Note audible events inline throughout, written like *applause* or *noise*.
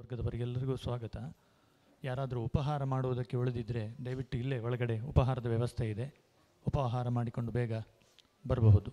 ವರ್ಗದವರಿಗೆಲ್ಲರಿಗೂ ಸ್ವಾಗತ ಯಾರಾದರೂ ಉಪಹಾರ ಮಾಡುವುದಕ್ಕೆ ಉಳಿದಿದ್ದರೆ ದಯವಿಟ್ಟು ಇಲ್ಲೇ ಒಳಗಡೆ ಉಪಹಾರದ ವ್ಯವಸ್ಥೆ ಇದೆ ಉಪಹಾರ ಮಾಡಿಕೊಂಡು ಬೇಗ ಬರಬಹುದು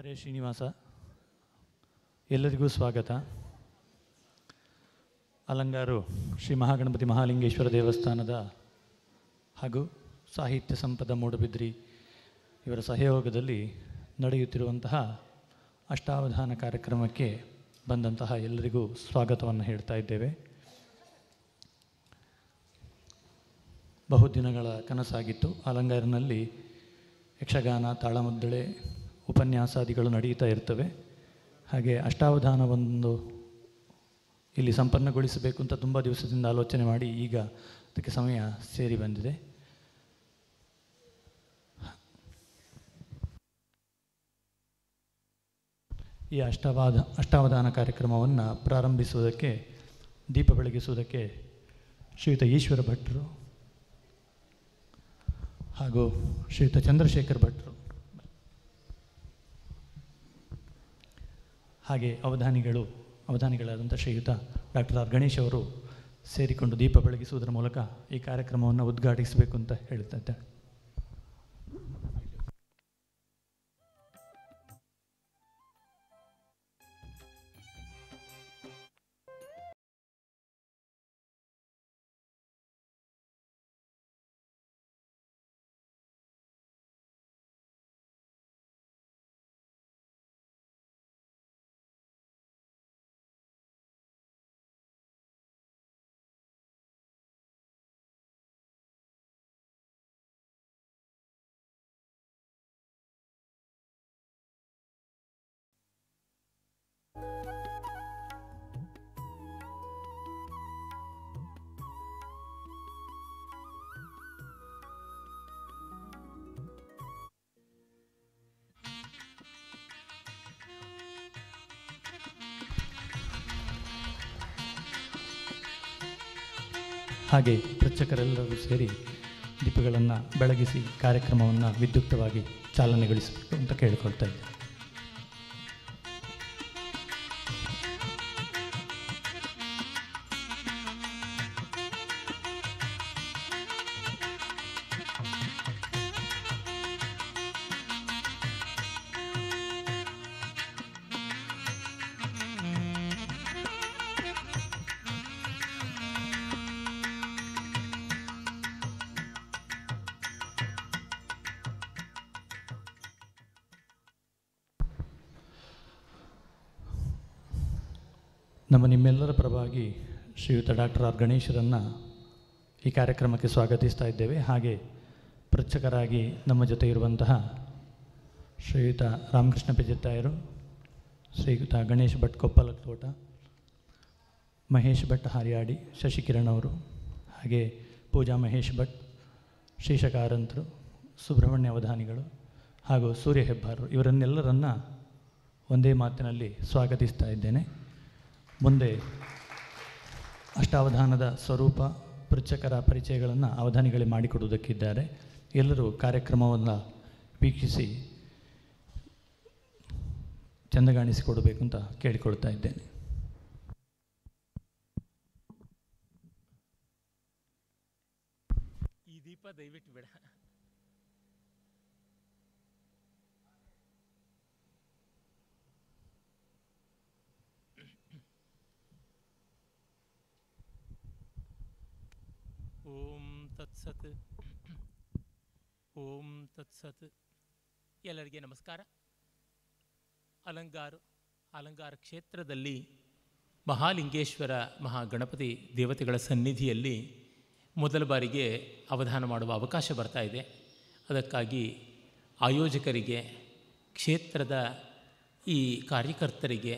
ಹರೇ ಶ್ರೀನಿವಾಸ ಎಲ್ಲರಿಗೂ ಸ್ವಾಗತ ಅಲಂಗಾರು ಶ್ರೀ ಮಹಾಗಣಪತಿ ಮಹಾಲಿಂಗೇಶ್ವರ ದೇವಸ್ಥಾನದ ಹಾಗೂ ಸಾಹಿತ್ಯ ಸಂಪದ ಮೂಡಬಿದ್ರಿ ಇವರ ಸಹಯೋಗದಲ್ಲಿ ನಡೆಯುತ್ತಿರುವಂತಹ ಅಷ್ಟಾವಧಾನ ಕಾರ್ಯಕ್ರಮಕ್ಕೆ ಬಂದಂತಹ ಎಲ್ಲರಿಗೂ ಸ್ವಾಗತವನ್ನು ಹೇಳ್ತಾ ಇದ್ದೇವೆ ಬಹುದಿನಗಳ ಕನಸಾಗಿತ್ತು ಅಲಂಗಾರಿನಲ್ಲಿ ಯಕ್ಷಗಾನ ತಾಳಮದ್ದಳೆ ಉಪನ್ಯಾಸಾದಿಗಳು ನಡೆಯುತ್ತಾ ಇರ್ತವೆ ಹಾಗೆ ಅಷ್ಟಾವಧಾನವನ್ನು ಇಲ್ಲಿ ಸಂಪನ್ನಗೊಳಿಸಬೇಕು ಅಂತ ತುಂಬ ದಿವಸದಿಂದ ಆಲೋಚನೆ ಮಾಡಿ ಈಗ ಅದಕ್ಕೆ ಸಮಯ ಸೇರಿ ಬಂದಿದೆ ಈ ಅಷ್ಟಾವಧ ಅಷ್ಟಾವಧಾನ ಕಾರ್ಯಕ್ರಮವನ್ನು ಪ್ರಾರಂಭಿಸುವುದಕ್ಕೆ ದೀಪ ಬೆಳಗಿಸುವುದಕ್ಕೆ ಶ್ರೀಯುತ ಈಶ್ವರ ಭಟ್ರು ಹಾಗೂ ಶ್ರೀಯುತ ಚಂದ್ರಶೇಖರ್ ಭಟ್ರು ಹಾಗೆ ಅವಧಾನಿಗಳು ಅವಧಾನಿಗಳಾದಂಥ ಶ್ರೀಯುತ ಡಾಕ್ಟರ್ ಆರ್ ಗಣೇಶ್ ಅವರು ಸೇರಿಕೊಂಡು ದೀಪ ಬೆಳಗಿಸುವುದರ ಮೂಲಕ ಈ ಕಾರ್ಯಕ್ರಮವನ್ನು ಉದ್ಘಾಟಿಸಬೇಕು ಅಂತ ಹೇಳುತ್ತಿದ್ದೆ ಹಾಗೆ ಪ್ರಚಕರೆಲ್ಲರೂ ಸೇರಿ ದೀಪಗಳನ್ನು ಬೆಳಗಿಸಿ ಕಾರ್ಯಕ್ರಮವನ್ನು ವಿದ್ಯುಕ್ತವಾಗಿ ಚಾಲನೆಗೊಳಿಸಬೇಕು ಅಂತ ಕೇಳಿಕೊಳ್ತಾ ಡಾಕ್ಟರ್ ಆರ್ ಗಣೇಶರನ್ನು ಈ ಕಾರ್ಯಕ್ರಮಕ್ಕೆ ಸ್ವಾಗತಿಸ್ತಾ ಇದ್ದೇವೆ ಹಾಗೆ ಪೃಚ್ಛಕರಾಗಿ ನಮ್ಮ ಜೊತೆ ಇರುವಂತಹ ಶ್ರೀಯುತ ರಾಮಕೃಷ್ಣ ಪೆಜೆತ್ತಾಯರು ಶ್ರೀಯುತ ಗಣೇಶ್ ಭಟ್ ಕೊಪ್ಪಲ ತೋಟ ಮಹೇಶ್ ಭಟ್ ಹಾರಿಯಾಡಿ ಶಶಿಕಿರಣ್ ಅವರು ಹಾಗೆ ಪೂಜಾ ಮಹೇಶ್ ಭಟ್ ಶೀಶಕಾರಂತರು ಸುಬ್ರಹ್ಮಣ್ಯ ಅವಧಾನಿಗಳು ಹಾಗೂ ಸೂರ್ಯ ಹೆಬ್ಬಾರರು ಇವರನ್ನೆಲ್ಲರನ್ನು ಒಂದೇ ಮಾತಿನಲ್ಲಿ ಸ್ವಾಗತಿಸ್ತಾ ಇದ್ದೇನೆ ಮುಂದೆ ಅಷ್ಟಾವಧಾನದ ಸ್ವರೂಪ ಪೃಚ್ಛಕರ ಪರಿಚಯಗಳನ್ನು ಅವಧಾನಿಗಳೇ ಮಾಡಿಕೊಡುವುದಕ್ಕಿದ್ದಾರೆ ಎಲ್ಲರೂ ಕಾರ್ಯಕ್ರಮವನ್ನು ವೀಕ್ಷಿಸಿ ಚಂದಗಾಣಿಸಿಕೊಡಬೇಕು ಅಂತ ಕೇಳಿಕೊಳ್ತಾ ಇದ್ದೇನೆ ಈ ದೀಪ ದಯವಿಟ್ಟು ತತ್ಸತ್ ಓಂ ತತ್ಸತ್ ಎಲ್ಲರಿಗೆ ನಮಸ್ಕಾರ ಅಲಂಗಾರ ಅಲಂಗಾರ ಕ್ಷೇತ್ರದಲ್ಲಿ ಮಹಾಲಿಂಗೇಶ್ವರ ಮಹಾಗಣಪತಿ ದೇವತೆಗಳ ಸನ್ನಿಧಿಯಲ್ಲಿ ಮೊದಲ ಬಾರಿಗೆ ಅವಧಾನ ಮಾಡುವ ಅವಕಾಶ ಬರ್ತಾ ಇದೆ ಅದಕ್ಕಾಗಿ ಆಯೋಜಕರಿಗೆ ಕ್ಷೇತ್ರದ ಈ ಕಾರ್ಯಕರ್ತರಿಗೆ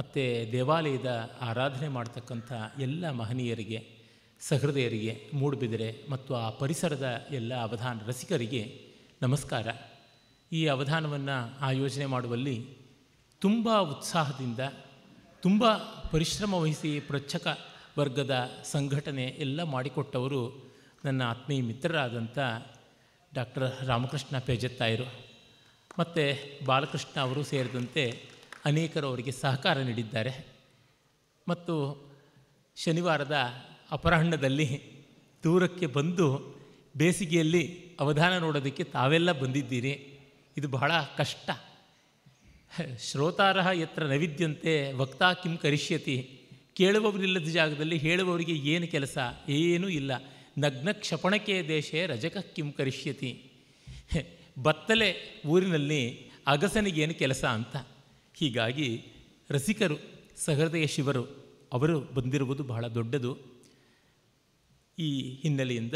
ಮತ್ತು ದೇವಾಲಯದ ಆರಾಧನೆ ಮಾಡ್ತಕ್ಕಂಥ ಎಲ್ಲ ಮಹನೀಯರಿಗೆ ಸಹೃದಯರಿಗೆ ಮೂಡುಬಿದಿರೆ ಮತ್ತು ಆ ಪರಿಸರದ ಎಲ್ಲ ಅವಧಾನ ರಸಿಕರಿಗೆ ನಮಸ್ಕಾರ ಈ ಅವಧಾನವನ್ನು ಆಯೋಜನೆ ಮಾಡುವಲ್ಲಿ ತುಂಬ ಉತ್ಸಾಹದಿಂದ ತುಂಬ ಪರಿಶ್ರಮ ವಹಿಸಿ ಪ್ರಚ್ಛಕ ವರ್ಗದ ಸಂಘಟನೆ ಎಲ್ಲ ಮಾಡಿಕೊಟ್ಟವರು ನನ್ನ ಆತ್ಮೀಯ ಮಿತ್ರರಾದಂಥ ಡಾಕ್ಟರ್ ರಾಮಕೃಷ್ಣ ಪೇಜತ್ತಾಯರು ಮತ್ತು ಬಾಲಕೃಷ್ಣ ಅವರು ಸೇರಿದಂತೆ ಅನೇಕರು ಅವರಿಗೆ ಸಹಕಾರ ನೀಡಿದ್ದಾರೆ ಮತ್ತು ಶನಿವಾರದ ಅಪರಾಹ್ನದಲ್ಲಿ ದೂರಕ್ಕೆ ಬಂದು ಬೇಸಿಗೆಯಲ್ಲಿ ಅವಧಾನ ನೋಡೋದಕ್ಕೆ ತಾವೆಲ್ಲ ಬಂದಿದ್ದೀರಿ ಇದು ಬಹಳ ಕಷ್ಟ ಶ್ರೋತಾರಹ ಎತ್ರ ನವಿದ್ಯಂತೆ ವಕ್ತಾ ಕಿಂ ಕರಿಷ್ಯತಿ ಕೇಳುವವರಿಲ್ಲದ ಜಾಗದಲ್ಲಿ ಹೇಳುವವರಿಗೆ ಏನು ಕೆಲಸ ಏನೂ ಇಲ್ಲ ನಗ್ನ ಕ್ಷಪಣಕೆಯ ದೇಶ ರಜಕ ಕಿಂ ಕರಿಷ್ಯತಿ ಬತ್ತಲೆ ಊರಿನಲ್ಲಿ ಅಗಸನಿಗೇನು ಕೆಲಸ ಅಂತ ಹೀಗಾಗಿ ರಸಿಕರು ಸಹೃದಯ ಶಿವರು ಅವರು ಬಂದಿರುವುದು ಬಹಳ ದೊಡ್ಡದು ಈ ಹಿನ್ನೆಲೆಯಿಂದ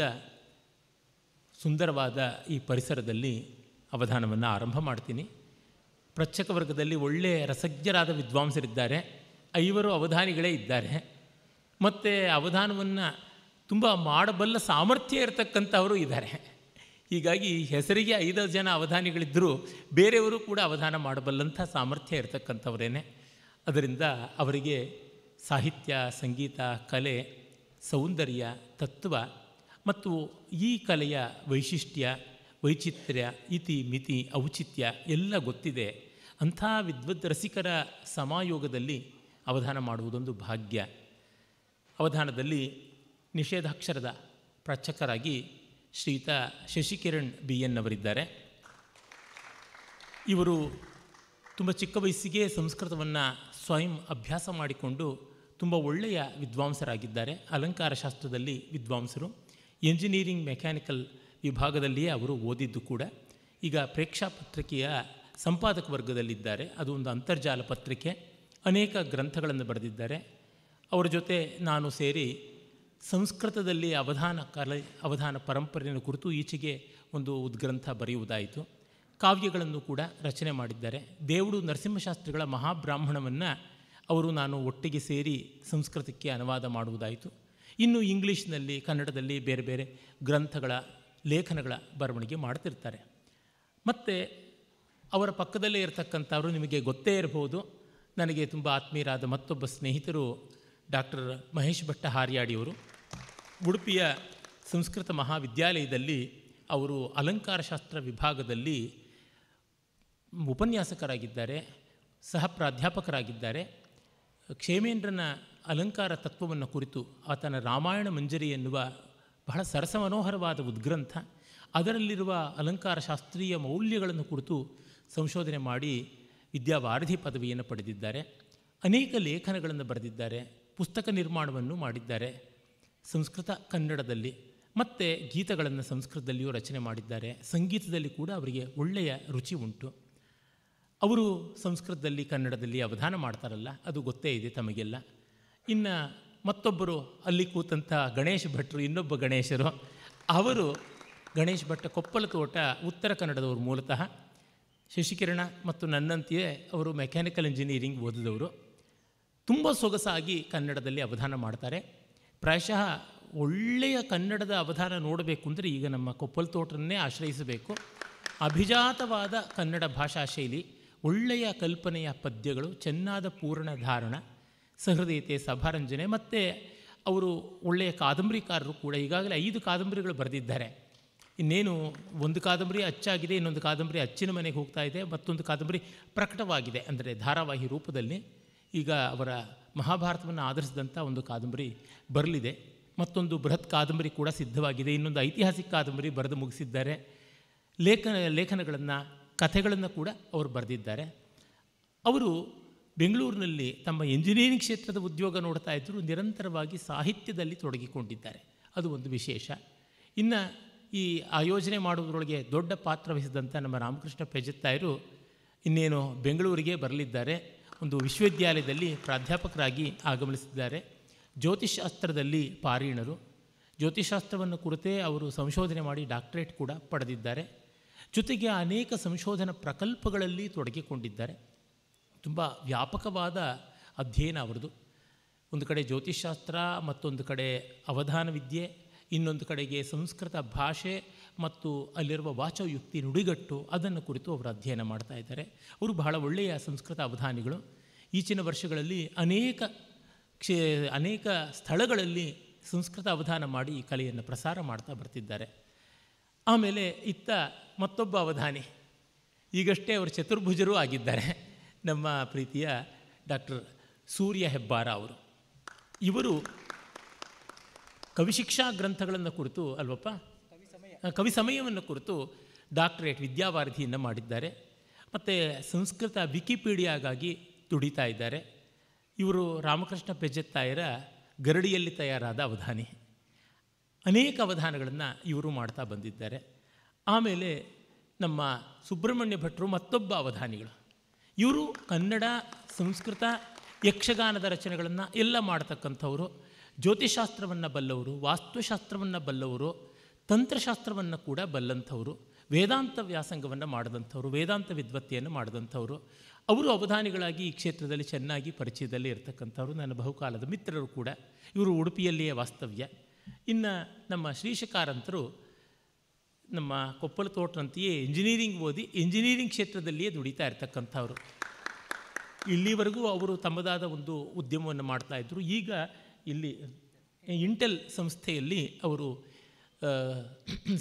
ಸುಂದರವಾದ ಈ ಪರಿಸರದಲ್ಲಿ ಅವಧಾನವನ್ನು ಆರಂಭ ಮಾಡ್ತೀನಿ ಪ್ರಚ್ಛಕ ವರ್ಗದಲ್ಲಿ ಒಳ್ಳೆಯ ರಸಜ್ಞರಾದ ವಿದ್ವಾಂಸರಿದ್ದಾರೆ ಐವರು ಅವಧಾನಿಗಳೇ ಇದ್ದಾರೆ ಮತ್ತು ಅವಧಾನವನ್ನು ತುಂಬ ಮಾಡಬಲ್ಲ ಸಾಮರ್ಥ್ಯ ಇರತಕ್ಕಂಥವರು ಇದ್ದಾರೆ ಹೀಗಾಗಿ ಹೆಸರಿಗೆ ಐದು ಜನ ಅವಧಾನಿಗಳಿದ್ದರೂ ಬೇರೆಯವರು ಕೂಡ ಅವಧಾನ ಮಾಡಬಲ್ಲಂಥ ಸಾಮರ್ಥ್ಯ ಇರತಕ್ಕಂಥವರೇನೆ ಅದರಿಂದ ಅವರಿಗೆ ಸಾಹಿತ್ಯ ಸಂಗೀತ ಕಲೆ ಸೌಂದರ್ಯ ತತ್ವ ಮತ್ತು ಈ ಕಲೆಯ ವೈಶಿಷ್ಟ್ಯ ವೈಚಿತ್ರ್ಯ ಇತಿ ಮಿತಿ ಔಚಿತ್ಯ ಎಲ್ಲ ಗೊತ್ತಿದೆ ಅಂಥ ವಿದ್ವದ್ ರಸಿಕರ ಸಮಾಯೋಗದಲ್ಲಿ ಅವಧಾನ ಮಾಡುವುದೊಂದು ಭಾಗ್ಯ ಅವಧಾನದಲ್ಲಿ ನಿಷೇಧಾಕ್ಷರದ ಪ್ರಚಕರಾಗಿ ಶ್ರೀಯುತ ಶಶಿಕಿರಣ್ ಬಿ ಎನ್ ಅವರಿದ್ದಾರೆ ಇವರು ತುಂಬ ಚಿಕ್ಕ ವಯಸ್ಸಿಗೆ ಸಂಸ್ಕೃತವನ್ನು ಸ್ವಯಂ ಅಭ್ಯಾಸ ಮಾಡಿಕೊಂಡು ತುಂಬ ಒಳ್ಳೆಯ ವಿದ್ವಾಂಸರಾಗಿದ್ದಾರೆ ಅಲಂಕಾರ ಶಾಸ್ತ್ರದಲ್ಲಿ ವಿದ್ವಾಂಸರು ಎಂಜಿನಿಯರಿಂಗ್ ಮೆಕ್ಯಾನಿಕಲ್ ವಿಭಾಗದಲ್ಲಿಯೇ ಅವರು ಓದಿದ್ದು ಕೂಡ ಈಗ ಪ್ರೇಕ್ಷಾ ಪತ್ರಿಕೆಯ ಸಂಪಾದಕ ವರ್ಗದಲ್ಲಿದ್ದಾರೆ ಅದು ಒಂದು ಅಂತರ್ಜಾಲ ಪತ್ರಿಕೆ ಅನೇಕ ಗ್ರಂಥಗಳನ್ನು ಬರೆದಿದ್ದಾರೆ ಅವರ ಜೊತೆ ನಾನು ಸೇರಿ ಸಂಸ್ಕೃತದಲ್ಲಿ ಅವಧಾನ ಕಲೆ ಅವಧಾನ ಪರಂಪರೆಯನ್ನು ಕುರಿತು ಈಚೆಗೆ ಒಂದು ಉದ್ಗ್ರಂಥ ಬರೆಯುವುದಾಯಿತು ಕಾವ್ಯಗಳನ್ನು ಕೂಡ ರಚನೆ ಮಾಡಿದ್ದಾರೆ ದೇವುಡು ನರಸಿಂಹಶಾಸ್ತ್ರಿಗಳ ಮಹಾಬ್ರಾಹ್ಮಣವನ್ನು ಅವರು ನಾನು ಒಟ್ಟಿಗೆ ಸೇರಿ ಸಂಸ್ಕೃತಕ್ಕೆ ಅನುವಾದ ಮಾಡುವುದಾಯಿತು ಇನ್ನು ಇಂಗ್ಲೀಷ್ನಲ್ಲಿ ಕನ್ನಡದಲ್ಲಿ ಬೇರೆ ಬೇರೆ ಗ್ರಂಥಗಳ ಲೇಖನಗಳ ಬರವಣಿಗೆ ಮಾಡ್ತಿರ್ತಾರೆ ಮತ್ತು ಅವರ ಪಕ್ಕದಲ್ಲೇ ಇರತಕ್ಕಂಥವರು ನಿಮಗೆ ಗೊತ್ತೇ ಇರಬಹುದು ನನಗೆ ತುಂಬ ಆತ್ಮೀಯರಾದ ಮತ್ತೊಬ್ಬ ಸ್ನೇಹಿತರು ಡಾಕ್ಟರ್ ಮಹೇಶ್ ಭಟ್ಟ ಹಾರ್ಯಾಡಿಯವರು ಉಡುಪಿಯ ಸಂಸ್ಕೃತ ಮಹಾವಿದ್ಯಾಲಯದಲ್ಲಿ ಅವರು ಅಲಂಕಾರಶಾಸ್ತ್ರ ವಿಭಾಗದಲ್ಲಿ ಉಪನ್ಯಾಸಕರಾಗಿದ್ದಾರೆ ಸಹ ಪ್ರಾಧ್ಯಾಪಕರಾಗಿದ್ದಾರೆ ಕ್ಷೇಮೇಂದ್ರನ ಅಲಂಕಾರ ತತ್ವವನ್ನು ಕುರಿತು ಆತನ ರಾಮಾಯಣ ಮಂಜರಿ ಎನ್ನುವ ಬಹಳ ಸರಸ ಮನೋಹರವಾದ ಉದ್ಗ್ರಂಥ ಅದರಲ್ಲಿರುವ ಅಲಂಕಾರ ಶಾಸ್ತ್ರೀಯ ಮೌಲ್ಯಗಳನ್ನು ಕುರಿತು ಸಂಶೋಧನೆ ಮಾಡಿ ವಿದ್ಯಾವಾರಧಿ ಪದವಿಯನ್ನು ಪಡೆದಿದ್ದಾರೆ ಅನೇಕ ಲೇಖನಗಳನ್ನು ಬರೆದಿದ್ದಾರೆ ಪುಸ್ತಕ ನಿರ್ಮಾಣವನ್ನು ಮಾಡಿದ್ದಾರೆ ಸಂಸ್ಕೃತ ಕನ್ನಡದಲ್ಲಿ ಮತ್ತು ಗೀತಗಳನ್ನು ಸಂಸ್ಕೃತದಲ್ಲಿಯೂ ರಚನೆ ಮಾಡಿದ್ದಾರೆ ಸಂಗೀತದಲ್ಲಿ ಕೂಡ ಅವರಿಗೆ ಒಳ್ಳೆಯ ರುಚಿ ಉಂಟು ಅವರು ಸಂಸ್ಕೃತದಲ್ಲಿ ಕನ್ನಡದಲ್ಲಿ ಅವಧಾನ ಮಾಡ್ತಾರಲ್ಲ ಅದು ಗೊತ್ತೇ ಇದೆ ತಮಗೆಲ್ಲ ಇನ್ನು ಮತ್ತೊಬ್ಬರು ಅಲ್ಲಿ ಕೂತಂಥ ಗಣೇಶ ಭಟ್ರು ಇನ್ನೊಬ್ಬ ಗಣೇಶರು ಅವರು ಗಣೇಶ್ ಭಟ್ಟ ಕೊಪ್ಪಲ ತೋಟ ಉತ್ತರ ಕನ್ನಡದವರು ಮೂಲತಃ ಶಶಿಕಿರಣ ಮತ್ತು ನನ್ನಂತೆಯೇ ಅವರು ಮೆಕ್ಯಾನಿಕಲ್ ಇಂಜಿನಿಯರಿಂಗ್ ಓದಿದವರು ತುಂಬ ಸೊಗಸಾಗಿ ಕನ್ನಡದಲ್ಲಿ ಅವಧಾನ ಮಾಡ್ತಾರೆ ಪ್ರಾಯಶಃ ಒಳ್ಳೆಯ ಕನ್ನಡದ ಅವಧಾನ ನೋಡಬೇಕು ಅಂದರೆ ಈಗ ನಮ್ಮ ಕೊಪ್ಪಲ ತೋಟನ್ನೇ ಆಶ್ರಯಿಸಬೇಕು ಅಭಿಜಾತವಾದ ಕನ್ನಡ ಭಾಷಾ ಶೈಲಿ ಒಳ್ಳೆಯ ಕಲ್ಪನೆಯ ಪದ್ಯಗಳು ಚೆನ್ನಾದ ಪೂರ್ಣ ಧಾರಣ ಸಹೃದಯತೆ ಸಭಾರಂಜನೆ ಮತ್ತು ಅವರು ಒಳ್ಳೆಯ ಕಾದಂಬರಿಕಾರರು ಕೂಡ ಈಗಾಗಲೇ ಐದು ಕಾದಂಬರಿಗಳು ಬರೆದಿದ್ದಾರೆ ಇನ್ನೇನು ಒಂದು ಕಾದಂಬರಿ ಅಚ್ಚಾಗಿದೆ ಇನ್ನೊಂದು ಕಾದಂಬರಿ ಅಚ್ಚಿನ ಮನೆಗೆ ಹೋಗ್ತಾ ಇದೆ ಮತ್ತೊಂದು ಕಾದಂಬರಿ ಪ್ರಕಟವಾಗಿದೆ ಅಂದರೆ ಧಾರಾವಾಹಿ ರೂಪದಲ್ಲಿ ಈಗ ಅವರ ಮಹಾಭಾರತವನ್ನು ಆಧರಿಸಿದಂಥ ಒಂದು ಕಾದಂಬರಿ ಬರಲಿದೆ ಮತ್ತೊಂದು ಬೃಹತ್ ಕಾದಂಬರಿ ಕೂಡ ಸಿದ್ಧವಾಗಿದೆ ಇನ್ನೊಂದು ಐತಿಹಾಸಿಕ ಕಾದಂಬರಿ ಬರೆದು ಮುಗಿಸಿದ್ದಾರೆ ಲೇಖನ ಲೇಖನಗಳನ್ನು ಕಥೆಗಳನ್ನು ಕೂಡ ಅವರು ಬರೆದಿದ್ದಾರೆ ಅವರು ಬೆಂಗಳೂರಿನಲ್ಲಿ ತಮ್ಮ ಇಂಜಿನಿಯರಿಂಗ್ ಕ್ಷೇತ್ರದ ಉದ್ಯೋಗ ನೋಡ್ತಾ ಇದ್ದರು ನಿರಂತರವಾಗಿ ಸಾಹಿತ್ಯದಲ್ಲಿ ತೊಡಗಿಕೊಂಡಿದ್ದಾರೆ ಅದು ಒಂದು ವಿಶೇಷ ಇನ್ನು ಈ ಆಯೋಜನೆ ಮಾಡುವುದರೊಳಗೆ ದೊಡ್ಡ ಪಾತ್ರ ವಹಿಸಿದಂಥ ನಮ್ಮ ರಾಮಕೃಷ್ಣ ಪೆಜತ್ತಾಯರು ಇನ್ನೇನು ಬೆಂಗಳೂರಿಗೆ ಬರಲಿದ್ದಾರೆ ಒಂದು ವಿಶ್ವವಿದ್ಯಾಲಯದಲ್ಲಿ ಪ್ರಾಧ್ಯಾಪಕರಾಗಿ ಆಗಮಿಸಿದ್ದಾರೆ ಜ್ಯೋತಿಷಾಸ್ತ್ರದಲ್ಲಿ ಪಾರೀಣರು ಜ್ಯೋತಿಷಾಸ್ತ್ರವನ್ನು ಕುರಿತೇ ಅವರು ಸಂಶೋಧನೆ ಮಾಡಿ ಡಾಕ್ಟರೇಟ್ ಕೂಡ ಪಡೆದಿದ್ದಾರೆ ಜೊತೆಗೆ ಅನೇಕ ಸಂಶೋಧನಾ ಪ್ರಕಲ್ಪಗಳಲ್ಲಿ ತೊಡಗಿಕೊಂಡಿದ್ದಾರೆ ತುಂಬ ವ್ಯಾಪಕವಾದ ಅಧ್ಯಯನ ಅವರದು ಒಂದು ಕಡೆ ಜ್ಯೋತಿಷಾಸ್ತ್ರ ಮತ್ತೊಂದು ಕಡೆ ಅವಧಾನ ವಿದ್ಯೆ ಇನ್ನೊಂದು ಕಡೆಗೆ ಸಂಸ್ಕೃತ ಭಾಷೆ ಮತ್ತು ಅಲ್ಲಿರುವ ವಾಚಯುಕ್ತಿ ನುಡಿಗಟ್ಟು ಅದನ್ನು ಕುರಿತು ಅವರು ಅಧ್ಯಯನ ಮಾಡ್ತಾ ಇದ್ದಾರೆ ಅವರು ಬಹಳ ಒಳ್ಳೆಯ ಸಂಸ್ಕೃತ ಅವಧಾನಿಗಳು ಈಚಿನ ವರ್ಷಗಳಲ್ಲಿ ಅನೇಕ ಕ್ಷೇ ಅನೇಕ ಸ್ಥಳಗಳಲ್ಲಿ ಸಂಸ್ಕೃತ ಅವಧಾನ ಮಾಡಿ ಈ ಕಲೆಯನ್ನು ಪ್ರಸಾರ ಮಾಡ್ತಾ ಬರ್ತಿದ್ದಾರೆ ಆಮೇಲೆ ಇತ್ತ ಮತ್ತೊಬ್ಬ ಅವಧಾನಿ ಈಗಷ್ಟೇ ಅವರು ಚತುರ್ಭುಜರೂ ಆಗಿದ್ದಾರೆ ನಮ್ಮ ಪ್ರೀತಿಯ ಡಾಕ್ಟರ್ ಸೂರ್ಯ ಹೆಬ್ಬಾರ ಅವರು ಇವರು ಕವಿಶಿಕ್ಷಾ ಗ್ರಂಥಗಳನ್ನು ಕುರಿತು ಅಲ್ವಪ್ಪ ಕವಿ ಸಮಯವನ್ನು ಕುರಿತು ಡಾಕ್ಟರೇಟ್ ವಿದ್ಯಾವಾರಧಿಯನ್ನು ಮಾಡಿದ್ದಾರೆ ಮತ್ತು ಸಂಸ್ಕೃತ ವಿಕಿಪೀಡಿಯಾಗಾಗಿ ದುಡಿತಾ ಇದ್ದಾರೆ ಇವರು ರಾಮಕೃಷ್ಣ ಪೆಜೆತ್ತಾಯರ ಗರಡಿಯಲ್ಲಿ ತಯಾರಾದ ಅವಧಾನಿ ಅನೇಕ ಅವಧಾನಗಳನ್ನು ಇವರು ಮಾಡ್ತಾ ಬಂದಿದ್ದಾರೆ ಆಮೇಲೆ ನಮ್ಮ ಸುಬ್ರಹ್ಮಣ್ಯ ಭಟ್ರು ಮತ್ತೊಬ್ಬ ಅವಧಾನಿಗಳು ಇವರು ಕನ್ನಡ ಸಂಸ್ಕೃತ ಯಕ್ಷಗಾನದ ರಚನೆಗಳನ್ನು ಎಲ್ಲ ಮಾಡ್ತಕ್ಕಂಥವರು ಜ್ಯೋತಿಷಾಸ್ತ್ರವನ್ನು ಬಲ್ಲವರು ವಾಸ್ತುಶಾಸ್ತ್ರವನ್ನು ಬಲ್ಲವರು ತಂತ್ರಶಾಸ್ತ್ರವನ್ನು ಕೂಡ ಬಲ್ಲಂಥವರು ವೇದಾಂತ ವ್ಯಾಸಂಗವನ್ನು ಮಾಡಿದಂಥವ್ರು ವೇದಾಂತ ವಿದ್ವತ್ತೆಯನ್ನು ಮಾಡಿದಂಥವ್ರು ಅವರು ಅವಧಾನಿಗಳಾಗಿ ಈ ಕ್ಷೇತ್ರದಲ್ಲಿ ಚೆನ್ನಾಗಿ ಪರಿಚಯದಲ್ಲಿ ಇರತಕ್ಕಂಥವ್ರು ನನ್ನ ಬಹುಕಾಲದ ಮಿತ್ರರು ಕೂಡ ಇವರು ಉಡುಪಿಯಲ್ಲಿಯೇ ವಾಸ್ತವ್ಯ ಇನ್ನು ನಮ್ಮ ಶ್ರೀಶಕಾರಂತರು ನಮ್ಮ ಕೊಪ್ಪಳ ತೋಟದಂತೆಯೇ ಇಂಜಿನಿಯರಿಂಗ್ ಓದಿ ಇಂಜಿನಿಯರಿಂಗ್ ಕ್ಷೇತ್ರದಲ್ಲಿಯೇ ದುಡಿತಾ ಇರ್ತಕ್ಕಂಥವ್ರು ಇಲ್ಲಿವರೆಗೂ ಅವರು ತಮ್ಮದಾದ ಒಂದು ಉದ್ಯಮವನ್ನು ಮಾಡ್ತಾಯಿದ್ರು ಈಗ ಇಲ್ಲಿ ಇಂಟೆಲ್ ಸಂಸ್ಥೆಯಲ್ಲಿ ಅವರು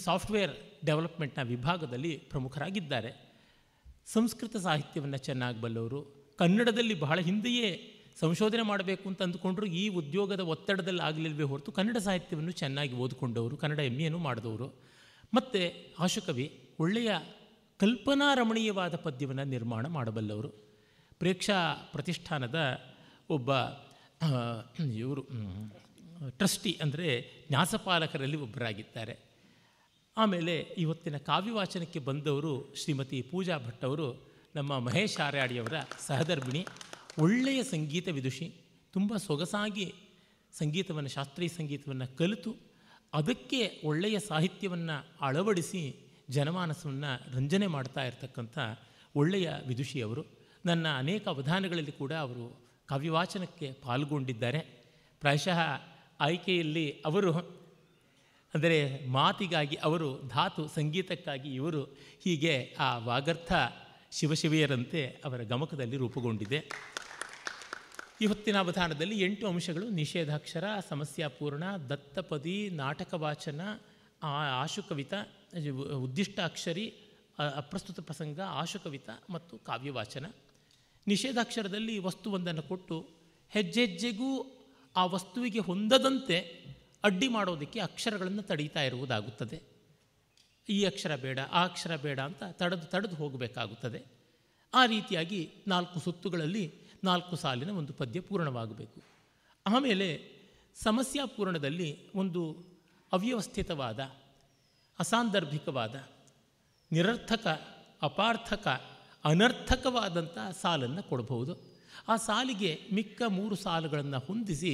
ಸಾಫ್ಟ್ವೇರ್ ಡೆವಲಪ್ಮೆಂಟ್ನ ವಿಭಾಗದಲ್ಲಿ ಪ್ರಮುಖರಾಗಿದ್ದಾರೆ ಸಂಸ್ಕೃತ ಸಾಹಿತ್ಯವನ್ನು ಚೆನ್ನಾಗಿ ಬಲ್ಲವರು ಕನ್ನಡದಲ್ಲಿ ಬಹಳ ಹಿಂದೆಯೇ ಸಂಶೋಧನೆ ಮಾಡಬೇಕು ಅಂತ ಅಂದುಕೊಂಡ್ರು ಈ ಉದ್ಯೋಗದ ಒತ್ತಡದಲ್ಲಿ ಆಗಲಿಲ್ವೇ ಹೊರತು ಕನ್ನಡ ಸಾಹಿತ್ಯವನ್ನು ಚೆನ್ನಾಗಿ ಓದಿಕೊಂಡವರು ಕನ್ನಡ ಎಮ್ ಎನ್ನು ಮಾಡಿದವರು ಮತ್ತು ಆಶುಕವಿ ಒಳ್ಳೆಯ ಕಲ್ಪನಾ ರಮಣೀಯವಾದ ಪದ್ಯವನ್ನು ನಿರ್ಮಾಣ ಮಾಡಬಲ್ಲವರು ಪ್ರೇಕ್ಷಾ ಪ್ರತಿಷ್ಠಾನದ ಒಬ್ಬ ಇವರು ಟ್ರಸ್ಟಿ ಅಂದರೆ ನ್ಯಾಸಪಾಲಕರಲ್ಲಿ ಒಬ್ಬರಾಗಿದ್ದಾರೆ ಆಮೇಲೆ ಇವತ್ತಿನ ಕಾವ್ಯವಾಚನಕ್ಕೆ ಬಂದವರು ಶ್ರೀಮತಿ ಪೂಜಾ ಭಟ್ ಅವರು ನಮ್ಮ ಮಹೇಶ್ ಆರ್ಯಾಡಿಯವರ ಸಹಧರ್ಮಿಣಿ ಒಳ್ಳೆಯ ಸಂಗೀತ ವಿದುಷಿ ತುಂಬ ಸೊಗಸಾಗಿ ಸಂಗೀತವನ್ನು ಶಾಸ್ತ್ರೀಯ ಸಂಗೀತವನ್ನು ಕಲಿತು ಅದಕ್ಕೆ ಒಳ್ಳೆಯ ಸಾಹಿತ್ಯವನ್ನು ಅಳವಡಿಸಿ ಜನಮಾನಸವನ್ನು ರಂಜನೆ ಮಾಡ್ತಾ ಇರತಕ್ಕಂಥ ಒಳ್ಳೆಯ ವಿದುಷಿ ಅವರು ನನ್ನ ಅನೇಕ ಅವಧಾನಗಳಲ್ಲಿ ಕೂಡ ಅವರು ಕಾವ್ಯವಾಚನಕ್ಕೆ ಪಾಲ್ಗೊಂಡಿದ್ದಾರೆ ಪ್ರಾಯಶಃ ಆಯ್ಕೆಯಲ್ಲಿ ಅವರು ಅಂದರೆ ಮಾತಿಗಾಗಿ ಅವರು ಧಾತು ಸಂಗೀತಕ್ಕಾಗಿ ಇವರು ಹೀಗೆ ಆ ವಾಗರ್ಥ ಶಿವಶಿವಿಯರಂತೆ ಅವರ ಗಮಕದಲ್ಲಿ ರೂಪುಗೊಂಡಿದೆ ಈ ಅವಧಾನದಲ್ಲಿ ಎಂಟು ಅಂಶಗಳು ನಿಷೇಧಾಕ್ಷರ ಸಮಸ್ಯಾಪೂರ್ಣ ದತ್ತಪದಿ ನಾಟಕವಾಚನ ಆಶುಕವಿತ ಉದ್ದಿಷ್ಟಾಕ್ಷರಿ ಅಪ್ರಸ್ತುತ ಪ್ರಸಂಗ ಆಶುಕವಿತ ಮತ್ತು ಕಾವ್ಯವಾಚನ ನಿಷೇಧಾಕ್ಷರದಲ್ಲಿ ವಸ್ತುವೊಂದನ್ನು ಕೊಟ್ಟು ಹೆಜ್ಜೆಜ್ಜೆಗೂ ಆ ವಸ್ತುವಿಗೆ ಹೊಂದದಂತೆ ಅಡ್ಡಿ ಮಾಡೋದಕ್ಕೆ ಅಕ್ಷರಗಳನ್ನು ತಡೀತಾ ಇರುವುದಾಗುತ್ತದೆ ಈ ಅಕ್ಷರ ಬೇಡ ಆ ಅಕ್ಷರ ಬೇಡ ಅಂತ ತಡೆದು ತಡೆದು ಹೋಗಬೇಕಾಗುತ್ತದೆ ಆ ರೀತಿಯಾಗಿ ನಾಲ್ಕು ಸುತ್ತುಗಳಲ್ಲಿ ನಾಲ್ಕು ಸಾಲಿನ ಒಂದು ಪದ್ಯ ಪೂರ್ಣವಾಗಬೇಕು ಆಮೇಲೆ ಸಮಸ್ಯಾ ಪೂರ್ಣದಲ್ಲಿ ಒಂದು ಅವ್ಯವಸ್ಥಿತವಾದ ಅಸಾಂದರ್ಭಿಕವಾದ ನಿರರ್ಥಕ ಅಪಾರ್ಥಕ ಅನರ್ಥಕವಾದಂಥ ಸಾಲನ್ನು ಕೊಡಬಹುದು ಆ ಸಾಲಿಗೆ ಮಿಕ್ಕ ಮೂರು ಸಾಲುಗಳನ್ನು ಹೊಂದಿಸಿ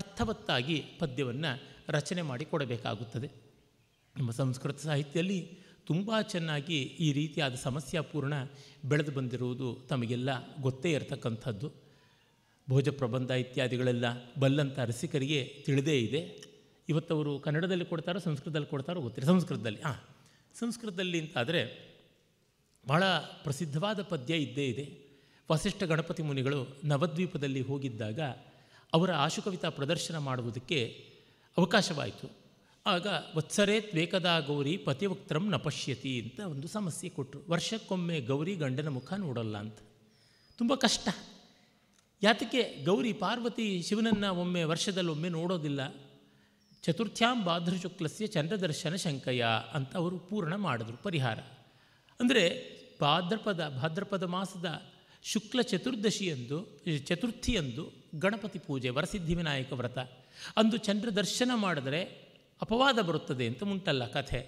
ಅರ್ಥವತ್ತಾಗಿ ಪದ್ಯವನ್ನು ರಚನೆ ಮಾಡಿ ಕೊಡಬೇಕಾಗುತ್ತದೆ ನಮ್ಮ ಸಂಸ್ಕೃತ ಸಾಹಿತ್ಯದಲ್ಲಿ ತುಂಬ ಚೆನ್ನಾಗಿ ಈ ರೀತಿಯಾದ ಪೂರ್ಣ ಬೆಳೆದು ಬಂದಿರುವುದು ತಮಗೆಲ್ಲ ಗೊತ್ತೇ ಇರತಕ್ಕಂಥದ್ದು ಭೋಜ ಪ್ರಬಂಧ ಇತ್ಯಾದಿಗಳೆಲ್ಲ ಬಲ್ಲಂಥ ರಸಿಕರಿಗೆ ತಿಳಿದೇ ಇದೆ ಇವತ್ತವರು ಕನ್ನಡದಲ್ಲಿ ಕೊಡ್ತಾರೋ ಸಂಸ್ಕೃತದಲ್ಲಿ ಕೊಡ್ತಾರೋ ಗೊತ್ತಿಲ್ಲ ಸಂಸ್ಕೃತದಲ್ಲಿ ಹಾಂ ಸಂಸ್ಕೃತದಲ್ಲಿ ಅಂತಾದರೆ ಭಾಳ ಪ್ರಸಿದ್ಧವಾದ ಪದ್ಯ ಇದ್ದೇ ಇದೆ ವಸಿಷ್ಠ ಗಣಪತಿ ಮುನಿಗಳು ನವದ್ವೀಪದಲ್ಲಿ ಹೋಗಿದ್ದಾಗ ಅವರ ಆಶುಕವಿತಾ ಪ್ರದರ್ಶನ ಮಾಡುವುದಕ್ಕೆ ಅವಕಾಶವಾಯಿತು ಆಗ ವತ್ಸರೇ ತ್ವೇಕದಾ ಗೌರಿ ಪತಿವಕ್ತ್ರಂ ನ ಪಶ್ಯತಿ ಅಂತ ಒಂದು ಸಮಸ್ಯೆ ಕೊಟ್ಟರು ವರ್ಷಕ್ಕೊಮ್ಮೆ ಗೌರಿ ಗಂಡನ ಮುಖ ನೋಡಲ್ಲ ಅಂತ ತುಂಬ ಕಷ್ಟ ಯಾತಕ್ಕೆ ಗೌರಿ ಪಾರ್ವತಿ ಶಿವನನ್ನು ಒಮ್ಮೆ ವರ್ಷದಲ್ಲೊಮ್ಮೆ ನೋಡೋದಿಲ್ಲ ಚತುರ್ಥ್ಯಾಂ ಶುಕ್ಲಸ್ಯ ಚಂದ್ರದರ್ಶನ ಶಂಕಯ ಅಂತ ಅವರು ಪೂರ್ಣ ಮಾಡಿದ್ರು ಪರಿಹಾರ ಅಂದರೆ ಭಾದ್ರಪದ ಭಾದ್ರಪದ ಮಾಸದ ಶುಕ್ಲ ಚತುರ್ದಶಿಯಂದು ಚತುರ್ಥಿಯಂದು ಗಣಪತಿ ಪೂಜೆ ವರಸಿದ್ಧಿವಿನಾಯಕ ವ್ರತ ಅಂದು ಚಂದ್ರದರ್ಶನ ಮಾಡಿದರೆ ಅಪವಾದ ಬರುತ್ತದೆ ಅಂತ ಮುಂಟಲ್ಲ ಕಥೆ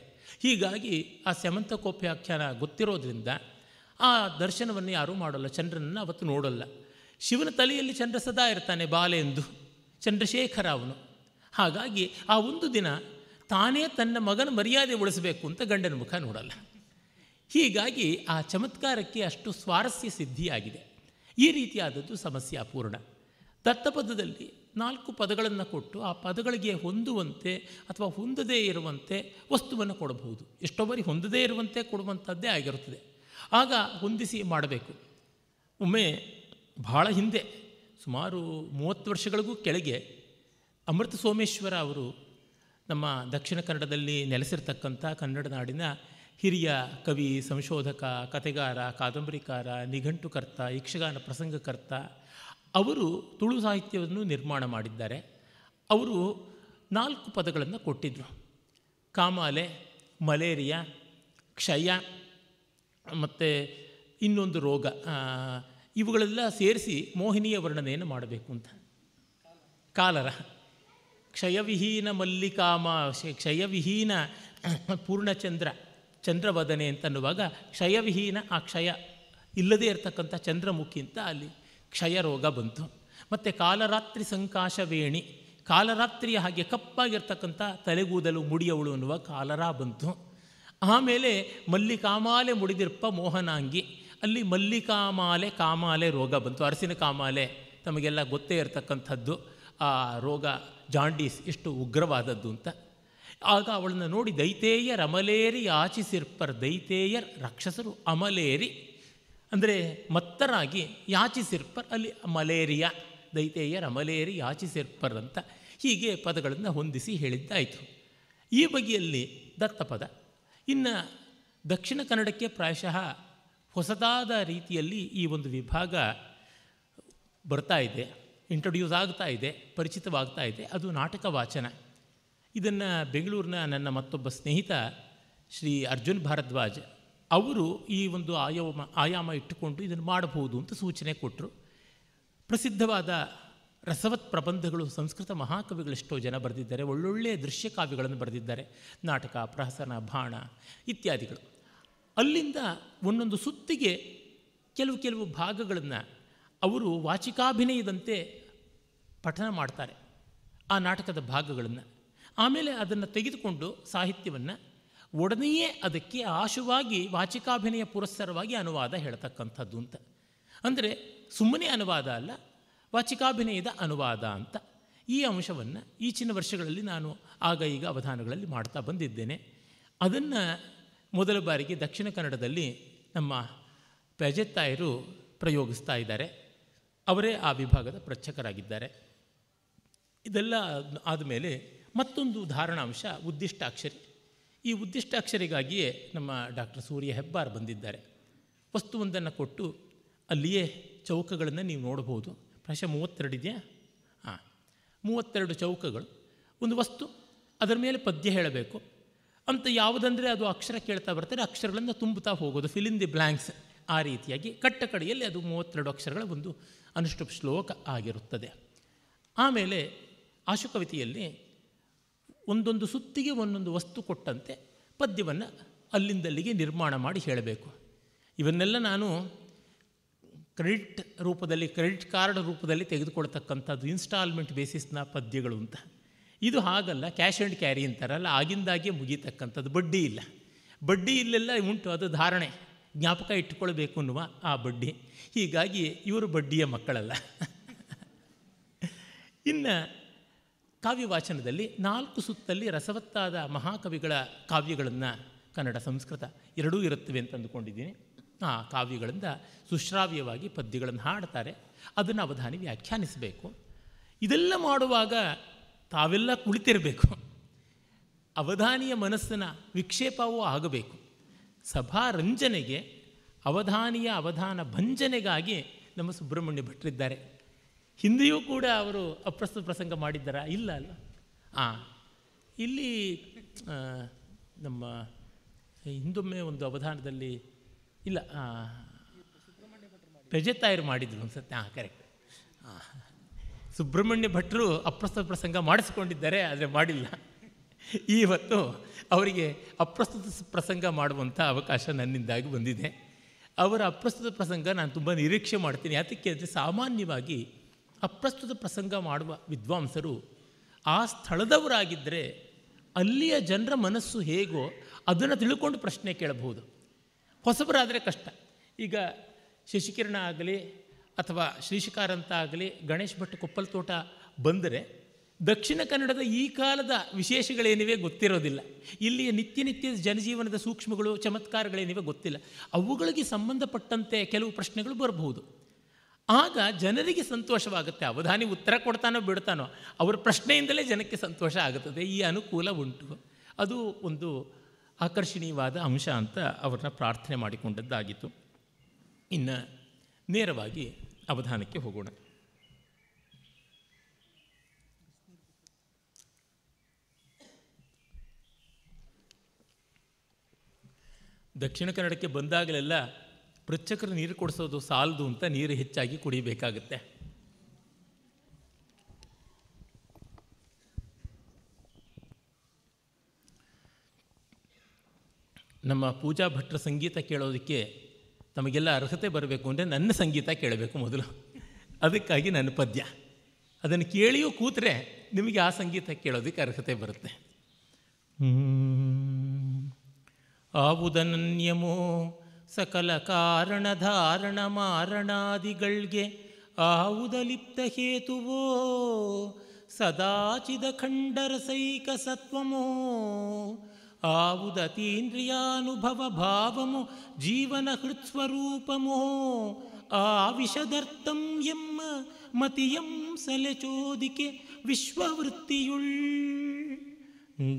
ಹೀಗಾಗಿ ಆ ಸ್ಯಮಂತಕೋಪ್ಯಾಖ್ಯಾನ ಗೊತ್ತಿರೋದ್ರಿಂದ ಆ ದರ್ಶನವನ್ನು ಯಾರೂ ಮಾಡೋಲ್ಲ ಚಂದ್ರನನ್ನು ಅವತ್ತು ನೋಡೋಲ್ಲ ಶಿವನ ತಲೆಯಲ್ಲಿ ಚಂದ್ರ ಸದಾ ಇರ್ತಾನೆ ಎಂದು ಚಂದ್ರಶೇಖರ ಅವನು ಹಾಗಾಗಿ ಆ ಒಂದು ದಿನ ತಾನೇ ತನ್ನ ಮಗನ ಮರ್ಯಾದೆ ಉಳಿಸಬೇಕು ಅಂತ ಗಂಡನ ಮುಖ ನೋಡಲ್ಲ ಹೀಗಾಗಿ ಆ ಚಮತ್ಕಾರಕ್ಕೆ ಅಷ್ಟು ಸ್ವಾರಸ್ಯ ಸಿದ್ಧಿಯಾಗಿದೆ ಈ ರೀತಿಯಾದದ್ದು ಸಮಸ್ಯೆ ಅಪೂರ್ಣ ದತ್ತಪದದಲ್ಲಿ ನಾಲ್ಕು ಪದಗಳನ್ನು ಕೊಟ್ಟು ಆ ಪದಗಳಿಗೆ ಹೊಂದುವಂತೆ ಅಥವಾ ಹೊಂದದೇ ಇರುವಂತೆ ವಸ್ತುವನ್ನು ಕೊಡಬಹುದು ಎಷ್ಟೋ ಬಾರಿ ಹೊಂದದೇ ಇರುವಂತೆ ಕೊಡುವಂಥದ್ದೇ ಆಗಿರುತ್ತದೆ ಆಗ ಹೊಂದಿಸಿ ಮಾಡಬೇಕು ಒಮ್ಮೆ ಭಾಳ ಹಿಂದೆ ಸುಮಾರು ಮೂವತ್ತು ವರ್ಷಗಳಿಗೂ ಕೆಳಗೆ ಅಮೃತ ಸೋಮೇಶ್ವರ ಅವರು ನಮ್ಮ ದಕ್ಷಿಣ ಕನ್ನಡದಲ್ಲಿ ನೆಲೆಸಿರ್ತಕ್ಕಂಥ ಕನ್ನಡ ನಾಡಿನ ಹಿರಿಯ ಕವಿ ಸಂಶೋಧಕ ಕತೆಗಾರ ಕಾದಂಬರಿಕಾರ ನಿಘಂಟುಕರ್ತ ಯಕ್ಷಗಾನ ಪ್ರಸಂಗಕರ್ತ ಅವರು ತುಳು ಸಾಹಿತ್ಯವನ್ನು ನಿರ್ಮಾಣ ಮಾಡಿದ್ದಾರೆ ಅವರು ನಾಲ್ಕು ಪದಗಳನ್ನು ಕೊಟ್ಟಿದ್ದರು ಕಾಮಾಲೆ ಮಲೇರಿಯಾ ಕ್ಷಯ ಮತ್ತು ಇನ್ನೊಂದು ರೋಗ ಇವುಗಳೆಲ್ಲ ಸೇರಿಸಿ ಮೋಹಿನಿಯ ವರ್ಣನೆಯನ್ನು ಮಾಡಬೇಕು ಅಂತ ಕಾಲರ ಕ್ಷಯವಿಹೀನ ಮಲ್ಲಿಕಾಮ ಕ್ಷಯವಿಹೀನ ಪೂರ್ಣಚಂದ್ರ ಚಂದ್ರವದನೆ ಅಂತನ್ನುವಾಗ ಕ್ಷಯವಿಹೀನ ಆ ಕ್ಷಯ ಇಲ್ಲದೇ ಇರತಕ್ಕಂಥ ಚಂದ್ರಮುಖಿ ಅಂತ ಅಲ್ಲಿ ಕ್ಷಯ ರೋಗ ಬಂತು ಮತ್ತು ಕಾಲರಾತ್ರಿ ಸಂಕಾಶವೇಣಿ ಕಾಲರಾತ್ರಿಯ ಹಾಗೆ ಕಪ್ಪಾಗಿರ್ತಕ್ಕಂಥ ತಲೆಗೂದಲು ಮುಡಿಯವಳು ಅನ್ನುವ ಕಾಲರ ಬಂತು ಆಮೇಲೆ ಮಲ್ಲಿಕಾಮಾಲೆ ಮುಡಿದಿರ್ಪ ಮೋಹನಾಂಗಿ ಅಲ್ಲಿ ಮಲ್ಲಿಕಾಮಾಲೆ ಕಾಮಾಲೆ ರೋಗ ಬಂತು ಅರಸಿನ ಕಾಮಾಲೆ ತಮಗೆಲ್ಲ ಗೊತ್ತೇ ಇರತಕ್ಕಂಥದ್ದು ಆ ರೋಗ ಜಾಂಡೀಸ್ ಎಷ್ಟು ಉಗ್ರವಾದದ್ದು ಅಂತ ಆಗ ಅವಳನ್ನು ನೋಡಿ ದೈತೇಯರ್ ಅಮಲೇರಿ ಆಚಿಸಿರ್ಪರ್ ದೈತೇಯರ್ ರಾಕ್ಷಸರು ಅಮಲೇರಿ ಅಂದರೆ ಮತ್ತರಾಗಿ ಯಾಚಿಸಿರ್ಪರ್ ಅಲ್ಲಿ ಮಲೇರಿಯಾ ದೈತೇಯರ ಮಲೇರಿ ಯಾಚಿಸಿರ್ಪರ್ ಅಂತ ಹೀಗೆ ಪದಗಳನ್ನು ಹೊಂದಿಸಿ ಹೇಳಿದ್ದಾಯಿತು ಈ ಬಗೆಯಲ್ಲಿ ದತ್ತಪದ ಇನ್ನು ದಕ್ಷಿಣ ಕನ್ನಡಕ್ಕೆ ಪ್ರಾಯಶಃ ಹೊಸದಾದ ರೀತಿಯಲ್ಲಿ ಈ ಒಂದು ವಿಭಾಗ ಬರ್ತಾ ಇದೆ ಇಂಟ್ರೊಡ್ಯೂಸ್ ಆಗ್ತಾ ಇದೆ ಪರಿಚಿತವಾಗ್ತಾ ಇದೆ ಅದು ನಾಟಕ ವಾಚನ ಇದನ್ನು ಬೆಂಗಳೂರಿನ ನನ್ನ ಮತ್ತೊಬ್ಬ ಸ್ನೇಹಿತ ಶ್ರೀ ಅರ್ಜುನ್ ಭಾರದ್ವಾಜ್ ಅವರು ಈ ಒಂದು ಆಯಾಮ ಆಯಾಮ ಇಟ್ಟುಕೊಂಡು ಇದನ್ನು ಮಾಡಬಹುದು ಅಂತ ಸೂಚನೆ ಕೊಟ್ಟರು ಪ್ರಸಿದ್ಧವಾದ ರಸವತ್ ಪ್ರಬಂಧಗಳು ಸಂಸ್ಕೃತ ಮಹಾಕವಿಗಳೆಷ್ಟೋ ಜನ ಬರೆದಿದ್ದಾರೆ ಒಳ್ಳೊಳ್ಳೆಯ ದೃಶ್ಯ ಕಾವ್ಯಗಳನ್ನು ಬರೆದಿದ್ದಾರೆ ನಾಟಕ ಪ್ರಹಸನ ಬಾಣ ಇತ್ಯಾದಿಗಳು ಅಲ್ಲಿಂದ ಒಂದೊಂದು ಸುತ್ತಿಗೆ ಕೆಲವು ಕೆಲವು ಭಾಗಗಳನ್ನು ಅವರು ವಾಚಿಕಾಭಿನಯದಂತೆ ಪಠನ ಮಾಡ್ತಾರೆ ಆ ನಾಟಕದ ಭಾಗಗಳನ್ನು ಆಮೇಲೆ ಅದನ್ನು ತೆಗೆದುಕೊಂಡು ಸಾಹಿತ್ಯವನ್ನು ಒಡನೆಯೇ ಅದಕ್ಕೆ ಆಶುವಾಗಿ ವಾಚಿಕಾಭಿನಯ ಪುರಸ್ಸರವಾಗಿ ಅನುವಾದ ಹೇಳ್ತಕ್ಕಂಥದ್ದು ಅಂತ ಅಂದರೆ ಸುಮ್ಮನೆ ಅನುವಾದ ಅಲ್ಲ ವಾಚಿಕಾಭಿನಯದ ಅನುವಾದ ಅಂತ ಈ ಅಂಶವನ್ನು ಈಚಿನ ವರ್ಷಗಳಲ್ಲಿ ನಾನು ಆಗ ಈಗ ಅವಧಾನಗಳಲ್ಲಿ ಮಾಡ್ತಾ ಬಂದಿದ್ದೇನೆ ಅದನ್ನು ಮೊದಲ ಬಾರಿಗೆ ದಕ್ಷಿಣ ಕನ್ನಡದಲ್ಲಿ ನಮ್ಮ ಪ್ಯಾಜೆತ್ತಾಯರು ಪ್ರಯೋಗಿಸ್ತಾ ಇದ್ದಾರೆ ಅವರೇ ಆ ವಿಭಾಗದ ಪ್ರಚಕರಾಗಿದ್ದಾರೆ ಇದೆಲ್ಲ ಆದಮೇಲೆ ಮತ್ತೊಂದು ಧಾರಣಾಂಶ ಉದ್ದಿಷ್ಟಾಕ್ಷರಿ ಈ ಉದ್ದಿಷ್ಟಾಕ್ಷರಿಗಾಗಿಯೇ ನಮ್ಮ ಡಾಕ್ಟರ್ ಸೂರ್ಯ ಹೆಬ್ಬಾರ್ ಬಂದಿದ್ದಾರೆ ವಸ್ತುವೊಂದನ್ನು ಕೊಟ್ಟು ಅಲ್ಲಿಯೇ ಚೌಕಗಳನ್ನು ನೀವು ನೋಡಬಹುದು ಪ್ರಶ್ನೆ ಮೂವತ್ತೆರಡು ಇದೆಯಾ ಹಾಂ ಮೂವತ್ತೆರಡು ಚೌಕಗಳು ಒಂದು ವಸ್ತು ಅದರ ಮೇಲೆ ಪದ್ಯ ಹೇಳಬೇಕು ಅಂತ ಯಾವುದಂದರೆ ಅದು ಅಕ್ಷರ ಕೇಳ್ತಾ ಬರ್ತಾರೆ ಅಕ್ಷರಗಳನ್ನು ತುಂಬುತ್ತಾ ಹೋಗೋದು ಫಿಲ್ ಇನ್ ದಿ ಬ್ಲ್ಯಾಂಕ್ಸ್ ಆ ರೀತಿಯಾಗಿ ಕಟ್ಟ ಕಡೆಯಲ್ಲಿ ಅದು ಮೂವತ್ತೆರಡು ಅಕ್ಷರಗಳ ಒಂದು ಅನುಷ್ಠುಪ್ ಶ್ಲೋಕ ಆಗಿರುತ್ತದೆ ಆಮೇಲೆ ಆಶುಕವಿತೆಯಲ್ಲಿ ಒಂದೊಂದು ಸುತ್ತಿಗೆ ಒಂದೊಂದು ವಸ್ತು ಕೊಟ್ಟಂತೆ ಪದ್ಯವನ್ನು ಅಲ್ಲಿಂದಲ್ಲಿಗೆ ನಿರ್ಮಾಣ ಮಾಡಿ ಹೇಳಬೇಕು ಇವನ್ನೆಲ್ಲ ನಾನು ಕ್ರೆಡಿಟ್ ರೂಪದಲ್ಲಿ ಕ್ರೆಡಿಟ್ ಕಾರ್ಡ್ ರೂಪದಲ್ಲಿ ತೆಗೆದುಕೊಳ್ತಕ್ಕಂಥದ್ದು ಇನ್ಸ್ಟಾಲ್ಮೆಂಟ್ ಬೇಸಿಸ್ನ ಪದ್ಯಗಳು ಅಂತ ಇದು ಹಾಗಲ್ಲ ಕ್ಯಾಶ್ ಆ್ಯಂಡ್ ಕ್ಯಾರಿ ಅಂತಾರಲ್ಲ ಆಗಿಂದಾಗೆ ಮುಗಿತಕ್ಕಂಥದ್ದು ಬಡ್ಡಿ ಇಲ್ಲ ಬಡ್ಡಿ ಇಲ್ಲೆಲ್ಲ ಉಂಟು ಅದು ಧಾರಣೆ ಜ್ಞಾಪಕ ಇಟ್ಟುಕೊಳ್ಬೇಕು ಅನ್ನುವ ಆ ಬಡ್ಡಿ ಹೀಗಾಗಿ ಇವರು ಬಡ್ಡಿಯ ಮಕ್ಕಳಲ್ಲ *laughs* ಇನ್ನು ಕಾವ್ಯವಾಚನದಲ್ಲಿ ನಾಲ್ಕು ಸುತ್ತಲ್ಲಿ ರಸವತ್ತಾದ ಮಹಾಕವಿಗಳ ಕಾವ್ಯಗಳನ್ನು ಕನ್ನಡ ಸಂಸ್ಕೃತ ಎರಡೂ ಇರುತ್ತವೆ ಅಂತ ಅಂದುಕೊಂಡಿದ್ದೀನಿ ಆ ಕಾವ್ಯಗಳಿಂದ ಸುಶ್ರಾವ್ಯವಾಗಿ ಪದ್ಯಗಳನ್ನು ಹಾಡ್ತಾರೆ ಅದನ್ನು ಅವಧಾನಿ ವ್ಯಾಖ್ಯಾನಿಸಬೇಕು ಇದೆಲ್ಲ ಮಾಡುವಾಗ ತಾವೆಲ್ಲ ಕುಳಿತಿರಬೇಕು ಅವಧಾನಿಯ ಮನಸ್ಸಿನ ವಿಕ್ಷೇಪವೂ ಆಗಬೇಕು ಸಭಾರಂಜನೆಗೆ ಅವಧಾನಿಯ ಅವಧಾನ ಭಂಜನೆಗಾಗಿ ನಮ್ಮ ಸುಬ್ರಹ್ಮಣ್ಯ ಭಟ್ರಿದ್ದಾರೆ ಹಿಂದೆಯೂ ಕೂಡ ಅವರು ಅಪ್ರಸ್ತುತ ಪ್ರಸಂಗ ಮಾಡಿದ್ದಾರಾ ಇಲ್ಲ ಅಲ್ಲ ಹಾಂ ಇಲ್ಲಿ ನಮ್ಮ ಹಿಂದೊಮ್ಮೆ ಒಂದು ಅವಧಾನದಲ್ಲಿ ಇಲ್ಲ ಪ್ರಜೆತಾಯರು ಮಾಡಿದರು ಅನ್ಸುತ್ತೆ ಹಾಂ ಕರೆಕ್ಟ್ ಹಾಂ ಸುಬ್ರಹ್ಮಣ್ಯ ಭಟ್ರು ಅಪ್ರಸ್ತುತ ಪ್ರಸಂಗ ಮಾಡಿಸ್ಕೊಂಡಿದ್ದಾರೆ ಆದರೆ ಮಾಡಿಲ್ಲ ಇವತ್ತು ಅವರಿಗೆ ಅಪ್ರಸ್ತುತ ಪ್ರಸಂಗ ಮಾಡುವಂಥ ಅವಕಾಶ ನನ್ನಿಂದಾಗಿ ಬಂದಿದೆ ಅವರ ಅಪ್ರಸ್ತುತ ಪ್ರಸಂಗ ನಾನು ತುಂಬ ನಿರೀಕ್ಷೆ ಮಾಡ್ತೀನಿ ಅದಕ್ಕೆ ಅಂದರೆ ಸಾಮಾನ್ಯವಾಗಿ ಅಪ್ರಸ್ತುತ ಪ್ರಸಂಗ ಮಾಡುವ ವಿದ್ವಾಂಸರು ಆ ಸ್ಥಳದವರಾಗಿದ್ದರೆ ಅಲ್ಲಿಯ ಜನರ ಮನಸ್ಸು ಹೇಗೋ ಅದನ್ನು ತಿಳ್ಕೊಂಡು ಪ್ರಶ್ನೆ ಕೇಳಬಹುದು ಹೊಸಬರಾದರೆ ಕಷ್ಟ ಈಗ ಶಶಿಕಿರಣ ಆಗಲಿ ಅಥವಾ ಶ್ರೀಶಿಕಾರಂತ ಆಗಲಿ ಗಣೇಶ್ ಭಟ್ ಕೊಪ್ಪಲ್ತೋಟ ಬಂದರೆ ದಕ್ಷಿಣ ಕನ್ನಡದ ಈ ಕಾಲದ ವಿಶೇಷಗಳೇನಿವೆ ಗೊತ್ತಿರೋದಿಲ್ಲ ಇಲ್ಲಿಯ ನಿತ್ಯ ಜನಜೀವನದ ಸೂಕ್ಷ್ಮಗಳು ಚಮತ್ಕಾರಗಳೇನಿವೆ ಗೊತ್ತಿಲ್ಲ ಅವುಗಳಿಗೆ ಸಂಬಂಧಪಟ್ಟಂತೆ ಕೆಲವು ಪ್ರಶ್ನೆಗಳು ಬರಬಹುದು ಆಗ ಜನರಿಗೆ ಸಂತೋಷವಾಗುತ್ತೆ ಅವಧಾನಿ ಉತ್ತರ ಕೊಡ್ತಾನೋ ಬಿಡ್ತಾನೋ ಅವರ ಪ್ರಶ್ನೆಯಿಂದಲೇ ಜನಕ್ಕೆ ಸಂತೋಷ ಆಗುತ್ತದೆ ಈ ಅನುಕೂಲ ಉಂಟು ಅದು ಒಂದು ಆಕರ್ಷಣೀಯವಾದ ಅಂಶ ಅಂತ ಅವ್ರನ್ನ ಪ್ರಾರ್ಥನೆ ಮಾಡಿಕೊಂಡದ್ದಾಗಿತ್ತು ಇನ್ನು ನೇರವಾಗಿ ಅವಧಾನಕ್ಕೆ ಹೋಗೋಣ ದಕ್ಷಿಣ ಕನ್ನಡಕ್ಕೆ ಬಂದಾಗಲೆಲ್ಲ ಪೃಚ್ಛಕರು ನೀರು ಕೊಡಿಸೋದು ಸಾಲದು ಅಂತ ನೀರು ಹೆಚ್ಚಾಗಿ ಕುಡಿಬೇಕಾಗುತ್ತೆ ನಮ್ಮ ಪೂಜಾ ಭಟ್ರ ಸಂಗೀತ ಕೇಳೋದಕ್ಕೆ ತಮಗೆಲ್ಲ ಅರ್ಹತೆ ಬರಬೇಕು ಅಂದರೆ ನನ್ನ ಸಂಗೀತ ಕೇಳಬೇಕು ಮೊದಲು ಅದಕ್ಕಾಗಿ ನನ್ನ ಪದ್ಯ ಅದನ್ನು ಕೇಳಿಯೂ ಕೂತರೆ ನಿಮಗೆ ಆ ಸಂಗೀತ ಕೇಳೋದಕ್ಕೆ ಅರ್ಹತೆ ಬರುತ್ತೆ ಆವುದನನ್ಯಮೋ ಸಕಲ ಕಾರಣಧಾರಣ ಮಾರಣಾದಿಗಳಿಗೆ ಆವುದಲಿಪ್ತ ಹೇತುವೋ ಸದಾಚಿದ ಸೈಕ ಸತ್ವಮೋ ಆವುದತೀಂದ್ರಿಯಾನುಭವ ಭಾವಮು ಜೀವನ ಹೃತ್ಸ್ವರೂಪಮೋ ಆ ವಿಷದರ್ಥಂ ಎಮ್ಮ ಮತಿಯಂ ಸಲೆಚೋದಿಕೆ ವಿಶ್ವವೃತ್ತಿಯುಳ್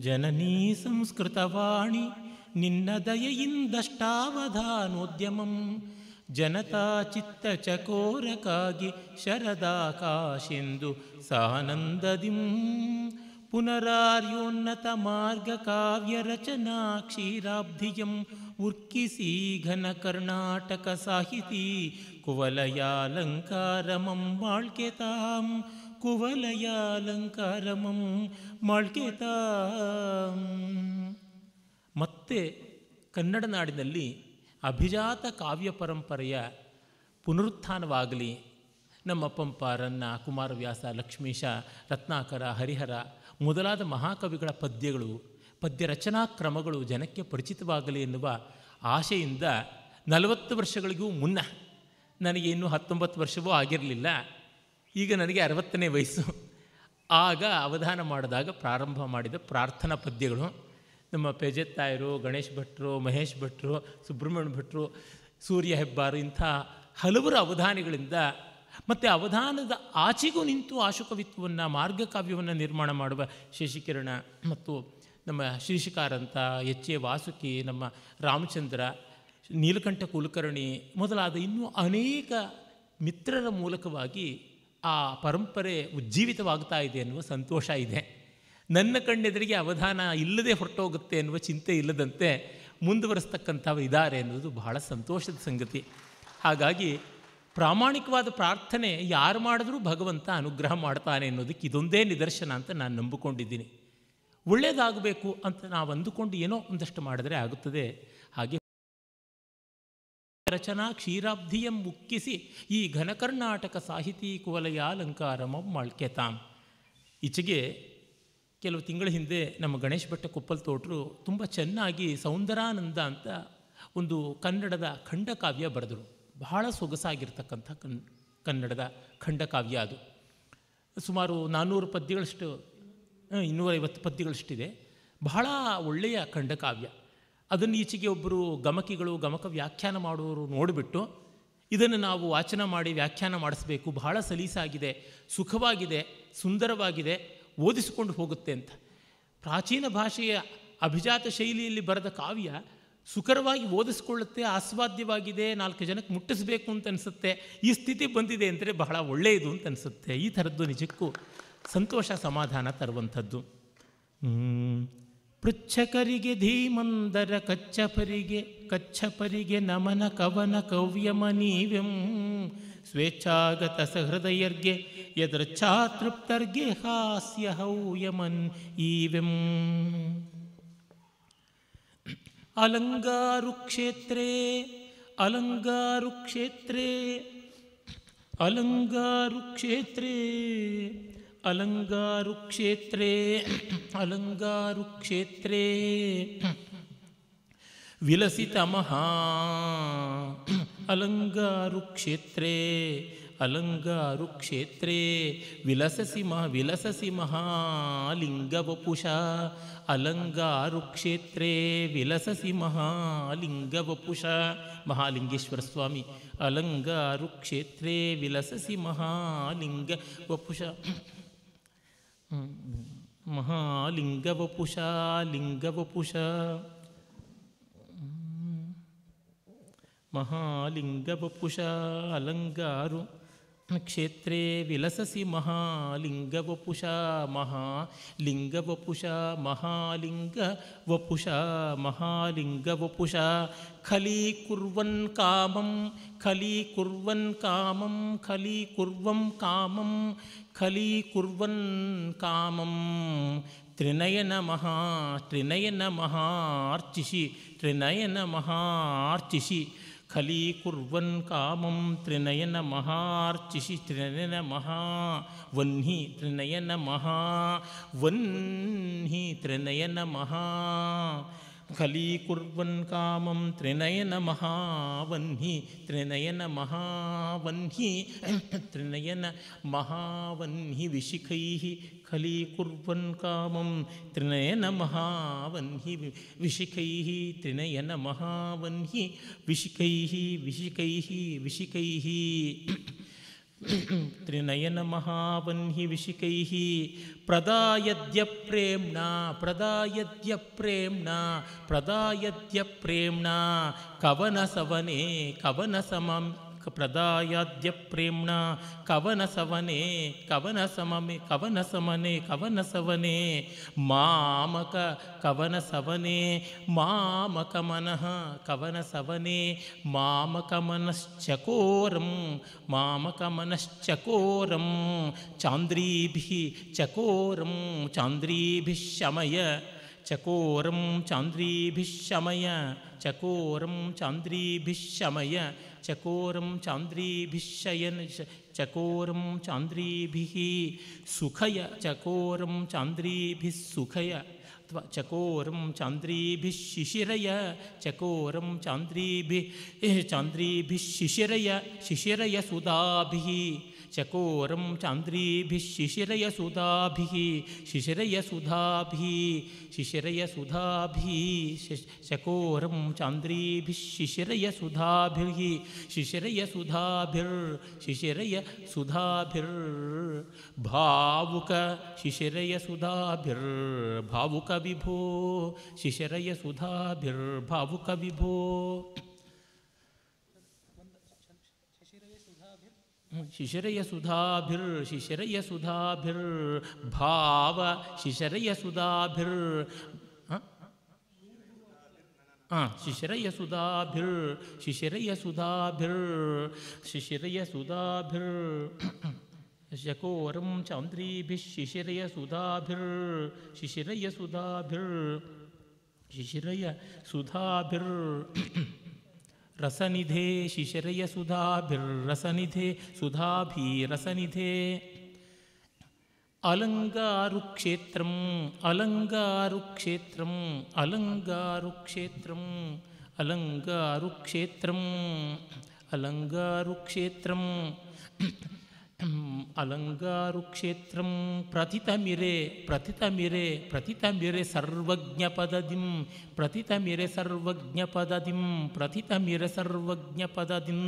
ಜನನೀ ಸಂಸ್ಕೃತವಾಣಿ ನಿನ್ನ ದಯೆಯಿಂದಷ್ಟಾವಧಾನೋದ್ಯಮಂ ಜನತಾ ಚಿತ್ತ ಶರದಾಕಾಶಿಂದು ಶರದಾಕಾಶೆಂದು ಸಾನಂದದಿಂ ಪುನರಾರ್ಯೋನ್ನತ ಮಾರ್ಗ ರಚನಾ ಕ್ಷೀರಾಬ್ಧಿಯಂ ಉರ್ಕಿಸಿ ಘನ ಕರ್ನಾಟಕ ಸಾಹಿತಿ ಕುವಲಯಾಲಂಕಾರಮಂ ಮಾಳ್ಕೆತಾಂ ಕುವಲಯಾಲಂಕಾರಮಂ ಮಾಳ್ಕೆತಾಂ ಮತ್ತೆ ಕನ್ನಡ ನಾಡಿನಲ್ಲಿ ಅಭಿಜಾತ ಕಾವ್ಯ ಪರಂಪರೆಯ ಪುನರುತ್ಥಾನವಾಗಲಿ ನಮ್ಮ ಪಂಪ ರನ್ನ ಕುಮಾರವ್ಯಾಸ ಲಕ್ಷ್ಮೀಶ ರತ್ನಾಕರ ಹರಿಹರ ಮೊದಲಾದ ಮಹಾಕವಿಗಳ ಪದ್ಯಗಳು ಪದ್ಯ ರಚನಾ ಕ್ರಮಗಳು ಜನಕ್ಕೆ ಪರಿಚಿತವಾಗಲಿ ಎನ್ನುವ ಆಶೆಯಿಂದ ನಲವತ್ತು ವರ್ಷಗಳಿಗೂ ಮುನ್ನ ನನಗೆ ಇನ್ನೂ ಹತ್ತೊಂಬತ್ತು ವರ್ಷವೂ ಆಗಿರಲಿಲ್ಲ ಈಗ ನನಗೆ ಅರವತ್ತನೇ ವಯಸ್ಸು ಆಗ ಅವಧಾನ ಮಾಡಿದಾಗ ಪ್ರಾರಂಭ ಮಾಡಿದ ಪ್ರಾರ್ಥನಾ ಪದ್ಯಗಳು ನಮ್ಮ ಪೇಜೆತ್ತಾಯರು ಗಣೇಶ್ ಭಟ್ರು ಮಹೇಶ್ ಭಟ್ರು ಸುಬ್ರಹ್ಮಣ್ಯ ಭಟ್ರು ಸೂರ್ಯ ಹೆಬ್ಬಾರು ಇಂಥ ಹಲವರ ಅವಧಾನಿಗಳಿಂದ ಮತ್ತು ಅವಧಾನದ ಆಚೆಗೂ ನಿಂತು ಆಶುಕವಿತ್ವವನ್ನು ಮಾರ್ಗಕಾವ್ಯವನ್ನು ನಿರ್ಮಾಣ ಮಾಡುವ ಶಶಿಕಿರಣ ಮತ್ತು ನಮ್ಮ ಶೀರ್ಷಿಕಾರಂತ ಎಚ್ ಎ ವಾಸುಕಿ ನಮ್ಮ ರಾಮಚಂದ್ರ ನೀಲಕಂಠ ಕುಲಕರ್ಣಿ ಮೊದಲಾದ ಇನ್ನೂ ಅನೇಕ ಮಿತ್ರರ ಮೂಲಕವಾಗಿ ಆ ಪರಂಪರೆ ಉಜ್ಜೀವಿತವಾಗ್ತಾ ಇದೆ ಅನ್ನುವ ಸಂತೋಷ ಇದೆ ನನ್ನ ಕಣ್ಣೆದುರಿಗೆ ಅವಧಾನ ಇಲ್ಲದೆ ಹೊರಟೋಗುತ್ತೆ ಎನ್ನುವ ಚಿಂತೆ ಇಲ್ಲದಂತೆ ಮುಂದುವರಿಸ್ತಕ್ಕಂಥವು ಇದ್ದಾರೆ ಅನ್ನೋದು ಬಹಳ ಸಂತೋಷದ ಸಂಗತಿ ಹಾಗಾಗಿ ಪ್ರಾಮಾಣಿಕವಾದ ಪ್ರಾರ್ಥನೆ ಯಾರು ಮಾಡಿದ್ರೂ ಭಗವಂತ ಅನುಗ್ರಹ ಮಾಡ್ತಾನೆ ಅನ್ನೋದಕ್ಕೆ ಇದೊಂದೇ ನಿದರ್ಶನ ಅಂತ ನಾನು ನಂಬಿಕೊಂಡಿದ್ದೀನಿ ಒಳ್ಳೆಯದಾಗಬೇಕು ಅಂತ ನಾವು ಅಂದುಕೊಂಡು ಏನೋ ಒಂದಷ್ಟು ಮಾಡಿದ್ರೆ ಆಗುತ್ತದೆ ಹಾಗೆ ರಚನಾ ಕ್ಷೀರಾಬ್ಧಿಯಂ ಮುಕ್ಕಿಸಿ ಈ ಘನಕರ್ನಾಟಕ ಸಾಹಿತಿ ಅಲಂಕಾರ ಮಳ್ಕೆತಾಮ್ ಈಚೆಗೆ ಕೆಲವು ತಿಂಗಳ ಹಿಂದೆ ನಮ್ಮ ಗಣೇಶ್ ಭಟ್ಟ ತೋಟರು ತುಂಬ ಚೆನ್ನಾಗಿ ಸೌಂದರಾನಂದ ಅಂತ ಒಂದು ಕನ್ನಡದ ಖಂಡಕಾವ್ಯ ಬರೆದರು ಬಹಳ ಸೊಗಸಾಗಿರ್ತಕ್ಕಂಥ ಕನ್ ಕನ್ನಡದ ಖಂಡಕಾವ್ಯ ಅದು ಸುಮಾರು ನಾನ್ನೂರು ಪದ್ಯಗಳಷ್ಟು ಇನ್ನೂರೈವತ್ತು ಪದ್ಯಗಳಷ್ಟಿದೆ ಬಹಳ ಒಳ್ಳೆಯ ಖಂಡಕಾವ್ಯ ಅದನ್ನು ಈಚೆಗೆ ಒಬ್ಬರು ಗಮಕಿಗಳು ಗಮಕ ವ್ಯಾಖ್ಯಾನ ಮಾಡುವವರು ನೋಡಿಬಿಟ್ಟು ಇದನ್ನು ನಾವು ವಾಚನ ಮಾಡಿ ವ್ಯಾಖ್ಯಾನ ಮಾಡಿಸ್ಬೇಕು ಬಹಳ ಸಲೀಸಾಗಿದೆ ಸುಖವಾಗಿದೆ ಸುಂದರವಾಗಿದೆ ಓದಿಸಿಕೊಂಡು ಹೋಗುತ್ತೆ ಅಂತ ಪ್ರಾಚೀನ ಭಾಷೆಯ ಅಭಿಜಾತ ಶೈಲಿಯಲ್ಲಿ ಬರೆದ ಕಾವ್ಯ ಸುಖರವಾಗಿ ಓದಿಸ್ಕೊಳ್ಳುತ್ತೆ ಆಸ್ವಾದ್ಯವಾಗಿದೆ ನಾಲ್ಕು ಜನಕ್ಕೆ ಮುಟ್ಟಿಸಬೇಕು ಅಂತ ಅನಿಸುತ್ತೆ ಈ ಸ್ಥಿತಿ ಬಂದಿದೆ ಅಂದರೆ ಬಹಳ ಒಳ್ಳೆಯದು ಅಂತ ಅನಿಸುತ್ತೆ ಈ ಥರದ್ದು ನಿಜಕ್ಕೂ ಸಂತೋಷ ಸಮಾಧಾನ ತರುವಂಥದ್ದು ಪೃಚ್ಛಕರಿಗೆ ಧೀಮಂದರ ಕಚ್ಚಪರಿಗೆ ಕಚ್ಚಪರಿಗೆ ನಮನ ಕವನ ಕವ್ಯಮ ನೀವೆಂ ಸ್ವೇಚ್ಛಾಗತಸಹೃದಯರ್ಗೆ ಯದೃಚ್ಛಾತೃಪ್ತರ್ಗೆ ಹಾಸ್ಯ ಹೌಯಮನ್ ಈವೆಂ ಅಲಂಗಾರು ಕ್ಷೇತ್ರೇ ಅಲಂಗಾರು ಕ್ಷೇತ್ರೇ ಅಲಂಗಾರು ಕ್ಷೇತ್ರೇ ಅಲಂಗಾರು ಕ್ಷೇತ್ರೇ ಅಲಂಗಾರು ಕ್ಷೇತ್ರೇ ವಿಲಸಿತಮಃ ಅಲಂಗಾರು ಕ್ಷೇತ್ರೇ ಅಲಂಗಾರು ಕ್ಷೇತ್ರೇ ವಿಲಸಸಿ ಮಹ ವಿಲಸಸಿ ಮಹಾಲಿಂಗವಪುಷ ಅಲಂಗಾರು ಕ್ಷೇತ್ರೇ ವಿಲಸಸಿ ಮಹಾಲಿಂಗವಪುಷ ಮಹಾಲಿಂಗೇಶ್ವರ ಸ್ವಾಮಿ ಅಲಂಗಾರು ಕ್ಷೇತ್ರೇ ವಿಲಸಸಿ ಮಹಾಲಿಂಗ ವಪುಷ ಲಿಂಗ ವಪುಷ ಮಹಾಲಿಂಗವಪುಷಾ ಅಲಂಗಾರು ಕ್ಷೇತ್ರೇ ವಿಲಸಸಿ ಮಹಾಲಿಂಗ ವಪುಷ ಮಹಾಲಿಂಗ ವಪುಷ ಮಹಾಲಿಂಗ ವಪುಷ ಮಹಾಲಿಂಗ ವಪುಷ ಕುರ್ವನ್ ಕಾಮಂ ಖಲೀಕುರ್ವನ್ ಕಾಮಂ ಖಲೀಕುರ್ವಂ ಕಾಮಂ ಕಾಮಂ ತ್ರಿನಯನ ಮಹಾ ತ್ರಿನಯನ ಮಹಾರ್ಚಿಷಿ ತ್ರಿನಯನ ಮಹಾರ್ಚಿಷಿ खलीकुर्वन् कामं त्रिनयनमहार्चिषि त्रिनयन वह्नि त्रिनयनमहा वह्नि महा खलीकुर्वन् कामं त्रिनयनमहावः त्रिनयनमहावः त्रिनयनमहावन्विशिखैः खलीकुर्वन् कामं त्रिनयनमहावन्यः विशिखैः त्रिनयनमहामह्निः विशिकैः विशिकैः विशिकैः त्रिनयनमहावन्निविषिकैः प्रदायद्य प्रेम्णा प्रदायद्य प्रेम्णा प्रदायद्य प्रेम्णा कवनसवने कवनसमं प्रदायाद्यप्रेम्णा कवनसवने कवनसममे कवनसमने कवनसवने मामक मामककवनसवने मामकमनः कवनसवने मामकमनश्चकोरं मामकमनश्चकोरं चान्द्रीभिश्चकोरं चान्द्रीभिःशमय चकोरं चान्द्रीभिःशमय चकोरं चान्द्रीभिःशमय चकोरं चान्द्रीभिश्चयन चकोरं चान्द्रीभिः सुखय चकोरं चान्द्रीभिः सुखय अथवा चकोरं चान्द्रीभिः शिशिरय चकोरं चान्द्रीभिः चान्द्रीभिः शिशिरय शिशिरय सुधा चकोरं चान्द्रीभिः शिशिरयसुधाभिः शिशिरयसुधाभिः शिशिरयसुधाभिः चकोरं चान्द्रीभिः भावुक शिशिरयसुधाभिर्शिशिरयसुधाभिर्भावुक भावुक विभो भावुक विभो भाव शिशिरयसुधाभिर्शिशिरयसुधाभिर्भाव शिशिरयसुधाभिर् हाँ शिशिरयसुधाभिर् शिशिरयसुधाभिर् शिशिरयसुधाभिर् शकोरम चांद्रीभिशिशिरय सुधाभिर शिशिरय सुधाभिर शिशिरय सुधाभिर रसनिधे शिशरय सुधाभिर्रसनिधे सुधाभिरसनिधे अलङ्गारुक्षेत्रम् अलङ्गारुक्षेत्रम् अलङ्गारुक्षेत्रम् अलङ्गारुक्षेत्रम् अलङ्गारुक्षेत्रम् ಅಲಂಗಾರು ಕ್ಷೇತ್ರಂ ಸರ್ವಜ್ಞ ಪದದಿಂ ಪ್ರಥಿತಮಿರೆ ಪ್ರಥಿತಮಿರೆ ಸರ್ವಜ್ಞ ಪದದಿಂ ಪ್ರಥಿತಮಿರೆ ಸರ್ವಜ್ಞಪದದಿಂ ಪ್ರಥಿತಮಿರೆ ಸರ್ವಜ್ಞಪದದಿಂ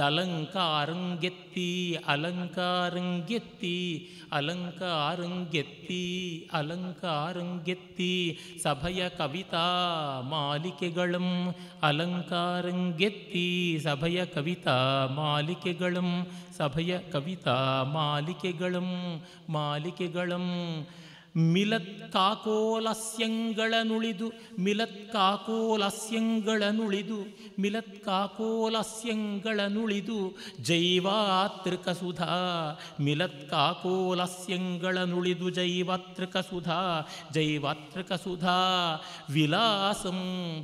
ದಲಂಕಾರಂಗೆತ್ತಿ ಅಲಂಕಾರಂಗೆತ್ತಿ ಅಲಂಕಾರಂಗೆತ್ತಿ ಅಲಂಕಾರಂಗೆತ್ತಿ ಸಭಯ ಕವಿತಾ ಮಾಲಿಕೆಗಳಂ ಅಲಂಕಾರಂಗೆತ್ತಿ ಸಭಯ ಕವಿತಾ ಮಾಲಿಕೆಗಳಂ सभय कविता मालिकेगळं मालिकेगळं ಮಿಲತ್ಕಾಕೋಲಸ್ಯಂಗಳನುಳಿದು ಮಿಲತ್ಕಾಕೋಲಸ್ಯಂಗಳನುಳಿದು ಮಿಲತ್ಕಾಕೋಲಸ್ಯಂಗಳನುಳಿದು ಜೈವಾತೃಕ ಮಿಲತ್ಕಾಕೋಲಸ್ಯಂಗಳನುಳಿದು ಜೈವಾತೃಕ ಸುಧಾ ವಿಲಾಸಂ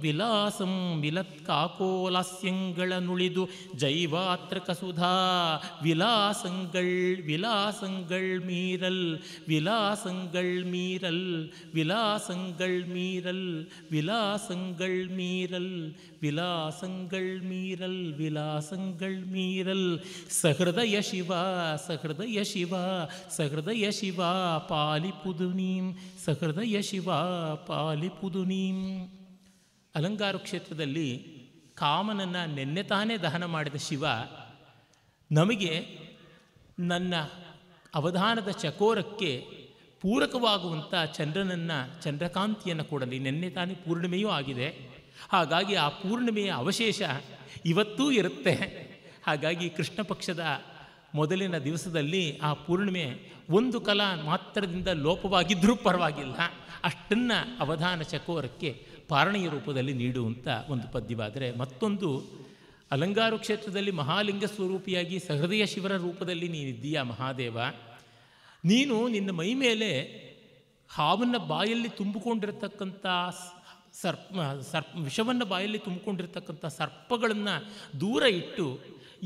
ವಿಲಾಸಂ ಮಿಲತ್ಕಾಕೋಲಸ್ಯಂಗಳನುಳಿದು ಜೈವಾತೃಕ ಸುಧಾ ವಿಲಾಸಂಗಳ್ ವಿಲಾಸಂಗಳ್ ಮೀರಲ್ ವಿಲಾಸಂಗಳ್ ಮೀರಲ್ ವಿಲಾಸಂಗಳ್ ಮೀರಲ್ ವಿಲಾಸಂಗಳ್ ಮೀರಲ್ ವಿಲಾಸಂ ಮೀರಲ್ ವಿಲಾಸಂಗಳ್ ಮೀರಲ್ ಸಹೃದ ಯಶಿವಾ ಸಹೃದ ಯ ಶಿವ ಸಹೃದ ಶಿವ ಪಾಲಿಪುದುನಿಂ ಸಹೃದ ಯ ಶಿವಾ ಪಾಲಿ ಪುದುನಿಂ ಅಲಂಕಾರ ಕ್ಷೇತ್ರದಲ್ಲಿ ಕಾಮನನ್ನ ನಿನ್ನೆ ತಾನೇ ದಹನ ಮಾಡಿದ ಶಿವ ನಮಗೆ ನನ್ನ ಅವಧಾನದ ಚಕೋರಕ್ಕೆ ಪೂರಕವಾಗುವಂಥ ಚಂದ್ರನನ್ನ ಚಂದ್ರಕಾಂತಿಯನ್ನು ಕೊಡಲಿ ನಿನ್ನೆ ತಾನೇ ಪೂರ್ಣಿಮೆಯೂ ಆಗಿದೆ ಹಾಗಾಗಿ ಆ ಪೂರ್ಣಿಮೆಯ ಅವಶೇಷ ಇವತ್ತೂ ಇರುತ್ತೆ ಹಾಗಾಗಿ ಕೃಷ್ಣ ಪಕ್ಷದ ಮೊದಲಿನ ದಿವಸದಲ್ಲಿ ಆ ಪೂರ್ಣಿಮೆ ಒಂದು ಕಲಾ ಮಾತ್ರದಿಂದ ಲೋಪವಾಗಿದ್ದರೂ ಪರವಾಗಿಲ್ಲ ಅಷ್ಟನ್ನು ಅವಧಾನ ಚಕೋರಕ್ಕೆ ಪಾರಣೆಯ ರೂಪದಲ್ಲಿ ನೀಡುವಂಥ ಒಂದು ಪದ್ಯವಾದರೆ ಮತ್ತೊಂದು ಅಲಂಗಾರು ಕ್ಷೇತ್ರದಲ್ಲಿ ಮಹಾಲಿಂಗ ಸ್ವರೂಪಿಯಾಗಿ ಸಹೃದಯ ಶಿವರ ರೂಪದಲ್ಲಿ ನೀನಿದ್ದೀಯಾ ಮಹಾದೇವ ನೀನು ನಿನ್ನ ಮೈ ಮೇಲೆ ಹಾವನ್ನು ಬಾಯಲ್ಲಿ ತುಂಬಿಕೊಂಡಿರತಕ್ಕಂಥ ಸರ್ಪ ಸರ್ಪ ವಿಷವನ್ನು ಬಾಯಲ್ಲಿ ತುಂಬಿಕೊಂಡಿರ್ತಕ್ಕಂಥ ಸರ್ಪಗಳನ್ನು ದೂರ ಇಟ್ಟು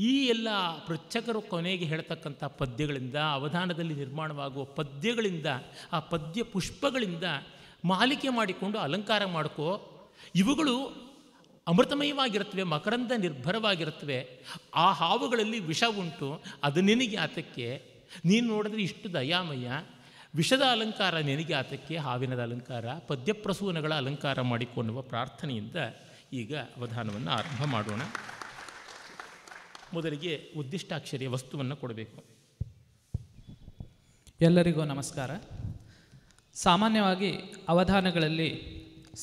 ಈ ಎಲ್ಲ ಪ್ರಚಕರು ಕೊನೆಗೆ ಹೇಳ್ತಕ್ಕಂಥ ಪದ್ಯಗಳಿಂದ ಅವಧಾನದಲ್ಲಿ ನಿರ್ಮಾಣವಾಗುವ ಪದ್ಯಗಳಿಂದ ಆ ಪದ್ಯ ಪುಷ್ಪಗಳಿಂದ ಮಾಲಿಕೆ ಮಾಡಿಕೊಂಡು ಅಲಂಕಾರ ಮಾಡ್ಕೋ ಇವುಗಳು ಅಮೃತಮಯವಾಗಿರುತ್ತವೆ ಮಕರಂದ ನಿರ್ಭರವಾಗಿರುತ್ತವೆ ಆ ಹಾವುಗಳಲ್ಲಿ ವಿಷ ಉಂಟು ಅದು ನಿನಗೆ ಆತಕ್ಕೆ ನೀನು ನೋಡಿದ್ರೆ ಇಷ್ಟು ದಯಾಮಯ್ಯ ವಿಷದ ಅಲಂಕಾರ ನಿನಗೆ ಆತಕ್ಕೆ ಹಾವಿನದ ಅಲಂಕಾರ ಪದ್ಯಪ್ರಸೂನಗಳ ಅಲಂಕಾರ ಮಾಡಿಕೊಳ್ಳುವ ಪ್ರಾರ್ಥನೆಯಿಂದ ಈಗ ಅವಧಾನವನ್ನು ಆರಂಭ ಮಾಡೋಣ ಮೊದಲಿಗೆ ಉದ್ದಿಷ್ಟಾಕ್ಷರಿಯ ವಸ್ತುವನ್ನು ಕೊಡಬೇಕು ಎಲ್ಲರಿಗೂ ನಮಸ್ಕಾರ ಸಾಮಾನ್ಯವಾಗಿ ಅವಧಾನಗಳಲ್ಲಿ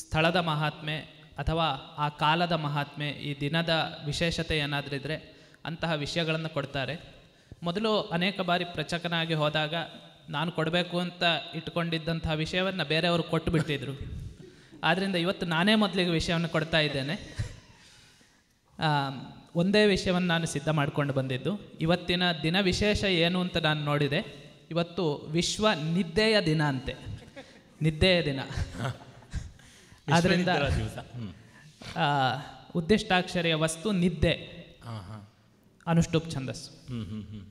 ಸ್ಥಳದ ಮಹಾತ್ಮೆ ಅಥವಾ ಆ ಕಾಲದ ಮಹಾತ್ಮೆ ಈ ದಿನದ ವಿಶೇಷತೆ ಏನಾದ್ರಿದ್ರೆ ಅಂತಹ ವಿಷಯಗಳನ್ನು ಕೊಡ್ತಾರೆ ಮೊದಲು ಅನೇಕ ಬಾರಿ ಪ್ರಚಕನಾಗಿ ಹೋದಾಗ ನಾನು ಕೊಡಬೇಕು ಅಂತ ಇಟ್ಕೊಂಡಿದ್ದಂಥ ವಿಷಯವನ್ನು ಬೇರೆಯವರು ಕೊಟ್ಟು ಬಿಟ್ಟಿದ್ರು ಆದ್ದರಿಂದ ಇವತ್ತು ನಾನೇ ಮೊದಲಿಗೆ ವಿಷಯವನ್ನು ಕೊಡ್ತಾ ಇದ್ದೇನೆ ಒಂದೇ ವಿಷಯವನ್ನು ನಾನು ಸಿದ್ಧ ಮಾಡಿಕೊಂಡು ಬಂದಿದ್ದು ಇವತ್ತಿನ ದಿನ ವಿಶೇಷ ಏನು ಅಂತ ನಾನು ನೋಡಿದೆ ಇವತ್ತು ವಿಶ್ವ ನಿದ್ದೆಯ ದಿನ ಅಂತೆ ನಿದ್ದೆಯ ದಿನ ಆದ್ದರಿಂದ ಉದ್ದಿಷ್ಟಾಕ್ಷರಿಯ ವಸ್ತು ನಿದ್ದೆ ಅನುಷ್ಠುಪ್ ಛಂದಸ್ ಹ್ಞೂ ಹ್ಞೂ ಹ್ಞೂ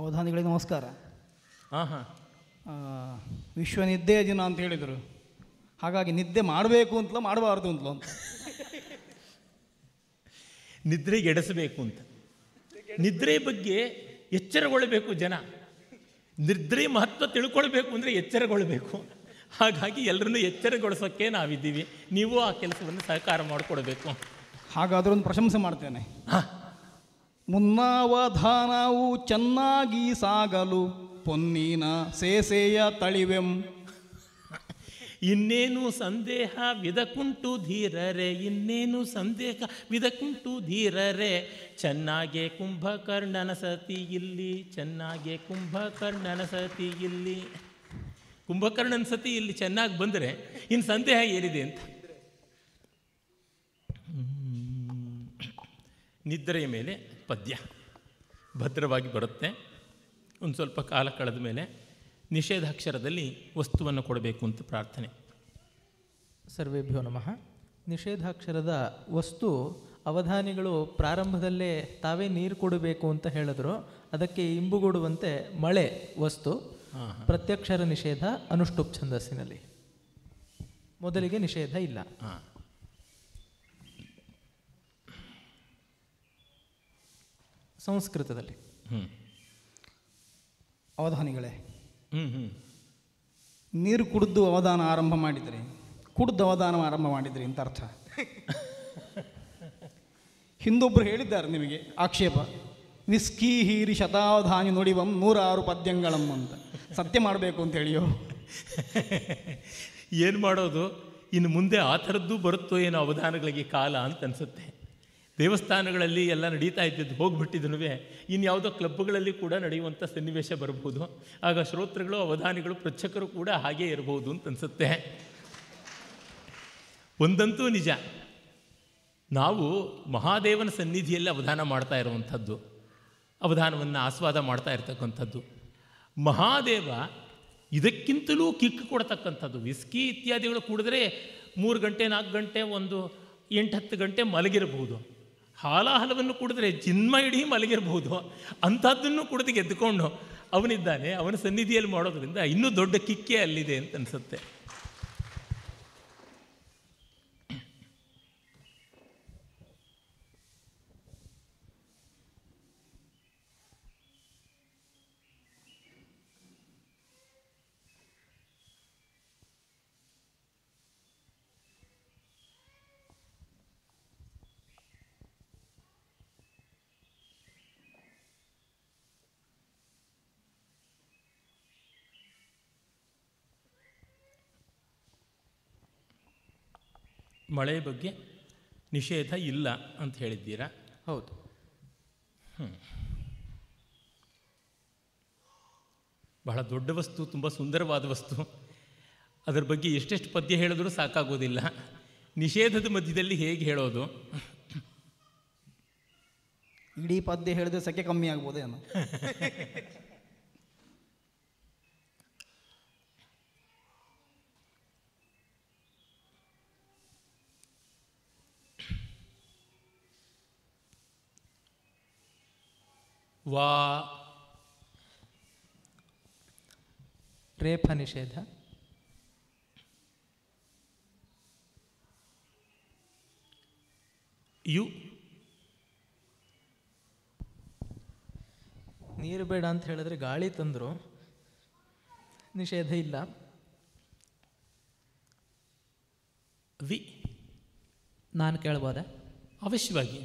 ಅವಧಾನಿಗಳಿಗೆ ನಮಸ್ಕಾರ ಹಾಂ ಹಾಂ ವಿಶ್ವ ನಿದ್ದೆಯ ದಿನ ಅಂತ ಹೇಳಿದರು ಹಾಗಾಗಿ ನಿದ್ದೆ ಮಾಡಬೇಕು ಅಂತಲ ಮಾಡಬಾರ್ದು ಅಂತಲ ಅಂತ ನಿದ್ರೆಗೆ ಎಡಿಸಬೇಕು ಅಂತ ನಿದ್ರೆ ಬಗ್ಗೆ ಎಚ್ಚರಗೊಳ್ಳಬೇಕು ಜನ ನಿದ್ರೆ ಮಹತ್ವ ತಿಳ್ಕೊಳ್ಬೇಕು ಅಂದರೆ ಎಚ್ಚರಗೊಳ್ಬೇಕು ಹಾಗಾಗಿ ಎಲ್ಲರನ್ನೂ ಎಚ್ಚರಗೊಳಿಸೋಕ್ಕೆ ನಾವಿದ್ದೀವಿ ನೀವು ಆ ಕೆಲಸವನ್ನು ಸಹಕಾರ ಮಾಡಿಕೊಡ್ಬೇಕು ಹಾಗಾದ್ರೂ ಒಂದು ಪ್ರಶಂಸೆ ಮಾಡ್ತೇನೆ ಮುನ್ನಾವಧಾನವು ಚೆನ್ನಾಗಿ ಸಾಗಲು ಪೊನ್ನಿನ ಸೇಸೆಯ ತಳಿವೆಂ ಇನ್ನೇನು ಸಂದೇಹ ವಿದಕುಂಟು ಧೀರರೆ ಇನ್ನೇನು ಸಂದೇಹ ವಿದಕುಂಟು ಧೀರರೆ ಚೆನ್ನಾಗೆ ಕುಂಭಕರ್ಣನ ಸತಿ ಇಲ್ಲಿ ಚೆನ್ನಾಗೆ ಕುಂಭಕರ್ಣನ ಸತಿ ಇಲ್ಲಿ ಕುಂಭಕರ್ಣನ ಸತಿ ಇಲ್ಲಿ ಚೆನ್ನಾಗಿ ಬಂದರೆ ಇನ್ನು ಸಂದೇಹ ಏನಿದೆ ಅಂತ ನಿದ್ರೆಯ ಮೇಲೆ ಪದ್ಯ ಭದ್ರವಾಗಿ ಬರುತ್ತೆ ಒಂದು ಸ್ವಲ್ಪ ಕಾಲ ಕಳೆದ ಮೇಲೆ ನಿಷೇಧಾಕ್ಷರದಲ್ಲಿ ವಸ್ತುವನ್ನು ಕೊಡಬೇಕು ಅಂತ ಪ್ರಾರ್ಥನೆ ಸರ್ವೇಭ್ಯೋ ನಮಃ ನಿಷೇಧಾಕ್ಷರದ ವಸ್ತು ಅವಧಾನಿಗಳು ಪ್ರಾರಂಭದಲ್ಲೇ ತಾವೇ ನೀರು ಕೊಡಬೇಕು ಅಂತ ಹೇಳಿದ್ರು ಅದಕ್ಕೆ ಇಂಬುಗೂಡುವಂತೆ ಮಳೆ ವಸ್ತು ಪ್ರತ್ಯಕ್ಷರ ನಿಷೇಧ ಅನುಷ್ಠುಪ್ ಛಂದಸ್ಸಿನಲ್ಲಿ ಮೊದಲಿಗೆ ನಿಷೇಧ ಇಲ್ಲ ಸಂಸ್ಕೃತದಲ್ಲಿ ಅವಧಾನಿಗಳೇ ನೀರು ಕುಡಿದು ಅವಧಾನ ಆರಂಭ ಮಾಡಿದರೆ ಕುಡಿದು ಅವಧಾನ ಆರಂಭ ಮಾಡಿದ್ರಿ ಅಂತ ಅರ್ಥ ಹಿಂದೊಬ್ಬರು ಹೇಳಿದ್ದಾರೆ ನಿಮಗೆ ಆಕ್ಷೇಪ ವಿಸ್ಕಿ ಹೀರಿ ಶತಾವಧಾನಿ ನುಡಿವಂ ನೂರಾರು ಪದ್ಯಂಗಳಮ್ಮ ಅಂತ ಸತ್ಯ ಮಾಡಬೇಕು ಅಂತ ಹೇಳಿಯೋ *laughs* ಏನು ಮಾಡೋದು ಇನ್ನು ಮುಂದೆ ಆ ಥರದ್ದು ಬರುತ್ತೋ ಏನೋ ಅವಧಾನಗಳಿಗೆ ಕಾಲ ಅಂತ ಅನಿಸುತ್ತೆ ದೇವಸ್ಥಾನಗಳಲ್ಲಿ ಎಲ್ಲ ನಡೀತಾ ಇದ್ದದ್ದು ಹೋಗ್ಬಿಟ್ಟಿದ್ರು ಇನ್ಯಾವುದೋ ಕ್ಲಬ್ಗಳಲ್ಲಿ ಕೂಡ ನಡೆಯುವಂಥ ಸನ್ನಿವೇಶ ಬರಬಹುದು ಆಗ ಶ್ರೋತೃಗಳು ಅವಧಾನಿಗಳು ಪ್ರಚಕರು ಕೂಡ ಹಾಗೇ ಇರಬಹುದು ಅಂತ ಅನಿಸುತ್ತೆ ಒಂದಂತೂ ನಿಜ ನಾವು ಮಹಾದೇವನ ಸನ್ನಿಧಿಯಲ್ಲಿ ಅವಧಾನ ಮಾಡ್ತಾ ಇರುವಂಥದ್ದು ಅವಧಾನವನ್ನು ಆಸ್ವಾದ ಮಾಡ್ತಾ ಇರ್ತಕ್ಕಂಥದ್ದು ಮಹಾದೇವ ಇದಕ್ಕಿಂತಲೂ ಕಿಕ್ ಕೊಡ್ತಕ್ಕಂಥದ್ದು ವಿಸ್ಕಿ ಇತ್ಯಾದಿಗಳು ಕೂಡಿದ್ರೆ ಮೂರು ಗಂಟೆ ನಾಲ್ಕು ಗಂಟೆ ಒಂದು ಎಂಟು ಹತ್ತು ಗಂಟೆ ಮಲಗಿರಬಹುದು ಹಾಲಾಹಲವನ್ನು ಕುಡಿದ್ರೆ ಚಿನ್ಮ ಇಡೀ ಮಲಗಿರಬಹುದು ಅಂಥದ್ದನ್ನು ಕುಡಿದು ಗೆದ್ದುಕೊಂಡು ಅವನಿದ್ದಾನೆ ಅವನ ಸನ್ನಿಧಿಯಲ್ಲಿ ಮಾಡೋದ್ರಿಂದ ಇನ್ನೂ ದೊಡ್ಡ ಕಿಕ್ಕೆ ಅಲ್ಲಿದೆ ಅಂತ ಅನಿಸುತ್ತೆ ಮಳೆ ಬಗ್ಗೆ ನಿಷೇಧ ಇಲ್ಲ ಅಂತ ಹೇಳಿದ್ದೀರಾ ಹೌದು ಬಹಳ ದೊಡ್ಡ ವಸ್ತು ತುಂಬ ಸುಂದರವಾದ ವಸ್ತು ಅದರ ಬಗ್ಗೆ ಎಷ್ಟೆಷ್ಟು ಪದ್ಯ ಹೇಳಿದ್ರೂ ಸಾಕಾಗೋದಿಲ್ಲ ನಿಷೇಧದ ಮಧ್ಯದಲ್ಲಿ ಹೇಗೆ ಹೇಳೋದು ಇಡೀ ಪದ್ಯ ಹೇಳಿದ್ರೆ ಸಖ್ಯ ಕಮ್ಮಿ ಆಗ್ಬೋದೇನು *laughs* ವಾ ರೇಪ ನಿಷೇಧ ಯು ನೀರು ಬೇಡ ಅಂತ ಹೇಳಿದ್ರೆ ಗಾಳಿ ತಂದರು ನಿಷೇಧ ಇಲ್ಲ ವಿ ನಾನು ಕೇಳ್ಬೋದಾ ಅವಶ್ಯವಾಗಿ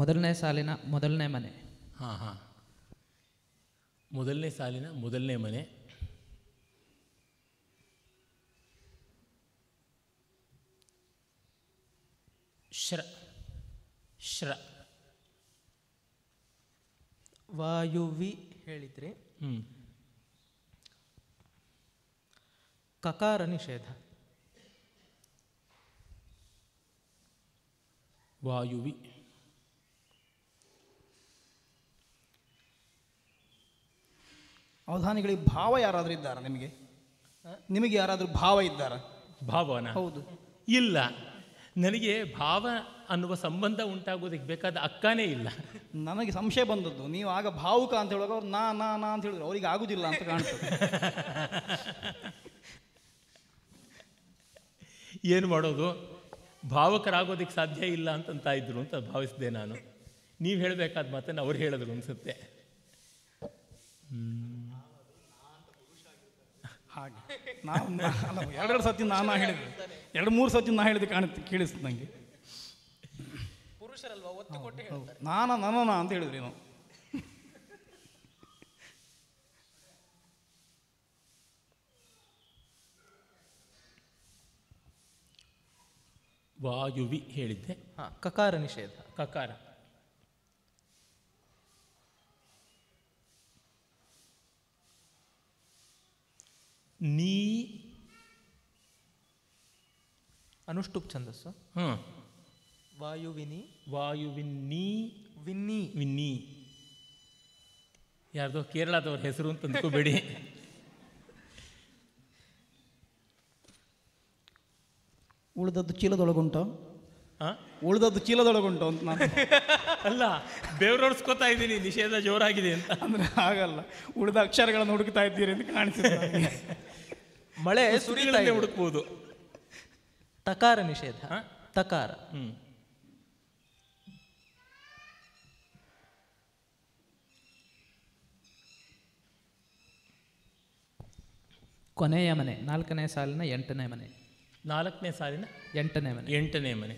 ಮೊದಲನೇ ಸಾಲಿನ ಮೊದಲನೇ ಮನೆ ಹಾಂ ಹಾಂ ಮೊದಲನೇ ಸಾಲಿನ ಮೊದಲನೇ ಮನೆ ಶ್ರ ಶ್ರ ವಾಯುವಿ ಹೇಳಿದ್ರಿ ಹ್ಞೂ ಕಕಾರ ನಿಷೇಧ ವಾಯುವಿ ಅವಧಾನಿಗಳಿಗೆ ಭಾವ ಯಾರಾದರೂ ಇದ್ದಾರಾ ನಿಮಗೆ ನಿಮಗೆ ಯಾರಾದರೂ ಭಾವ ಇದ್ದಾರಾ ಭಾವನ ಹೌದು ಇಲ್ಲ ನನಗೆ ಭಾವ ಅನ್ನುವ ಸಂಬಂಧ ಉಂಟಾಗೋದಕ್ಕೆ ಬೇಕಾದ ಅಕ್ಕನೇ ಇಲ್ಲ ನನಗೆ ಸಂಶಯ ಬಂದದ್ದು ನೀವು ಆಗ ಭಾವುಕ ಅಂತ ಹೇಳುವಾಗ ಅವ್ರು ನಾ ನಾ ನಾ ಅಂತ ಹೇಳಿದ್ರು ಅವ್ರಿಗೆ ಆಗುದಿಲ್ಲ ಅಂತ ಕಾಣ್ತದೆ *laughs* ಏನು ಮಾಡೋದು ಭಾವಕರಾಗೋದಕ್ಕೆ ಸಾಧ್ಯ ಇಲ್ಲ ಅಂತಂತ ಇದ್ರು ಅಂತ ಭಾವಿಸಿದೆ ನಾನು ನೀವು ಹೇಳಬೇಕಾದ ಮಾತನ್ನು ಅವ್ರು ಹೇಳಿದ್ರು ಅನಿಸುತ್ತೆ ಹ್ಞೂ ಹಾಗೆ ನಾವು ಅಲ್ಲ ಎರಡೆರಡು ಸತಿ ನಾನು ಹೇಳಿದೆ ಎರಡು ಮೂರು ಸತಿ ನಾ ಹೇಳಿದೆ ಕಾಣುತ್ತೆ ಕೇಳಿಸ್ತು ನನಗೆ ಅಲ್ವಾ ಒತ್ತು ಹೇಳ್ತಾರೆ ನಾನ ನನ್ನ ಅಂತ ಹೇಳಿದ್ರಿ ನಾವು ವಾಯುವಿ ಹೇಳಿದ್ದೆ ಕಕಾರ ನಿಷೇಧ ಕಕಾರ ನೀ ಅನುಷ್ಟುಪ್ ಛಂದಸ್ಸು ಹಾಂ ವಾಯುವಿನಿ ವಾಯುವಿನ್ನಿ ವಿನ್ನಿ ವಿನ್ನಿ ಯಾರ್ದೋ ಕೇರಳದವ್ರ ಹೆಸರು ಅಂತ ಅಂದ್ಕೋಬೇಡಿ ಉಳಿದದ್ದು ಉಳಿದದ್ದು ಚೀಲದೊಳಗುಂಟು ಅಂತ ನಾನು *laughs* ಅಲ್ಲ ಬೆವರೊಡ್ಸ್ಕೊತಾ ಇದ್ದೀನಿ ನಿಷೇಧ ಜೋರಾಗಿದೆ ಅಂತ ಅಂದ್ರೆ ಆಗಲ್ಲ ಉಳಿದ ಅಕ್ಷರಗಳನ್ನು ಹುಡುಕ್ತಾ ಇದ್ದೀರಿ ಅಂತ ಕಾಣಿಸುತ್ತೆ *laughs* ಮಳೆ ಸುರಿಗಳಲ್ಲಿ ಹುಡುಕ್ಬೋದು ತಕಾರ ನಿಷೇಧ ತಕಾರ ಕೊನೆಯ ಮನೆ ನಾಲ್ಕನೇ ಸಾಲಿನ ಎಂಟನೇ ಮನೆ ನಾಲ್ಕನೇ ಸಾಲಿನ ಎಂಟನೇ ಮನೆ ಎಂಟನೇ ಮನೆ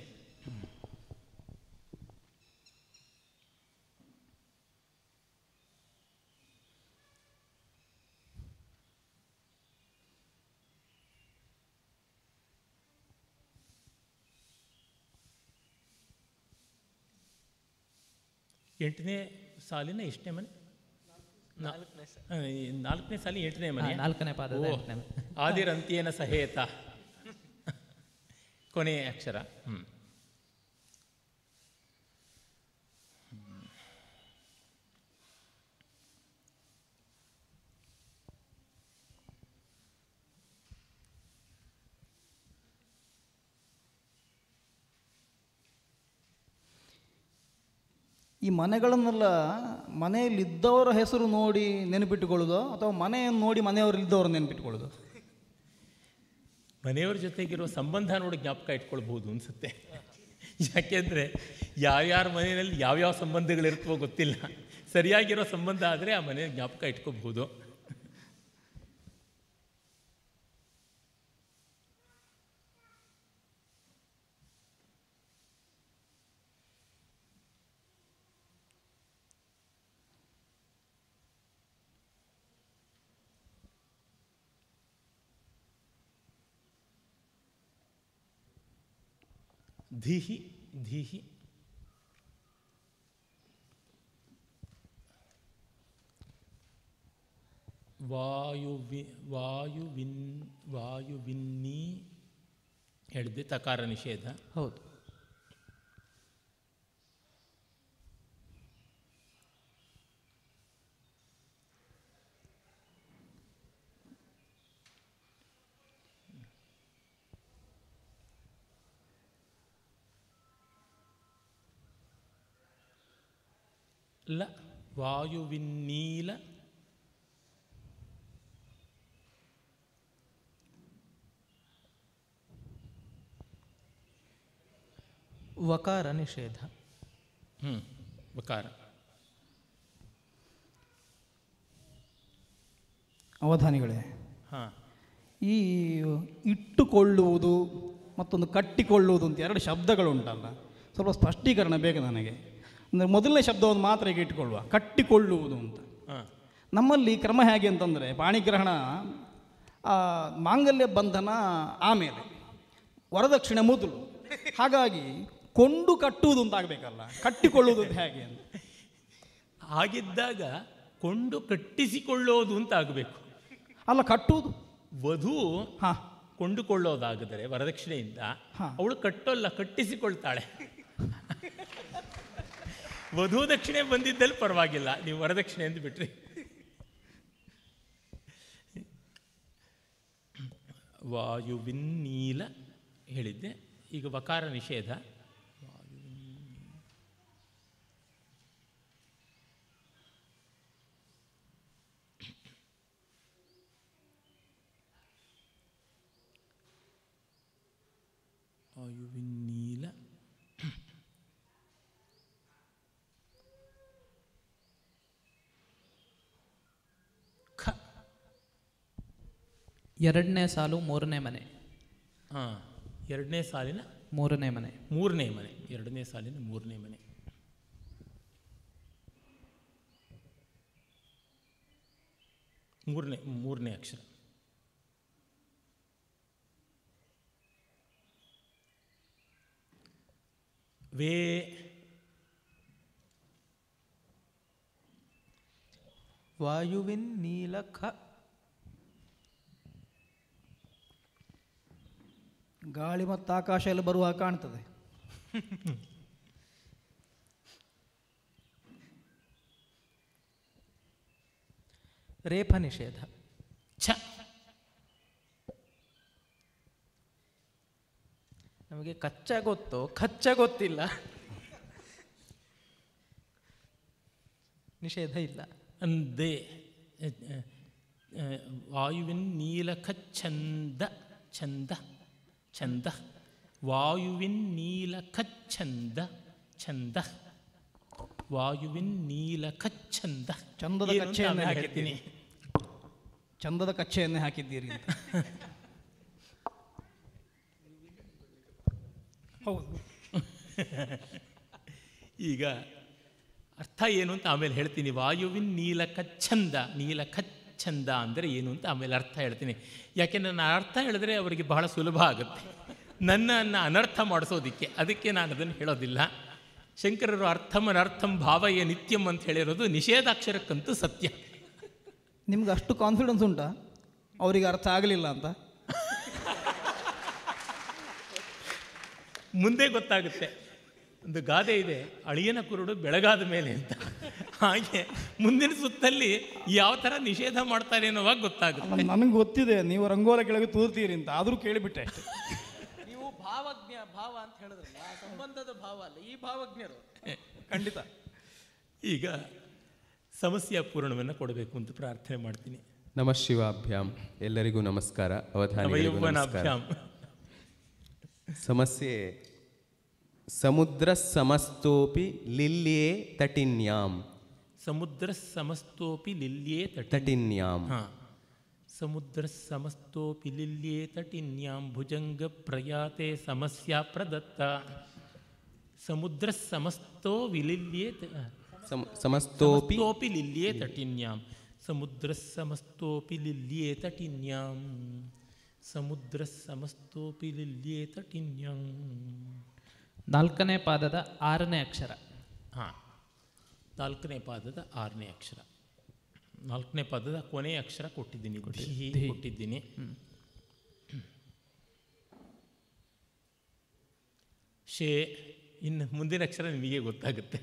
ಎಂಟನೇ ಸಾಲಿನ ಎಷ್ಟನೇ ಮನೆ ನಾಲ್ಕನೇ ಸಾಲಿ ಎಂಟನೇ ಮನೆ ನಾಲ್ಕನೇ ಪಾದ ಆದಿರಂತಿಯನ ಸಹೇತ ಕೊನೆಯ ಅಕ್ಷರ ಹ್ಞೂ ಈ ಮನೆಗಳನ್ನೆಲ್ಲ ಮನೆಯಲ್ಲಿದ್ದವರ ಹೆಸರು ನೋಡಿ ನೆನಪಿಟ್ಟುಕೊಳ್ಳೋದು ಅಥವಾ ಮನೆಯನ್ನು ನೋಡಿ ಮನೆಯವರಲ್ಲಿದ್ದವರು ನೆನಪಿಟ್ಕೊಳ್ಳೋದು ಮನೆಯವ್ರ ಜೊತೆಗಿರೋ ಸಂಬಂಧ ನೋಡಿ ಜ್ಞಾಪಕ ಇಟ್ಕೊಳ್ಬಹುದು ಅನಿಸುತ್ತೆ ಯಾಕೆಂದರೆ ಯಾವ್ಯಾರ ಮನೆಯಲ್ಲಿ ಯಾವ್ಯಾವ ಸಂಬಂಧಗಳಿರ್ತವೋ ಗೊತ್ತಿಲ್ಲ ಸರಿಯಾಗಿರೋ ಸಂಬಂಧ ಆದರೆ ಆ ಮನೆಯ ಜ್ಞಾಪಕ ಇಟ್ಕೋಬಹುದು ಧಿಹಿ ಧಿಹಿ ವಾಯುವಿ ವಾಯುವಿನ್ ವಾಯುವಿನ್ನೀ ಹೇಳಿದೆ ತಕಾರ ನಿಷೇಧ ಹೌದು ಲ ವಾಯುವಿನ್ನೀಲ ವಕಾರ ನಿಷೇಧ ಹ್ಞೂ ವಕಾರ ಅವಧಾನಿಗಳೇ ಹಾಂ ಈ ಇಟ್ಟುಕೊಳ್ಳುವುದು ಮತ್ತೊಂದು ಕಟ್ಟಿಕೊಳ್ಳುವುದು ಅಂತ ಎರಡು ಶಬ್ದಗಳುಂಟಲ್ಲ ಸ್ವಲ್ಪ ಸ್ಪಷ್ಟೀಕರಣ ಬೇಕು ನನಗೆ ಅಂದರೆ ಮೊದಲನೇ ಶಬ್ದವನ್ನು ಮಾತ್ರ ಈಗ ಇಟ್ಕೊಳ್ಳುವ ಕಟ್ಟಿಕೊಳ್ಳುವುದು ಅಂತ ನಮ್ಮಲ್ಲಿ ಕ್ರಮ ಹೇಗೆ ಅಂತಂದರೆ ಪಾಣಿಗ್ರಹಣ ಮಾಂಗಲ್ಯ ಬಂಧನ ಆಮೇಲೆ ವರದಕ್ಷಿಣೆ ಮೊದಲು ಹಾಗಾಗಿ ಕೊಂಡು ಕಟ್ಟುವುದು ಅಂತಾಗಬೇಕಲ್ಲ ಕಟ್ಟಿಕೊಳ್ಳುವುದು ಹೇಗೆ ಅಂತ ಹಾಗಿದ್ದಾಗ ಕೊಂಡು ಕಟ್ಟಿಸಿಕೊಳ್ಳೋದು ಅಂತ ಆಗಬೇಕು ಅಲ್ಲ ಕಟ್ಟುವುದು ವಧು ಹಾಂ ಕೊಂಡುಕೊಳ್ಳೋದಾಗಿದ್ರೆ ವರದಕ್ಷಿಣೆಯಿಂದ ಅವಳು ಕಟ್ಟೋಲ್ಲ ಕಟ್ಟಿಸಿಕೊಳ್ತಾಳೆ ವಧು ದಕ್ಷಿಣೆ ಬಂದಿದ್ದಲ್ಲಿ ಪರವಾಗಿಲ್ಲ ನೀವು ವರದಕ್ಷಿಣೆ ಅಂದುಬಿಟ್ರಿ ನೀಲ ಹೇಳಿದ್ದೆ ಈಗ ವಕಾರ ನಿಷೇಧ ವಾಯುವಿನ್ನೀಲ ಎರಡನೇ ಸಾಲು ಮೂರನೇ ಮನೆ ಹಾಂ ಎರಡನೇ ಸಾಲಿನ ಮೂರನೇ ಮನೆ ಮೂರನೇ ಮನೆ ಎರಡನೇ ಸಾಲಿನ ಮೂರನೇ ಮನೆ ಮೂರನೇ ಮೂರನೇ ಅಕ್ಷರ ವೇ ವಾಯುವಿನ್ ನೀಲಖ ಗಾಳಿ ಮತ್ತು ಆಕಾಶ ಎಲ್ಲ ಬರುವಾಗ ಕಾಣ್ತದೆ ರೇಪ ನಿಷೇಧ ಛ ನಮಗೆ ಕಚ್ಚ ಗೊತ್ತು ಖಚ್ಚ ಗೊತ್ತಿಲ್ಲ ನಿಷೇಧ ಇಲ್ಲ ಅಂದೇ ವಾಯುವಿನ ನೀಲಕ ಛಂದ ಛಂದ ಛಂದ ವಾಯುವಿನ್ ನೀಲಖಚ್ಛಂದ ಛಂದ ವಾಯುವಿನ್ ನೀಲಖಚ್ಛಂದ ಚಂದದ ಕಚ್ಚೆಯನ್ನು ಹಾಕಿದ್ದೀನಿ ಚಂದದ ಕಚ್ಚೆಯನ್ನು ಹಾಕಿದ್ದೀರಿ ಹೌದು ಈಗ ಅರ್ಥ ಏನು ಅಂತ ಆಮೇಲೆ ಹೇಳ್ತೀನಿ ವಾಯುವಿನ್ ನೀಲಖಚ್ಛಂದ ನೀಲಖಚ್ ಛಂದ ಅಂದರೆ ಏನು ಅಂತ ಆಮೇಲೆ ಅರ್ಥ ಹೇಳ್ತೀನಿ ಯಾಕೆ ನಾನು ಅರ್ಥ ಹೇಳಿದ್ರೆ ಅವರಿಗೆ ಬಹಳ ಸುಲಭ ಆಗುತ್ತೆ ನನ್ನನ್ನು ಅನರ್ಥ ಮಾಡಿಸೋದಕ್ಕೆ ಅದಕ್ಕೆ ನಾನು ಅದನ್ನು ಹೇಳೋದಿಲ್ಲ ಶಂಕರರು ಅರ್ಥಮ್ ಅನರ್ಥಂ ಭಾವಯ್ಯ ನಿತ್ಯಂ ಅಂತ ಹೇಳಿರೋದು ನಿಷೇಧಾಕ್ಷರಕ್ಕಂತೂ ಸತ್ಯ ನಿಮ್ಗೆ ಅಷ್ಟು ಕಾನ್ಫಿಡೆನ್ಸ್ ಉಂಟಾ ಅವರಿಗೆ ಅರ್ಥ ಆಗಲಿಲ್ಲ ಅಂತ ಮುಂದೆ ಗೊತ್ತಾಗುತ್ತೆ ಒಂದು ಗಾದೆ ಇದೆ ಅಳಿಯನ ಕುರುಡು ಬೆಳಗಾದ ಮೇಲೆ ಅಂತ ಹಾಗೆ ಮುಂದಿನ ಸುತ್ತಲ್ಲಿ ಯಾವ ಥರ ನಿಷೇಧ ಮಾಡ್ತಾರೆ ಅನ್ನೋವಾಗ ಗೊತ್ತಾಗುತ್ತೆ ನನಗೆ ಗೊತ್ತಿದೆ ನೀವು ರಂಗೋಲ ಕೆಳಗೆ ತೂರ್ತೀರಿ ಅಂತ ಆದರೂ ಕೇಳಿಬಿಟ್ಟೆ ನೀವು ಭಾವಜ್ಞ ಭಾವ ಅಂತ ಹೇಳಿದ್ರಲ್ಲ ಸಂಬಂಧದ ಭಾವ ಅಲ್ಲ ಈ ಭಾವಜ್ಞರು ಖಂಡಿತ ಈಗ ಸಮಸ್ಯೆ ಪೂರ್ಣವನ್ನು ಕೊಡಬೇಕು ಅಂತ ಪ್ರಾರ್ಥನೆ ಮಾಡ್ತೀನಿ ನಮ ಶಿವಾಭ್ಯಾಮ್ ಎಲ್ಲರಿಗೂ ನಮಸ್ಕಾರ ಅವಧಾನ ಸಮಸ್ಯೆ ಸಮುದ್ರ ಸಮಸ್ತೋಪಿ ಲಿಲ್ಲಿಯೇ ತಟಿನ್ಯಾಮ್ ಸಮುದ್ರ ಸಮಸ್ತೋಪಿ ಲಿಲ್ಯೇ ತಟಿನ್ಯಾಂ ಹಾಂ ಸಮುದ್ರ ಸಮಸ್ತೋಪಿ ಲಿಲ್ಯೇ ತಟಿನ್ಯಾಂ ಭುಜಂಗ ಪ್ರಯಾತೆ ಸಮಸ್ಯಾ ಪ್ರದತ್ತ ಸಮುದ್ರ ಸಮಸ್ತೋ ವಿಲಿಲ್ಯೇ ಸಮಸ್ತೋಪಿ ಲಿಲ್ಯೇ ತಟಿನ್ಯಾಂ ಸಮುದ್ರ ಸಮಸ್ತೋಪಿ ಲಿಲ್ಯೇ ತಟಿನ್ಯಾಂ ಸಮುದ್ರ ಸಮಸ್ತೋಪಿ ಲಿಲ್ಯೇ ತಟಿನ್ಯಾಂ ನಾಲ್ಕನೇ ಪಾದದ ಆರನೇ ಅಕ್ಷರ ಹಾಂ ನಾಲ್ಕನೇ ಪಾದದ ಆರನೇ ಅಕ್ಷರ ನಾಲ್ಕನೇ ಪದದ ಕೊನೆಯ ಅಕ್ಷರ ಕೊಟ್ಟಿದ್ದೀನಿ ಕೊಟ್ಟಿದ್ದೀನಿ ಶೇ ಇನ್ನು ಮುಂದಿನ ಅಕ್ಷರ ನಿಮಗೆ ಗೊತ್ತಾಗುತ್ತೆ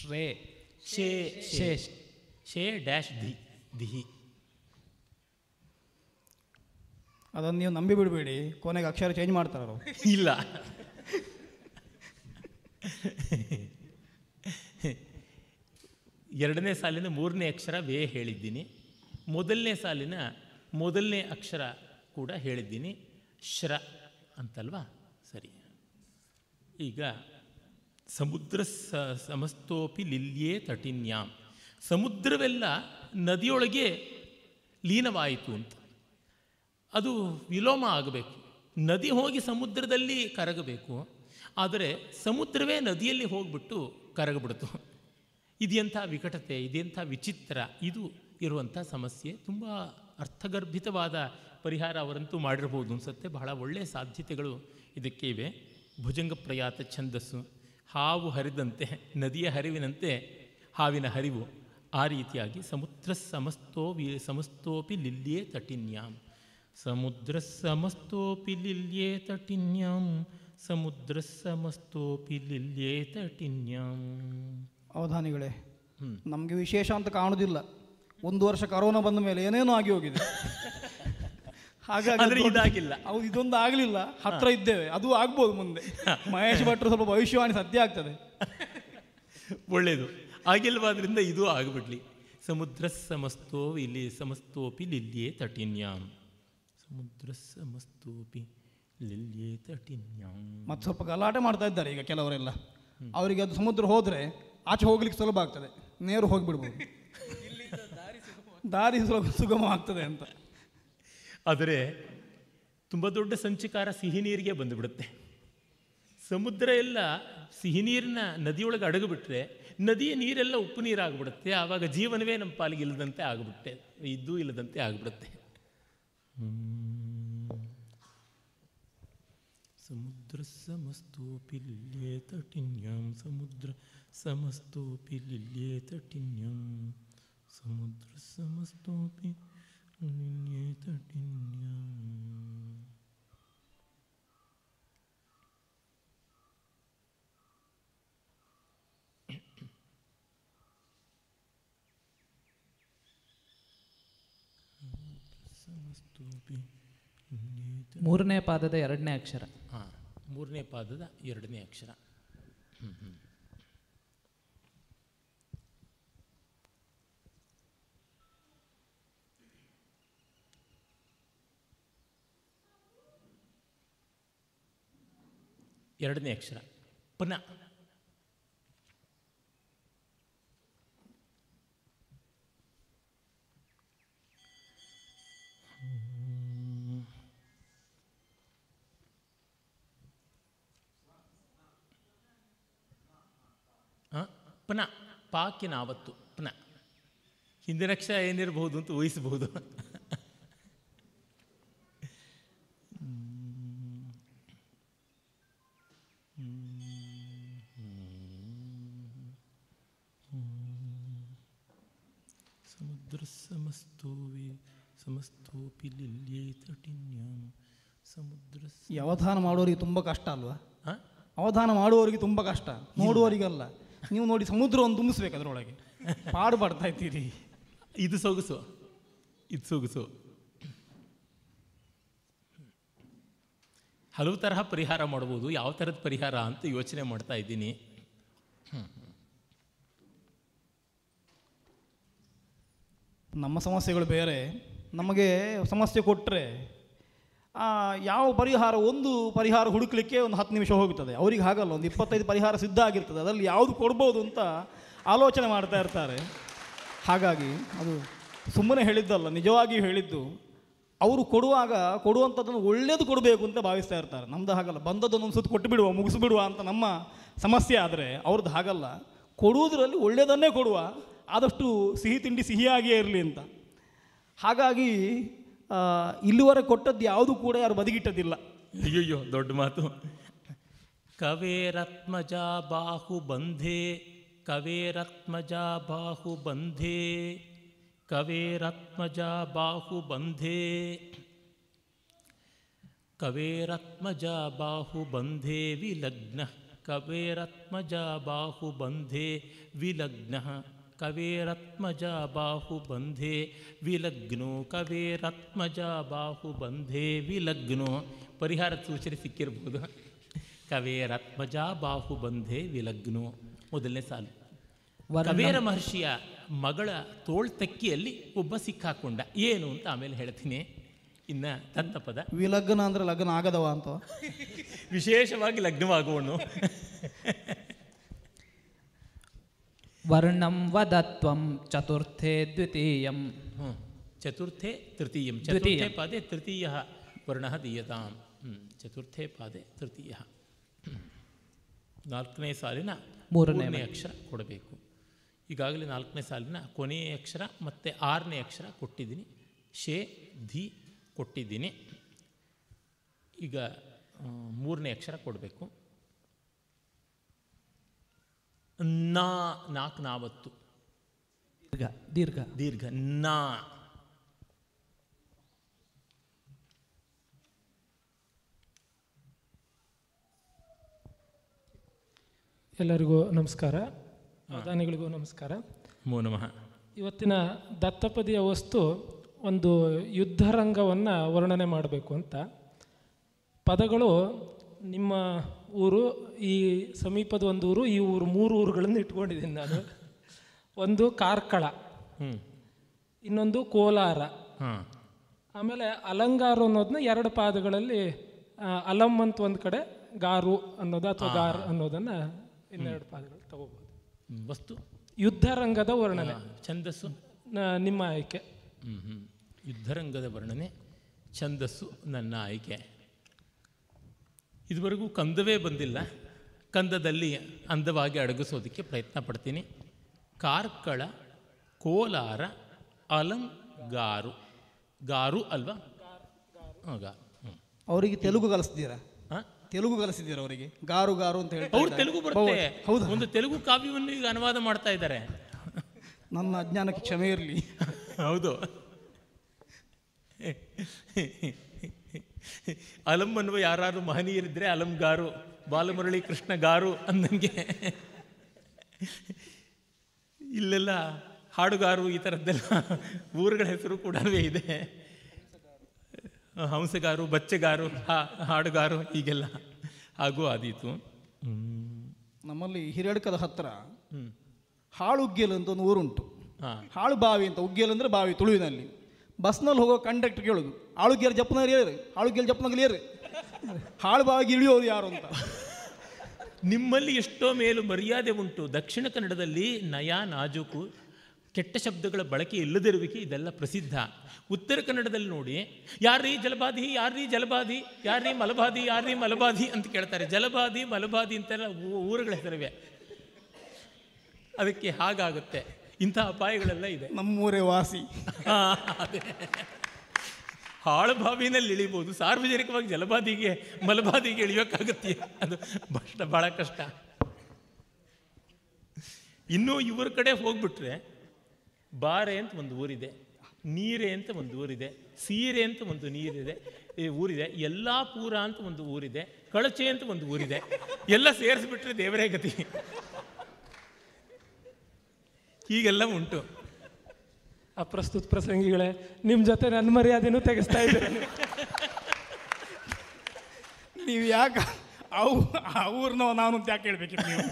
ಶ್ರೇ ಶೇ ಶೇ ಶೇ ಡ್ಯಾಶ್ ಧಿ ದಿಹಿ ಅದನ್ನ ನೀವು ನಂಬಿ ಬಿಡಬೇಡಿ ಕೊನೆಗೆ ಅಕ್ಷರ ಚೇಂಜ್ ಮಾಡ್ತಾರ ಇಲ್ಲ ಎರಡನೇ ಸಾಲಿನ ಮೂರನೇ ಅಕ್ಷರ ವೇ ಹೇಳಿದ್ದೀನಿ ಮೊದಲನೇ ಸಾಲಿನ ಮೊದಲನೇ ಅಕ್ಷರ ಕೂಡ ಹೇಳಿದ್ದೀನಿ ಶ್ರ ಅಂತಲ್ವಾ ಸರಿ ಈಗ ಸಮುದ್ರ ಸ ಸಮಸ್ತೋಪಿ ಲಿಲ್ಯೇ ತಟಿನ್ಯಾಮ್ ಸಮುದ್ರವೆಲ್ಲ ನದಿಯೊಳಗೆ ಲೀನವಾಯಿತು ಅಂತ ಅದು ವಿಲೋಮ ಆಗಬೇಕು ನದಿ ಹೋಗಿ ಸಮುದ್ರದಲ್ಲಿ ಕರಗಬೇಕು ಆದರೆ ಸಮುದ್ರವೇ ನದಿಯಲ್ಲಿ ಹೋಗ್ಬಿಟ್ಟು ಕರಗಬಿಡ್ತು ಇದೆಂಥ ವಿಕಟತೆ ಇದೆಂಥ ವಿಚಿತ್ರ ಇದು ಇರುವಂಥ ಸಮಸ್ಯೆ ತುಂಬ ಅರ್ಥಗರ್ಭಿತವಾದ ಪರಿಹಾರ ಅವರಂತೂ ಮಾಡಿರ್ಬೋದು ಅನಿಸುತ್ತೆ ಬಹಳ ಒಳ್ಳೆಯ ಸಾಧ್ಯತೆಗಳು ಇದಕ್ಕೆ ಇವೆ ಭುಜಂಗ ಪ್ರಯಾತ ಛಂದಸ್ಸು ಹಾವು ಹರಿದಂತೆ ನದಿಯ ಹರಿವಿನಂತೆ ಹಾವಿನ ಹರಿವು ಆ ರೀತಿಯಾಗಿ ಸಮುದ್ರ ಸಮಸ್ತೋ ವಿ ಸಮಸ್ತೋಪಿ ಲಿಲ್ಯೇ ತಟಿನ್ಯಾಂ ಸಮುದ್ರ ಸಮಸ್ತೋಪಿ ಲಿಲ್ಯೇ ತಟಿನ್ಯಾಂ ಸಮುದ್ರ ಸಮಸ್ತೋಪಿ ಲಿಲ್ಯೇ ತಟಿನ್ಯಂ ಅವಧಾನಿಗಳೇ ನಮಗೆ ವಿಶೇಷ ಅಂತ ಕಾಣುವುದಿಲ್ಲ ಒಂದು ವರ್ಷ ಕರೋನಾ ಬಂದ ಮೇಲೆ ಏನೇನೋ ಆಗಿ ಹೋಗಿದೆ ಹಾಗಾಗಿ ಇದಾಗಿಲ್ಲ ಹೌದು ಇದೊಂದು ಆಗಲಿಲ್ಲ ಹತ್ರ ಇದ್ದೇವೆ ಅದು ಆಗ್ಬೋದು ಮುಂದೆ ಮಹೇಶ್ ಭಟ್ರು ಸ್ವಲ್ಪ ಭವಿಷ್ಯವಾಣಿ ಸತ್ಯ ಆಗ್ತದೆ ಒಳ್ಳೆಯದು ಆಗಿಲ್ವಾದ್ರಿಂದ ಇದು ಆಗಿಬಿಡ್ಲಿ ಸಮುದ್ರ ಸಮಸ್ತೋ ಇಲ್ಲಿ ಸಮಸ್ತೋಪಿ ಲಿಲ್ಯೇ ತಟಿನ್ಯಾಂ ಸಮುದ್ರ ಸಮಸ್ತೋಪಿ ಮತ್ತು ಸ್ವಲ್ಪ ಗಲಾಟೆ ಮಾಡ್ತಾ ಇದ್ದಾರೆ ಈಗ ಕೆಲವರೆಲ್ಲ ಅವರಿಗೆ ಅದು ಸಮುದ್ರ ಹೋದರೆ ಆಚೆ ಹೋಗ್ಲಿಕ್ಕೆ ಸುಲಭ ಆಗ್ತದೆ ನೇರು ಹೋಗಿಬಿಡ್ಬೋದು ದಾರಿ ಸುಲಭ ಸುಗಮ ಆಗ್ತದೆ ಅಂತ ಆದರೆ ತುಂಬ ದೊಡ್ಡ ಸಂಚಿಕಾರ ಸಿಹಿ ನೀರಿಗೆ ಬಂದುಬಿಡುತ್ತೆ ಸಮುದ್ರ ಎಲ್ಲ ಸಿಹಿ ನೀರನ್ನ ನದಿಯೊಳಗೆ ಅಡಗು ಬಿಟ್ಟರೆ ನದಿಯ ನೀರೆಲ್ಲ ಉಪ್ಪು ನೀರಾಗ್ಬಿಡುತ್ತೆ ಆವಾಗ ಜೀವನವೇ ನಮ್ಮ ಪಾಲಿಗೆ ಇಲ್ಲದಂತೆ ಆಗಿಬಿಟ್ಟೆ ಇದ್ದೂ ಇಲ್ಲದಂತೆ ಆಗಿಬಿಡುತ್ತೆ समुद्र समुद्रस्य मस्तोऽपि लिल्येतटिन्यां समुद्रसमस्तोऽपि लिल्येतटिन्यां समुद्रसमस्तोऽपि लिल्येतटिन्याम् समस्तोऽपि ಮೂರನೇ ಪಾದದ ಎರಡನೇ ಅಕ್ಷರ ಹಾಂ ಮೂರನೇ ಪಾದದ ಎರಡನೇ ಅಕ್ಷರ ಹ್ಞೂ ಹ್ಞೂ ಎರಡನೇ ಅಕ್ಷರ ಪುನಃ ಪಾಕಿನ ಆವತ್ತು ಪ್ನ ಹಿಂದಿನ ಅಕ್ಷರ ಏನಿರಬಹುದು ಅಂತ ಊಹಿಸಬಹುದು ಸಮುದ್ರ ಅವಧಾನ ಮಾಡೋರಿಗೆ ತುಂಬಾ ಕಷ್ಟ ಅಲ್ವಾ ಅವಧಾನ ಮಾಡುವವರಿಗೆ ತುಂಬಾ ಕಷ್ಟ ನೋಡುವವರಿಗಲ್ಲ ನೀವು ನೋಡಿ ಸಮುದ್ರವನ್ನು ತುಂಬಿಸ್ಬೇಕು ಅದರೊಳಗೆ ಪಾಡು ಬರ್ತಾ ಇದ್ದೀರಿ ಇದು ಸೊಗಸು ಇದು ಸೊಗಸು ಹಲವು ತರಹ ಪರಿಹಾರ ಮಾಡ್ಬೋದು ಯಾವ ಥರದ ಪರಿಹಾರ ಅಂತ ಯೋಚನೆ ಮಾಡ್ತಾ ಇದ್ದೀನಿ ನಮ್ಮ ಸಮಸ್ಯೆಗಳು ಬೇರೆ ನಮಗೆ ಸಮಸ್ಯೆ ಕೊಟ್ಟರೆ ಯಾವ ಪರಿಹಾರ ಒಂದು ಪರಿಹಾರ ಹುಡುಕಲಿಕ್ಕೆ ಒಂದು ಹತ್ತು ನಿಮಿಷ ಹೋಗುತ್ತದೆ ಅವ್ರಿಗೆ ಹಾಗಲ್ಲ ಒಂದು ಇಪ್ಪತ್ತೈದು ಪರಿಹಾರ ಸಿದ್ಧ ಆಗಿರ್ತದೆ ಅದರಲ್ಲಿ ಯಾವುದು ಕೊಡ್ಬೋದು ಅಂತ ಆಲೋಚನೆ ಮಾಡ್ತಾ ಇರ್ತಾರೆ ಹಾಗಾಗಿ ಅದು ಸುಮ್ಮನೆ ಹೇಳಿದ್ದಲ್ಲ ನಿಜವಾಗಿಯೂ ಹೇಳಿದ್ದು ಅವರು ಕೊಡುವಾಗ ಕೊಡುವಂಥದ್ದನ್ನು ಒಳ್ಳೇದು ಕೊಡಬೇಕು ಅಂತ ಭಾವಿಸ್ತಾ ಇರ್ತಾರೆ ನಮ್ಮದು ಹಾಗಲ್ಲ ಬಂದದ್ದನ್ನು ಸುತ್ತ ಕೊಟ್ಟು ಬಿಡುವ ಮುಗಿಸ್ಬಿಡುವ ಅಂತ ನಮ್ಮ ಸಮಸ್ಯೆ ಆದರೆ ಅವ್ರದ್ದು ಹಾಗಲ್ಲ ಕೊಡುವುದರಲ್ಲಿ ಒಳ್ಳೆಯದನ್ನೇ ಕೊಡುವ ಆದಷ್ಟು ಸಿಹಿ ತಿಂಡಿ ಸಿಹಿಯಾಗಿಯೇ ಇರಲಿ ಅಂತ ಹಾಗಾಗಿ ಇಲ್ಲುವರೆ ಕೊಟ್ಟದ್ದು ಯಾವುದು ಕೂಡ ಯಾರು ಮದಗಿಟ್ಟದಿಲ್ಲ ಅಯ್ಯಯ್ಯೋ ದೊಡ್ಡ ಮಾತು ಕವೀರತ್ಮಜಾ ಬಾಹು bande ಕವೀರತ್ಮಜಾ ಬಾಹು bande ಕವೀರತ್ಮಜಾ ಬಾಹು bande ಕವೀರತ್ಮಜಾ ಬಾಹು bande ವಿಲಗ್ನ ಕವೀರತ್ಮಜಾ ಬಾಹು bande ವಿಲಗ್ನ ಕವೇರತ್ಮಜ ಬಾಹುಬಂಧೆ ವಿಲಗ್ನೋ ಕವೇರತ್ಮಜ ಬಾಹುಬಂಧೆ ವಿಲಗ್ನೋ ಪರಿಹಾರ ಸೂಚನೆ ಸಿಕ್ಕಿರ್ಬೋದು ಕವೇರತ್ಮಜ ಬಾಹುಬಂಧೆ ವಿಲಗ್ನೋ ಮೊದಲನೇ ಸಾಲು ಕವೇರ ಮಹರ್ಷಿಯ ಮಗಳ ತೋಳ್ತಕ್ಕಿಯಲ್ಲಿ ಒಬ್ಬ ಸಿಕ್ಕಾಕೊಂಡ ಏನು ಅಂತ ಆಮೇಲೆ ಹೇಳ್ತೀನಿ ಇನ್ನು ದಂತಪದ ವಿಲಗ್ನ ಅಂದ್ರೆ ಲಗ್ನ ಆಗದವ ಅಂತ ವಿಶೇಷವಾಗಿ ಲಗ್ನವಾಗುವನು ವರ್ಣಂ ವದತ್ವಂ ಚತುರ್ಥೆ ದ್ವಿತೀಯಂ ಚತುರ್ಥೆ ತೃತೀಯ ಚತುರ್ಥೆ ಪಾದೆ ತೃತೀಯ ವರ್ಣ ದೀಯತಾಂ ಚತುರ್ಥೆ ಪಾದೆ ತೃತೀಯ ನಾಲ್ಕನೇ ಸಾಲಿನ ಮೂರನೇ ಅಕ್ಷರ ಕೊಡಬೇಕು ಈಗಾಗಲೇ ನಾಲ್ಕನೇ ಸಾಲಿನ ಕೊನೆಯ ಅಕ್ಷರ ಮತ್ತು ಆರನೇ ಅಕ್ಷರ ಕೊಟ್ಟಿದ್ದೀನಿ ಶೇ ಧಿ ಕೊಟ್ಟಿದ್ದೀನಿ ಈಗ ಮೂರನೇ ಅಕ್ಷರ ಕೊಡಬೇಕು ನಾ ನಾಲ್ಕು ನಾವತ್ತು ದೀರ್ಘ ದೀರ್ಘ ದೀರ್ಘ ನಾ ಎಲ್ಲರಿಗೂ ನಮಸ್ಕಾರ ಪ್ರಧಾನಿಗಳಿಗೂ ನಮಸ್ಕಾರ ಮೋ ನಮಃ ಇವತ್ತಿನ ದತ್ತಪದಿಯ ವಸ್ತು ಒಂದು ಯುದ್ಧರಂಗವನ್ನು ವರ್ಣನೆ ಮಾಡಬೇಕು ಅಂತ ಪದಗಳು ನಿಮ್ಮ ಊರು ಈ ಸಮೀಪದ ಒಂದು ಊರು ಈ ಊರು ಮೂರು ಊರುಗಳನ್ನು ಇಟ್ಕೊಂಡಿದ್ದೀನಿ ನಾನು ಒಂದು ಕಾರ್ಕಳ ಇನ್ನೊಂದು ಕೋಲಾರ ಆಮೇಲೆ ಅಲಂಗಾರು ಅನ್ನೋದನ್ನ ಎರಡು ಪಾದಗಳಲ್ಲಿ ಅಲಂ ಅಂತ ಒಂದು ಕಡೆ ಗಾರು ಅನ್ನೋದು ಅಥವಾ ಗಾರ್ ಅನ್ನೋದನ್ನ ಇನ್ನೆರಡು ಪಾದಗಳು ತಗೋಬಹುದು ವಸ್ತು ಯುದ್ಧ ರಂಗದ ವರ್ಣನೆ ಛಂದಸ್ಸು ನಿಮ್ಮ ಆಯ್ಕೆ ಯುದ್ಧರಂಗದ ವರ್ಣನೆ ಛಂದಸ್ಸು ನನ್ನ ಆಯ್ಕೆ ಇದುವರೆಗೂ ಕಂದವೇ ಬಂದಿಲ್ಲ ಕಂದದಲ್ಲಿ ಅಂದವಾಗಿ ಅಡಗಿಸೋದಕ್ಕೆ ಪ್ರಯತ್ನ ಪಡ್ತೀನಿ ಕಾರ್ಕಳ ಕೋಲಾರ ಅಲಂ ಗಾರು ಅಲ್ವಾ ಗಾರು ಅವರಿಗೆ ತೆಲುಗು ಕಲಿಸ್ತೀರಾ ತೆಲುಗು ಕಲಿಸಿದ್ದೀರಾ ಅವರಿಗೆ ಗಾರು ಗಾರು ಅಂತ ಹೇಳಿ ಅವ್ರು ತೆಲುಗು ಬರ್ತಾರೆ ಹೌದು ಒಂದು ತೆಲುಗು ಕಾವ್ಯವನ್ನು ಈಗ ಅನುವಾದ ಮಾಡ್ತಾ ಇದ್ದಾರೆ ನನ್ನ ಅಜ್ಞಾನಕ್ಕೆ ಕ್ಷಮೆ ಇರಲಿ ಹೌದು ಅಲಂ ಅನ್ನುವ ಯಾರು ಅಲಂ ಅಲಂಗಾರು ಬಾಲಮುರಳಿ ಕೃಷ್ಣ ಗಾರು ಅಂದಂಗೆ ಇಲ್ಲೆಲ್ಲ ಹಾಡುಗಾರು ಈ ಥರದ್ದೆಲ್ಲ ಊರುಗಳ ಹೆಸರು ಕೂಡ ಇದೆ ಹಂಸಗಾರು ಬಚ್ಚೆಗಾರು ಹಾಡುಗಾರು ಹೀಗೆಲ್ಲ ಹಾಗೂ ಆದೀತು ನಮ್ಮಲ್ಲಿ ಹಿರಿಯಡ್ಕದ ಹತ್ತಿರ ಹಾಳುಗ್ಗೆಲ್ ಅಂತ ಒಂದು ಊರುಂಟು ಹಾಳು ಬಾವಿ ಅಂತ ಉಗ್ಗೆಲ್ ಅಂದರೆ ಬಾವಿ ತುಳುವಿನಲ್ಲಿ ಬಸ್ನಲ್ಲಿ ಹೋಗೋ ಕಂಡಕ್ಟರ್ ಕೇಳೋದು ಆಳುಗೇರು ಜಪ್ಪನಾಗ ಏರಿ ಆಳುಗೇರು ಜಪ್ಪನಾಗಲಿ ಹಾಳು ಬಾಗಿ ಯಾರು ಅಂತ ನಿಮ್ಮಲ್ಲಿ ಎಷ್ಟೋ ಮೇಲು ಮರ್ಯಾದೆ ಉಂಟು ದಕ್ಷಿಣ ಕನ್ನಡದಲ್ಲಿ ನಯ ನಾಜೂಕು ಕೆಟ್ಟ ಶಬ್ದಗಳ ಬಳಕೆ ಇಲ್ಲದಿರುವಿಕೆ ಇದೆಲ್ಲ ಪ್ರಸಿದ್ಧ ಉತ್ತರ ಕನ್ನಡದಲ್ಲಿ ನೋಡಿ ಯಾರ್ರೀ ಜಲಬಾಧಿ ಯಾರ್ರೀ ಜಲಬಾಧಿ ಯಾರ್ರೀ ಮಲಬಾಧಿ ಯಾರ್ರೀ ಮಲಬಾಧಿ ಅಂತ ಕೇಳ್ತಾರೆ ಜಲಬಾಧಿ ಮಲಬಾಧಿ ಅಂತೆಲ್ಲ ಊರುಗಳ ಹೆಸರಿವೆ ಅದಕ್ಕೆ ಹಾಗಾಗುತ್ತೆ ಇಂಥ ಅಪಾಯಗಳೆಲ್ಲ ಇದೆ ನಮ್ಮೂರೇ ವಾಸಿ ಹಾಳು ಬಾವಿನಲ್ಲಿ ಇಳಿಬೋದು ಸಾರ್ವಜನಿಕವಾಗಿ ಜಲಬಾದಿಗೆ ಮಲಬಾದಿಗೆ ಇಳಿಯೋಕ್ಕಾಗತ್ತೆ ಅದು ಬಹಳ ಭಾಳ ಕಷ್ಟ ಇನ್ನೂ ಇವರ ಕಡೆ ಹೋಗ್ಬಿಟ್ರೆ ಬಾರೆ ಅಂತ ಒಂದು ಊರಿದೆ ನೀರೆ ಅಂತ ಒಂದು ಊರಿದೆ ಸೀರೆ ಅಂತ ಒಂದು ನೀರಿದೆ ಊರಿದೆ ಎಲ್ಲಾ ಪೂರ ಅಂತ ಒಂದು ಊರಿದೆ ಕಳಚೆ ಅಂತ ಒಂದು ಊರಿದೆ ಎಲ್ಲ ಸೇರಿಸ್ಬಿಟ್ರೆ ದೇವರೇ ಗತಿ ಹೀಗೆಲ್ಲ ಉಂಟು ಅಪ್ರಸ್ತುತ ಪ್ರಸಂಗಿಗಳೇ ನಿಮ್ಮ ಜೊತೆ ನನ್ನ ಮರ್ಯಾದೆನೂ ತೆಗೆಸ್ತಾ ಇದ್ದೀನಿ ನೀವು ಯಾಕೆ ಅವು ಅವ್ರನ್ನ ನಾನು ಅಂತ ಯಾಕೆ ಹೇಳ್ಬೇಕಿತ್ತು ನೀವು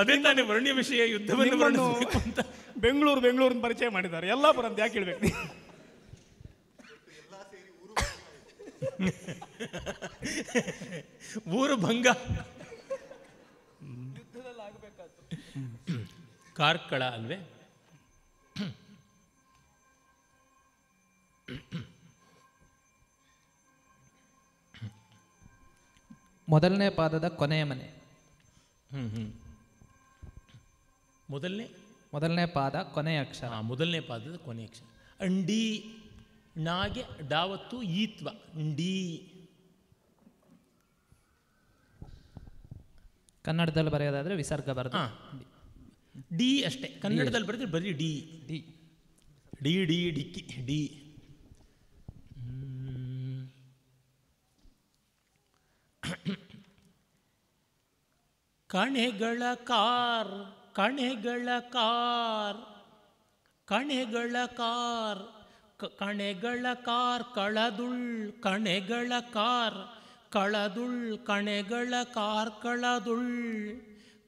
ಅದೇ ತಾನೇ ವರ್ಣ್ಯ ವಿಷಯ ಯುದ್ಧವನ್ನು ಅಂತ ಬೆಂಗಳೂರು ಬೆಂಗಳೂರಿನ ಪರಿಚಯ ಮಾಡಿದ್ದಾರೆ ಎಲ್ಲ ಬರಂತ ಯಾಕೆ ಹೇಳ್ಬೇಕು ಊರು ಭಂಗ ಕಾರ್ಕಳ ಅಲ್ವೇ ಮೊದಲನೇ ಪಾದದ ಕೊನೆಯ ಮನೆ ಮೊದಲನೇ ಮೊದಲನೇ ಪಾದ ಕೊನೆಯ ಅಕ್ಷರ ಮೊದಲನೇ ಪಾದದ ಕೊನೆಯ ಅಕ್ಷರ ಅಂಡಿ ನಾಗೆ ಡಾವತ್ತು ಈತ್ವ ಅಂಡಿ ಕನ್ನಡದಲ್ಲಿ ಬರೆಯೋದಾದರೆ ವಿಸರ್ಗ ಬರ್ದು ಡಿ ಅಷ್ಟೇ ಕನ್ನಡದಲ್ಲಿ ಬರೆದ್ರೆ ಬರೀ ಡಿ ಡಿ ಡಿ ಡಿ ಡಿಕ್ಕಿ ಡಿ ಕಣೆಗಳ ಕಾರ್ ಕಣೆಗಳ ಕಾರ್ ಕಣೆಗಳ ಕಾರ್ ಕಣೆಗಳ ಕಾರ್ ಕಳದುಳ್ ಕಣೆಗಳ ಕಾರ್ ಕಳದುಳ್ ಕಣೆಗಳ ಕಾರ್ ಕಳದುಳ್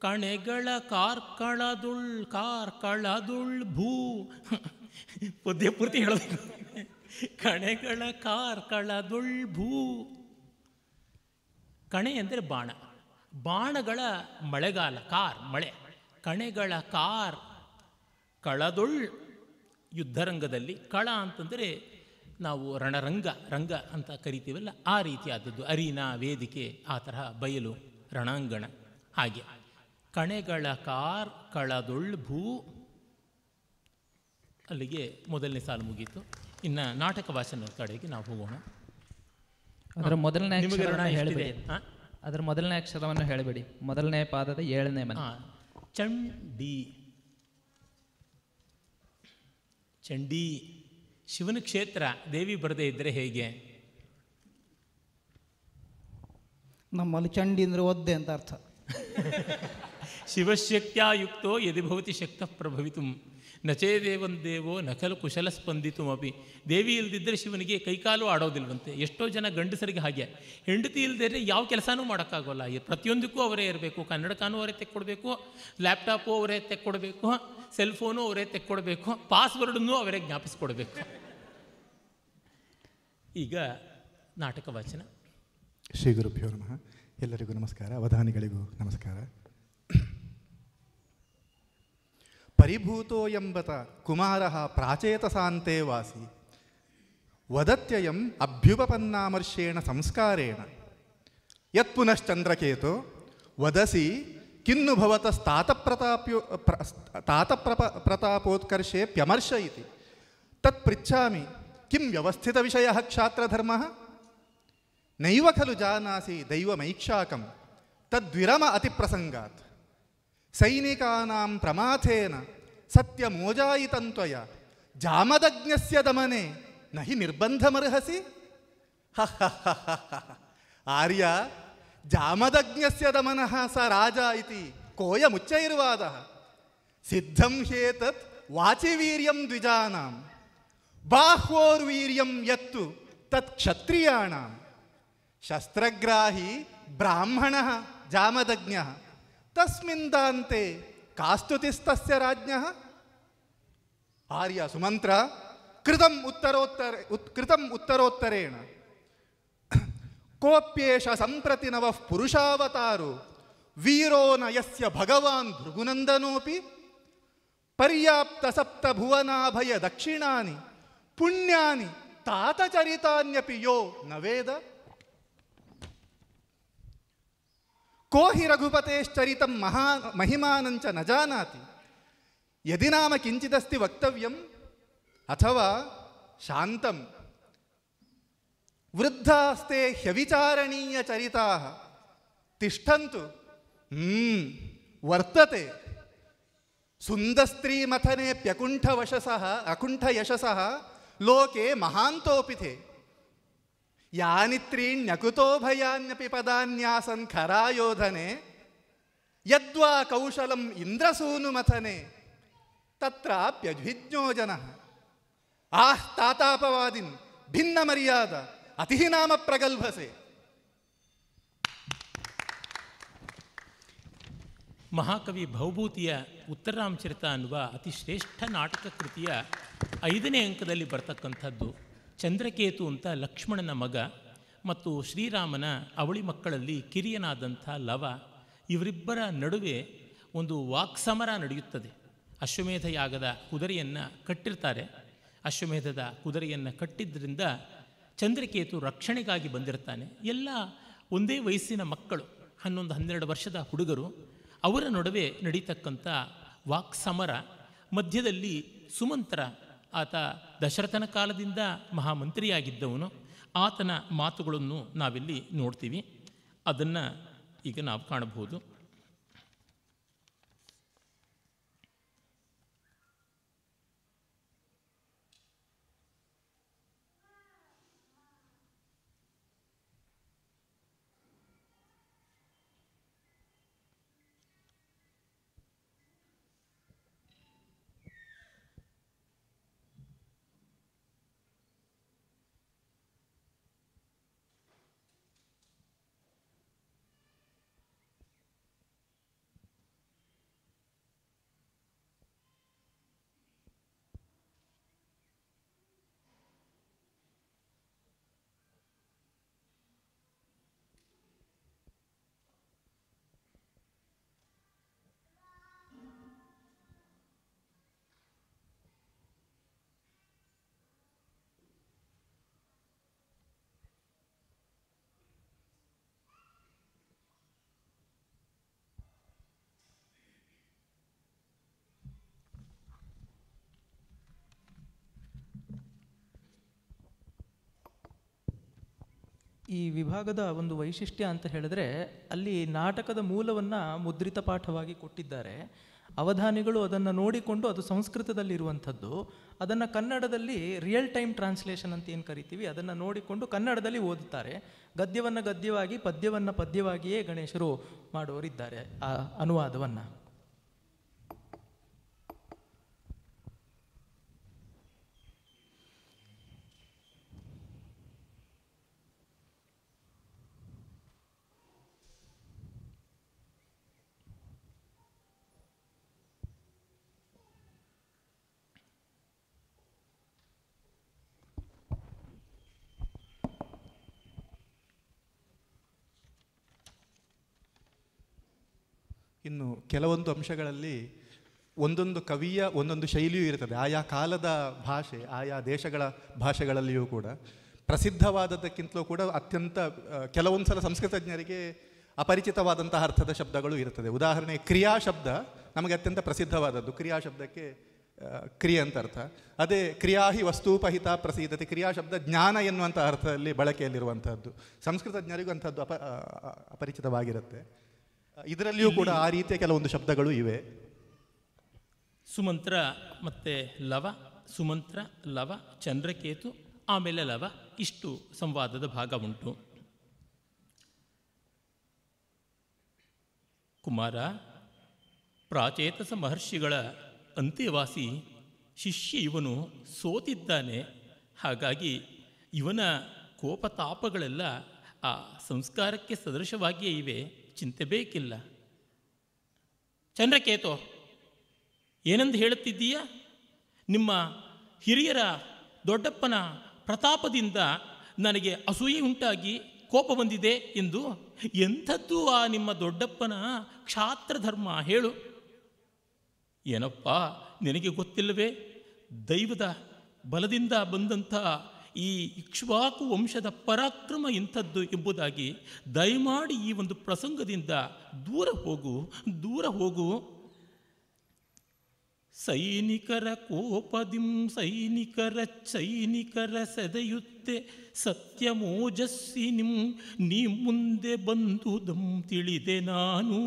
ಕಣೆಗಳ ಕಾರ್ಕಳದುಳ್ ಕಾರ್ಕಳದುಳ್ ಭೂ ಪದ್ಯ ಪೂರ್ತಿ ಹೇಳಬೇಕು ಕಣೆಗಳ ಕಾರ್ಕಳದುಳ್ ಭೂ ಕಣೆ ಅಂದರೆ ಬಾಣ ಬಾಣಗಳ ಮಳೆಗಾಲ ಕಾರ್ ಮಳೆ ಕಣೆಗಳ ಕಾರ್ ಕಳದುಳ್ ಯುದ್ಧರಂಗದಲ್ಲಿ ಕಳ ಅಂತಂದರೆ ನಾವು ರಣರಂಗ ರಂಗ ಅಂತ ಕರಿತೀವಲ್ಲ ಆ ರೀತಿಯಾದದ್ದು ಅರೀನಾ ವೇದಿಕೆ ಆ ತರಹ ಬಯಲು ರಣಾಂಗಣ ಹಾಗೆ ಕಣೆಗಳ ಕಾರ್ ಭೂ ಅಲ್ಲಿಗೆ ಮೊದಲನೇ ಸಾಲು ಮುಗೀತು ಇನ್ನು ನಾಟಕ ವಾಚನದ ಕಡೆಗೆ ನಾವು ಹೋಗೋಣ ಅದರ ಮೊದಲನೇ ಅಕ್ಷರವನ್ನು ಹೇಳಬೇಡಿ ಅದರ ಮೊದಲನೇ ಅಕ್ಷರವನ್ನು ಹೇಳಬೇಡಿ ಮೊದಲನೇ ಪಾದದ ಏಳನೇ ಮನೆ ಚಂಡಿ ಚಂಡಿ ಶಿವನ ಕ್ಷೇತ್ರ ದೇವಿ ಬರದೇ ಇದ್ದರೆ ಹೇಗೆ ನಮ್ಮಲ್ಲಿ ಚಂಡಿ ಅಂದರೆ ಒದ್ದೆ ಅಂತ ಅರ್ಥ *laughs* ಶಿವಶಕ್ತಿಯ ಯುಕ್ತೋ ಯದಿ ಭವತಿ ಶಕ್ತ ಪ್ರಭವಿತು ನಚೇದೇವನ್ ದೇವೋ ನಕಲು ಕುಶಲ ಸ್ಪಂದಿತುಮಿ ದೇವಿ ಇಲ್ದಿದ್ದರೆ ಶಿವನಿಗೆ ಕೈಕಾಲು ಆಡೋದಿಲ್ವಂತೆ ಎಷ್ಟೋ ಜನ ಗಂಡಸರಿಗೆ ಹಾಗೆ ಹೆಂಡತಿ ಇಲ್ಲದೇ ಯಾವ ಕೆಲಸನೂ ಮಾಡೋಕ್ಕಾಗೋಲ್ಲ ಪ್ರತಿಯೊಂದಕ್ಕೂ ಅವರೇ ಇರಬೇಕು ಕನ್ನಡಕನೂ ಅವರೇ ತೆಕ್ಕೊಡ್ಬೇಕು ಲ್ಯಾಪ್ಟಾಪು ಅವರೇ ತೆಕ್ಕೊಡ್ಬೇಕು ಸೆಲ್ಫೋನು ಅವರೇ ತೆಕ್ಕೊಡ್ಬೇಕು ಪಾಸ್ವರ್ಡನ್ನು ಅವರೇ ಜ್ಞಾಪಿಸ್ಕೊಡ್ಬೇಕು ಈಗ ನಾಟಕ ವಾಚನ ಶ್ರೀ ಗುರುಭ್ಯೋ ನಮಃ ಎಲ್ಲರಿಗೂ ನಮಸ್ಕಾರ ಅವಧಾನಿಗಳಿಗೂ ನಮಸ್ಕಾರ परिभूतोऽयम्बत कुमारः प्राचेतसान्ते वासी वदत्ययम् अभ्युपपन्नामर्षेण संस्कारेण यत्पुनश्चन्द्रकेतो वदसि किन्नु भवतस्तातप्रताप्यो प्र तातप्रप प्रतापोत्कर्षेऽप्यमर्ष इति तत् पृच्छामि किं व्यवस्थितविषयः क्षात्रधर्मः नैव खलु जानासि दैवमैक्षाकं तद्विरम अतिप्रसङ्गात् सैनिकानां प्रमाथेन सत्यमोजायितं त्वया जामदज्ञस्य दमने न निर्बन्धमर्हसि आर्य जामदज्ञस्य दमनः स राजा इति कोऽयमुच्चैर्वादः सिद्धं ह्येतत् वाचिवीर्यं द्विजानां बाह्वोर्वीर्यं यत्तु तत् शस्त्रग्राही ब्राह्मणः जामदज्ञः ತಸ್ಮಿಂದಂತೆ ಕಾಸ್ತುತಿಸ್ತಸ್ಯ ರಾಜ್ಞ ಆರ್ಯ ಸುಮಂತ್ರ ಕೃತಂ ಉತ್ತರೋತ್ತರ ಉತ್ ಕೃತಂ ಉತ್ತರೋತ್ತರೇಣ ಕೋಪ್ಯೇಷ ಸಂಪ್ರತಿ ನವಃ ಪುರುಷಾವತಾರು ವೀರೋ ನಯಸ್ಯ ಭಗವಾನ್ ಭೃಗುನಂದನೋಪಿ ಪರ್ಯಾಪ್ತ ಸಪ್ತ ಭುವನಾಭಯ ದಕ್ಷಿಣಾನಿ ಪುಣ್ಯಾನಿ ತಾತಚರಿತಾನ್ಯಪಿ ಯೋ ನ ವೇದ को हि रघुपतेश्चरितं महा महिमानञ्च न जानाति यदि नाम किञ्चिदस्ति वक्तव्यम् अथवा शान्तं वृद्धास्ते ह्यविचारणीयचरिताः तिष्ठन्तु हम्म, वर्तते सुन्दस्त्रीमथनेऽप्यकुण्ठवशसः अकुण्ठयशसः लोके महान्तोऽपि ते ಯಾನಿತ್ರೀಣ್ಯಕುತೋ ಭಯಾನ್ಯಪಿ ಪದಾನ್ಯಾಸನ್ ಖರಾಯೋಧನೆ ಯದ್ವಾ ಕೌಶಲಂ ಇಂದ್ರಸೂನು ಮಥನೆ ತತ್ರಾಪ್ಯಭಿಜ್ಞೋ ಜನ ಆಹ್ ತಾತಾಪವಾದಿನ್ ಭಿನ್ನ ಮರ್ಯಾದ ಅತಿ ನಾಮ ಪ್ರಗಲ್ಭಸೆ ಮಹಾಕವಿ ಭೌಭೂತಿಯ ಉತ್ತರಾಮಚರಿತ ಅನ್ನುವ ಅತಿ ನಾಟಕ ಕೃತಿಯ ಐದನೇ ಅಂಕದಲ್ಲಿ ಬರ್ತಕ್ಕಂಥದ್ದು ಚಂದ್ರಕೇತು ಅಂತ ಲಕ್ಷ್ಮಣನ ಮಗ ಮತ್ತು ಶ್ರೀರಾಮನ ಅವಳಿ ಮಕ್ಕಳಲ್ಲಿ ಕಿರಿಯನಾದಂಥ ಲವ ಇವರಿಬ್ಬರ ನಡುವೆ ಒಂದು ವಾಕ್ಸಮರ ನಡೆಯುತ್ತದೆ ಅಶ್ವಮೇಧ ಯಾಗದ ಕುದುರೆಯನ್ನು ಕಟ್ಟಿರ್ತಾರೆ ಅಶ್ವಮೇಧದ ಕುದುರೆಯನ್ನು ಕಟ್ಟಿದ್ದರಿಂದ ಚಂದ್ರಕೇತು ರಕ್ಷಣೆಗಾಗಿ ಬಂದಿರ್ತಾನೆ ಎಲ್ಲ ಒಂದೇ ವಯಸ್ಸಿನ ಮಕ್ಕಳು ಹನ್ನೊಂದು ಹನ್ನೆರಡು ವರ್ಷದ ಹುಡುಗರು ಅವರ ನಡುವೆ ನಡೀತಕ್ಕಂಥ ವಾಕ್ಸಮರ ಮಧ್ಯದಲ್ಲಿ ಸುಮಂತ್ರ ಆತ ದಶರಥನ ಕಾಲದಿಂದ ಮಹಾಮಂತ್ರಿಯಾಗಿದ್ದವನು ಆತನ ಮಾತುಗಳನ್ನು ನಾವಿಲ್ಲಿ ನೋಡ್ತೀವಿ ಅದನ್ನು ಈಗ ನಾವು ಕಾಣಬಹುದು ಈ ವಿಭಾಗದ ಒಂದು ವೈಶಿಷ್ಟ್ಯ ಅಂತ ಹೇಳಿದ್ರೆ ಅಲ್ಲಿ ನಾಟಕದ ಮೂಲವನ್ನು ಮುದ್ರಿತ ಪಾಠವಾಗಿ ಕೊಟ್ಟಿದ್ದಾರೆ ಅವಧಾನಿಗಳು ಅದನ್ನು ನೋಡಿಕೊಂಡು ಅದು ಸಂಸ್ಕೃತದಲ್ಲಿರುವಂಥದ್ದು ಅದನ್ನು ಕನ್ನಡದಲ್ಲಿ ರಿಯಲ್ ಟೈಮ್ ಟ್ರಾನ್ಸ್ಲೇಷನ್ ಅಂತ ಏನು ಕರಿತೀವಿ ಅದನ್ನು ನೋಡಿಕೊಂಡು ಕನ್ನಡದಲ್ಲಿ ಓದುತ್ತಾರೆ ಗದ್ಯವನ್ನು ಗದ್ಯವಾಗಿ ಪದ್ಯವನ್ನು ಪದ್ಯವಾಗಿಯೇ ಗಣೇಶರು ಮಾಡೋರಿದ್ದಾರೆ ಆ ಅನುವಾದವನ್ನು ಇನ್ನು ಕೆಲವೊಂದು ಅಂಶಗಳಲ್ಲಿ ಒಂದೊಂದು ಕವಿಯ ಒಂದೊಂದು ಶೈಲಿಯೂ ಇರ್ತದೆ ಆಯಾ ಕಾಲದ ಭಾಷೆ ಆಯಾ ದೇಶಗಳ ಭಾಷೆಗಳಲ್ಲಿಯೂ ಕೂಡ ಪ್ರಸಿದ್ಧವಾದದ್ದಕ್ಕಿಂತಲೂ ಕೂಡ ಅತ್ಯಂತ ಕೆಲವೊಂದು ಸಲ ಸಂಸ್ಕೃತಜ್ಞರಿಗೆ ಅಪರಿಚಿತವಾದಂತಹ ಅರ್ಥದ ಶಬ್ದಗಳು ಇರ್ತದೆ ಉದಾಹರಣೆ ಕ್ರಿಯಾ ಶಬ್ದ ನಮಗೆ ಅತ್ಯಂತ ಪ್ರಸಿದ್ಧವಾದದ್ದು ಕ್ರಿಯಾ ಶಬ್ದಕ್ಕೆ ಕ್ರಿಯೆ ಅಂತ ಅರ್ಥ ಅದೇ ಕ್ರಿಯಾ ಹಿ ವಸ್ತುಪಹಿತ ಪ್ರಸಿದ್ಧತೆ ಕ್ರಿಯಾ ಶಬ್ದ ಜ್ಞಾನ ಎನ್ನುವಂಥ ಅರ್ಥದಲ್ಲಿ ಬಳಕೆಯಲ್ಲಿರುವಂಥದ್ದು ಸಂಸ್ಕೃತಜ್ಞರಿಗೂ ಅಂಥದ್ದು ಅಪ ಅಪರಿಚಿತವಾಗಿರುತ್ತೆ ಇದರಲ್ಲಿಯೂ ಕೂಡ ಆ ರೀತಿಯ ಕೆಲವೊಂದು ಶಬ್ದಗಳು ಇವೆ ಸುಮಂತ್ರ ಮತ್ತೆ ಲವ ಸುಮಂತ್ರ ಲವ ಚಂದ್ರಕೇತು ಆಮೇಲೆ ಲವ ಇಷ್ಟು ಸಂವಾದದ ಭಾಗ ಉಂಟು ಕುಮಾರ ಪ್ರಾಚೇತಸ ಮಹರ್ಷಿಗಳ ಅಂತ್ಯವಾಸಿ ಶಿಷ್ಯ ಇವನು ಸೋತಿದ್ದಾನೆ ಹಾಗಾಗಿ ಇವನ ಕೋಪತಾಪಗಳೆಲ್ಲ ಆ ಸಂಸ್ಕಾರಕ್ಕೆ ಸದೃಶವಾಗಿಯೇ ಇವೆ ಚಿಂತೆ ಬೇಕಿಲ್ಲ ಚಂದ್ರಕೇತು ಏನೆಂದು ಹೇಳುತ್ತಿದ್ದೀಯ ನಿಮ್ಮ ಹಿರಿಯರ ದೊಡ್ಡಪ್ಪನ ಪ್ರತಾಪದಿಂದ ನನಗೆ ಅಸೂಯೆ ಉಂಟಾಗಿ ಕೋಪ ಬಂದಿದೆ ಎಂದು ಎಂಥದ್ದು ಆ ನಿಮ್ಮ ದೊಡ್ಡಪ್ಪನ ಕ್ಷಾತ್ರ ಧರ್ಮ ಹೇಳು ಏನಪ್ಪ ನಿನಗೆ ಗೊತ್ತಿಲ್ಲವೇ ದೈವದ ಬಲದಿಂದ ಬಂದಂಥ ಈ ಇಕ್ಷ್ವಾಕು ವಂಶದ ಪರಾಕ್ರಮ ಇಂಥದ್ದು ಎಂಬುದಾಗಿ ದಯಮಾಡಿ ಈ ಒಂದು ಪ್ರಸಂಗದಿಂದ ದೂರ ಹೋಗು ದೂರ ಹೋಗು ಸೈನಿಕರ ಕೋಪದಿಂ ಸೈನಿಕರ ಸೈನಿಕರ ಸೆದೆಯುತ್ತೆ ಸತ್ಯಮೋಜಸ್ಸಿ ನಿಮ್ ನೀ ಮುಂದೆ ದಂ ತಿಳಿದೆ ನಾನು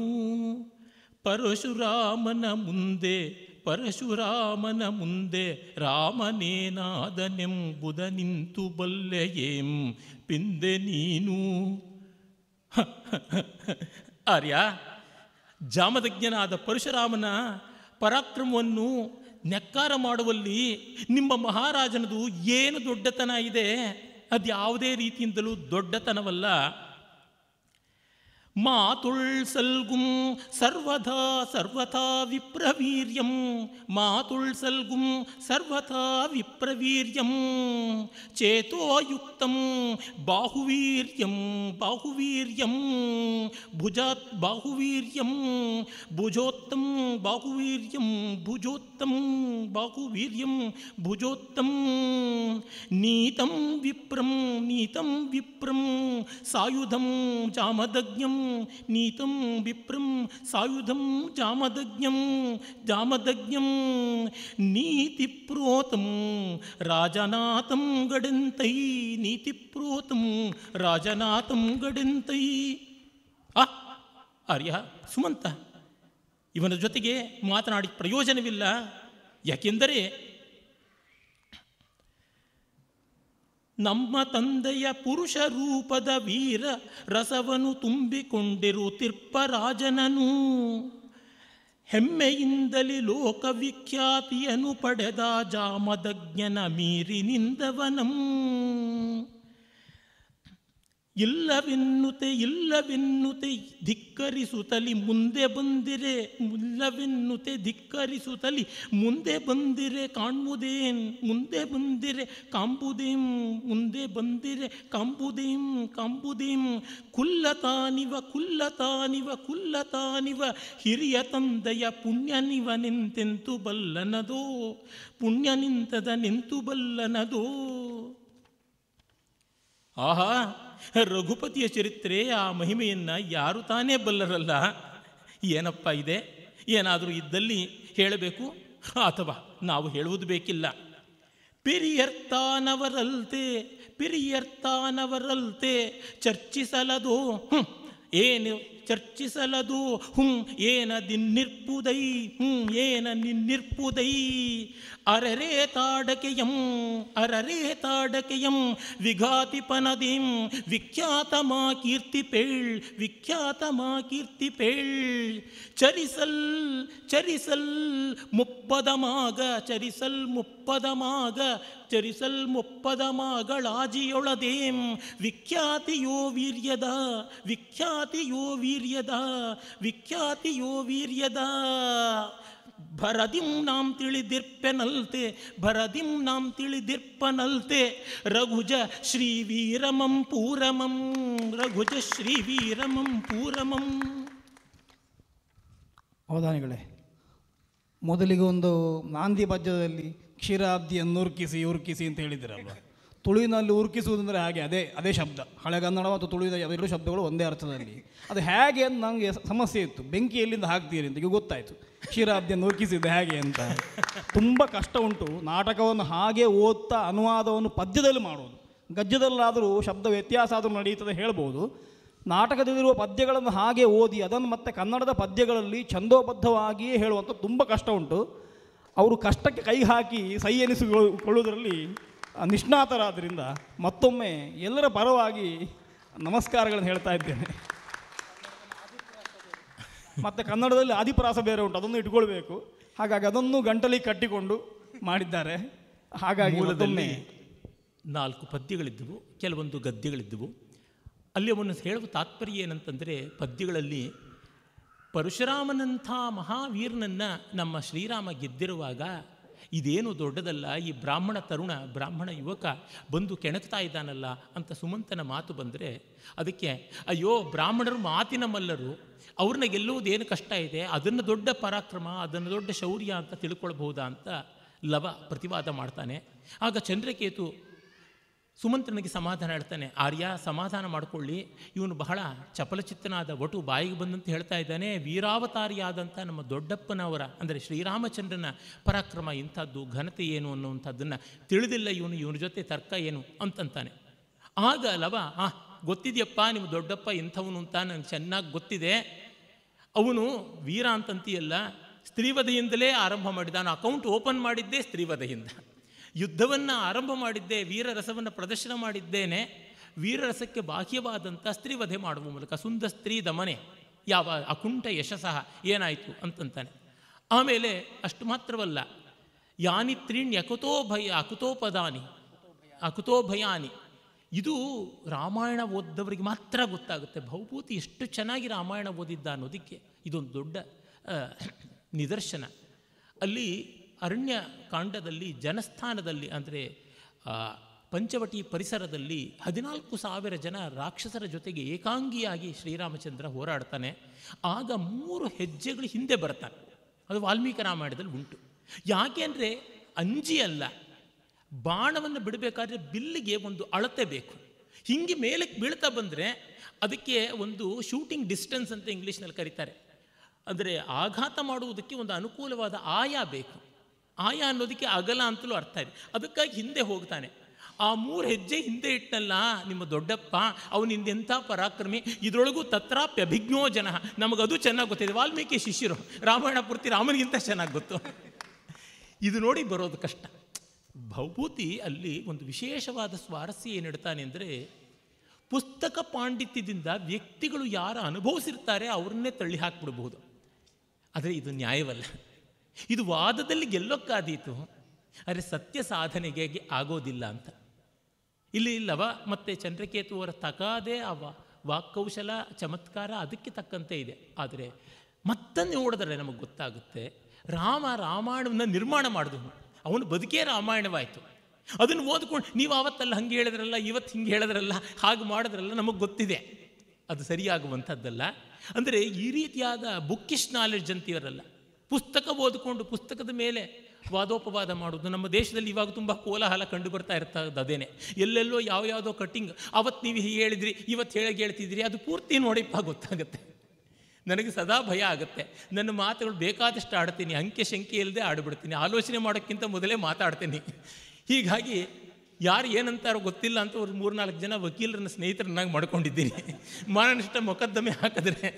ಪರಶುರಾಮನ ಮುಂದೆ ಪರಶುರಾಮನ ಮುಂದೆ ರಾಮನೇನಾದನೆಂಬುದ ನಿಂತು ಬಲ್ಲೆಯೇಂ ಪಿಂದೆ ನೀನು ಆರ್ಯ ಜಾಮದಜ್ಞನಾದ ಪರಶುರಾಮನ ಪರಾಕ್ರಮವನ್ನು ನೆಕ್ಕಾರ ಮಾಡುವಲ್ಲಿ ನಿಮ್ಮ ಮಹಾರಾಜನದು ಏನು ದೊಡ್ಡತನ ಇದೆ ಅದ್ಯಾವುದೇ ರೀತಿಯಿಂದಲೂ ದೊಡ್ಡತನವಲ್ಲ मातुल् सल्गुं सर्वथा सर्वथा विप्रवीर्यं मातुल् सल्गुं सर्वथा विप्रवीर्यं चेतोयुक्तं बाहुवीर्यं बाहुवीर्यं भुजात् बाहुवीर्यं भुजोत्तं बाहुवीर्यं ನೀತಂ ವಿಪ್ರಂ ಸಾಯುಧಂ ಜಾಮದಜ್ಞಂ ಜಾಮದಜ್ಞಂ ನೀತಿಪ್ರೋತಂ ರಾಜನಾಥಂ ಗಡಂತೈ ನೀತಿಪ್ರೋತಂ ರಾಜನಾಥಂ ಗಡಂತೈ ಆ ಆರ್ಯ ಸುಮಂತ ಇವನ ಜೊತೆಗೆ ಮಾತನಾಡಿ ಪ್ರಯೋಜನವಿಲ್ಲ ಯಾಕೆಂದರೆ ನಮ್ಮ ತಂದೆಯ ಪುರುಷ ರೂಪದ ವೀರ ರಸವನ್ನು ತುಂಬಿಕೊಂಡಿರು ತಿರ್ಪರಾಜನನು ಹೆಮ್ಮೆಯಿಂದಲಿ ಲೋಕವಿಖ್ಯಾತಿಯನ್ನು ಪಡೆದ ಜಾಮದಜ್ಞನ ನಿಂದವನಂ ಇಲ್ಲವೆನ್ನುತೆ ಇಲ್ಲವೆನ್ನುತೆ ಧಿಕ್ಕರಿಸುತ್ತಲಿ ಮುಂದೆ ಬಂದಿರೆ ಇಲ್ಲವೆನ್ನುತೆ ಧಿಕ್ಕರಿಸುತ್ತಲಿ ಮುಂದೆ ಬಂದಿರೆ ಕಾಣ್ಮುದೇನ್ ಮುಂದೆ ಬಂದಿರೆ ಕಾಂಬುದೇಂ ಮುಂದೆ ಬಂದಿರೆ ಕಾಂಬುದೇಂ ಕಾಂಬುದೇಂ ಕುಲ್ಲತಾನಿವ ಕುಲ್ಲತಾನಿವ ಕುಲ್ಲತಾನಿವ ಹಿರಿಯ ತಂದೆಯ ಪುಣ್ಯ ನಿವ ನಿಂತೆಂತು ಬಲ್ಲನದೋ ಪುಣ್ಯ ನಿಂತದ ನಿಂತು ಬಲ್ಲನದೋ ಆಹಾ ರಘುಪತಿಯ ಚರಿತ್ರೆ ಆ ಮಹಿಮೆಯನ್ನು ಯಾರು ತಾನೇ ಬಲ್ಲರಲ್ಲ ಏನಪ್ಪ ಇದೆ ಏನಾದರೂ ಇದ್ದಲ್ಲಿ ಹೇಳಬೇಕು ಅಥವಾ ನಾವು ಹೇಳುವುದು ಬೇಕಿಲ್ಲ ಪಿರಿಯರ್ತಾನವರಲ್ತೆ ಪಿರಿಯರ್ತಾನವರಲ್ತೆ ಚರ್ಚಿಸಲದು ಏನು ಚರ್ಚಿಸಲದು ಹ್ಞೂ ಏನ ದಿನ್ನಿರ್ಪುದೈ ಹ್ಞೂ ಏನ ನಿನ್ನಿರ್ಪುದೈ ಅರರೇ ತಾಡಕೆಯಂ ಅರರೇ ತಾಡಕೆಯಂ ವಿಘಾತಿ ಪನದಿಂ ವಿಖ್ಯಾತ ಮಾ ಕೀರ್ತಿ ಪೇಳ್ ವಿಖ್ಯಾತ ಮಾ ಕೀರ್ತಿ ಪೇಳ್ ಚರಿಸಲ್ ಚರಿಸಲ್ ಮಾಗ ಚರಿಸಲ್ ಮುಪ್ಪದಮಾಗ ಚರಿಸಲ್ ಮುಪ್ಪದಮಾಗಳಾಜಿಯೊಳದೇಂ ವಿಖ್ಯಾತಿಯೋ ವೀರ್ಯದ ವಿಖ್ಯಾತಿಯೋ ವೀರ್ಯದ ವಿಖ್ಯಾತಿಯೋ ವೀರ್ಯದ ಭರದಿಂ ನಾಂ ತಿಳಿದಿರ್ಪೆನಲ್ತೆ ಭರದಿಂ ನಾಂ ತಿಳಿದಿರ್ಪನಲ್ತೆ ರಘುಜ ಶ್ರೀ ವೀರಮಂ ಪೂರಮಂ ರಘುಜ ಶ್ರೀ ವೀರಮಂ ಪೂರಮಂ ಅವಧಾನಿಗಳೇ ಮೊದಲಿಗೆ ಒಂದು ನಾಂದಿ ಪದ್ಯದಲ್ಲಿ ಕ್ಷೀರಾಬ್ದಿಯನ್ನು ಉರ್ಕಿಸಿ ಉರ್ಕಿಸಿ ಅಂತ ಹೇಳಿದ್ರಲ್ಲ ತುಳುವಿನಲ್ಲಿ ಉರುಕಿಸುವುದಂದರೆ ಹಾಗೆ ಅದೇ ಅದೇ ಶಬ್ದ ಹಳೆಗನ್ನಡ ಮತ್ತು ತುಳುವಿನ ಎರಡು ಶಬ್ದಗಳು ಒಂದೇ ಅರ್ಥದಲ್ಲಿ ಅದು ಹೇಗೆ ಅಂತ ನನಗೆ ಸಮಸ್ಯೆ ಇತ್ತು ಬೆಂಕಿ ಎಲ್ಲಿಂದ ಹಾಕ್ತೀರಿ ಅಂತ ಈಗ ಗೊತ್ತಾಯಿತು ಕ್ಷೀರಾಬ್ದಿಯನ್ನು ಉರುಕಿಸಿದ್ದು ಹೇಗೆ ಅಂತ ತುಂಬ ಕಷ್ಟ ಉಂಟು ನಾಟಕವನ್ನು ಹಾಗೆ ಓದ್ತಾ ಅನುವಾದವನ್ನು ಪದ್ಯದಲ್ಲಿ ಮಾಡೋದು ಗದ್ಯದಲ್ಲಾದರೂ ಶಬ್ದ ವ್ಯತ್ಯಾಸ ಆದರೂ ನಡೆಯುತ್ತದೆ ಹೇಳ್ಬೋದು ನಾಟಕದಲ್ಲಿರುವ ಪದ್ಯಗಳನ್ನು ಹಾಗೆ ಓದಿ ಅದನ್ನು ಮತ್ತೆ ಕನ್ನಡದ ಪದ್ಯಗಳಲ್ಲಿ ಛಂದೋಬದ್ಧವಾಗಿಯೇ ಹೇಳುವಂಥ ತುಂಬ ಕಷ್ಟ ಉಂಟು ಅವರು ಕಷ್ಟಕ್ಕೆ ಕೈ ಹಾಕಿ ಸೈ ಎನಿಸಿಕೊಳ್ಳುವುದರಲ್ಲಿ ನಿಷ್ಣಾತರಾದ್ದರಿಂದ ಮತ್ತೊಮ್ಮೆ ಎಲ್ಲರ ಪರವಾಗಿ ನಮಸ್ಕಾರಗಳನ್ನು ಹೇಳ್ತಾ ಇದ್ದೇನೆ ಮತ್ತು ಕನ್ನಡದಲ್ಲಿ ಆದಿಪ್ರಾಸ ಬೇರೆ ಉಂಟು ಅದನ್ನು ಇಟ್ಕೊಳ್ಬೇಕು ಹಾಗಾಗಿ ಅದನ್ನು ಗಂಟಲಿ ಕಟ್ಟಿಕೊಂಡು ಮಾಡಿದ್ದಾರೆ ಹಾಗಾಗಿ ಮೂಲದಲ್ಲಿ ನಾಲ್ಕು ಪದ್ಯಗಳಿದ್ದವು ಕೆಲವೊಂದು ಗದ್ಯಗಳಿದ್ದವು ಅಲ್ಲಿ ಅವನು ಹೇಳುವ ತಾತ್ಪರ್ಯ ಏನಂತಂದರೆ ಪದ್ಯಗಳಲ್ಲಿ ಪರಶುರಾಮನಂಥ ಮಹಾವೀರನನ್ನು ನಮ್ಮ ಶ್ರೀರಾಮ ಗೆದ್ದಿರುವಾಗ ಇದೇನು ದೊಡ್ಡದಲ್ಲ ಈ ಬ್ರಾಹ್ಮಣ ತರುಣ ಬ್ರಾಹ್ಮಣ ಯುವಕ ಬಂದು ಕೆಣಕ್ತಾ ಇದ್ದಾನಲ್ಲ ಅಂತ ಸುಮಂತನ ಮಾತು ಬಂದರೆ ಅದಕ್ಕೆ ಅಯ್ಯೋ ಬ್ರಾಹ್ಮಣರು ಮಾತಿನ ಮಲ್ಲರು ಅವ್ರನ್ನ ಗೆಲ್ಲುವುದೇನು ಕಷ್ಟ ಇದೆ ಅದನ್ನು ದೊಡ್ಡ ಪರಾಕ್ರಮ ಅದನ್ನು ದೊಡ್ಡ ಶೌರ್ಯ ಅಂತ ತಿಳ್ಕೊಳ್ಬಹುದಾ ಅಂತ ಲವ ಪ್ರತಿವಾದ ಮಾಡ್ತಾನೆ ಆಗ ಚಂದ್ರಕೇತು ಸುಮಂತ್ರನಿಗೆ ಸಮಾಧಾನ ಹೇಳ್ತಾನೆ ಆರ್ಯ ಸಮಾಧಾನ ಮಾಡಿಕೊಳ್ಳಿ ಇವನು ಬಹಳ ಚಪಲಚಿತ್ತನಾದ ಒಟು ಬಾಯಿಗೆ ಬಂದಂತ ಹೇಳ್ತಾ ಇದ್ದಾನೆ ವೀರಾವತಾರಿಯಾದಂಥ ನಮ್ಮ ದೊಡ್ಡಪ್ಪನವರ ಅಂದರೆ ಶ್ರೀರಾಮಚಂದ್ರನ ಪರಾಕ್ರಮ ಇಂಥದ್ದು ಘನತೆ ಏನು ಅನ್ನುವಂಥದ್ದನ್ನು ತಿಳಿದಿಲ್ಲ ಇವನು ಇವನ ಜೊತೆ ತರ್ಕ ಏನು ಅಂತಂತಾನೆ ಆಗ ಲವ ಆ ಗೊತ್ತಿದೆಯಪ್ಪ ನಿಮ್ಮ ದೊಡ್ಡಪ್ಪ ಇಂಥವನು ಅಂತ ನನಗೆ ಚೆನ್ನಾಗಿ ಗೊತ್ತಿದೆ ಅವನು ವೀರ ಅಂತಂತೀಯಲ್ಲ ಸ್ತ್ರೀವಧೆಯಿಂದಲೇ ಆರಂಭ ಮಾಡಿದ ನಾನು ಅಕೌಂಟ್ ಓಪನ್ ಮಾಡಿದ್ದೇ ಸ್ತ್ರೀವಧೆಯಿಂದ ಯುದ್ಧವನ್ನು ಆರಂಭ ಮಾಡಿದ್ದೆ ವೀರರಸವನ್ನು ಪ್ರದರ್ಶನ ಮಾಡಿದ್ದೇನೆ ವೀರರಸಕ್ಕೆ ಬಾಹ್ಯವಾದಂಥ ಸ್ತ್ರೀವಧೆ ಮಾಡುವ ಮೂಲಕ ಸುಂದ ಸ್ತ್ರೀ ದಮನೆ ಯಾವ ಅಕುಂಠ ಯಶಸಃ ಏನಾಯಿತು ಅಂತಂತಾನೆ ಆಮೇಲೆ ಅಷ್ಟು ಮಾತ್ರವಲ್ಲ ಯಾನಿ ಅಕುತೋ ಭಯ ಅಕುತೋಪದಾನಿ ಅಕುತೋ ಭಯಾನಿ ಇದು ರಾಮಾಯಣ ಓದ್ದವರಿಗೆ ಮಾತ್ರ ಗೊತ್ತಾಗುತ್ತೆ ಭೌಭೂತಿ ಎಷ್ಟು ಚೆನ್ನಾಗಿ ರಾಮಾಯಣ ಓದಿದ್ದ ಅನ್ನೋದಕ್ಕೆ ಇದೊಂದು ದೊಡ್ಡ ನಿದರ್ಶನ ಅಲ್ಲಿ ಅರಣ್ಯ ಕಾಂಡದಲ್ಲಿ ಜನಸ್ಥಾನದಲ್ಲಿ ಅಂದರೆ ಪಂಚವಟಿ ಪರಿಸರದಲ್ಲಿ ಹದಿನಾಲ್ಕು ಸಾವಿರ ಜನ ರಾಕ್ಷಸರ ಜೊತೆಗೆ ಏಕಾಂಗಿಯಾಗಿ ಶ್ರೀರಾಮಚಂದ್ರ ಹೋರಾಡ್ತಾನೆ ಆಗ ಮೂರು ಹೆಜ್ಜೆಗಳು ಹಿಂದೆ ಬರ್ತಾನೆ ಅದು ವಾಲ್ಮೀಕಿ ರಾಮಾಯಣದಲ್ಲಿ ಉಂಟು ಯಾಕೆ ಅಂದರೆ ಅಂಜಿ ಅಲ್ಲ ಬಾಣವನ್ನು ಬಿಡಬೇಕಾದ್ರೆ ಬಿಲ್ಲಿಗೆ ಒಂದು ಅಳತೆ ಬೇಕು ಹಿಂಗೆ ಮೇಲಕ್ಕೆ ಬೀಳ್ತಾ ಬಂದರೆ ಅದಕ್ಕೆ ಒಂದು ಶೂಟಿಂಗ್ ಡಿಸ್ಟೆನ್ಸ್ ಅಂತ ಇಂಗ್ಲೀಷ್ನಲ್ಲಿ ಕರೀತಾರೆ ಅಂದರೆ ಆಘಾತ ಮಾಡುವುದಕ್ಕೆ ಒಂದು ಅನುಕೂಲವಾದ ಆಯ ಬೇಕು ಆಯ ಅನ್ನೋದಕ್ಕೆ ಅಗಲ ಅಂತಲೂ ಅರ್ಥ ಇದೆ ಅದಕ್ಕಾಗಿ ಹಿಂದೆ ಹೋಗ್ತಾನೆ ಆ ಮೂರು ಹೆಜ್ಜೆ ಹಿಂದೆ ಇಟ್ಟನಲ್ಲ ನಿಮ್ಮ ದೊಡ್ಡಪ್ಪ ಅವನಿಂದೆಂಥ ಪರಾಕ್ರಮಿ ಇದರೊಳಗೂ ತತ್ರಾಪ್ಯಭಿಜ್ಞೋ ಜನ ನಮಗದು ಚೆನ್ನಾಗಿ ಗೊತ್ತಿದೆ ವಾಲ್ಮೀಕಿ ಶಿಷ್ಯರು ರಾಮಾಯಣ ಪೂರ್ತಿ ರಾಮನಿಗಿಂತ ಚೆನ್ನಾಗಿ ಗೊತ್ತು ಇದು ನೋಡಿ ಬರೋದು ಕಷ್ಟ ಭವಭೂತಿ ಅಲ್ಲಿ ಒಂದು ವಿಶೇಷವಾದ ಸ್ವಾರಸ್ಯ ಏನಿಡ್ತಾನೆ ಅಂದರೆ ಪುಸ್ತಕ ಪಾಂಡಿತ್ಯದಿಂದ ವ್ಯಕ್ತಿಗಳು ಯಾರು ಅನುಭವಿಸಿರ್ತಾರೆ ಅವ್ರನ್ನೇ ತಳ್ಳಿ ಹಾಕ್ಬಿಡ್ಬಹುದು ಆದರೆ ಇದು ನ್ಯಾಯವಲ್ಲ ಇದು ವಾದದಲ್ಲಿ ಗೆಲ್ಲೋಕ್ಕಾದೀತು ಆದರೆ ಸತ್ಯ ಸಾಧನೆಗೆ ಆಗೋದಿಲ್ಲ ಅಂತ ಇಲ್ಲಿ ಲವ ಮತ್ತು ಚಂದ್ರಕೇತುವರ ತಗಾದೆ ಆ ವಾಕ್ಕೌಶಲ ಚಮತ್ಕಾರ ಅದಕ್ಕೆ ತಕ್ಕಂತೆ ಇದೆ ಆದರೆ ಮತ್ತನ್ನು ನೋಡಿದ್ರೆ ನಮಗೆ ಗೊತ್ತಾಗುತ್ತೆ ರಾಮ ರಾಮಾಯಣವನ್ನು ನಿರ್ಮಾಣ ಮಾಡಿದನು ಅವನು ಬದುಕೇ ರಾಮಾಯಣವಾಯಿತು ಅದನ್ನು ಓದ್ಕೊಂಡು ನೀವು ಆವತ್ತಲ್ಲ ಹಂಗೆ ಹೇಳಿದ್ರಲ್ಲ ಇವತ್ತು ಹಿಂಗೆ ಹೇಳಿದ್ರಲ್ಲ ಹಾಗೆ ಮಾಡಿದ್ರಲ್ಲ ನಮಗೆ ಗೊತ್ತಿದೆ ಅದು ಸರಿಯಾಗುವಂಥದ್ದಲ್ಲ ಅಂದರೆ ಈ ರೀತಿಯಾದ ಬುಕ್ಕಿಶ್ ನಾಲೆಡ್ಜ್ ಅಂತೀವರಲ್ಲ ಪುಸ್ತಕ ಓದಿಕೊಂಡು ಪುಸ್ತಕದ ಮೇಲೆ ವಾದೋಪವಾದ ಮಾಡೋದು ನಮ್ಮ ದೇಶದಲ್ಲಿ ಇವಾಗ ತುಂಬ ಕೋಲಾಹಲ ಕಂಡು ಬರ್ತಾ ಇರ್ತದ್ದು ಅದೇನೆ ಎಲ್ಲೆಲ್ಲೋ ಯಾವ ಯಾವುದೋ ಕಟ್ಟಿಂಗ್ ಅವತ್ತು ನೀವು ಹೀಗೆ ಹೇಳಿದ್ರಿ ಇವತ್ತು ಹೇಳಿ ಹೇಳ್ತಿದ್ರಿ ಅದು ಪೂರ್ತಿ ನೋಡಿಪ್ಪ ಗೊತ್ತಾಗುತ್ತೆ ನನಗೆ ಸದಾ ಭಯ ಆಗುತ್ತೆ ನನ್ನ ಮಾತುಗಳು ಬೇಕಾದಷ್ಟು ಆಡ್ತೀನಿ ಅಂಕೆ ಶಂಕೆ ಇಲ್ಲದೆ ಆಡಿಬಿಡ್ತೀನಿ ಆಲೋಚನೆ ಮಾಡೋಕ್ಕಿಂತ ಮೊದಲೇ ಮಾತಾಡ್ತೀನಿ ಹೀಗಾಗಿ ಯಾರು ಏನಂತಾರೋ ಗೊತ್ತಿಲ್ಲ ಅಂತ ಅವ್ರು ನಾಲ್ಕು ಜನ ವಕೀಲರನ್ನ ಸ್ನೇಹಿತರನ್ನಾಗಿ ಮಾಡ್ಕೊಂಡಿದ್ದೀನಿ ಮಾನನಷ್ಟ ಮೊಕದ್ದಮೆ ಹಾಕಿದ್ರೆ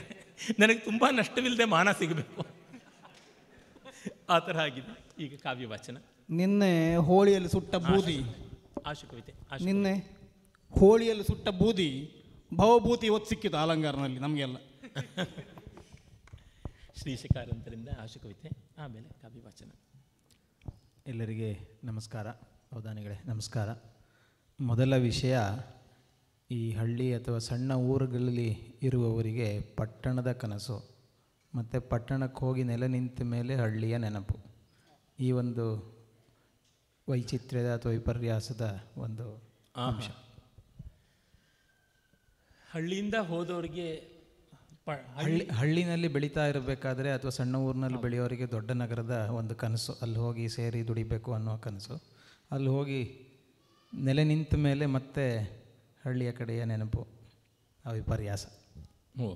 ನನಗೆ ತುಂಬ ನಷ್ಟವಿಲ್ಲದೆ ಮಾನ ಸಿಗಬೇಕು ಆ ಥರ ಆಗಿದೆ ಈಗ ಕಾವ್ಯ ವಾಚನ ನಿನ್ನೆ ಹೋಳಿಯಲ್ಲಿ ಸುಟ್ಟ ಬೂದಿ ಆಶುಕವಿತೆ ನಿನ್ನೆ ಹೋಳಿಯಲ್ಲಿ ಸುಟ್ಟ ಬೂದಿ ಭವಭೂತಿ ಒತ್ತು ಸಿಕ್ಕಿತು ಅಲಂಗಾರನಲ್ಲಿ ನಮಗೆಲ್ಲ ಶ್ರೀ *laughs* ಶ್ರೀಶಕಾರಂತರಿಂದ ಆಶುಕವಿತೆ ಆಮೇಲೆ ಕಾವ್ಯ ವಾಚನ ಎಲ್ಲರಿಗೆ ನಮಸ್ಕಾರ ಅವಧಾನಿಗಳೇ ನಮಸ್ಕಾರ ಮೊದಲ ವಿಷಯ ಈ ಹಳ್ಳಿ ಅಥವಾ ಸಣ್ಣ ಊರುಗಳಲ್ಲಿ ಇರುವವರಿಗೆ ಪಟ್ಟಣದ ಕನಸು ಮತ್ತು ಪಟ್ಟಣಕ್ಕೆ ಹೋಗಿ ನೆಲೆ ನಿಂತ ಮೇಲೆ ಹಳ್ಳಿಯ ನೆನಪು ಈ ಒಂದು ವೈಚಿತ್ರ್ಯದ ಅಥವಾ ವಿಪರ್ಯಾಸದ ಒಂದು ಅಂಶ ಹಳ್ಳಿಯಿಂದ ಹೋದವರಿಗೆ ಹಳ್ಳಿ ಹಳ್ಳಿನಲ್ಲಿ ಬೆಳೀತಾ ಇರಬೇಕಾದ್ರೆ ಅಥವಾ ಸಣ್ಣ ಊರಿನಲ್ಲಿ ಬೆಳೆಯೋರಿಗೆ ದೊಡ್ಡ ನಗರದ ಒಂದು ಕನಸು ಅಲ್ಲಿ ಹೋಗಿ ಸೇರಿ ದುಡಿಬೇಕು ಅನ್ನೋ ಕನಸು ಅಲ್ಲಿ ಹೋಗಿ ನೆಲೆ ನಿಂತ ಮೇಲೆ ಮತ್ತೆ ಹಳ್ಳಿಯ ಕಡೆಯ ನೆನಪು ಆ ವಿಪರ್ಯಾಸ ಓ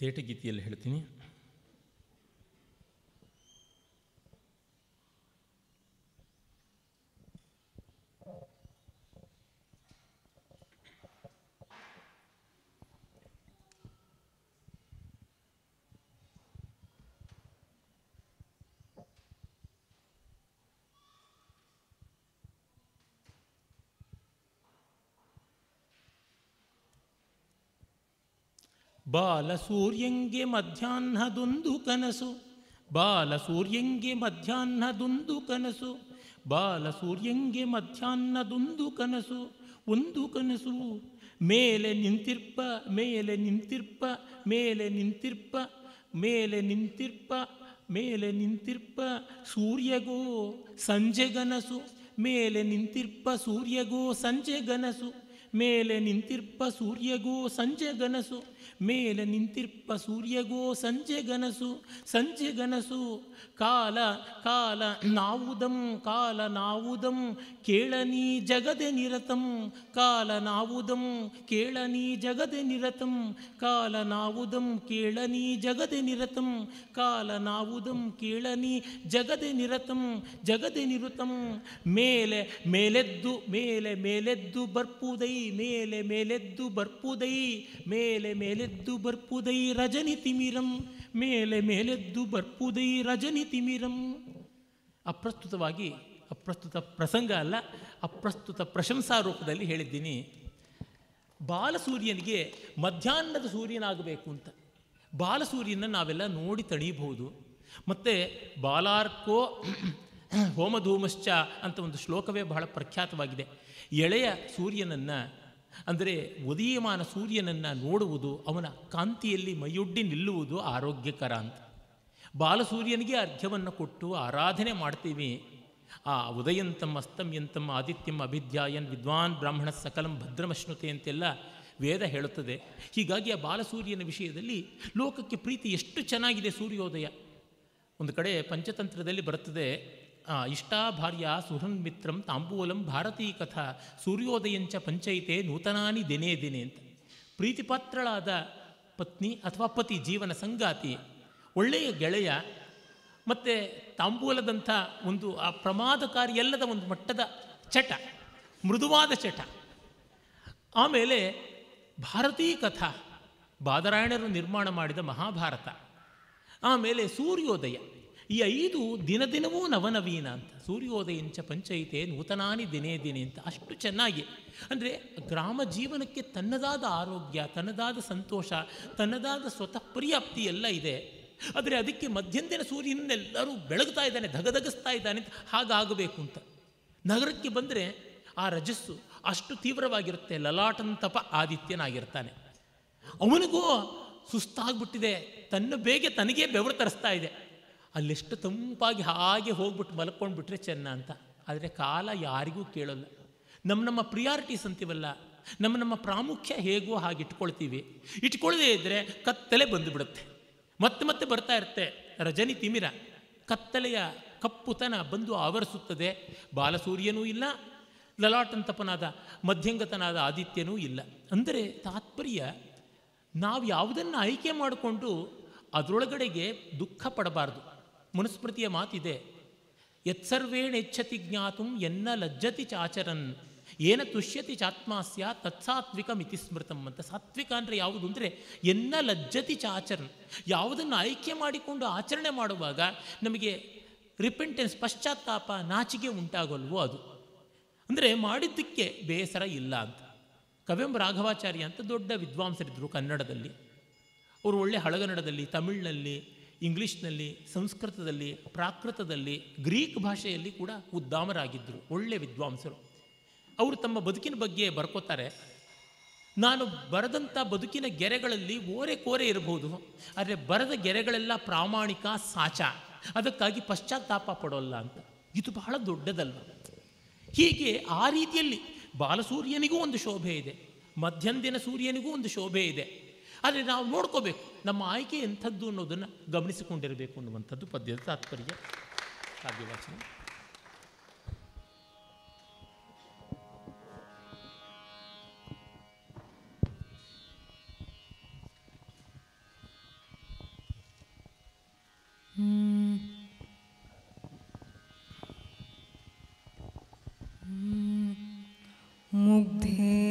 ತೇಟಗೀತಿಯಲ್ಲಿ ಹೇಳ್ತೀನಿ ಬಾಲಸೂರ್ಯಂಗೆ ಮಧ್ಯಾಹ್ನದೊಂದು ಕನಸು ಬಾಲಸೂರ್ಯಂಗೆ ಮಧ್ಯಾಹ್ನದೊಂದು ಕನಸು ಬಾಲಸೂರ್ಯಂಗೆ ಮಧ್ಯಾಹ್ನದೊಂದು ಕನಸು ಒಂದು ಕನಸು ಮೇಲೆ ನಿಂತಿರ್ಪ ಮೇಲೆ ನಿಂತಿರ್ಪ ಮೇಲೆ ನಿಂತಿರ್ಪ ಮೇಲೆ ನಿಂತಿರ್ಪ ಮೇಲೆ ನಿಂತಿರ್ಪ ಸೂರ್ಯಗೋ ಸಂಜೆ ಗನಸು ಮೇಲೆ ನಿಂತಿರ್ಪ ಸೂರ್ಯಗೋ ಸಂಜೆ ಗನಸು ಮೇಲೆ ನಿಂತಿರ್ಪ ಸೂರ್ಯಗೋ ಸಂಜೆ ಗನಸು ಮೇಲೆ ನಿಂತಿರ್ಪ ಸೂರ್ಯಗೋ ಸಂಜೆ ಗನಸು ಸಂಜೆ ಗನಸು ಕಾಲ ಕಾಲ ನಾವುದಂ ಕಾಲ ನಾವುದಂ ಕೇಳನಿ ಜಗದೆ ನಿರತಂ ಕಾಲ ನಾವುದಂ ಕೇಳನಿ ಜಗದೆ ನಿರತಂ ಕಾಲ ನಾವುದಂ ಕೇಳನಿ ಜಗದೆ ನಿರತಂ ಕಾಲ ನಾವುದಂ ಕೇಳನಿ ಜಗದೆ ನಿರತಂ ಜಗದೆ ನಿರುತಂ ಮೇಲೆ ಮೇಲೆದ್ದು ಮೇಲೆ ಮೇಲೆದ್ದು ಬರ್ಪುದೈ ಮೇಲೆ ಮೇಲೆದ್ದು ಬರ್ಪುದೈ ಮೇಲೆ ಮೇಲೆ ಮೇಲೆದ್ದು ಬರ್ಪುದೈ ರಜನಿ ತಿಮಿರಂ ಮೇಲೆ ಮೇಲೆದ್ದು ಬರ್ಪುದೈ ರಜನಿ ತಿಮಿರಂ ಅಪ್ರಸ್ತುತವಾಗಿ ಅಪ್ರಸ್ತುತ ಪ್ರಸಂಗ ಅಲ್ಲ ಅಪ್ರಸ್ತುತ ಪ್ರಶಂಸಾ ರೂಪದಲ್ಲಿ ಹೇಳಿದ್ದೀನಿ ಬಾಲಸೂರ್ಯನಿಗೆ ಮಧ್ಯಾಹ್ನದ ಸೂರ್ಯನಾಗಬೇಕು ಅಂತ ಬಾಲಸೂರ್ಯನ ನಾವೆಲ್ಲ ನೋಡಿ ತಣಿಯಬಹುದು ಮತ್ತು ಬಾಲಾರ್ಕೋ ಹೋಮಧೂಮಶ್ಚ ಅಂತ ಒಂದು ಶ್ಲೋಕವೇ ಬಹಳ ಪ್ರಖ್ಯಾತವಾಗಿದೆ ಎಳೆಯ ಸೂರ್ಯನನ್ನು ಅಂದರೆ ಉದೀಯಮಾನ ಸೂರ್ಯನನ್ನು ನೋಡುವುದು ಅವನ ಕಾಂತಿಯಲ್ಲಿ ಮೈಯೊಡ್ಡಿ ನಿಲ್ಲುವುದು ಆರೋಗ್ಯಕರ ಅಂತ ಬಾಲಸೂರ್ಯನಿಗೆ ಅರ್ಘ್ಯವನ್ನು ಕೊಟ್ಟು ಆರಾಧನೆ ಮಾಡ್ತೀವಿ ಆ ಉದಯಂತಂ ಅಸ್ತಮ್ಯಂತಂ ಆದಿತ್ಯಂ ಅಭಿಧ್ಯಾಯನ್ ವಿದ್ವಾನ್ ಬ್ರಾಹ್ಮಣ ಸಕಲಂ ಭದ್ರಮಶ್ನುತೆ ಅಂತೆಲ್ಲ ವೇದ ಹೇಳುತ್ತದೆ ಹೀಗಾಗಿ ಆ ಬಾಲಸೂರ್ಯನ ವಿಷಯದಲ್ಲಿ ಲೋಕಕ್ಕೆ ಪ್ರೀತಿ ಎಷ್ಟು ಚೆನ್ನಾಗಿದೆ ಸೂರ್ಯೋದಯ ಒಂದು ಕಡೆ ಪಂಚತಂತ್ರದಲ್ಲಿ ಬರುತ್ತದೆ ಇಷ್ಟಾ ಭಾರ್ಯ ಮಿತ್ರಂ ತಾಂಬೂಲಂ ಭಾರತೀ ಕಥಾ ಸೂರ್ಯೋದಯಂಚ ಪಂಚಯಿತೆ ನೂತನಾನಿ ದಿನೇ ದಿನೇ ಅಂತ ಪ್ರೀತಿಪಾತ್ರಳಾದ ಪತ್ನಿ ಅಥವಾ ಪತಿ ಜೀವನ ಸಂಗಾತಿ ಒಳ್ಳೆಯ ಗೆಳೆಯ ಮತ್ತು ತಾಂಬೂಲದಂಥ ಒಂದು ಆ ಪ್ರಮಾದಕಾರಿಯಲ್ಲದ ಒಂದು ಮಟ್ಟದ ಚಟ ಮೃದುವಾದ ಚಟ ಆಮೇಲೆ ಭಾರತೀ ಕಥಾ ಬಾದರಾಯಣರು ನಿರ್ಮಾಣ ಮಾಡಿದ ಮಹಾಭಾರತ ಆಮೇಲೆ ಸೂರ್ಯೋದಯ ಈ ಐದು ದಿನವೂ ನವನವೀನ ಅಂತ ಸೂರ್ಯೋದಯಂಚ ಪಂಚಾಯಿತೆ ನೂತನಾನಿ ದಿನೇ ದಿನೇ ಅಂತ ಅಷ್ಟು ಚೆನ್ನಾಗಿ ಅಂದರೆ ಗ್ರಾಮ ಜೀವನಕ್ಕೆ ತನ್ನದಾದ ಆರೋಗ್ಯ ತನ್ನದಾದ ಸಂತೋಷ ತನ್ನದಾದ ಸ್ವತಃ ಪರ್ಯಾಪ್ತಿ ಎಲ್ಲ ಇದೆ ಆದರೆ ಅದಕ್ಕೆ ಮಧ್ಯಂದಿನ ಸೂರ್ಯನೆಲ್ಲರೂ ಬೆಳಗ್ತಾ ಇದ್ದಾನೆ ಧಗಧಗಿಸ್ತಾ ಇದ್ದಾನೆ ಅಂತ ಹಾಗಾಗಬೇಕು ಅಂತ ನಗರಕ್ಕೆ ಬಂದರೆ ಆ ರಜಸ್ಸು ಅಷ್ಟು ತೀವ್ರವಾಗಿರುತ್ತೆ ಲಲಾಟಂತಪ ಆದಿತ್ಯನಾಗಿರ್ತಾನೆ ಅವನಿಗೂ ಸುಸ್ತಾಗ್ಬಿಟ್ಟಿದೆ ತನ್ನ ಬೇಗ ತನಗೇ ಬೆವರು ತರಿಸ್ತಾ ಇದೆ ಅಲ್ಲೆಷ್ಟು ತಂಪಾಗಿ ಹಾಗೆ ಹೋಗ್ಬಿಟ್ಟು ಮಲ್ಕೊಂಡು ಬಿಟ್ಟರೆ ಚೆನ್ನ ಅಂತ ಆದರೆ ಕಾಲ ಯಾರಿಗೂ ಕೇಳೋಲ್ಲ ನಮ್ಮ ನಮ್ಮ ಪ್ರಿಯಾರಿಟೀಸ್ ಅಂತೀವಲ್ಲ ನಮ್ಮ ನಮ್ಮ ಪ್ರಾಮುಖ್ಯ ಹೇಗೋ ಹಾಗೆ ಇಟ್ಕೊಳ್ತೀವಿ ಇಟ್ಕೊಳ್ಳದೇ ಇದ್ದರೆ ಕತ್ತಲೆ ಬಂದುಬಿಡುತ್ತೆ ಮತ್ತೆ ಮತ್ತೆ ಬರ್ತಾ ಇರುತ್ತೆ ರಜನಿ ತಿಮಿರ ಕತ್ತಲೆಯ ಕಪ್ಪುತನ ಬಂದು ಆವರಿಸುತ್ತದೆ ಬಾಲಸೂರ್ಯನೂ ಇಲ್ಲ ಲಲಾಟಂತಪನಾದ ಮಧ್ಯಂಗತನಾದ ಆದಿತ್ಯನೂ ಇಲ್ಲ ಅಂದರೆ ತಾತ್ಪರ್ಯ ನಾವು ಯಾವುದನ್ನು ಆಯ್ಕೆ ಮಾಡಿಕೊಂಡು ಅದರೊಳಗಡೆಗೆ ದುಃಖ ಪಡಬಾರ್ದು ಮನುಸ್ಮೃತಿಯ ಮಾತಿದೆ ಯತ್ಸರ್ವೇಣೆಚ್ಛತಿ ಜ್ಞಾತು ಎನ್ನ ಲಜ್ಜತಿ ಚಾಚರನ್ ಏನ ತುಷ್ಯತಿ ಚಾತ್ಮಾಸ್ಯ ಮಿತಿ ಸ್ಮೃತಂ ಅಂತ ಸಾತ್ವಿಕ ಅಂದರೆ ಯಾವುದು ಅಂದರೆ ಎನ್ನ ಲಜ್ಜತಿ ಚಾಚರನ್ ಯಾವುದನ್ನು ಆಯ್ಕೆ ಮಾಡಿಕೊಂಡು ಆಚರಣೆ ಮಾಡುವಾಗ ನಮಗೆ ರಿಪೆಂಟೆನ್ಸ್ ಪಶ್ಚಾತ್ತಾಪ ನಾಚಿಗೆ ಉಂಟಾಗಲ್ವೋ ಅದು ಅಂದರೆ ಮಾಡಿದ್ದಕ್ಕೆ ಬೇಸರ ಇಲ್ಲ ಅಂತ ಕವೆಂಬ ರಾಘವಾಚಾರ್ಯ ಅಂತ ದೊಡ್ಡ ವಿದ್ವಾಂಸರಿದ್ದರು ಕನ್ನಡದಲ್ಲಿ ಅವರು ಒಳ್ಳೆ ಹಳಗನ್ನಡದಲ್ಲಿ ತಮಿಳಿನಲ್ಲಿ ಇಂಗ್ಲೀಷ್ನಲ್ಲಿ ಸಂಸ್ಕೃತದಲ್ಲಿ ಪ್ರಾಕೃತದಲ್ಲಿ ಗ್ರೀಕ್ ಭಾಷೆಯಲ್ಲಿ ಕೂಡ ಉದ್ದಾಮರಾಗಿದ್ದರು ಒಳ್ಳೆಯ ವಿದ್ವಾಂಸರು ಅವರು ತಮ್ಮ ಬದುಕಿನ ಬಗ್ಗೆ ಬರ್ಕೋತಾರೆ ನಾನು ಬರೆದಂಥ ಬದುಕಿನ ಗೆರೆಗಳಲ್ಲಿ ಓರೆ ಕೋರೆ ಇರಬಹುದು ಆದರೆ ಬರೆದ ಗೆರೆಗಳೆಲ್ಲ ಪ್ರಾಮಾಣಿಕ ಸಾಚ ಅದಕ್ಕಾಗಿ ಪಶ್ಚಾತ್ತಾಪ ಪಡೋಲ್ಲ ಅಂತ ಇದು ಬಹಳ ದೊಡ್ಡದಲ್ಲ ಹೀಗೆ ಆ ರೀತಿಯಲ್ಲಿ ಬಾಲಸೂರ್ಯನಿಗೂ ಒಂದು ಶೋಭೆ ಇದೆ ಮಧ್ಯಂದಿನ ಸೂರ್ಯನಿಗೂ ಒಂದು ಶೋಭೆ ಇದೆ ಆದರೆ ನಾವು ನೋಡ್ಕೋಬೇಕು ನಮ್ಮ ಆಯ್ಕೆ ಎಂಥದ್ದು ಅನ್ನೋದನ್ನು ಗಮನಿಸಿಕೊಂಡಿರಬೇಕು ಅನ್ನುವಂಥದ್ದು ಪದ್ಯದ ತಾತ್ಪರ್ಯ ಕಾವ್ಯವಾಚನ ಮುಗ್ಧೇ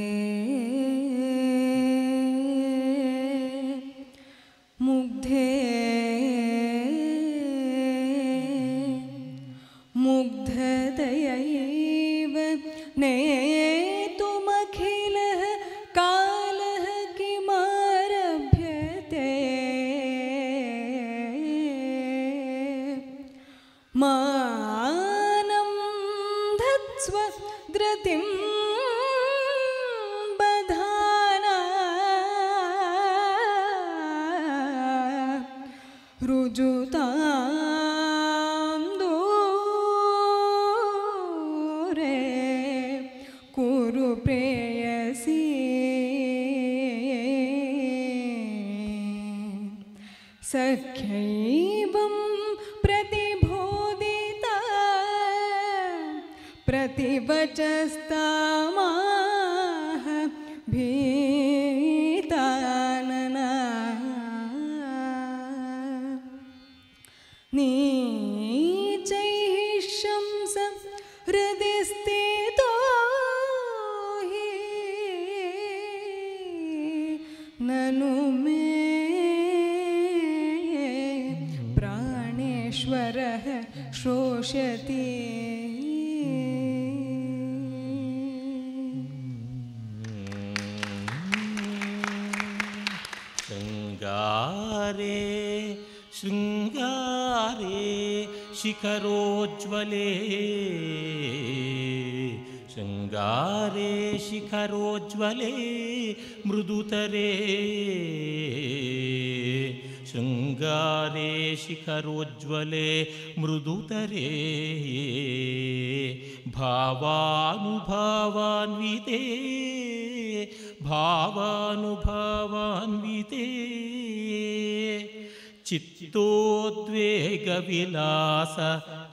चित्तोद्वेगविलास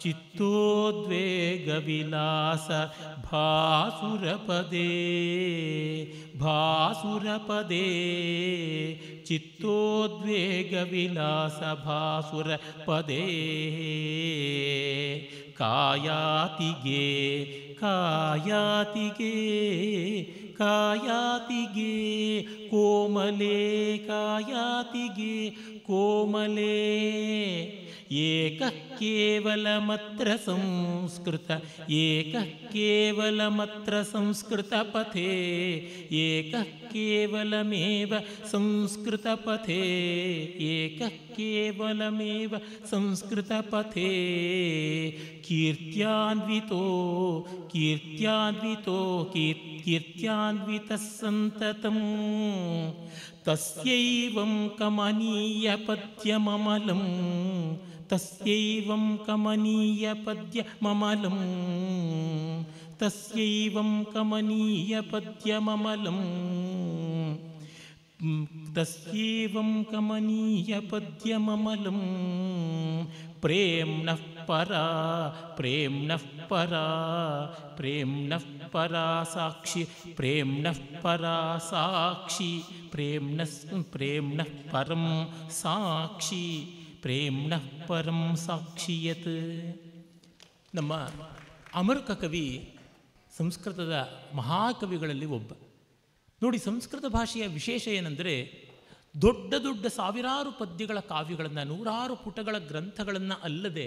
चित्तोद्वेगविलास गविनास चित्तो द्वे भासुरपदे भासुरपदे चित्तो भासुरपदे कायातिगे कायातिगे कायातिगे कोमले कायातिगे कोमले एक केवलमत्र संस्कृत एक केवलमत्र संस्कृतपथे एक केवलमेव संस्कृतपथे एक केवलमेव संस्कृतपथे कीर्त्याद्वितो कीर्त्याद्वितो कीर् कीर्त्यान्वितः सन्ततं तस्यैवं कमनीयपद्यममलं तस्यैवं कमनीयपद्यममलं तस्यैवं कमनीयपद्यममलम् तस्यैवं कमनीयपद्यममलं ಪ್ರೇಮ್ ಪರ ಪ್ರೇಮ್ ಪರ ಪ್ರೇಮ್ ಪರ ಸಾಕ್ಷಿ ಪ್ರೇಮ್ ಪರ ಸಾಕ್ಷಿ ಪ್ರೇಮ್ ನ ಪರಂ ಸಾಕ್ಷಿ ಪ್ರೇಮ ಪರಂ ಸಾಕ್ಷಿಯತ್ ನಮ್ಮ ಅಮೃತ ಕವಿ ಸಂಸ್ಕೃತದ ಮಹಾಕವಿಗಳಲ್ಲಿ ಒಬ್ಬ ನೋಡಿ ಸಂಸ್ಕೃತ ಭಾಷೆಯ ವಿಶೇಷ ಏನೆಂದರೆ ದೊಡ್ಡ ದೊಡ್ಡ ಸಾವಿರಾರು ಪದ್ಯಗಳ ಕಾವ್ಯಗಳನ್ನು ನೂರಾರು ಪುಟಗಳ ಗ್ರಂಥಗಳನ್ನು ಅಲ್ಲದೆ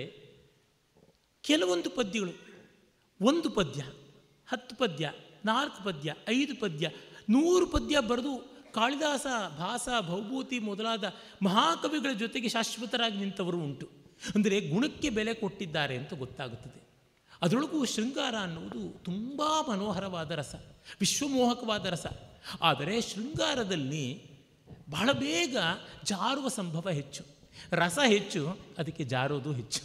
ಕೆಲವೊಂದು ಪದ್ಯಗಳು ಒಂದು ಪದ್ಯ ಹತ್ತು ಪದ್ಯ ನಾಲ್ಕು ಪದ್ಯ ಐದು ಪದ್ಯ ನೂರು ಪದ್ಯ ಬರೆದು ಕಾಳಿದಾಸ ಭಾಸ ಭೌಭೂತಿ ಮೊದಲಾದ ಮಹಾಕವಿಗಳ ಜೊತೆಗೆ ಶಾಶ್ವತರಾಗಿ ನಿಂತವರು ಉಂಟು ಅಂದರೆ ಗುಣಕ್ಕೆ ಬೆಲೆ ಕೊಟ್ಟಿದ್ದಾರೆ ಅಂತ ಗೊತ್ತಾಗುತ್ತದೆ ಅದರೊಳಗೂ ಶೃಂಗಾರ ಅನ್ನುವುದು ತುಂಬ ಮನೋಹರವಾದ ರಸ ವಿಶ್ವಮೋಹಕವಾದ ರಸ ಆದರೆ ಶೃಂಗಾರದಲ್ಲಿ ಬಹಳ ಬೇಗ ಜಾರುವ ಸಂಭವ ಹೆಚ್ಚು ರಸ ಹೆಚ್ಚು ಅದಕ್ಕೆ ಜಾರೋದು ಹೆಚ್ಚು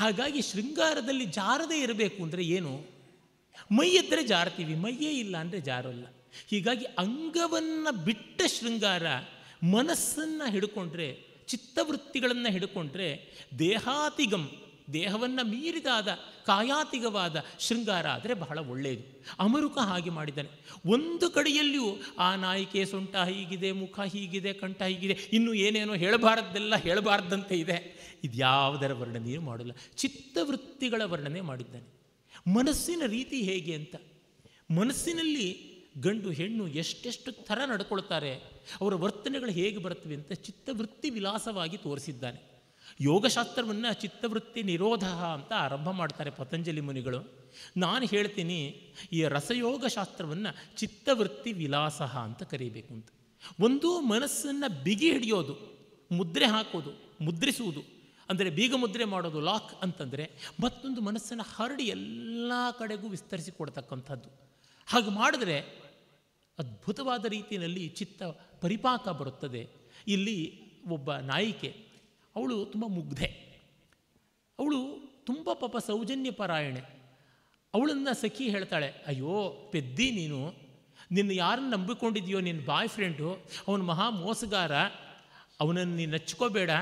ಹಾಗಾಗಿ ಶೃಂಗಾರದಲ್ಲಿ ಜಾರದೇ ಇರಬೇಕು ಅಂದರೆ ಏನು ಮೈ ಇದ್ದರೆ ಜಾರ್ತೀವಿ ಮೈಯೇ ಇಲ್ಲ ಅಂದರೆ ಜಾರೋಲ್ಲ ಹೀಗಾಗಿ ಅಂಗವನ್ನು ಬಿಟ್ಟ ಶೃಂಗಾರ ಮನಸ್ಸನ್ನು ಹಿಡ್ಕೊಂಡ್ರೆ ಚಿತ್ತವೃತ್ತಿಗಳನ್ನು ಹಿಡ್ಕೊಂಡ್ರೆ ದೇಹಾತಿಗಂ ದೇಹವನ್ನು ಮೀರಿದಾದ ಕಾಯಾತಿಗವಾದ ಶೃಂಗಾರ ಆದರೆ ಬಹಳ ಒಳ್ಳೆಯದು ಅಮರುಕ ಹಾಗೆ ಮಾಡಿದ್ದಾನೆ ಒಂದು ಕಡೆಯಲ್ಲಿಯೂ ಆ ನಾಯಿಕೆ ಸೊಂಟ ಹೀಗಿದೆ ಮುಖ ಹೀಗಿದೆ ಕಂಠ ಹೀಗಿದೆ ಇನ್ನು ಏನೇನೋ ಹೇಳಬಾರದ್ದೆಲ್ಲ ಹೇಳಬಾರ್ದಂತೆ ಇದೆ ಇದ್ಯಾವುದರ ವರ್ಣನೆಯೂ ಮಾಡಲ್ಲ ಚಿತ್ತವೃತ್ತಿಗಳ ವರ್ಣನೆ ಮಾಡಿದ್ದಾನೆ ಮನಸ್ಸಿನ ರೀತಿ ಹೇಗೆ ಅಂತ ಮನಸ್ಸಿನಲ್ಲಿ ಗಂಡು ಹೆಣ್ಣು ಎಷ್ಟೆಷ್ಟು ಥರ ನಡ್ಕೊಳ್ತಾರೆ ಅವರ ವರ್ತನೆಗಳು ಹೇಗೆ ಬರ್ತವೆ ಅಂತ ಚಿತ್ತವೃತ್ತಿ ವಿಲಾಸವಾಗಿ ತೋರಿಸಿದ್ದಾನೆ ಯೋಗಶಾಸ್ತ್ರವನ್ನು ಚಿತ್ತವೃತ್ತಿ ನಿರೋಧ ಅಂತ ಆರಂಭ ಮಾಡ್ತಾರೆ ಪತಂಜಲಿ ಮುನಿಗಳು ನಾನು ಹೇಳ್ತೀನಿ ಈ ರಸಯೋಗ ಚಿತ್ತವೃತ್ತಿ ವಿಲಾಸ ಅಂತ ಕರೀಬೇಕು ಅಂತ ಒಂದು ಮನಸ್ಸನ್ನು ಬಿಗಿ ಹಿಡಿಯೋದು ಮುದ್ರೆ ಹಾಕೋದು ಮುದ್ರಿಸುವುದು ಅಂದರೆ ಬೀಗ ಮುದ್ರೆ ಮಾಡೋದು ಲಾಕ್ ಅಂತಂದರೆ ಮತ್ತೊಂದು ಮನಸ್ಸನ್ನು ಹರಡಿ ಎಲ್ಲ ಕಡೆಗೂ ವಿಸ್ತರಿಸಿಕೊಡ್ತಕ್ಕಂಥದ್ದು ಹಾಗೆ ಮಾಡಿದ್ರೆ ಅದ್ಭುತವಾದ ರೀತಿಯಲ್ಲಿ ಚಿತ್ತ ಪರಿಪಾಕ ಬರುತ್ತದೆ ಇಲ್ಲಿ ಒಬ್ಬ ನಾಯಿಕೆ ಅವಳು ತುಂಬ ಮುಗ್ಧೆ ಅವಳು ತುಂಬ ಪಾಪ ಸೌಜನ್ಯ ಪರಾಯಣೆ ಅವಳನ್ನು ಸಖಿ ಹೇಳ್ತಾಳೆ ಅಯ್ಯೋ ಪೆದ್ದಿ ನೀನು ನಿನ್ನ ಯಾರನ್ನು ನಂಬಿಕೊಂಡಿದ್ಯೋ ನಿನ್ನ ಬಾಯ್ ಫ್ರೆಂಡು ಅವನು ಮಹಾ ಮೋಸಗಾರ ಅವನನ್ನು ನೀನು ನಚ್ಕೋಬೇಡ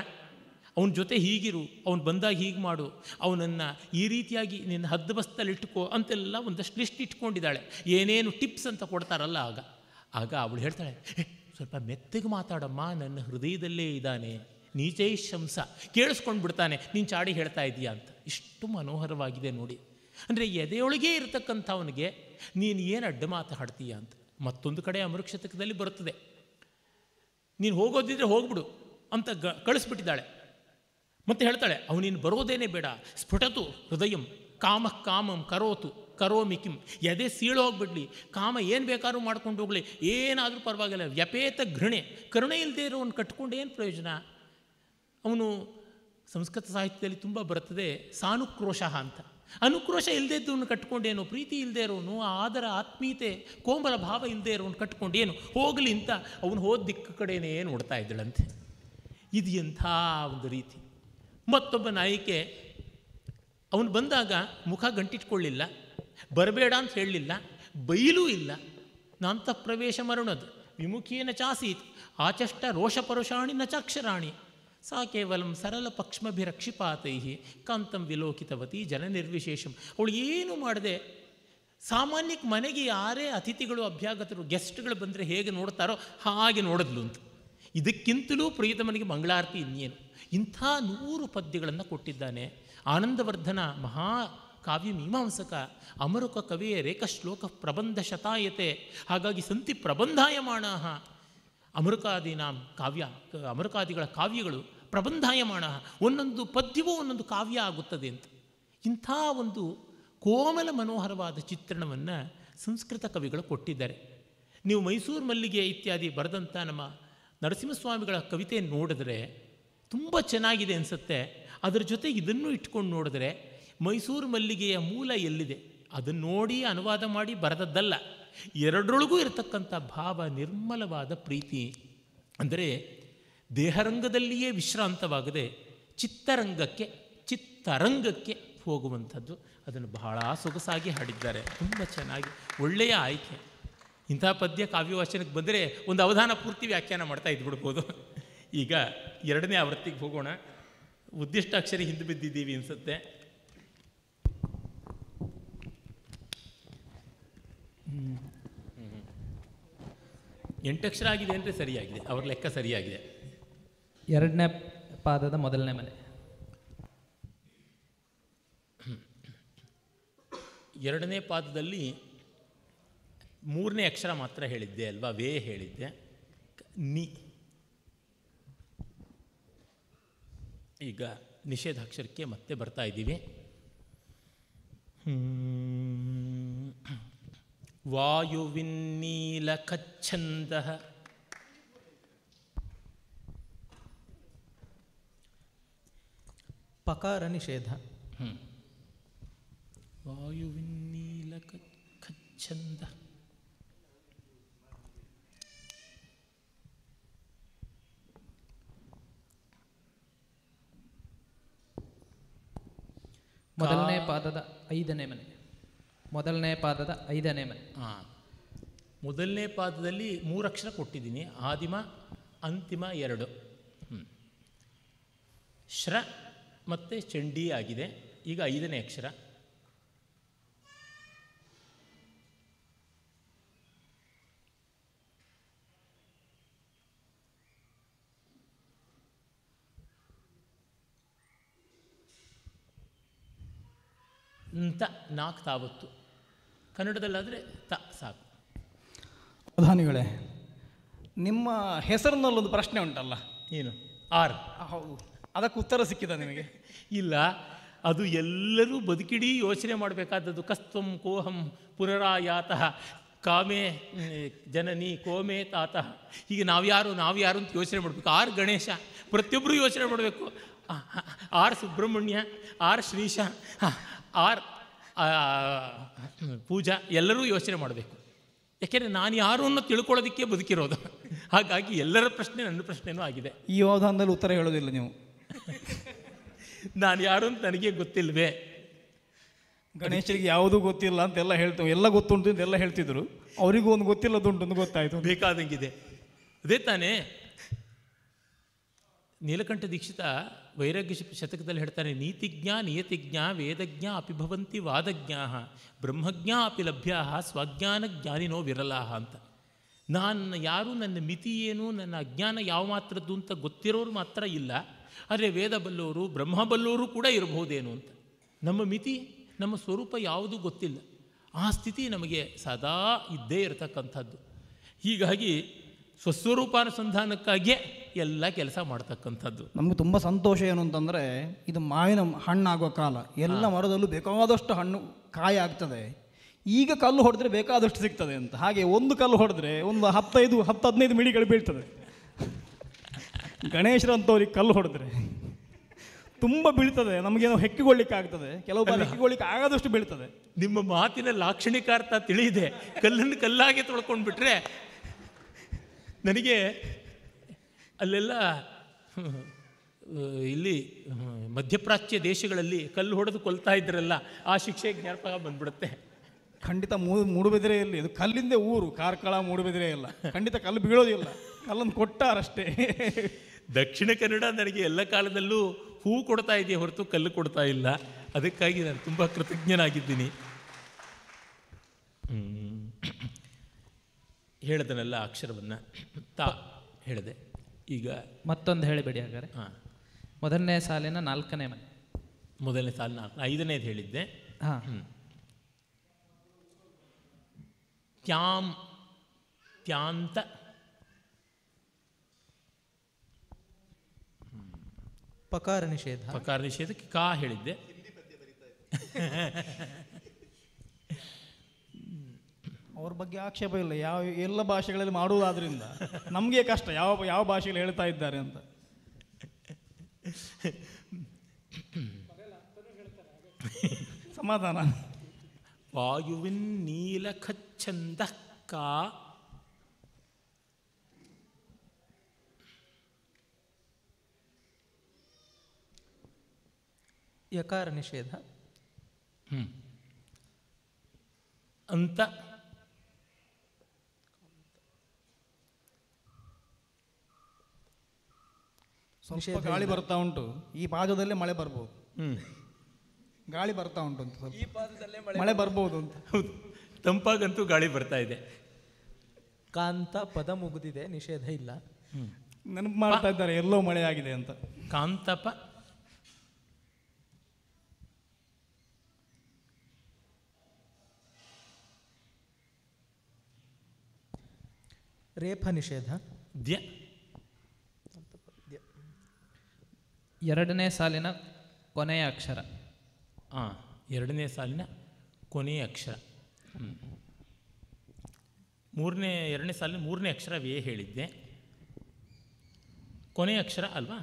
ಅವನ ಜೊತೆ ಹೀಗಿರು ಅವನು ಬಂದಾಗ ಹೀಗೆ ಮಾಡು ಅವನನ್ನು ಈ ರೀತಿಯಾಗಿ ನಿನ್ನ ಹದ್ದು ಬಸ್ತಲ್ಲಿ ಇಟ್ಕೋ ಅಂತೆಲ್ಲ ಒಂದಷ್ಟು ಲಿಸ್ಟ್ ಇಟ್ಕೊಂಡಿದ್ದಾಳೆ ಏನೇನು ಟಿಪ್ಸ್ ಅಂತ ಕೊಡ್ತಾರಲ್ಲ ಆಗ ಆಗ ಅವಳು ಹೇಳ್ತಾಳೆ ಸ್ವಲ್ಪ ಮೆತ್ತಗೆ ಮಾತಾಡಮ್ಮ ನನ್ನ ಹೃದಯದಲ್ಲೇ ಇದ್ದಾನೆ ನೀಚೇ ಶಂಸ ಕೇಳಿಸ್ಕೊಂಡು ಬಿಡ್ತಾನೆ ನೀನು ಚಾಡಿ ಹೇಳ್ತಾ ಇದೀಯಾ ಅಂತ ಇಷ್ಟು ಮನೋಹರವಾಗಿದೆ ನೋಡಿ ಅಂದರೆ ಎದೆಯೊಳಗೇ ಇರತಕ್ಕಂಥವನಿಗೆ ನೀನು ಏನು ಅಡ್ಡ ಮಾತಾಡ್ತೀಯ ಅಂತ ಮತ್ತೊಂದು ಕಡೆ ಅಮೃಕ್ಷತಕದಲ್ಲಿ ಬರುತ್ತದೆ ನೀನು ಹೋಗೋದಿದ್ರೆ ಹೋಗ್ಬಿಡು ಅಂತ ಗ ಕಳಿಸ್ಬಿಟ್ಟಿದ್ದಾಳೆ ಮತ್ತೆ ಹೇಳ್ತಾಳೆ ನೀನು ಬರೋದೇನೆ ಬೇಡ ಸ್ಫುಟತು ಹೃದಯಂ ಕಾಮ ಕಾಮಂ ಕರೋತು ಕರೋಮಿ ಕಿಂ ಎದೆ ಸೀಳು ಕಾಮ ಏನು ಬೇಕಾದ್ರೂ ಮಾಡ್ಕೊಂಡು ಹೋಗಲಿ ಏನಾದರೂ ಪರವಾಗಿಲ್ಲ ವ್ಯಪೇತ ಘೃಣೆ ಕರುಣೆ ಇಲ್ಲದೆ ಇರೋವನ್ನು ಕಟ್ಕೊಂಡು ಏನು ಪ್ರಯೋಜನ ಅವನು ಸಂಸ್ಕೃತ ಸಾಹಿತ್ಯದಲ್ಲಿ ತುಂಬ ಬರ್ತದೆ ಸಾನುಕ್ರೋಶ ಅಂತ ಅನುಕ್ರೋಶ ಇಲ್ಲದೆ ಇದ್ದವನು ಕಟ್ಕೊಂಡೇನು ಪ್ರೀತಿ ಇಲ್ಲದೆ ಇರೋನು ಆದರ ಆತ್ಮೀಯತೆ ಕೋಮಲ ಭಾವ ಇಲ್ಲದೆ ಇರೋನು ಕಟ್ಕೊಂಡೇನು ಹೋಗಲಿ ಅಂತ ಅವನು ಹೋದ ದಿಕ್ಕು ಕಡೆಯೇ ನೋಡ್ತಾ ಇದ್ದಳಂತೆ ಇದು ಎಂಥ ಒಂದು ರೀತಿ ಮತ್ತೊಬ್ಬ ನಾಯಕೆ ಅವನು ಬಂದಾಗ ಮುಖ ಗಂಟಿಟ್ಕೊಳ್ಳಿಲ್ಲ ಬರಬೇಡ ಅಂತ ಹೇಳಲಿಲ್ಲ ಬೈಲೂ ಇಲ್ಲ ನಾಂತ ಪ್ರವೇಶ ಮರಣದು ವಿಮುಖಿಯೇನ ಚಾಸೀತ್ ಆಚಷ್ಟ ರೋಷಪರುಷಾಣಿ ನ ಚಾಕ್ಷರಾಣಿ ಸಾ ಕೇವಲಂ ಸರಳ ಪಕ್ಷ್ಮಭಿರಕ್ಷಿಪಾತೈ ಕಾಂತಂ ವಿಲೋಕಿತವತಿ ಜನನಿರ್ವಿಶೇಷಂ ಅವಳು ಏನು ಮಾಡದೆ ಸಾಮಾನ್ಯಕ್ಕೆ ಮನೆಗೆ ಯಾರೇ ಅತಿಥಿಗಳು ಅಭ್ಯಾಗತರು ಗೆಸ್ಟ್ಗಳು ಬಂದರೆ ಹೇಗೆ ನೋಡ್ತಾರೋ ಹಾಗೆ ನೋಡಿದ್ಲು ಅಂತ ಇದಕ್ಕಿಂತಲೂ ಪ್ರೀತಮನಿಗೆ ಮಂಗಳಾರತಿ ಇನ್ನೇನು ಇಂಥ ನೂರು ಪದ್ಯಗಳನ್ನು ಕೊಟ್ಟಿದ್ದಾನೆ ಆನಂದವರ್ಧನ ಮಹಾ ಕಾವ್ಯ ಮೀಮಾಂಸಕ ಅಮರುಕ ಕವಿಯ ಶ್ಲೋಕ ಪ್ರಬಂಧ ಶತಾಯತೆ ಹಾಗಾಗಿ ಸಂತಿ ಪ್ರಬಂಧಾಯಮಾಣ ನಾಮ್ ಕಾವ್ಯ ಅಮೃಕಾದಿಗಳ ಕಾವ್ಯಗಳು ಪ್ರಬಂಧಾಯಮಾಣ ಒಂದೊಂದು ಪದ್ಯವೂ ಒಂದೊಂದು ಕಾವ್ಯ ಆಗುತ್ತದೆ ಅಂತ ಇಂಥ ಒಂದು ಕೋಮಲ ಮನೋಹರವಾದ ಚಿತ್ರಣವನ್ನು ಸಂಸ್ಕೃತ ಕವಿಗಳು ಕೊಟ್ಟಿದ್ದಾರೆ ನೀವು ಮೈಸೂರು ಮಲ್ಲಿಗೆ ಇತ್ಯಾದಿ ಬರೆದಂಥ ನಮ್ಮ ನರಸಿಂಹಸ್ವಾಮಿಗಳ ಕವಿತೆ ನೋಡಿದ್ರೆ ತುಂಬ ಚೆನ್ನಾಗಿದೆ ಅನಿಸುತ್ತೆ ಅದರ ಜೊತೆ ಇದನ್ನು ಇಟ್ಕೊಂಡು ನೋಡಿದ್ರೆ ಮೈಸೂರು ಮಲ್ಲಿಗೆಯ ಮೂಲ ಎಲ್ಲಿದೆ ಅದನ್ನು ನೋಡಿ ಅನುವಾದ ಮಾಡಿ ಬರೆದದ್ದಲ್ಲ ಎರಡರೊಳಗೂ ಇರತಕ್ಕಂಥ ಭಾವ ನಿರ್ಮಲವಾದ ಪ್ರೀತಿ ಅಂದರೆ ದೇಹರಂಗದಲ್ಲಿಯೇ ವಿಶ್ರಾಂತವಾಗದೆ ಚಿತ್ತರಂಗಕ್ಕೆ ಚಿತ್ತರಂಗಕ್ಕೆ ಹೋಗುವಂಥದ್ದು ಅದನ್ನು ಬಹಳ ಸೊಗಸಾಗಿ ಹಾಡಿದ್ದಾರೆ ತುಂಬ ಚೆನ್ನಾಗಿ ಒಳ್ಳೆಯ ಆಯ್ಕೆ ಇಂಥ ಪದ್ಯ ಕಾವ್ಯವಾಚನಕ್ಕೆ ಬಂದರೆ ಒಂದು ಅವಧಾನ ಪೂರ್ತಿ ವ್ಯಾಖ್ಯಾನ ಮಾಡ್ತಾ ಇದ್ಬಿಡ್ಬೋದು ಈಗ ಎರಡನೇ ಆವೃತ್ತಿಗೆ ಹೋಗೋಣ ಉದ್ದಿಷ್ಟಾಕ್ಷರಿ ಹಿಂದೆ ಬಿದ್ದಿದ್ದೀವಿ ಅನಿಸುತ್ತೆ ಎಂಟಕ್ಷರ ಆಗಿದೆ ಅಂದರೆ ಸರಿಯಾಗಿದೆ ಅವ್ರ ಲೆಕ್ಕ ಸರಿಯಾಗಿದೆ ಎರಡನೇ ಪಾದದ ಮೊದಲನೇ ಮನೆ ಎರಡನೇ ಪಾದದಲ್ಲಿ ಮೂರನೇ ಅಕ್ಷರ ಮಾತ್ರ ಹೇಳಿದ್ದೆ ಅಲ್ವಾ ವೇ ಹೇಳಿದ್ದೆ ನಿ ಈಗ ನಿಷೇಧಾಕ್ಷರಕ್ಕೆ ಮತ್ತೆ ಬರ್ತಾ ಇದ್ದೀವಿ ವಾಯುವಿನ್ನೀಲಕಚ್ಛಂದ ಪಕಾರ ನಿಷೇಧ ವಾಯುವಿನ್ನೀಲಕ ಮೊದಲನೇ ಪಾದದ ಐದನೇ ಮನೆ ಮೊದಲನೇ ಪಾದದ ಐದನೇ ಮನೆ ಹಾಂ ಮೊದಲನೇ ಪಾದದಲ್ಲಿ ಮೂರಕ್ಷರ ಕೊಟ್ಟಿದ್ದೀನಿ ಆದಿಮ ಅಂತಿಮ ಎರಡು ಶ್ರ ಮತ್ತು ಚಂಡಿ ಆಗಿದೆ ಈಗ ಐದನೇ ಅಕ್ಷರ ಅಂತ ನಾಲ್ಕು ತಾವತ್ತು ಕನ್ನಡದಲ್ಲಾದರೆ ತ ಸಾಕು ಪ್ರಧಾನಿಗಳೇ ನಿಮ್ಮ ಹೆಸರಿನಲ್ಲೊಂದು ಪ್ರಶ್ನೆ ಉಂಟಲ್ಲ ಏನು ಆರ್ ಹೌದು ಅದಕ್ಕೆ ಉತ್ತರ ಸಿಕ್ಕಿದ ನಿಮಗೆ ಇಲ್ಲ ಅದು ಎಲ್ಲರೂ ಬದುಕಿಡೀ ಯೋಚನೆ ಮಾಡಬೇಕಾದದ್ದು ಕಸ್ತ್ವಂ ಕೋಹಂ ಪುನರಾಯಾತಃ ಕಾಮೇ ಜನನಿ ಕೋಮೆ ತಾತಃ ಹೀಗೆ ನಾವ್ಯಾರು ನಾವ್ಯಾರು ಅಂತ ಯೋಚನೆ ಮಾಡಬೇಕು ಆರ್ ಗಣೇಶ ಪ್ರತಿಯೊಬ್ಬರು ಯೋಚನೆ ಮಾಡಬೇಕು R Subrahmanya R Shrisha R Pooja ಎಲ್ಲರೂ ಯೋಚನೆ ಮಾಡಬೇಕು ಯಾಕೆಂದರೆ ನಾನು ಯಾರು ಅನ್ನೋ ತಿಳ್ಕೊಳ್ಳೋದಕ್ಕೆ ಬದುಕಿರೋದು ಹಾಗಾಗಿ ಎಲ್ಲರ ಪ್ರಶ್ನೆ ನನ್ನ ಪ್ರಶ್ನೆನೂ ಆಗಿದೆ ಈ ಯೋಧಾನದಲ್ಲಿ ಉತ್ತರ ಹೇಳೋದಿಲ್ಲ ನೀವು ನಾನು ಯಾರು ಅಂತ ನನಗೆ ಗೊತ್ತಿಲ್ವೇ ಗಣೇಶರಿಗೆ ಯಾವುದೂ ಗೊತ್ತಿಲ್ಲ ಅಂತೆಲ್ಲ ಹೇಳ್ತೇವೆ ಎಲ್ಲ ಗೊತ್ತುಂಟು ಎಲ್ಲ ಹೇಳ್ತಿದ್ರು ಅವರಿಗೂ ಒಂದು ಗೊತ್ತಿಲ್ಲದುಂಟು ಅಂತ ಗೊತ್ತಾಯಿತು ಬೇಕಾದಂಗಿದೆ ಅದೇ ತಾನೇ ನೀಲಕಂಠ ದೀಕ್ಷಿತ ವೈರಾಗ್ಯ ಶತಕದಲ್ಲಿ ಹೇಳ್ತಾನೆ ನೀತಿಜ್ಞ ನಿಯತಿಜ್ಞ ವೇದಜ್ಞ ಅಪಿಭವಂತಿ ವಾದಜ್ಞಾ ಬ್ರಹ್ಮಜ್ಞ ಅಪಿ ಲಭ್ಯ ಸ್ವಜ್ಞಾನ ಜ್ಞಾನಿನೋ ವಿರಲಾಹ ಅಂತ ನಾನು ಯಾರು ನನ್ನ ಮಿತಿ ಏನು ನನ್ನ ಅಜ್ಞಾನ ಯಾವ ಮಾತ್ರದ್ದು ಅಂತ ಗೊತ್ತಿರೋರು ಮಾತ್ರ ಇಲ್ಲ ಆದರೆ ವೇದ ಬಲ್ಲೋರು ಬ್ರಹ್ಮ ಬಲ್ಲೋರು ಕೂಡ ಇರಬಹುದೇನು ಅಂತ ನಮ್ಮ ಮಿತಿ ನಮ್ಮ ಸ್ವರೂಪ ಯಾವುದೂ ಗೊತ್ತಿಲ್ಲ ಆ ಸ್ಥಿತಿ ನಮಗೆ ಸದಾ ಇದ್ದೇ ಇರತಕ್ಕಂಥದ್ದು ಹೀಗಾಗಿ ಸ್ವಸ್ವರೂಪಾನುಸಂಧಾನಕ್ಕಾಗಿಯೇ ಎಲ್ಲ ಕೆಲಸ ಮಾಡ್ತಕ್ಕಂಥದ್ದು ನಮ್ಗೆ ತುಂಬ ಸಂತೋಷ ಏನು ಅಂತಂದರೆ ಇದು ಮಾವಿನ ಹಣ್ಣಾಗುವ ಕಾಲ ಎಲ್ಲ ಮರದಲ್ಲೂ ಬೇಕಾದಷ್ಟು ಹಣ್ಣು ಕಾಯಿ ಆಗ್ತದೆ ಈಗ ಕಲ್ಲು ಹೊಡೆದ್ರೆ ಬೇಕಾದಷ್ಟು ಸಿಗ್ತದೆ ಅಂತ ಹಾಗೆ ಒಂದು ಕಲ್ಲು ಹೊಡೆದ್ರೆ ಒಂದು ಹತ್ತೈದು ಹತ್ತು ಹದಿನೈದು ಮಿಡಿಗಳು ಬೀಳ್ತದೆ ಗಣೇಶರಂಥವ್ರಿಗೆ ಕಲ್ಲು ಹೊಡೆದ್ರೆ ತುಂಬ ಬೀಳ್ತದೆ ನಮಗೇನೋ ಹೆಕ್ಕಿಕೊಳ್ಳಿಕ್ಕೆ ಆಗ್ತದೆ ಕೆಲವು ಬಾರಿ ಹೆಕ್ಕಿಗೊಳ್ಳಿಕ್ಕೆ ಆಗದಷ್ಟು ಬೀಳ್ತದೆ ನಿಮ್ಮ ಮಾತಿನ ಅರ್ಥ ತಿಳಿದಿದೆ ಕಲ್ಲನ್ನು ಕಲ್ಲಾಗಿ ತೊಳ್ಕೊಂಡು ಬಿಟ್ಟರೆ ನನಗೆ ಅಲ್ಲೆಲ್ಲ ಇಲ್ಲಿ ಮಧ್ಯಪ್ರಾಚ್ಯ ದೇಶಗಳಲ್ಲಿ ಕಲ್ಲು ಹೊಡೆದು ಕೊಲ್ತಾ ಇದ್ರಲ್ಲ ಆ ಶಿಕ್ಷೆ ಜ್ಞಾಪಕ ಬಂದ್ಬಿಡುತ್ತೆ ಖಂಡಿತ ಮೂಡುಬಿದಿರೆಯಲ್ಲಿ ಇದು ಕಲ್ಲಿಂದ ಊರು ಕಾರ್ಕಳ ಮೂಡುಬಿದಿರೆ ಇಲ್ಲ ಖಂಡಿತ ಕಲ್ಲು ಬೀಳೋದಿಲ್ಲ ಕಲ್ಲನ್ನು ಕೊಟ್ಟಾರಷ್ಟೇ ದಕ್ಷಿಣ ಕನ್ನಡ ನನಗೆ ಎಲ್ಲ ಕಾಲದಲ್ಲೂ ಹೂ ಕೊಡ್ತಾ ಇದೆಯಾ ಹೊರತು ಕಲ್ಲು ಕೊಡ್ತಾ ಇಲ್ಲ ಅದಕ್ಕಾಗಿ ನಾನು ತುಂಬ ಕೃತಜ್ಞನಾಗಿದ್ದೀನಿ *clears throat* ಹೇಳ್ದನಲ್ಲ ಅಕ್ಷರವನ್ನು ತಾ ಹೇಳಿದೆ ಈಗ ಮತ್ತೊಂದು ಹೇಳಬೇಡಿ ಹಾಗಾದ್ರೆ ಹಾಂ ಮೊದಲನೇ ಸಾಲಿನ ನಾಲ್ಕನೇ ಮನೆ ಮೊದಲನೇ ಸಾಲ ನಾಲ್ಕು ಐದನೇದು ಹೇಳಿದ್ದೆ ಹಾಂ ತ್ಯಾಂ ತ್ಯಾಂತ ಪಕಾರ ನಿಷೇಧ ಪಕಾರ ನಿಷೇಧಕ್ಕೆ ಕಾ ಹೇಳಿದ್ದೆ *laughs* ಅವ್ರ ಬಗ್ಗೆ ಆಕ್ಷೇಪ ಇಲ್ಲ ಯಾವ ಎಲ್ಲ ಭಾಷೆಗಳಲ್ಲಿ ಮಾಡುವುದಾದ್ರಿಂದ ನಮಗೆ ಕಷ್ಟ ಯಾವ ಯಾವ ಭಾಷೆಯಲ್ಲಿ ಹೇಳ್ತಾ ಇದ್ದಾರೆ ಅಂತ ಸಮಾಧಾನ ವಾಯುವಿನ್ ನೀಲಖಚ್ಛಂದ ಕಾ ಯಕಾರ ನಿಷೇಧ ಅಂತ ಸ್ವಲ್ಪ ಗಾಳಿ ಬರ್ತಾ ಉಂಟು ಈ ಪಾದದಲ್ಲಿ ಮಳೆ ಬರ್ಬೋದು ಗಾಳಿ ಬರ್ತಾ ಉಂಟು ಅಂತ ಈ ಮಳೆ ಬರ್ಬೋದು ಅಂತ ಹೌದು ತಂಪಾಗಂತೂ ಗಾಳಿ ಬರ್ತಾ ಇದೆ ಕಾಂತ ಪದ ಮುಗಿದಿದೆ ನಿಷೇಧ ಇಲ್ಲ ನೆನಪು ಮಾಡ್ತಾ ಇದ್ದಾರೆ ಎಲ್ಲೋ ಮಳೆ ಆಗಿದೆ ಅಂತ ಕಾಂತಪ ರೇಪ ನಿಷೇಧ ದ್ಯ ಎರಡನೇ ಸಾಲಿನ ಕೊನೆಯ ಅಕ್ಷರ ಹಾಂ ಎರಡನೇ ಸಾಲಿನ ಕೊನೆಯ ಅಕ್ಷರ ಮೂರನೇ ಎರಡನೇ ಸಾಲಿನ ಮೂರನೇ ಅಕ್ಷರ ವೇ ಹೇಳಿದ್ದೆ ಕೊನೆಯ ಅಕ್ಷರ ಅಲ್ವಾ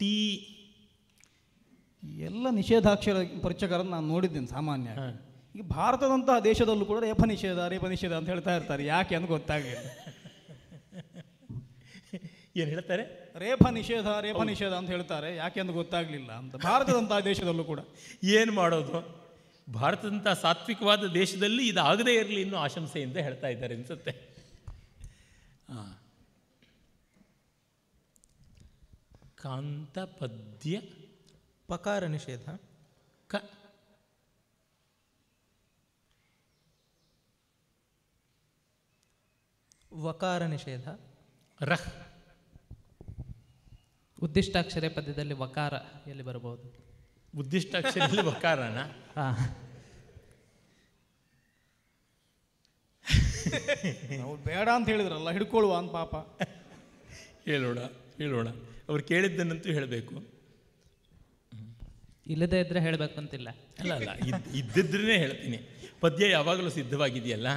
ಟಿ ಎಲ್ಲ ನಿಷೇಧಾಕ್ಷರ ಪರಿಚಯಗಳನ್ನು ನಾನು ನೋಡಿದ್ದೇನೆ ಸಾಮಾನ್ಯ ಈಗ ಭಾರತದಂತಹ ದೇಶದಲ್ಲೂ ಕೂಡ ರೇಪ ನಿಷೇಧ ರೇಪ ನಿಷೇಧ ಅಂತ ಹೇಳ್ತಾ ಇರ್ತಾರೆ ಯಾಕೆ ಅಂತ ಗೊತ್ತಾಗಲಿಲ್ಲ ಏನು ಹೇಳ್ತಾರೆ ರೇಪ ನಿಷೇಧ ರೇಪ ನಿಷೇಧ ಅಂತ ಹೇಳ್ತಾರೆ ಯಾಕೆ ಅಂತ ಗೊತ್ತಾಗಲಿಲ್ಲ ಅಂತ ಭಾರತದಂತಹ ದೇಶದಲ್ಲೂ ಕೂಡ ಏನು ಮಾಡೋದು ಭಾರತದಂಥ ಸಾತ್ವಿಕವಾದ ದೇಶದಲ್ಲಿ ಇದು ಇರಲಿ ಅನ್ನೋ ಆಶಂಸೆಯಿಂದ ಹೇಳ್ತಾ ಇದ್ದಾರೆ ಅನಿಸುತ್ತೆ ಕಾಂತ ಪದ್ಯ ಪಕಾರ ನಿಷೇಧ ಕ ವಕಾರ ನಿಷೇಧ ರಹ್ ಉದ್ದಿಷ್ಟಾಕ್ಷರ ಪದ್ಯದಲ್ಲಿ ವಕಾರ ಎಲ್ಲಿ ಬರಬಹುದು ಉದ್ದಿಷ್ಟಾಕ್ಷರದಲ್ಲಿ ವಕಾರನ ಹಾ ಅವ್ರು ಬೇಡ ಅಂತ ಹೇಳಿದ್ರಲ್ಲ ಹಿಡ್ಕೊಳ್ಳುವ ಅಂತ ಪಾಪ ಹೇಳೋಣ ಹೇಳೋಣ ಅವ್ರು ಕೇಳಿದ್ದನ್ನಂತೂ ಹೇಳಬೇಕು ಇಲ್ಲದೇ ಇದ್ರೆ ಹೇಳಬೇಕಂತಿಲ್ಲ ಅಲ್ಲ ಅಲ್ಲ ಇದ್ದಿದ್ರೇ ಹೇಳ್ತೀನಿ ಪದ್ಯ ಯಾವಾಗಲೂ ಸಿದ್ಧವಾಗಿದೆಯಲ್ಲ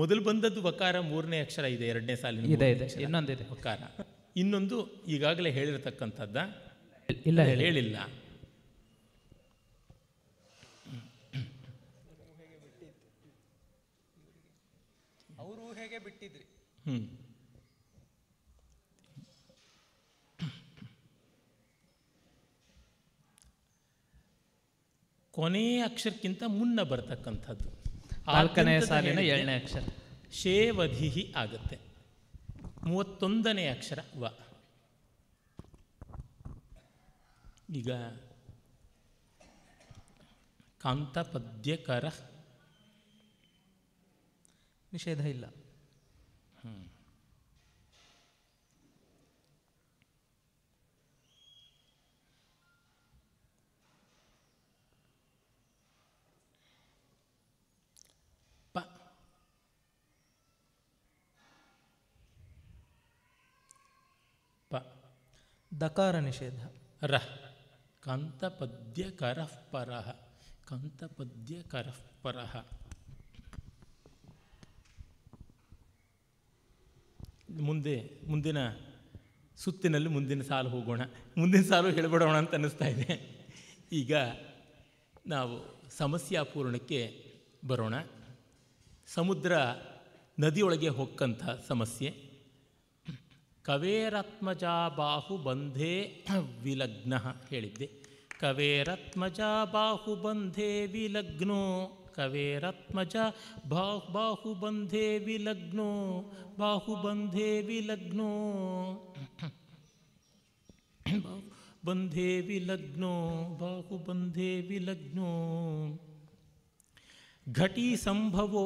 ಮೊದಲು ಬಂದದ್ದು ವಕಾರ ಮೂರನೇ ಅಕ್ಷರ ಇದೆ ಎರಡನೇ ಸಾಲಿನ ಇದೆ ವಕಾರ ಇನ್ನೊಂದು ಈಗಾಗಲೇ ಹೇಳಿರತಕ್ಕಂಥದ್ದ ಇಲ್ಲ ಹೇಳಿಲ್ಲ ಅವರು ಹೇಗೆ ಬಿಟ್ಟಿದ್ರಿ ಕೊನೆಯ ಅಕ್ಷರಕ್ಕಿಂತ ಮುನ್ನ ಬರ್ತಕ್ಕಂಥದ್ದು ನಾಲ್ಕನೇ ಸಾಲಿನ ಏಳನೇ ಅಕ್ಷರ ಶೇವಧಿಹಿ ಆಗುತ್ತೆ ಮೂವತ್ತೊಂದನೇ ಅಕ್ಷರ ವ ಈಗ ಕಾಂತಪದ್ಯಕರ ನಿಷೇಧ ಇಲ್ಲ ದಕಾರ ನಿಷೇಧ ರಹ ಕಂತಪದ್ಯ ಕಂತ ಕಂತಪದ್ಯ ಪರಹ ಮುಂದೆ ಮುಂದಿನ ಸುತ್ತಿನಲ್ಲಿ ಮುಂದಿನ ಸಾಲು ಹೋಗೋಣ ಮುಂದಿನ ಸಾಲು ಹೇಳಿಬಿಡೋಣ ಅಂತ ಅನ್ನಿಸ್ತಾ ಇದೆ ಈಗ ನಾವು ಸಮಸ್ಯಾಪೂರ್ಣಕ್ಕೆ ಬರೋಣ ಸಮುದ್ರ ನದಿಯೊಳಗೆ ಹೊಕ್ಕಂಥ ಸಮಸ್ಯೆ ಕವೇರತ್ಮಜಾ ಬಾಹುಬಂಧೇ ಬಂಧೇ ವಿಲಗ್ನ ಹೇಳಿದ್ದೆ ಕವೇರತ್ಮಜಾ ಬಾಹು ವಿಲಗ್ನೋ ಕವೇರತ್ಮಜ ಬಾಹು ಬಾಹುಬಂಧೇ ವಿಲಗ್ನೋ ಬಾಹುಬಂಧೇ ವಿಲಗ್ನೋ ಬಂಧೇ ವಿಲಗ್ನೋ ಬಾಹುಬಂಧೇ ವಿಲಗ್ನೋ ಘಟಿ ಸಂಭವೋ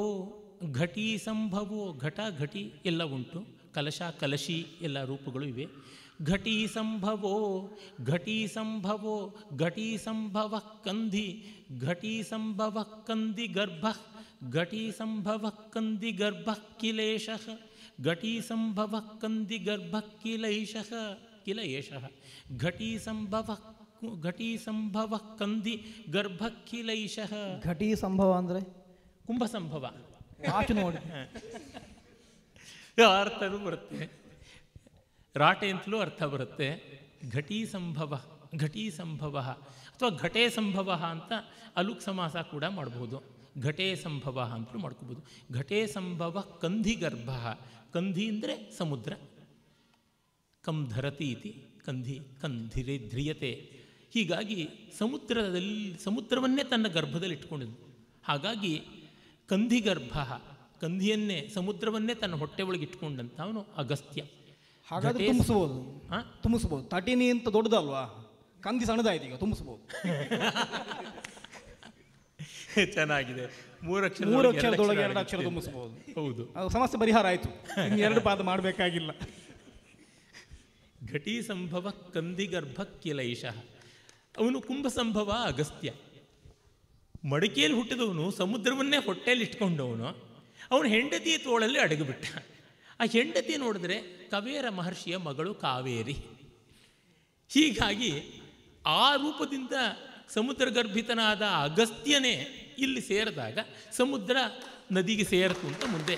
ಘಟಿ ಸಂಭವೋ ಘಟ ಘಟಿ ಎಲ್ಲ ಉಂಟು ಕಲಶ ಕಲಶಿ ಎಲ್ಲ ರೂಪಗಳು ಇವೆ ಘಟಿ ಸಂಭವೋ ಘಟಿ ಸಂಭವೋ ಘಟಿ ಸಂಭವ ಕಂದಿ ಘಟಿ ಸಂಭವ ಕಂದಿ ಗರ್ಭ ಘಟಿ ಸಂಭವ ಕಂದಿ ಗರ್ಭ ಕಿಲೇಶ ಘಟಿ ಸಂಭವ ಕಂದಿ ಗರ್ಭ ಕಿಲೈಷ ಕಿಲ ಏಷ ಘಟಿ ಸಂಭವ ಘಟಿ ಸಂಭವ ಕಂದಿ ಗರ್ಭ ಕಿಲೈಷ ಘಟಿ ಸಂಭವ ಅಂದರೆ ಕುಂಭ ಸಂಭವ ನೋಡಿ *laughs* ಅರ್ಥನೂ ಬರುತ್ತೆ ರಾಟೆ ಅಂತಲೂ ಅರ್ಥ ಬರುತ್ತೆ ಘಟಿ ಸಂಭವ ಘಟಿ ಸಂಭವ ಅಥವಾ ಘಟೆ ಸಂಭವ ಅಂತ ಅಲುಕ್ ಸಮಾಸ ಕೂಡ ಮಾಡ್ಬೋದು ಘಟೆ ಸಂಭವ ಅಂತಲೂ ಮಾಡ್ಕೋಬೋದು ಘಟೆ ಸಂಭವ ಕಂಧಿ ಗರ್ಭ ಕಂಧಿ ಅಂದರೆ ಸಮುದ್ರ ಕಂಧರತಿ ಇತಿ ಕಂಧಿ ಕಂಧಿರೆ ಧ್ರಿಯತೆ ಹೀಗಾಗಿ ಸಮುದ್ರದಲ್ಲಿ ಸಮುದ್ರವನ್ನೇ ತನ್ನ ಗರ್ಭದಲ್ಲಿ ಇಟ್ಕೊಂಡಿದ್ದು ಹಾಗಾಗಿ ಗರ್ಭ ಕಂದಿಯನ್ನೇ ಸಮುದ್ರವನ್ನೇ ತನ್ನ ಹೊಟ್ಟೆ ಒಳಗೆ ಇಟ್ಕೊಂಡಂತ ಅವನು ಅಗಸ್ತ್ಯ ಹಾಗಾದ್ರೆ ತುಂಬಿಸ್ಬೋದು ತುಂಬಿಸ್ಬೋದು ತಟಿನಿ ಅಂತ ದೊಡ್ಡದಲ್ವಾ ಕಂದಿ ಸಣ್ಣದಾಯ್ತು ಈಗ ತುಂಬಿಸ್ಬೋದು *laughs* ಚೆನ್ನಾಗಿದೆ ಮೂರು ಅಕ್ಷರ ಮೂರು ಅಕ್ಷರದೊಳಗೆ ಎರಡು ಅಕ್ಷರ ತುಂಬಿಸ್ಬೋದು ಹೌದು ಅದು ಸಮಸ್ಯೆ ಪರಿಹಾರ ಆಯಿತು *laughs* ಎರಡು ಪಾದ ಮಾಡಬೇಕಾಗಿಲ್ಲ ಘಟಿ ಸಂಭವ ಗರ್ಭ ಕಿಲೈಶಃ ಅವನು ಕುಂಭ ಸಂಭವ ಅಗಸ್ತ್ಯ ಮಡಿಕೆಯಲ್ಲಿ ಹುಟ್ಟಿದವನು ಸಮುದ್ರವನ್ನೇ ಹೊಟ್ಟೆಯಲ್ಲಿ ಇಟ್ಕೊಂಡವನು ಅವನು ಹೆಂಡತಿ ತೋಳಲ್ಲಿ ಅಡಗಿಬಿಟ್ಟ ಆ ಹೆಂಡತಿ ನೋಡಿದ್ರೆ ಕವೇರ ಮಹರ್ಷಿಯ ಮಗಳು ಕಾವೇರಿ ಹೀಗಾಗಿ ಆ ರೂಪದಿಂದ ಸಮುದ್ರ ಗರ್ಭಿತನಾದ ಅಗಸ್ತ್ಯನೇ ಇಲ್ಲಿ ಸೇರಿದಾಗ ಸಮುದ್ರ ನದಿಗೆ ಸೇರಿತು ಅಂತ ಮುಂದೆ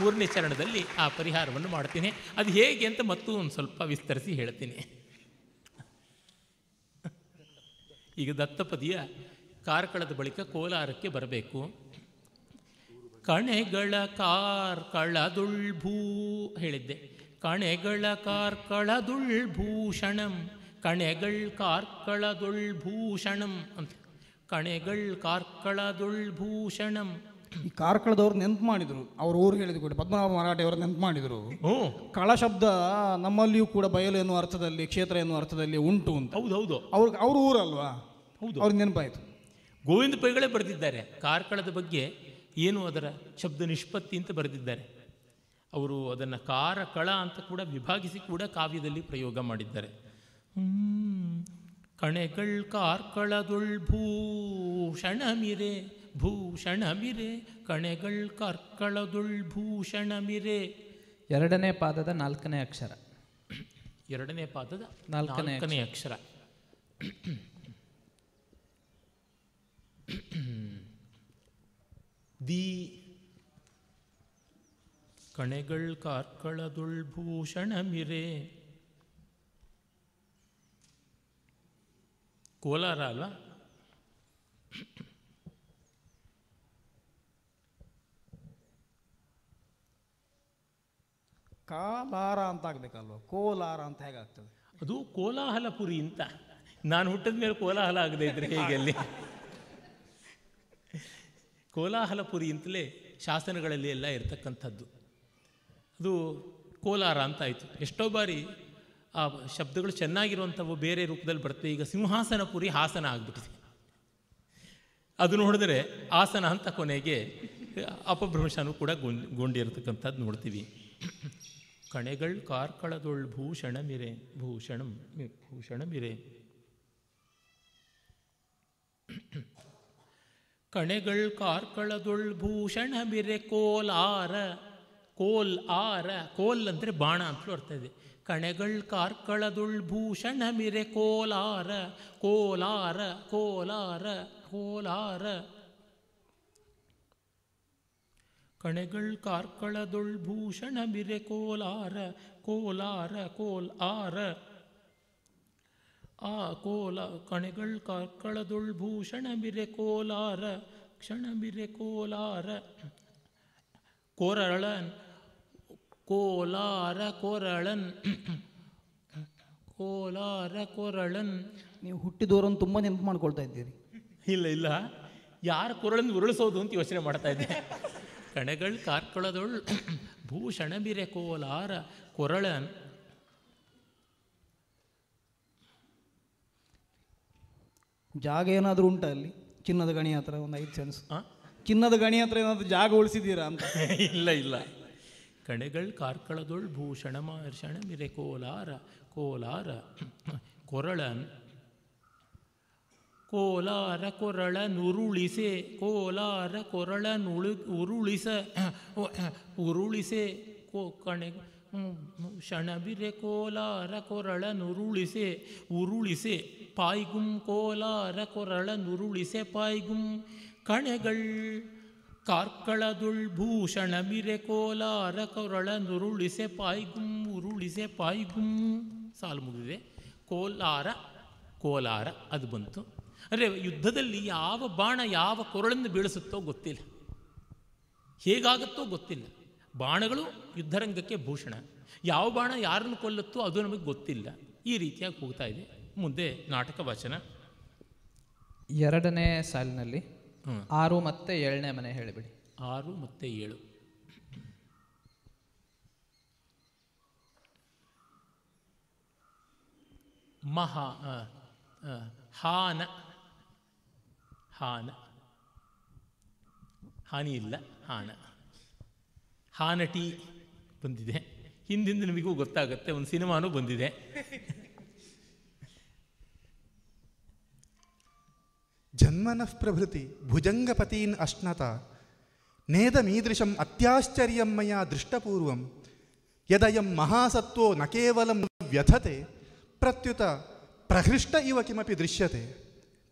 ಮೂರನೇ ಚರಣದಲ್ಲಿ ಆ ಪರಿಹಾರವನ್ನು ಮಾಡ್ತೀನಿ ಅದು ಹೇಗೆ ಅಂತ ಮತ್ತೂ ಒಂದು ಸ್ವಲ್ಪ ವಿಸ್ತರಿಸಿ ಹೇಳ್ತೀನಿ ಈಗ ದತ್ತಪದಿಯ ಕಾರ್ಕಳದ ಬಳಿಕ ಕೋಲಾರಕ್ಕೆ ಬರಬೇಕು ಕಣೆಗಳ ಭೂ ಹೇಳಿದ್ದೆ ಕಣೆಗಳ ಭೂಷಣಂ ಕಣೆಗಳ್ ಕಳದುಳ್ಭೂಷಣಂ ಅಂತ ಕಣೆಗಳ್ ಕಳದುಳ್ಭೂಷಣಂ ಈ ಕಾರ್ಕಳದವ್ರು ನೆನ್ಪು ಮಾಡಿದರು ಅವ್ರ ಊರು ಹೇಳಿದ್ರು ಕೂಡ ಪದ್ಮನಾಭ ಮರಾಠೆಯವರು ನೆನ್ಪು ಮಾಡಿದರು ಕಳ ಶಬ್ದ ನಮ್ಮಲ್ಲಿಯೂ ಕೂಡ ಬಯಲು ಎನ್ನುವ ಅರ್ಥದಲ್ಲಿ ಕ್ಷೇತ್ರ ಎನ್ನುವ ಅರ್ಥದಲ್ಲಿ ಉಂಟು ಅಂತ ಹೌದು ಹೌದು ಅವ್ರ ಅವ್ರ ಊರಲ್ವಾ ಹೌದು ಅವ್ರಿಗೆ ನೆನಪಾಯಿತು ಗೋವಿಂದ ಪೈಗಳೇ ಬರೆದಿದ್ದಾರೆ ಕಾರ್ಕಳದ ಬಗ್ಗೆ ಏನು ಅದರ ಶಬ್ದ ನಿಷ್ಪತ್ತಿ ಅಂತ ಬರೆದಿದ್ದಾರೆ ಅವರು ಅದನ್ನು ಕಾರ ಕಳ ಅಂತ ಕೂಡ ವಿಭಾಗಿಸಿ ಕೂಡ ಕಾವ್ಯದಲ್ಲಿ ಪ್ರಯೋಗ ಮಾಡಿದ್ದಾರೆ ಕಣೆಗಳ್ ಕಾರ್ಕಳದೊಳ್ ಭೂಷಣ ಮಿರೆ ಭೂಷಣ ಮಿರೆ ಕಣೆಗಳ್ ಕಾರ್ಕಳದೊಳ್ ಭೂಷಣ ಮಿರೆ ಎರಡನೇ ಪಾದದ ನಾಲ್ಕನೇ ಅಕ್ಷರ ಎರಡನೇ ಪಾದದ ನಾಲ್ಕನೇ ಅಕ್ಷರ ದಿ ಕಣೆಗಳ್ ಭೂಷಣ ಮಿರೆ ಕೋಲಾರ ಅಲ್ಲ ಕಾಲಾರ ಅಂತ ಆಗ್ಬೇಕಲ್ವ ಕೋಲಾರ ಅಂತ ಹೇಗಾಗ್ತದೆ ಅದು ಕೋಲಾಹಲಪುರಿ ಅಂತ ನಾನು ಹುಟ್ಟಿದ ಮೇಲೆ ಕೋಲಾಹಲ ಆಗದೆ ಇದ್ರೆ ಹೇಗೆ ಅಲ್ಲಿ ಕೋಲಾಹಲಪುರಿ ಅಂತಲೇ ಶಾಸನಗಳಲ್ಲಿ ಎಲ್ಲ ಇರತಕ್ಕಂಥದ್ದು ಅದು ಕೋಲಾರ ಅಂತಾಯಿತು ಎಷ್ಟೋ ಬಾರಿ ಆ ಶಬ್ದಗಳು ಚೆನ್ನಾಗಿರುವಂಥವು ಬೇರೆ ರೂಪದಲ್ಲಿ ಬರ್ತವೆ ಈಗ ಸಿಂಹಾಸನಪುರಿ ಹಾಸನ ಆಗ್ಬಿಟ್ಟಿದೆ ಅದು ನೋಡಿದ್ರೆ ಆಸನ ಅಂತ ಕೊನೆಗೆ ಅಪಭ್ರಂಶನೂ ಕೂಡ ಗೊಂಡಿರತಕ್ಕಂಥದ್ದು ನೋಡ್ತೀವಿ ಕಣೆಗಳು ಕಾರ್ಕಳದೊಳ್ ಭೂಷಣ ಮಿರೆ ಭೂಷಣಂ ಭೂಷಣ ಮಿರೆ ಕಣೆಗಳ್ ಕಾರ್ಕಳದುಳ್ ಭೂಷಣ ಬಿರೆ ಕೋಲಾರ ಕೋಲ್ ಆರ ಕೋಲ್ ಅಂದರೆ ಬಾಣ ಅಂತಲೂ ಅರ್ಥ ಇದೆ ಕಣೆಗಳ್ ಕಾರ್ಕಳದುಳ್ ಭೂಷಣ ಮಿರೆ ಕೋಲಾರ ಕೋಲಾರ ಕೋಲಾರ ಕೋಲಾರ ಕಣೆಗಳ್ ಕಾರ್ಕಳದೊಳ್ ಭೂಷಣ ಮಿರೆ ಕೋಲಾರ ಕೋಲಾರ ಕೋಲ್ ಆರ ಆ ಕೋಲ ಕಣೆಗಳ್ ಭೂಷಣ ಬಿರೆ ಕೋಲಾರ ಕ್ಷಣ ಬಿರೆ ಕೋಲಾರ ಕೋರಳನ್ ಕೋಲಾರ ಕೋರಳನ್ ಕೋಲಾರ ಕೊರಳನ್ ನೀವು ಹುಟ್ಟಿದವರನ್ನು ತುಂಬ ನೆನಪು ಮಾಡ್ಕೊಳ್ತಾ ಇದ್ದೀರಿ ಇಲ್ಲ ಇಲ್ಲ ಯಾರು ಕೊರಳನ್ ಉರುಳಿಸೋದು ಅಂತ ಯೋಚನೆ ಮಾಡ್ತಾ ಇದ್ದೆ ಕಣೆಗಳು ಕಾರ್ಕೊಳದೊಳ್ ಭೂಷಣ ಬಿರೆ ಕೋಲಾರ ಕೊರಳನ್ ಜಾಗ ಏನಾದರೂ ಉಂಟ ಅಲ್ಲಿ ಚಿನ್ನದ ಗಣಿ ಹತ್ರ ಒಂದು ಐದು ಸೆನ್ಸ್ ಚಿನ್ನದ ಗಣಿ ಹತ್ರ ಏನಾದರೂ ಜಾಗ ಉಳಿಸಿದ್ದೀರಾ ಅಂತ *laughs* ಇಲ್ಲ ಇಲ್ಲ ಕಣೆಗಳು ಕಾರ್ಕಳದೊಳ್ ಭೂಷಣ ಮಾರ್ಷಣ ಮಿರೆ ಕೋಲಾರ ಕೋಲಾರ ಕೊರಳನ್ ಕೋಲಾರ ಕೊರಳನುರುಳಿಸೆ ಕೋಲಾರ ಕೊರಳನುಳು ಉರುಳಿಸ ಉರುಳಿಸೆ ಕೋ ಕಣೆ ಬಿರೆ ಕೋಲಾರ ಕೊರಳನುರುಳಿಸೆ ಉರುಳಿಸೆ ಕೋಲಾರ ಕೊರಳ ನುರುಳಿಸೆ ಪಾಯ್ಗುಂ ಕಣೆಗಳ್ ಕಾರ್ಕಳದುಳ್ ಭೂಷಣ ಮಿರೆ ಕೋಲಾರ ಕೊರಳ ನುರುಳಿಸೆ ಪಾಯ್ಗುಂ ಉರುಳಿಸೆ ಪಾಯ್ಗುಂ ಸಾಲು ಮುಗಿದಿದೆ ಕೋಲಾರ ಕೋಲಾರ ಅದು ಬಂತು ಅಂದರೆ ಯುದ್ಧದಲ್ಲಿ ಯಾವ ಬಾಣ ಯಾವ ಕೊರಳನ್ನು ಬೀಳಿಸುತ್ತೋ ಗೊತ್ತಿಲ್ಲ ಹೇಗಾಗುತ್ತೋ ಗೊತ್ತಿಲ್ಲ ಬಾಣಗಳು ಯುದ್ಧರಂಗಕ್ಕೆ ಭೂಷಣ ಯಾವ ಬಾಣ ಯಾರನ್ನು ಕೊಲ್ಲುತ್ತೋ ಅದು ನಮಗೆ ಗೊತ್ತಿಲ್ಲ ಈ ರೀತಿಯಾಗಿ ಹೋಗ್ತಾ ಇದೆ ಮುಂದೆ ನಾಟಕ ವಚನ ಎರಡನೇ ಸಾಲಿನಲ್ಲಿ ಆರು ಮತ್ತೆ ಏಳನೇ ಮನೆ ಹೇಳಿಬಿಡಿ ಆರು ಮತ್ತೆ ಏಳು ಮಹಾ ಹಾನ ಹಾನ ಹಾನಿ ಇಲ್ಲ ಹಾನ ಹಾನಟಿ ಬಂದಿದೆ ಹಿಂದಿಂದ ನಿಮಗೂ ಗೊತ್ತಾಗುತ್ತೆ ಒಂದು ಸಿನಿಮಾನೂ ಬಂದಿದೆ జన్మనః ప్రభృతి భుజంగపతీన్ అశ్నత నేదమీదృశం అత్యాశ్చర్యం మయా దృష్టపూర్వం యదయం మహాసత్వో న కేవలం వ్యథతే ప్రత్యుత ప్రహృష్ట ఇవ కిమపి దృశ్యతే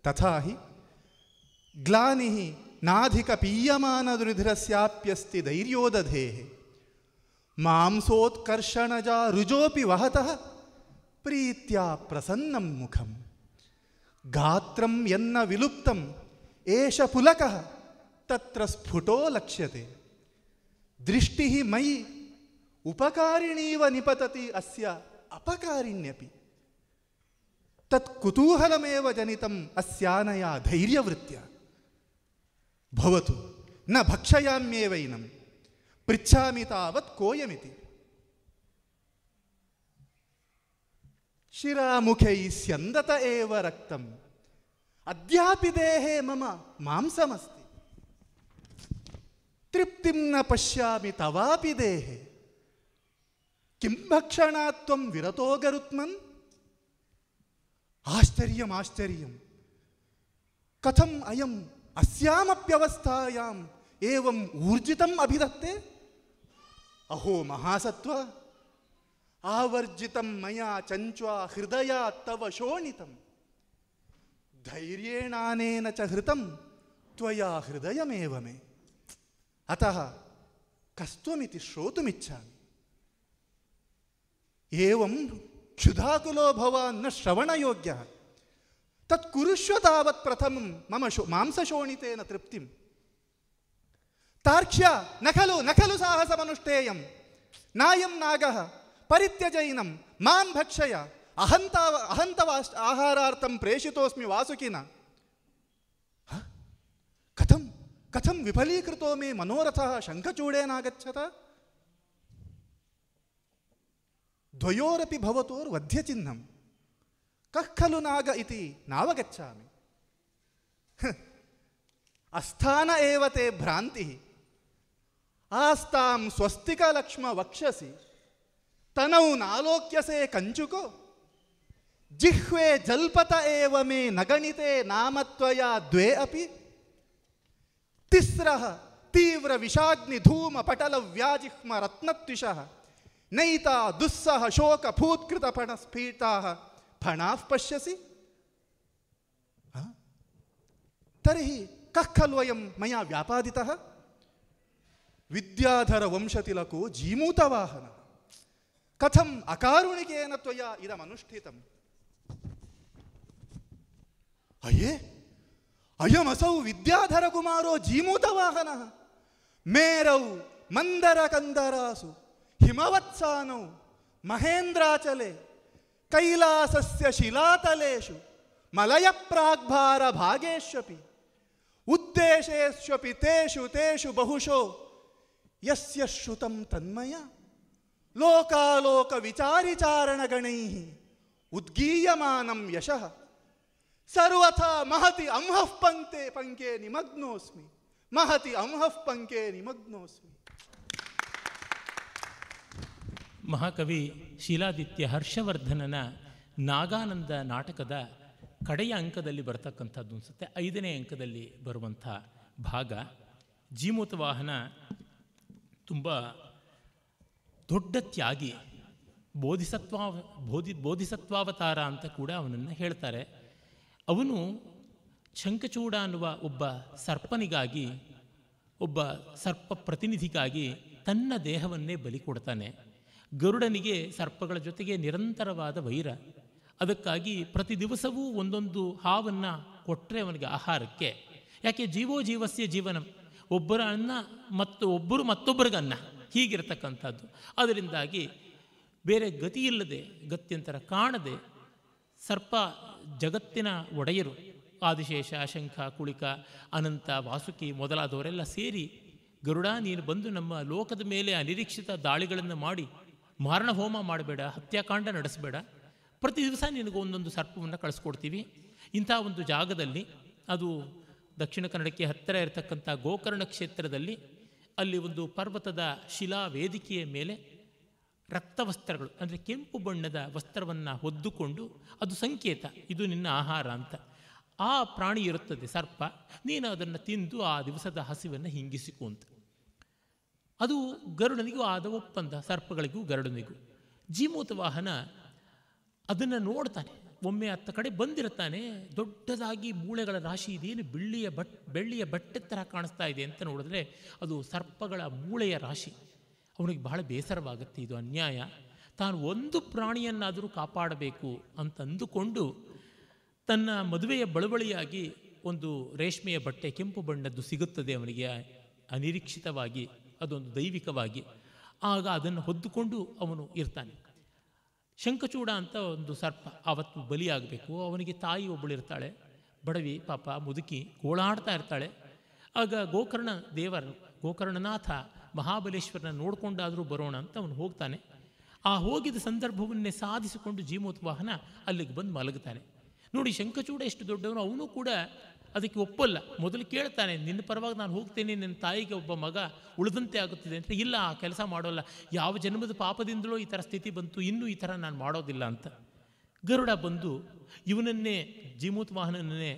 తథా హి గ్లాని నాధిక పీయమానదురిధిరస్యాప్యస్తి ధైర్యోదధే మాంసోత్కర్షణజా రుజోపి వహత ప్రీత్యా ప్రసన్నం ముఖం गात्रम यन्न विलुप्तम एष पुलक तत्र स्फुटो लक्ष्यते दृष्टी ही मयि उपकारिणीव निपतती अस्य अपकारिण्यपि तत् कुतूहलमेव जनितम अस्यानया धैर्यवृत्त्या भवतु न भक्षयाम्येवैनं पृच्छामि तावत् ශිරාමුඛයි ස්යන්දත ඒව රක්තම් අධ්‍යාපි දේහේ මම මාංසමස්ති තෘප්තිම් න පශ්‍යාමි තවාපි දේහේ කිම් භක්ෂණාත්වම් විරතෝ ගරුත්මන් ආශ්චර්යම් ආශ්චර්යම් කතම් අයම් අස්යාමප්‍යවස්ථායාම් ඒවම් ඌර්ජිතම් අභිදත්තේ අහෝ මහාසත්වා आवर्जितं मया चञ्च्वा हृदया तव शोणितं धैर्येणानेन च हृतं त्वया हृदयमेव मे अतः कस्त्वमिति श्रोतुमिच्छामि एवं क्षुधाकुलो भवान्न श्रवणयोग्यः तत्कुरुष्व तावत् प्रथमं मम मांसशोणितेन तृप्तिं तार्क्ष्य न खलु न खलु साहसमनुष्ठेयं नायं नागः परित्यजैनं मां भक्षय अहंत अहंत आहारार्थं प्रेषितोऽस्मि वासुकिन कथम कथम विफलीकृतो मे मनोरथः शङ्खचूडेनागच्छत द्वयोरपि भवतोर्वध्यचिह्नं कः खलु नाग इति नावगच्छामि अस्थान एव ते भ्रान्तिः आस्तां स्वस्तिकलक्ष्म वक्षसी तनौ नालोक्यसे से कंचुको जिह्वे जल्पत एव मे नगणिते नामत्वया द्वे अपि तिस्रः तीव्र विषाग्नि धूम पटल व्याजिह्म रत्नत्विषः नैता दुस्सह शोक भूत्कृत स्फीता फणा पश्यसि तरी कः खल्वयं मया व्यापादितः वंशतिलको जीमूतवाहना ಕಥಂ ಅಕಾರುಣಿಕೇನ ತ್ವಯ ಇದಮನುಷ್ಠಿತಂ ಅಯ್ಯೇ ಅಯಮಸೌ ವಿದ್ಯಾಧರ ಕುಮಾರೋ ಜೀಮೂತವಾಹನ ಮೇರೌ ಮಂದರ ಕಂದರಾಸು ಹಿಮವತ್ಸಾನೌ ಮಹೇಂದ್ರಾಚಲೆ ಕೈಲಾಸಸ್ಯ ಶಿಲಾತಲೇಶು ಮಲಯ ಪ್ರಾಗ್ಭಾರ ಭಾಗೇಶ್ವಪಿ ಉದ್ದೇಶೇಶ್ವಪಿ ತೇಷು ತೇಷು ಬಹುಶೋ ಯಸ್ಯ ಶ್ರುತಂ ತನ್ಮಯ ಲೋಕಾಲೋಕ ವಿಚಾರಿಚಾರಣಗಣೈ ಉದ್ಗೀಯಮಾನಂ ಯಶಃ ಸರ್ವಥ ಮಹತಿ ಅಂಹಃ ಪಂಕ್ತೆ ಪಂಕೆ ನಿಮಗ್ನೋಸ್ಮಿ ಮಹತಿ ಅಂಹಃ ಪಂಕೆ ನಿಮಗ್ನೋಸ್ಮಿ ಮಹಾಕವಿ ಶೀಲಾದಿತ್ಯ ಹರ್ಷವರ್ಧನನ ನಾಗಾನಂದ ನಾಟಕದ ಕಡೆಯ ಅಂಕದಲ್ಲಿ ಬರ್ತಕ್ಕಂಥದ್ದು ಅನಿಸುತ್ತೆ ಐದನೇ ಅಂಕದಲ್ಲಿ ಬರುವಂಥ ಭಾಗ ಜೀಮೂತವಾಹನ ತುಂಬ ದೊಡ್ಡ ತ್ಯಾಗಿ ಬೋಧಿಸತ್ವ ಬೋಧಿ ಬೋಧಿಸತ್ವಾವತಾರ ಅಂತ ಕೂಡ ಅವನನ್ನು ಹೇಳ್ತಾರೆ ಅವನು ಶಂಕಚೂಡ ಅನ್ನುವ ಒಬ್ಬ ಸರ್ಪನಿಗಾಗಿ ಒಬ್ಬ ಸರ್ಪ ಪ್ರತಿನಿಧಿಗಾಗಿ ತನ್ನ ದೇಹವನ್ನೇ ಬಲಿ ಕೊಡ್ತಾನೆ ಗರುಡನಿಗೆ ಸರ್ಪಗಳ ಜೊತೆಗೆ ನಿರಂತರವಾದ ವೈರ ಅದಕ್ಕಾಗಿ ಪ್ರತಿ ದಿವಸವೂ ಒಂದೊಂದು ಹಾವನ್ನು ಕೊಟ್ಟರೆ ಅವನಿಗೆ ಆಹಾರಕ್ಕೆ ಯಾಕೆ ಜೀವೋ ಜೀವಸ್ಯ ಜೀವನ ಒಬ್ಬರ ಅನ್ನ ಮತ್ತು ಒಬ್ಬರು ಮತ್ತೊಬ್ಬರಿಗನ್ನ ಹೀಗಿರತಕ್ಕಂಥದ್ದು ಅದರಿಂದಾಗಿ ಬೇರೆ ಗತಿಯಿಲ್ಲದೆ ಗತ್ಯಂತರ ಕಾಣದೆ ಸರ್ಪ ಜಗತ್ತಿನ ಒಡೆಯರು ಆದಿಶೇಷ ಶಂಖ ಕುಳಿಕ ಅನಂತ ವಾಸುಕಿ ಮೊದಲಾದವರೆಲ್ಲ ಸೇರಿ ಗರುಡ ನೀನು ಬಂದು ನಮ್ಮ ಲೋಕದ ಮೇಲೆ ಅನಿರೀಕ್ಷಿತ ದಾಳಿಗಳನ್ನು ಮಾಡಿ ಮಾರಣ ಹೋಮ ಮಾಡಬೇಡ ಹತ್ಯಾಕಾಂಡ ನಡೆಸಬೇಡ ಪ್ರತಿ ದಿವಸ ನಿನಗೆ ಒಂದೊಂದು ಸರ್ಪವನ್ನು ಕಳಿಸ್ಕೊಡ್ತೀವಿ ಇಂಥ ಒಂದು ಜಾಗದಲ್ಲಿ ಅದು ದಕ್ಷಿಣ ಕನ್ನಡಕ್ಕೆ ಹತ್ತಿರ ಇರತಕ್ಕಂಥ ಗೋಕರ್ಣ ಕ್ಷೇತ್ರದಲ್ಲಿ ಅಲ್ಲಿ ಒಂದು ಪರ್ವತದ ಶಿಲಾ ವೇದಿಕೆಯ ಮೇಲೆ ರಕ್ತವಸ್ತ್ರಗಳು ಅಂದರೆ ಕೆಂಪು ಬಣ್ಣದ ವಸ್ತ್ರವನ್ನು ಹೊದ್ದುಕೊಂಡು ಅದು ಸಂಕೇತ ಇದು ನಿನ್ನ ಆಹಾರ ಅಂತ ಆ ಪ್ರಾಣಿ ಇರುತ್ತದೆ ಸರ್ಪ ನೀನು ಅದನ್ನು ತಿಂದು ಆ ದಿವಸದ ಹಸಿವನ್ನು ಹಿಂಗಿಸಿಕೊಂತ ಅಂತ ಅದು ಗರುಡನಿಗೂ ಆದ ಒಪ್ಪಂದ ಸರ್ಪಗಳಿಗೂ ಗರುಡನಿಗೂ ಜೀಮೂತ ವಾಹನ ಅದನ್ನು ನೋಡ್ತಾನೆ ಒಮ್ಮೆ ಹತ್ತ ಕಡೆ ಬಂದಿರ್ತಾನೆ ದೊಡ್ಡದಾಗಿ ಮೂಳೆಗಳ ರಾಶಿ ಇದೇನು ಬೆಳ್ಳಿಯ ಬಟ್ ಬೆಳ್ಳಿಯ ಬಟ್ಟೆ ಥರ ಕಾಣಿಸ್ತಾ ಇದೆ ಅಂತ ನೋಡಿದ್ರೆ ಅದು ಸರ್ಪಗಳ ಮೂಳೆಯ ರಾಶಿ ಅವನಿಗೆ ಬಹಳ ಬೇಸರವಾಗುತ್ತೆ ಇದು ಅನ್ಯಾಯ ತಾನು ಒಂದು ಪ್ರಾಣಿಯನ್ನಾದರೂ ಕಾಪಾಡಬೇಕು ಅಂತ ಅಂದುಕೊಂಡು ತನ್ನ ಮದುವೆಯ ಬಳುವಳಿಯಾಗಿ ಒಂದು ರೇಷ್ಮೆಯ ಬಟ್ಟೆ ಕೆಂಪು ಬಣ್ಣದ್ದು ಸಿಗುತ್ತದೆ ಅವನಿಗೆ ಅನಿರೀಕ್ಷಿತವಾಗಿ ಅದೊಂದು ದೈವಿಕವಾಗಿ ಆಗ ಅದನ್ನು ಹೊದ್ದುಕೊಂಡು ಅವನು ಇರ್ತಾನೆ ಶಂಕಚೂಡ ಅಂತ ಒಂದು ಸರ್ಪ ಅವತ್ತು ಬಲಿಯಾಗಬೇಕು ಅವನಿಗೆ ತಾಯಿ ಒಬ್ಬಳಿರ್ತಾಳೆ ಬಡವಿ ಪಾಪ ಮುದುಕಿ ಗೋಳಾಡ್ತಾ ಇರ್ತಾಳೆ ಆಗ ಗೋಕರ್ಣ ದೇವರು ಗೋಕರ್ಣನಾಥ ಮಹಾಬಲೇಶ್ವರನ ನೋಡಿಕೊಂಡಾದರೂ ಬರೋಣ ಅಂತ ಅವನು ಹೋಗ್ತಾನೆ ಆ ಹೋಗಿದ ಸಂದರ್ಭವನ್ನೇ ಸಾಧಿಸಿಕೊಂಡು ಜೀಮೋತ್ವಾಹನ ಅಲ್ಲಿಗೆ ಬಂದು ಮಲಗುತ್ತಾನೆ ನೋಡಿ ಶಂಕಚೂಡ ಎಷ್ಟು ದೊಡ್ಡವನು ಅವನು ಕೂಡ ಅದಕ್ಕೆ ಒಪ್ಪಲ್ಲ ಮೊದಲು ಕೇಳ್ತಾನೆ ನಿನ್ನ ಪರವಾಗಿ ನಾನು ಹೋಗ್ತೀನಿ ನಿನ್ನ ತಾಯಿಗೆ ಒಬ್ಬ ಮಗ ಉಳಿದಂತೆ ಆಗುತ್ತದೆ ಅಂತ ಇಲ್ಲ ಆ ಕೆಲಸ ಮಾಡೋಲ್ಲ ಯಾವ ಜನ್ಮದ ಪಾಪದಿಂದಲೋ ಈ ಥರ ಸ್ಥಿತಿ ಬಂತು ಇನ್ನೂ ಈ ಥರ ನಾನು ಮಾಡೋದಿಲ್ಲ ಅಂತ ಗರುಡ ಬಂದು ಇವನನ್ನೇ ಜೀಮೂತ್ ವಾಹನನ್ನೇ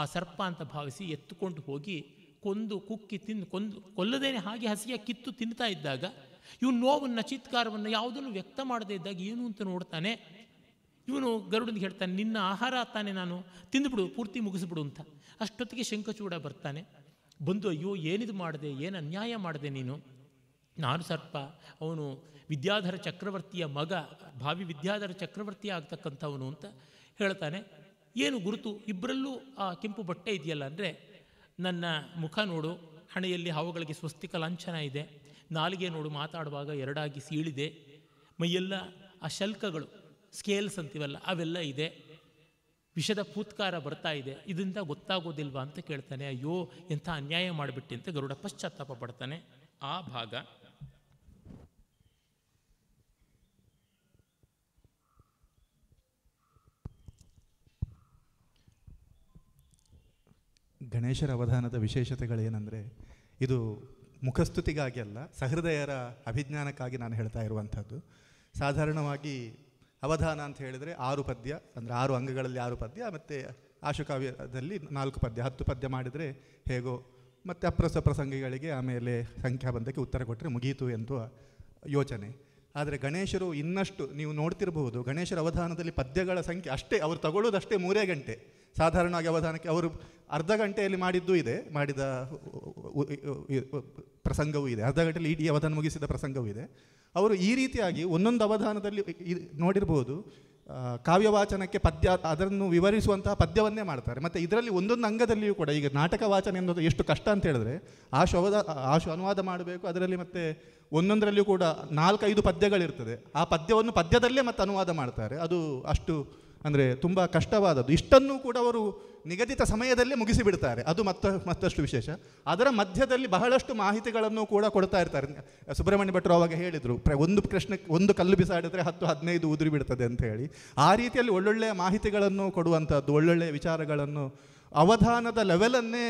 ಆ ಸರ್ಪ ಅಂತ ಭಾವಿಸಿ ಎತ್ತುಕೊಂಡು ಹೋಗಿ ಕೊಂದು ಕುಕ್ಕಿ ತಿಂದು ಕೊಂದು ಕೊಲ್ಲದೇನೆ ಹಾಗೆ ಹಸಿಯಾಗಿ ಕಿತ್ತು ತಿಂತಾ ಇದ್ದಾಗ ಇವನು ನೋವನ್ನು ಚಿತ್ಕಾರವನ್ನು ಯಾವುದನ್ನು ವ್ಯಕ್ತ ಮಾಡದೇ ಇದ್ದಾಗ ಏನು ಅಂತ ನೋಡ್ತಾನೆ ಇವನು ಗರುಡನಿಗೆ ಹೇಳ್ತಾನೆ ನಿನ್ನ ಆಹಾರ ತಾನೆ ನಾನು ತಿಂದುಬಿಡು ಪೂರ್ತಿ ಮುಗಿಸ್ಬಿಡು ಅಂತ ಅಷ್ಟೊತ್ತಿಗೆ ಶಂಕಚೂಡ ಬರ್ತಾನೆ ಬಂದು ಅಯ್ಯೋ ಏನಿದು ಮಾಡಿದೆ ಏನು ಅನ್ಯಾಯ ಮಾಡಿದೆ ನೀನು ನಾನು ಸರ್ಪ ಅವನು ವಿದ್ಯಾಧರ ಚಕ್ರವರ್ತಿಯ ಮಗ ಭಾವಿ ವಿದ್ಯಾಧರ ಚಕ್ರವರ್ತಿ ಆಗ್ತಕ್ಕಂಥವನು ಅಂತ ಹೇಳ್ತಾನೆ ಏನು ಗುರುತು ಇಬ್ಬರಲ್ಲೂ ಆ ಕೆಂಪು ಬಟ್ಟೆ ಇದೆಯಲ್ಲ ಅಂದರೆ ನನ್ನ ಮುಖ ನೋಡು ಹಣೆಯಲ್ಲಿ ಹಾವುಗಳಿಗೆ ಸ್ವಸ್ತಿಕ ಲಾಂಛನ ಇದೆ ನಾಲಿಗೆ ನೋಡು ಮಾತಾಡುವಾಗ ಎರಡಾಗಿ ಸೀಳಿದೆ ಮೈಯೆಲ್ಲ ಆ ಶಲ್ಕಗಳು ಸ್ಕೇಲ್ಸ್ ಅಂತೀವಲ್ಲ ಅವೆಲ್ಲ ಇದೆ ವಿಷದ ಪೂತ್ಕಾರ ಬರ್ತಾ ಇದೆ ಇದರಿಂದ ಗೊತ್ತಾಗೋದಿಲ್ವಾ ಅಂತ ಕೇಳ್ತಾನೆ ಅಯ್ಯೋ ಎಂಥ ಅನ್ಯಾಯ ಮಾಡಿಬಿಟ್ಟಿ ಅಂತ ಗರುಡ ಪಶ್ಚಾತ್ತಾಪ ಪಡ್ತಾನೆ ಆ ಭಾಗ ಗಣೇಶರ ಅವಧಾನದ ವಿಶೇಷತೆಗಳೇನೆಂದರೆ ಇದು ಮುಖಸ್ತುತಿಗಾಗಿ ಅಲ್ಲ ಸಹೃದಯರ ಅಭಿಜ್ಞಾನಕ್ಕಾಗಿ ನಾನು ಹೇಳ್ತಾ ಇರುವಂಥದ್ದು ಸಾಧಾರಣವಾಗಿ ಅವಧಾನ ಅಂತ ಹೇಳಿದರೆ ಆರು ಪದ್ಯ ಅಂದರೆ ಆರು ಅಂಗಗಳಲ್ಲಿ ಆರು ಪದ್ಯ ಮತ್ತು ಆಶುಕಾವ್ಯದಲ್ಲಿ ನಾಲ್ಕು ಪದ್ಯ ಹತ್ತು ಪದ್ಯ ಮಾಡಿದರೆ ಹೇಗೋ ಮತ್ತು ಅಪ್ರಸ ಪ್ರಸಂಗಿಗಳಿಗೆ ಆಮೇಲೆ ಬಂದಕ್ಕೆ ಉತ್ತರ ಕೊಟ್ಟರೆ ಮುಗೀತು ಎಂಬ ಯೋಚನೆ ಆದರೆ ಗಣೇಶರು ಇನ್ನಷ್ಟು ನೀವು ನೋಡ್ತಿರಬಹುದು ಗಣೇಶರ ಅವಧಾನದಲ್ಲಿ ಪದ್ಯಗಳ ಸಂಖ್ಯೆ ಅಷ್ಟೇ ಅವರು ತಗೊಳ್ಳೋದಷ್ಟೇ ಮೂರೇ ಗಂಟೆ ಸಾಧಾರಣವಾಗಿ ಅವಧಾನಕ್ಕೆ ಅವರು ಅರ್ಧ ಗಂಟೆಯಲ್ಲಿ ಮಾಡಿದ್ದು ಇದೆ ಮಾಡಿದ ಪ್ರಸಂಗವೂ ಇದೆ ಅರ್ಧ ಗಂಟೆಯಲ್ಲಿ ಇಡೀ ಅವಧಾನ ಮುಗಿಸಿದ ಪ್ರಸಂಗವೂ ಇದೆ ಅವರು ಈ ರೀತಿಯಾಗಿ ಒಂದೊಂದು ಅವಧಾನದಲ್ಲಿ ನೋಡಿರ್ಬೋದು ಕಾವ್ಯವಾಚನಕ್ಕೆ ಪದ್ಯ ಅದನ್ನು ವಿವರಿಸುವಂತಹ ಪದ್ಯವನ್ನೇ ಮಾಡ್ತಾರೆ ಮತ್ತು ಇದರಲ್ಲಿ ಒಂದೊಂದು ಅಂಗದಲ್ಲಿಯೂ ಕೂಡ ಈಗ ನಾಟಕ ವಾಚನ ಎನ್ನುವುದು ಎಷ್ಟು ಕಷ್ಟ ಅಂತ ಹೇಳಿದ್ರೆ ಆಶು ಅವಧ ಆಶು ಅನುವಾದ ಮಾಡಬೇಕು ಅದರಲ್ಲಿ ಮತ್ತೆ ಒಂದೊಂದರಲ್ಲಿಯೂ ಕೂಡ ನಾಲ್ಕೈದು ಪದ್ಯಗಳಿರ್ತದೆ ಆ ಪದ್ಯವನ್ನು ಪದ್ಯದಲ್ಲೇ ಮತ್ತೆ ಅನುವಾದ ಮಾಡ್ತಾರೆ ಅದು ಅಷ್ಟು ಅಂದರೆ ತುಂಬ ಕಷ್ಟವಾದದ್ದು ಇಷ್ಟನ್ನು ಕೂಡ ಅವರು ನಿಗದಿತ ಸಮಯದಲ್ಲೇ ಮುಗಿಸಿಬಿಡ್ತಾರೆ ಅದು ಮತ್ತ ಮತ್ತಷ್ಟು ವಿಶೇಷ ಅದರ ಮಧ್ಯದಲ್ಲಿ ಬಹಳಷ್ಟು ಮಾಹಿತಿಗಳನ್ನು ಕೂಡ ಕೊಡ್ತಾ ಇರ್ತಾರೆ ಸುಬ್ರಹ್ಮಣ್ಯ ಭಟ್ರು ಅವಾಗ ಹೇಳಿದರು ಪ್ರ ಒಂದು ಪ್ರಶ್ನೆ ಒಂದು ಕಲ್ಲು ಬಿಸಾಡಿದರೆ ಹತ್ತು ಹದಿನೈದು ಉದುರಿ ಬಿಡ್ತದೆ ಅಂತ ಹೇಳಿ ಆ ರೀತಿಯಲ್ಲಿ ಒಳ್ಳೊಳ್ಳೆಯ ಮಾಹಿತಿಗಳನ್ನು ಕೊಡುವಂಥದ್ದು ಒಳ್ಳೊಳ್ಳೆಯ ವಿಚಾರಗಳನ್ನು ಅವಧಾನದ ಲೆವೆಲನ್ನೇ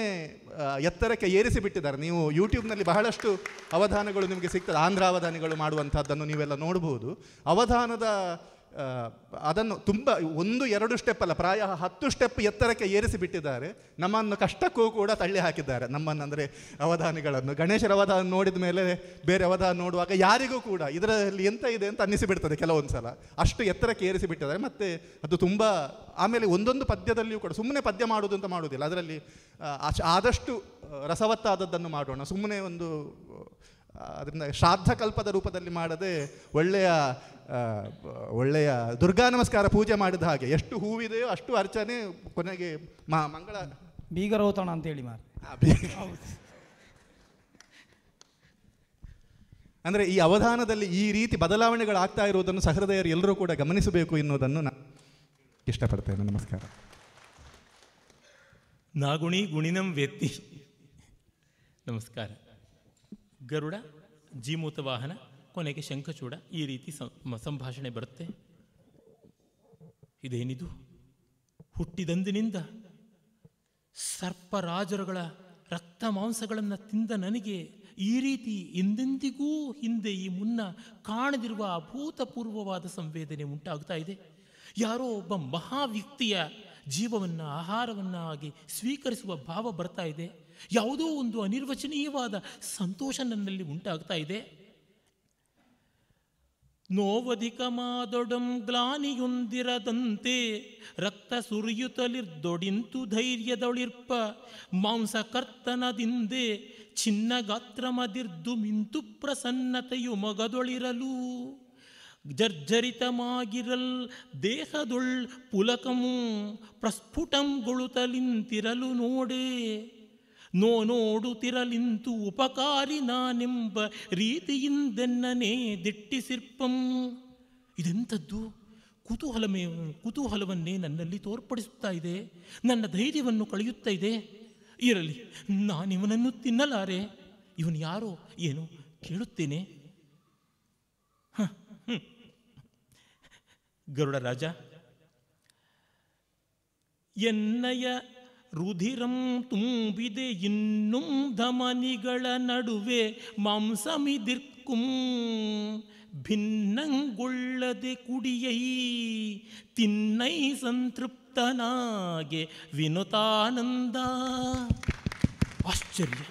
ಎತ್ತರಕ್ಕೆ ಏರಿಸಿ ಬಿಟ್ಟಿದ್ದಾರೆ ನೀವು ಯೂಟ್ಯೂಬ್ನಲ್ಲಿ ಬಹಳಷ್ಟು ಅವಧಾನಗಳು ನಿಮಗೆ ಸಿಗ್ತದೆ ಆಂಧ್ರ ಅವಧಾನಿಗಳು ಮಾಡುವಂಥದ್ದನ್ನು ನೀವೆಲ್ಲ ನೋಡ್ಬೋದು ಅವಧಾನದ ಅದನ್ನು ತುಂಬ ಒಂದು ಎರಡು ಸ್ಟೆಪ್ ಅಲ್ಲ ಪ್ರಾಯ ಹತ್ತು ಸ್ಟೆಪ್ ಎತ್ತರಕ್ಕೆ ಏರಿಸಿ ಬಿಟ್ಟಿದ್ದಾರೆ ನಮ್ಮನ್ನು ಕಷ್ಟಕ್ಕೂ ಕೂಡ ತಳ್ಳಿ ಹಾಕಿದ್ದಾರೆ ನಮ್ಮನ್ನು ಅಂದರೆ ಅವಧಾನಿಗಳನ್ನು ಗಣೇಶರ ಅವಧಾನ ನೋಡಿದ ಮೇಲೆ ಬೇರೆ ಅವಧಾನ ನೋಡುವಾಗ ಯಾರಿಗೂ ಕೂಡ ಇದರಲ್ಲಿ ಎಂತ ಇದೆ ಅಂತ ಅನ್ನಿಸಿಬಿಡ್ತದೆ ಕೆಲವೊಂದು ಸಲ ಅಷ್ಟು ಎತ್ತರಕ್ಕೆ ಏರಿಸಿ ಬಿಟ್ಟಿದ್ದಾರೆ ಮತ್ತು ಅದು ತುಂಬ ಆಮೇಲೆ ಒಂದೊಂದು ಪದ್ಯದಲ್ಲಿಯೂ ಕೂಡ ಸುಮ್ಮನೆ ಪದ್ಯ ಮಾಡುವುದು ಅಂತ ಮಾಡುವುದಿಲ್ಲ ಅದರಲ್ಲಿ ಆದಷ್ಟು ರಸವತ್ತಾದದ್ದನ್ನು ಮಾಡೋಣ ಸುಮ್ಮನೆ ಒಂದು ಅದರಿಂದ ಶ್ರಾದ್ದಕಲ್ಪದ ರೂಪದಲ್ಲಿ ಮಾಡದೆ ಒಳ್ಳೆಯ ಒಳ್ಳೆಯ ದುರ್ಗಾ ನಮಸ್ಕಾರ ಪೂಜೆ ಮಾಡಿದ ಹಾಗೆ ಎಷ್ಟು ಹೂವಿದೆಯೋ ಅಷ್ಟು ಅರ್ಚನೆ ಕೊನೆಗೆ ಮಾ ಮಂಗಳ ಬೀಗರೋತಣ ಅಂತೇಳಿ ಮಾರು ಅಂದರೆ ಈ ಅವಧಾನದಲ್ಲಿ ಈ ರೀತಿ ಬದಲಾವಣೆಗಳಾಗ್ತಾ ಇರುವುದನ್ನು ಸಹೃದಯರು ಎಲ್ಲರೂ ಕೂಡ ಗಮನಿಸಬೇಕು ಎನ್ನುವುದನ್ನು ನಾನು ಇಷ್ಟಪಡ್ತೇನೆ ನಮಸ್ಕಾರ ನಾಗುಣಿ ಗುಣಿನಂ ವ್ಯಕ್ತಿ ನಮಸ್ಕಾರ ಗರುಡ ಜೀಮೂತ ವಾಹನ ಕೊನೆಗೆ ಶಂಖಚೂಡ ಈ ರೀತಿ ಸಂಭಾಷಣೆ ಬರುತ್ತೆ ಇದೇನಿದು ಹುಟ್ಟಿದಂದಿನಿಂದ ಸರ್ಪರಾಜರುಗಳ ರಕ್ತ ಮಾಂಸಗಳನ್ನು ತಿಂದ ನನಗೆ ಈ ರೀತಿ ಎಂದೆಂದಿಗೂ ಹಿಂದೆ ಈ ಮುನ್ನ ಕಾಣದಿರುವ ಅಭೂತಪೂರ್ವವಾದ ಸಂವೇದನೆ ಉಂಟಾಗ್ತಾ ಇದೆ ಯಾರೋ ಒಬ್ಬ ಮಹಾವ್ಯಕ್ತಿಯ ಜೀವವನ್ನು ಆಹಾರವನ್ನಾಗಿ ಸ್ವೀಕರಿಸುವ ಭಾವ ಬರ್ತಾ ಇದೆ ಯಾವುದೋ ಒಂದು ಅನಿರ್ವಚನೀಯವಾದ ಸಂತೋಷ ನನ್ನಲ್ಲಿ ಉಂಟಾಗ್ತಾ ಇದೆ ನೋವಧಿಕ ಮಾದೊಡಂ ಗ್ಲಾನಿಯೊಂದಿರದಂತೆ ರಕ್ತ ಸುರಿಯುತ್ತಲಿರ್ದೊಡಿಂತು ಧೈರ್ಯದೊಳಿರ್ಪ ಮಾಂಸಕರ್ತನದಿಂದೆ ಚಿನ್ನ ಮದಿರ್ದು ಮಿಂತು ಪ್ರಸನ್ನತೆಯು ಮಗದೊಳಿರಲು ಜರ್ಜರಿತಮಾಗಿರಲ್ ದೇಹದೊಳ್ ಪುಲಕಮು ಪ್ರಸ್ಫುಟಂಗೊಳುತ್ತಲಿಂತಿರಲು ನೋಡೇ ನೋ ನೋಡುತ್ತಿರಲಿಂತು ಉಪಕಾರಿ ನಾನೆಂಬ ರೀತಿಯಿಂದೆನ್ನನೇ ದಿಟ್ಟಿಸಿರ್ಪಂ ಇದೆಂಥದ್ದು ಕುತೂಹಲಮೇ ಕುತೂಹಲವನ್ನೇ ನನ್ನಲ್ಲಿ ತೋರ್ಪಡಿಸುತ್ತಾ ಇದೆ ನನ್ನ ಧೈರ್ಯವನ್ನು ಕಳೆಯುತ್ತಾ ಇದೆ ಇರಲಿ ನಾನಿವನನ್ನು ತಿನ್ನಲಾರೆ ಇವನು ಯಾರೋ ಏನು ಕೇಳುತ್ತೇನೆ ಗರುಡ ರಾಜ ಎನ್ನಯ ರುಧಿರಂ ತುಂಬಿದೆ ಇನ್ನುಂ ಧಮನಿಗಳ ನಡುವೆ ಮಾಂಸಮಿದಿರ್ಕುಂ ಭಿನ್ನಂಗೊಳ್ಳದೆ ಕುಡಿಯೈ ತಿನ್ನೈ ಸಂತೃಪ್ತನಾಗೆ ವಿನುತಾನಂದ ಆಶ್ಚರ್ಯ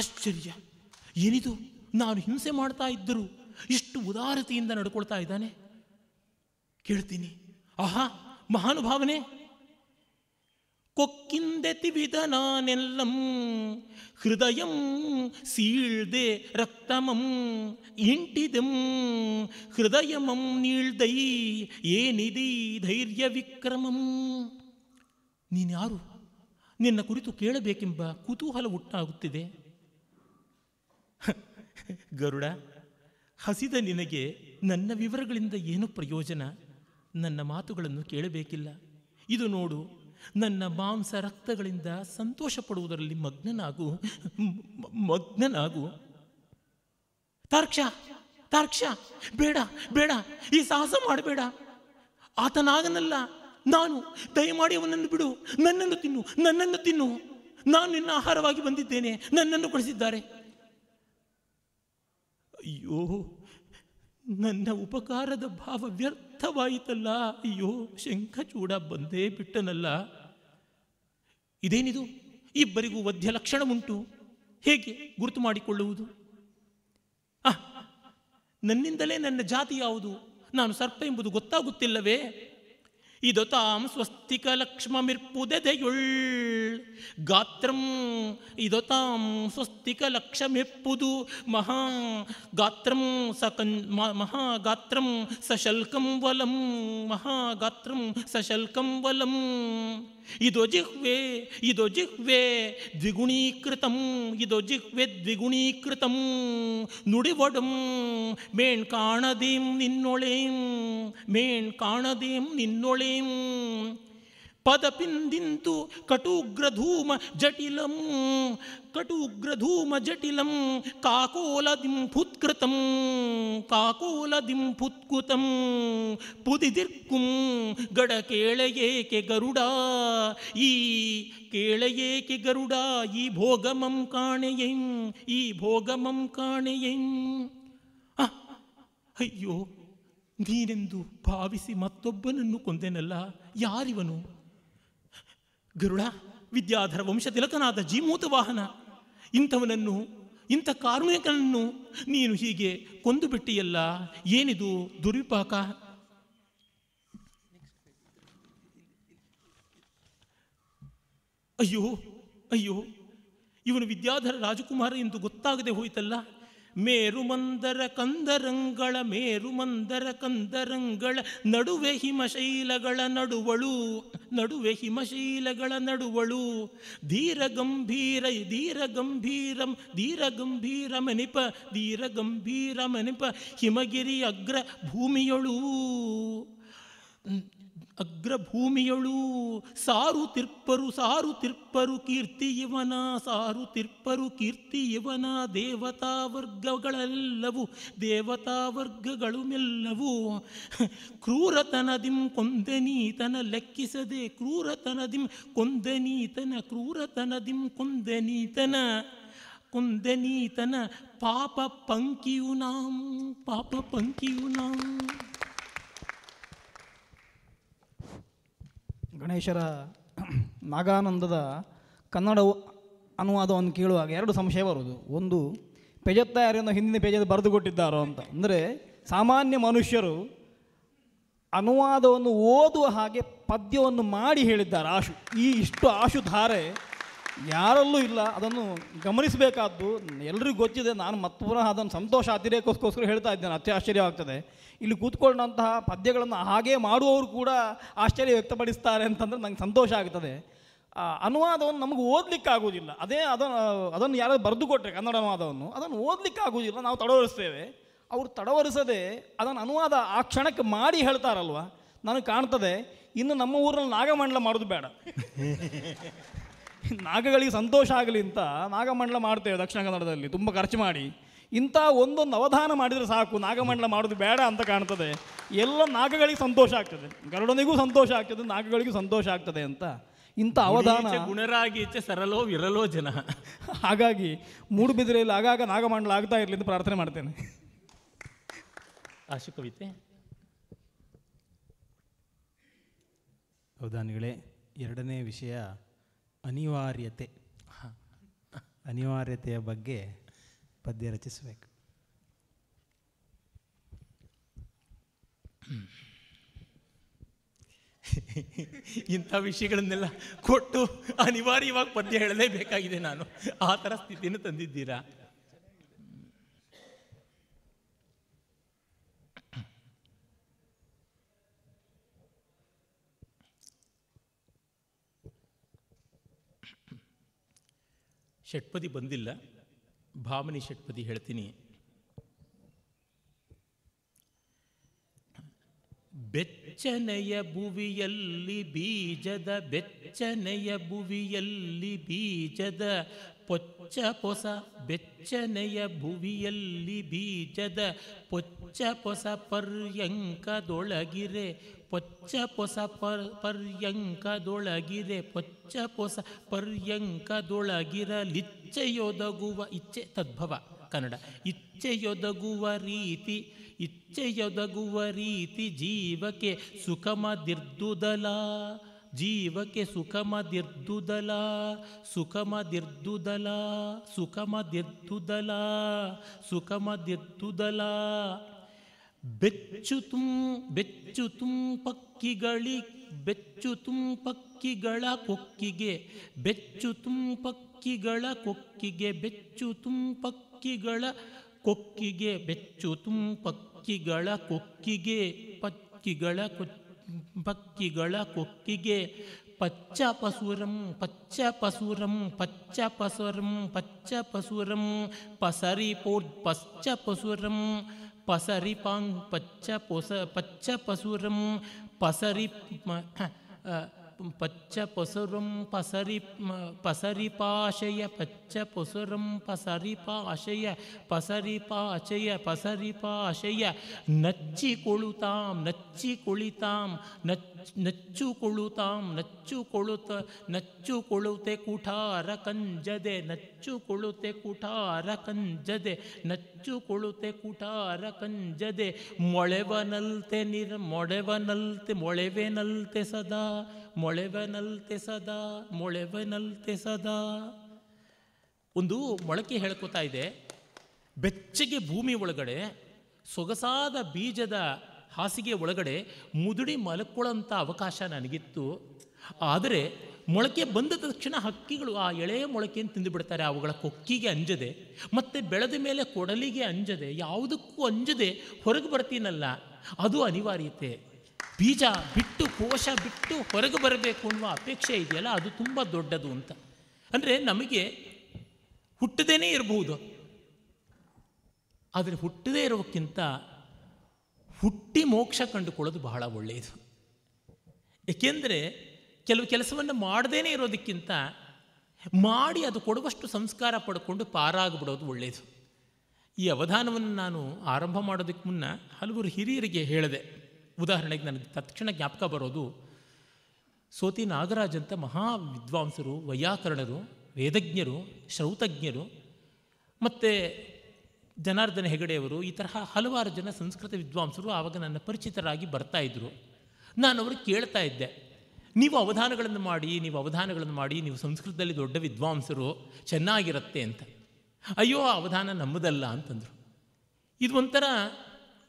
ಆಶ್ಚರ್ಯ ಏನಿದು ನಾನು ಹಿಂಸೆ ಮಾಡ್ತಾ ಇದ್ದರು ಇಷ್ಟು ಉದಾರತೆಯಿಂದ ನಡ್ಕೊಳ್ತಾ ಇದ್ದಾನೆ ಕೇಳ್ತೀನಿ ಆಹಾ ಮಹಾನುಭಾವನೆ കൊക്കിന്തെത്തിവിധനാനെല്ലം ಹೃದಯಂ ಸೀಳ್ದೆ ರಕ್ತಮಂ ಇಂಟಿದಂ ಹೃದಯಮಂ ನೀಳ್ದೈ ಏನಿದಿ ಧೈರ್ಯ ವಿಕ್ರಮಂ ನೀನ್ಯಾರು ನಿನ್ನ ಕುರಿತು ಕೇಳಬೇಕೆಂಬ ಕುತೂಹಲ ಉಟ್ಟಾಗುತ್ತಿದೆ *laughs* ಗರುಡ ಹಸಿದ ನಿನಗೆ ನನ್ನ ವಿವರಗಳಿಂದ ಏನು ಪ್ರಯೋಜನ ನನ್ನ ಮಾತುಗಳನ್ನು ಕೇಳಬೇಕಿಲ್ಲ ಇದು ನೋಡು ನನ್ನ ಮಾಂಸ ರಕ್ತಗಳಿಂದ ಸಂತೋಷ ಪಡುವುದರಲ್ಲಿ ಮಗ್ನನಾಗು ಮಗ್ನನಾಗು ತಾರ್ಕ್ಷ ತಾರ್ಕ್ಷ ಬೇಡ ಬೇಡ ಈ ಸಾಹಸ ಮಾಡಬೇಡ ಆತನಾಗನಲ್ಲ ನಾನು ದಯಮಾಡಿ ಅವನನ್ನು ಬಿಡು ನನ್ನನ್ನು ತಿನ್ನು ನನ್ನನ್ನು ತಿನ್ನು ನಾನು ನಿನ್ನ ಆಹಾರವಾಗಿ ಬಂದಿದ್ದೇನೆ ನನ್ನನ್ನು ಕೊಡಿಸಿದ್ದಾರೆ ಅಯ್ಯೋ ನನ್ನ ಉಪಕಾರದ ಭಾವ ವ್ಯರ್ಥ ವ್ಯರ್ಥವಾಯಿತಲ್ಲ ಅಯ್ಯೋ ಶಂಖಚೂಡ ಬಂದೇ ಬಿಟ್ಟನಲ್ಲ ಇದೇನಿದು ಇಬ್ಬರಿಗೂ ವಧ್ಯ ಉಂಟು ಹೇಗೆ ಗುರುತು ಮಾಡಿಕೊಳ್ಳುವುದು ನನ್ನಿಂದಲೇ ನನ್ನ ಜಾತಿ ಯಾವುದು ನಾನು ಸರ್ಪ ಎಂಬುದು ಗೊತ್ತಾಗುತ್ತಿಲ್ಲವೇ ಇದು ತಾಂ ಸ್ವಸ್ತಿಕ ಲಕ್ಷ್ಮಮಿರ್ಪುದೆದೆಯುಳ್ ಗಾತ್ರಂ ಇದು ತಾಂ ಸ್ವಸ್ತಿಕ ಮಹಾ ಗಾತ್ರಂ ಸ ಕನ್ ಮಹಾ ಗಾತ್ರಂ ಸಶಲ್ಕಂ ವಲಂ ಮಹಾ ಗಾತ್ರಂ ಸಶಲ್ಕಂ ವಲಂ ಇದೋ ಜಿಹ್ವೆ ಇದೋ ಜಿಹ್ವೆ ದ್ವಿಗುಣೀಕೃತಂ ಇದೋ ಜಿಹ್ವೆ ದ್ವಿಗುಣೀಕೃತಂ ನುಡಿವೊಡಂ ಮೇಣ್ ಕಾಣದೇಂ ನಿನ್ನೊಳೇಂ ಮೇಣ್ ಕಾಣದೇಂ ನಿನ್ನೊಳೇಂ ಪದಪಿಂದಿಂತು ಕಟುಗ್ರಧೂಮ ಜಟಿಲಂ ಕಟುಗ್ರಧೂಮ ಜಟಿಲಂ ಕಾಕೋಲದಿಂಫುತ್ಕೃತಂ ಕಾಕೋಲದಿಂಫುತ್ಕೃತಂ ಪುದಿದಿರ್ಕುಂ ಗಡ ಕೇಳಯೇಕೆ ಗರುಡ ಈ ಕೇಳಯೇಕೆ ಗರುಡ ಈ ಭೋಗಮಂ ಕಾಣೆಯಂ ಈ ಭೋಗಮಂ ಕಾಣೆಯಂ ಅಯ್ಯೋ ನೀನೆಂದು ಭಾವಿಸಿ ಮತ್ತೊಬ್ಬನನ್ನು ಕೊಂದೆನಲ್ಲ ಯಾರಿವನು ಗರುಡ ವಿದ್ಯಾಧರ ವಂಶತಿಲಕನಾದ ಜೀಮೂತ ವಾಹನ ಇಂಥವನನ್ನು ಇಂಥ ಕಾರ್ಮಿಕನನ್ನು ನೀನು ಹೀಗೆ ಕೊಂದು ಬಿಟ್ಟಿಯಲ್ಲ ಏನಿದು ದುರ್ವಿಪಾಕ ಅಯ್ಯೋ ಅಯ್ಯೋ ಇವನು ವಿದ್ಯಾಧರ ರಾಜಕುಮಾರ ಎಂದು ಗೊತ್ತಾಗದೆ ಹೋಯಿತಲ್ಲ ಮೇರುಮಂದರ ಕಂದರಂಗಳ ಮೇರುಮಂದರ ಕಂದರಂಗಳ ನಡುವೆ ಹಿಮಶೈಲಗಳ ನಡುವಳು ನಡುವೆ ಹಿಮಶೈಲಗಳ ನಡುವಳು ಧೀರ ಗಂಭೀರ ಧೀರ ಗಂಭೀರಂ ಧೀರ ಗಂಭೀರ ಮನಿಪ ಧೀರ ಗಂಭೀರ ಮನಿಪ ಹಿಮಗಿರಿ ಅಗ್ರ ಭೂಮಿಯೊಳು ಅಗ್ರಭೂಮಿಯಳು ಸಾರು ತಿರ್ಪರು ಸಾರು ತಿರ್ಪರು ಕೀರ್ತಿ ಇವನ ಸಾರು ತಿರ್ಪರು ಕೀರ್ತಿ ಇವನ ದೇವತಾ ವರ್ಗಗಳೆಲ್ಲವೂ ದೇವತಾ ವರ್ಗಗಳು ಮೆಲ್ಲವು ಕ್ರೂರತನದಿಂ ಕೊಂದನೀತನ ಲೆಕ್ಕಿಸದೆ ಕ್ರೂರತನದಿಂ ಕೊಂದನೀತನ ಕ್ರೂರತನದಿಂ ಕೊಂದನೀತನ ಕೊಂದನೀತನ ಪಾಪ ನಾಂ ಪಾಪ ನಾಂ ಗಣೇಶರ ನಾಗಾನಂದದ ಕನ್ನಡ ಅನುವಾದವನ್ನು ಕೇಳುವಾಗ ಎರಡು ಸಂಶಯ ಬರುವುದು ಒಂದು ಪೆಜತ್ತಾರ್ಯನ್ನು ಹಿಂದಿನ ಪೇಜದ ಬರೆದು ಅಂತ ಅಂದರೆ ಸಾಮಾನ್ಯ ಮನುಷ್ಯರು ಅನುವಾದವನ್ನು ಓದುವ ಹಾಗೆ ಪದ್ಯವನ್ನು ಮಾಡಿ ಹೇಳಿದ್ದಾರೆ ಆಶು ಈ ಇಷ್ಟು ಆಶು ಧಾರೆ ಯಾರಲ್ಲೂ ಇಲ್ಲ ಅದನ್ನು ಗಮನಿಸಬೇಕಾದ್ದು ಎಲ್ಲರಿಗೂ ಗೊತ್ತಿದೆ ನಾನು ಪುನಃ ಅದನ್ನು ಸಂತೋಷ ಅತಿರೇಕಕ್ಕೋಸ್ಕರ ಹೇಳ್ತಾ ಇದ್ದೇನೆ ಅತಿ ಆಗ್ತದೆ ಇಲ್ಲಿ ಕೂತ್ಕೊಂಡಂತಹ ಪದ್ಯಗಳನ್ನು ಹಾಗೇ ಮಾಡುವವರು ಕೂಡ ಆಶ್ಚರ್ಯ ವ್ಯಕ್ತಪಡಿಸ್ತಾರೆ ಅಂತಂದರೆ ನಂಗೆ ಸಂತೋಷ ಆಗ್ತದೆ ಅನುವಾದವನ್ನು ನಮಗೆ ಆಗೋದಿಲ್ಲ ಅದೇ ಅದನ್ನು ಅದನ್ನು ಯಾರು ಬರೆದು ಕೊಟ್ಟರೆ ಕನ್ನಡ ಅನುವಾದವನ್ನು ಅದನ್ನು ಓದಲಿಕ್ಕಾಗೋದಿಲ್ಲ ನಾವು ತಡವರಿಸ್ತೇವೆ ಅವರು ತಡವರಿಸದೆ ಅದನ್ನು ಅನುವಾದ ಆ ಕ್ಷಣಕ್ಕೆ ಮಾಡಿ ಹೇಳ್ತಾರಲ್ವ ನನಗೆ ಕಾಣ್ತದೆ ಇನ್ನು ನಮ್ಮ ಊರಲ್ಲಿ ನಾಗಮಂಡಲ ಮಾಡೋದು ಬೇಡ *laughs* ನಾಗಗಳಿಗೆ ಸಂತೋಷ ಆಗಲಿ ಅಂತ ನಾಗಮಂಡಲ ಮಾಡ್ತೇವೆ ದಕ್ಷಿಣ ಕನ್ನಡದಲ್ಲಿ ತುಂಬ ಖರ್ಚು ಮಾಡಿ ಇಂಥ ಒಂದೊಂದು ಅವಧಾನ ಮಾಡಿದರೆ ಸಾಕು ನಾಗಮಂಡಲ ಮಾಡೋದು ಬೇಡ ಅಂತ ಕಾಣ್ತದೆ ಎಲ್ಲ ನಾಗಗಳಿಗೆ ಸಂತೋಷ ಆಗ್ತದೆ ಗರುಡನಿಗೂ ಸಂತೋಷ ಆಗ್ತದೆ ನಾಗಗಳಿಗೂ ಸಂತೋಷ ಆಗ್ತದೆ ಅಂತ ಇಂಥ ಅವಧಾನ ಹೆಚ್ಚೆ ಸರಲೋ ವಿರಲೋ ಜನ *laughs* ಹಾಗಾಗಿ ಮೂಡುಬಿದಿರೆಯಲ್ಲಿ ಆಗಾಗ ನಾಗಮಂಡಲ ಆಗ್ತಾ ಇರಲಿ ಅಂತ ಪ್ರಾರ್ಥನೆ ಮಾಡ್ತೇನೆ ಆಶು ಕವಿತೆ ಅವಧಾನಿಗಳೇ ಎರಡನೇ ವಿಷಯ ಅನಿವಾರ್ಯತೆ ಅನಿವಾರ್ಯತೆಯ ಬಗ್ಗೆ ಪದ್ಯ ರಚಿಸಬೇಕು ಇಂಥ ವಿಷಯಗಳನ್ನೆಲ್ಲ ಕೊಟ್ಟು ಅನಿವಾರ್ಯವಾಗಿ ಪದ್ಯ ಹೇಳಲೇಬೇಕಾಗಿದೆ ನಾನು ಆ ಥರ ಸ್ಥಿತಿಯನ್ನು ತಂದಿದ್ದೀರಾ ಷಟ್ಪದಿ ಬಂದಿಲ್ಲ ಭಾವನಿ ಷಟ್ಪದಿ ಹೇಳ್ತೀನಿ ಬೆಚ್ಚನೆಯ ಬುವಿಯಲ್ಲಿ ಬೀಜದ ಬೆಚ್ಚನೆಯ ಬುವಿಯಲ್ಲಿ ಬೀಜದ ಪೊಚ್ಚ ಪೊಸ ಬೆಚ್ಚನೆಯ ಭುವಿಯಲ್ಲಿ ಬೀಜದ ಪೊಚ್ಚ ಪೊಸ ಪರ್ಯಂಕದೊಳಗಿರೆ ಪೊಚ್ಚ ಪೊಸ ಪರ್ ಪರ್ಯಂಕದೊಳಗಿರೆ ಪೊಚ್ಚ ಪೊಸ ಪರ್ಯಂಕದೊಳಗಿರ ಲಿಚ್ಚೆಯೊದಗುವ ಇಚ್ಛೆ ತದ್ಭವ ಕನ್ನಡ ಇಚ್ಛೆಯೊದಗುವ ರೀತಿ ಇಚ್ಛೆಯೊದಗುವ ರೀತಿ ಜೀವಕ್ಕೆ ದಿರ್ದುದಲ ಜೀವಕ್ಕೆ ಸುಖಮ ಸುಖಮ ಸುಖಮ ದಿರ್ದುದಲ ಬೆಚ್ಚು ತುಂ ಬೆಚ್ಚು ತುಂ ಪಕ್ಕಿಗಳಿ ಬೆಚ್ಚುತುಂ ಪಕ್ಕಿಗಳ ಕೊಕ್ಕಿಗೆ ಬೆಚ್ಚುತುಂ ಪಕ್ಕಿಗಳ ಕೊಕ್ಕಿಗೆ ಬೆಚ್ಚುತುಂ ಪಕ್ಕಿಗಳ ಕೊಕ್ಕಿಗೆ ತುಂ ಪಕ್ಕಿಗಳ ಕೊಕ್ಕಿಗೆ ಪಕ್ಕಿಗಳ ಕೊಕ್ಕಿ ಬಕ್ಕಿಗಳ ಕೊಕ್ಕಿಗೆ ಪಚ್ಚ ಪಸುರಂ ಪಚ್ಚ ಪಸುರಂ ಪಚ್ಚ ಪಸುರಂ ಪಚ್ಚ ಪಸುರಂ ಪಸರಿ ಪೋಡ್ ಪಚ್ಚ ಪಸುರಂ ಪಸರಿ ಪಾಂಗ್ ಪಚ್ಚ ಪೊಸ ಪಚ್ಚ ಪಸುರಂ ಪಸರಿ पच्च पसरी पसरी पाशय पच्च पसरी पाशय पसरी पाशय नच्चि कुलुताम नच्चि कुलिताम नच्चि ನಚ್ಚುಕೊಳ್ಳುತ್ತಾಂ ನಚ್ಚು ನಚ್ಚುಕೊಳ್ಳುತ್ತೆ ಕುಠಾರ ಕಂಜದೆ ನಚ್ಚುಕೊಳ್ಳುತ್ತೆ ಕುಠಾರ ಕಂಜದೆ ನಚ್ಚುಕೊಳ್ಳುತ್ತೆ ಕುಠಾರ ಕಂಜದೆ ಮೊಳೆವನಲ್ತೆ ನಿರ್ ಮೊಳೆವನಲ್ತೆ ಮೊಳೆವೆನಲ್ತೆ ಸದಾ ಮೊಳೆವನಲ್ತೆ ಸದಾ ಮೊಳೆವನಲ್ತೆ ಸದಾ ಒಂದು ಮೊಳಕೆ ಹೇಳ್ಕೊತಾ ಇದೆ ಬೆಚ್ಚಗೆ ಭೂಮಿ ಒಳಗಡೆ ಸೊಗಸಾದ ಬೀಜದ ಹಾಸಿಗೆ ಒಳಗಡೆ ಮುದುಡಿ ಮಲಕ್ಕೊಳ್ಳೋಂಥ ಅವಕಾಶ ನನಗಿತ್ತು ಆದರೆ ಮೊಳಕೆ ಬಂದ ತಕ್ಷಣ ಹಕ್ಕಿಗಳು ಆ ಎಳೆಯ ಮೊಳಕೆಯನ್ನು ತಿಂದುಬಿಡ್ತಾರೆ ಅವುಗಳ ಕೊಕ್ಕಿಗೆ ಅಂಜದೆ ಮತ್ತು ಬೆಳೆದ ಮೇಲೆ ಕೊಡಲಿಗೆ ಅಂಜದೆ ಯಾವುದಕ್ಕೂ ಅಂಜದೆ ಹೊರಗೆ ಬರ್ತೀನಲ್ಲ ಅದು ಅನಿವಾರ್ಯತೆ ಬೀಜ ಬಿಟ್ಟು ಕೋಶ ಬಿಟ್ಟು ಹೊರಗೆ ಬರಬೇಕು ಅನ್ನುವ ಅಪೇಕ್ಷೆ ಇದೆಯಲ್ಲ ಅದು ತುಂಬ ದೊಡ್ಡದು ಅಂತ ಅಂದರೆ ನಮಗೆ ಹುಟ್ಟದೇನೇ ಇರಬಹುದು ಆದರೆ ಹುಟ್ಟದೇ ಇರೋಕ್ಕಿಂತ ಹುಟ್ಟಿ ಮೋಕ್ಷ ಕಂಡುಕೊಳ್ಳೋದು ಬಹಳ ಒಳ್ಳೆಯದು ಏಕೆಂದರೆ ಕೆಲವು ಕೆಲಸವನ್ನು ಮಾಡದೇ ಇರೋದಕ್ಕಿಂತ ಮಾಡಿ ಅದು ಕೊಡುವಷ್ಟು ಸಂಸ್ಕಾರ ಪಡ್ಕೊಂಡು ಪಾರಾಗ್ಬಿಡೋದು ಒಳ್ಳೆಯದು ಈ ಅವಧಾನವನ್ನು ನಾನು ಆರಂಭ ಮಾಡೋದಕ್ಕೆ ಮುನ್ನ ಹಲವರು ಹಿರಿಯರಿಗೆ ಹೇಳಿದೆ ಉದಾಹರಣೆಗೆ ನನಗೆ ತಕ್ಷಣ ಜ್ಞಾಪಕ ಬರೋದು ಸೋತಿ ನಾಗರಾಜ್ ಅಂತ ಮಹಾ ವಿದ್ವಾಂಸರು ವೈಯಾಕರಣರು ವೇದಜ್ಞರು ಶ್ರೌತಜ್ಞರು ಮತ್ತು ಜನಾರ್ದನ ಹೆಗಡೆಯವರು ಈ ತರಹ ಹಲವಾರು ಜನ ಸಂಸ್ಕೃತ ವಿದ್ವಾಂಸರು ಆವಾಗ ನನ್ನ ಪರಿಚಿತರಾಗಿ ಬರ್ತಾ ಇದ್ದರು ನಾನು ಅವರು ಕೇಳ್ತಾ ಇದ್ದೆ ನೀವು ಅವಧಾನಗಳನ್ನು ಮಾಡಿ ನೀವು ಅವಧಾನಗಳನ್ನು ಮಾಡಿ ನೀವು ಸಂಸ್ಕೃತದಲ್ಲಿ ದೊಡ್ಡ ವಿದ್ವಾಂಸರು ಚೆನ್ನಾಗಿರುತ್ತೆ ಅಂತ ಅಯ್ಯೋ ಆ ಅವಧಾನ ನಮ್ಮದಲ್ಲ ಅಂತಂದರು ಇದು ಒಂಥರ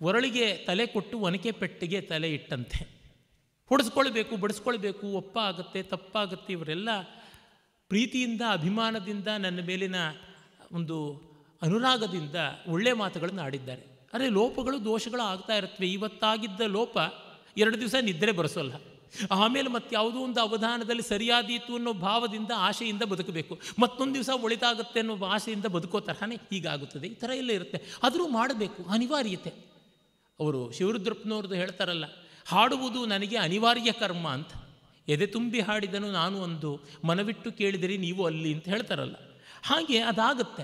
ಒರಳಿಗೆ ತಲೆ ಕೊಟ್ಟು ಒನಕೆ ಪೆಟ್ಟಿಗೆ ತಲೆ ಇಟ್ಟಂತೆ ಹೊಡೆಸ್ಕೊಳ್ಬೇಕು ಬಡಿಸ್ಕೊಳ್ಬೇಕು ಒಪ್ಪ ಆಗುತ್ತೆ ತಪ್ಪಾಗುತ್ತೆ ಇವರೆಲ್ಲ ಪ್ರೀತಿಯಿಂದ ಅಭಿಮಾನದಿಂದ ನನ್ನ ಮೇಲಿನ ಒಂದು ಅನುರಾಗದಿಂದ ಒಳ್ಳೆ ಮಾತುಗಳನ್ನು ಆಡಿದ್ದಾರೆ ಆದರೆ ಲೋಪಗಳು ದೋಷಗಳು ಆಗ್ತಾ ಇರುತ್ತವೆ ಇವತ್ತಾಗಿದ್ದ ಲೋಪ ಎರಡು ದಿವಸ ನಿದ್ರೆ ಬರೆಸೋಲ್ಲ ಆಮೇಲೆ ಯಾವುದೋ ಒಂದು ಅವಧಾನದಲ್ಲಿ ಸರಿಯಾದೀತು ಅನ್ನೋ ಭಾವದಿಂದ ಆಶೆಯಿಂದ ಬದುಕಬೇಕು ಮತ್ತೊಂದು ದಿವಸ ಒಳಿತಾಗುತ್ತೆ ಅನ್ನೋ ಆಶೆಯಿಂದ ಬದುಕೋ ತರಹನೇ ಹೀಗಾಗುತ್ತದೆ ಈ ಥರ ಎಲ್ಲ ಇರುತ್ತೆ ಆದರೂ ಮಾಡಬೇಕು ಅನಿವಾರ್ಯತೆ ಅವರು ಶಿವರುದ್ರಪ್ಪನವ್ರದ್ದು ಹೇಳ್ತಾರಲ್ಲ ಹಾಡುವುದು ನನಗೆ ಅನಿವಾರ್ಯ ಕರ್ಮ ಅಂತ ಎದೆ ತುಂಬಿ ಹಾಡಿದನು ನಾನು ಒಂದು ಮನವಿಟ್ಟು ಕೇಳಿದಿರಿ ನೀವು ಅಲ್ಲಿ ಅಂತ ಹೇಳ್ತಾರಲ್ಲ ಹಾಗೆ ಅದಾಗುತ್ತೆ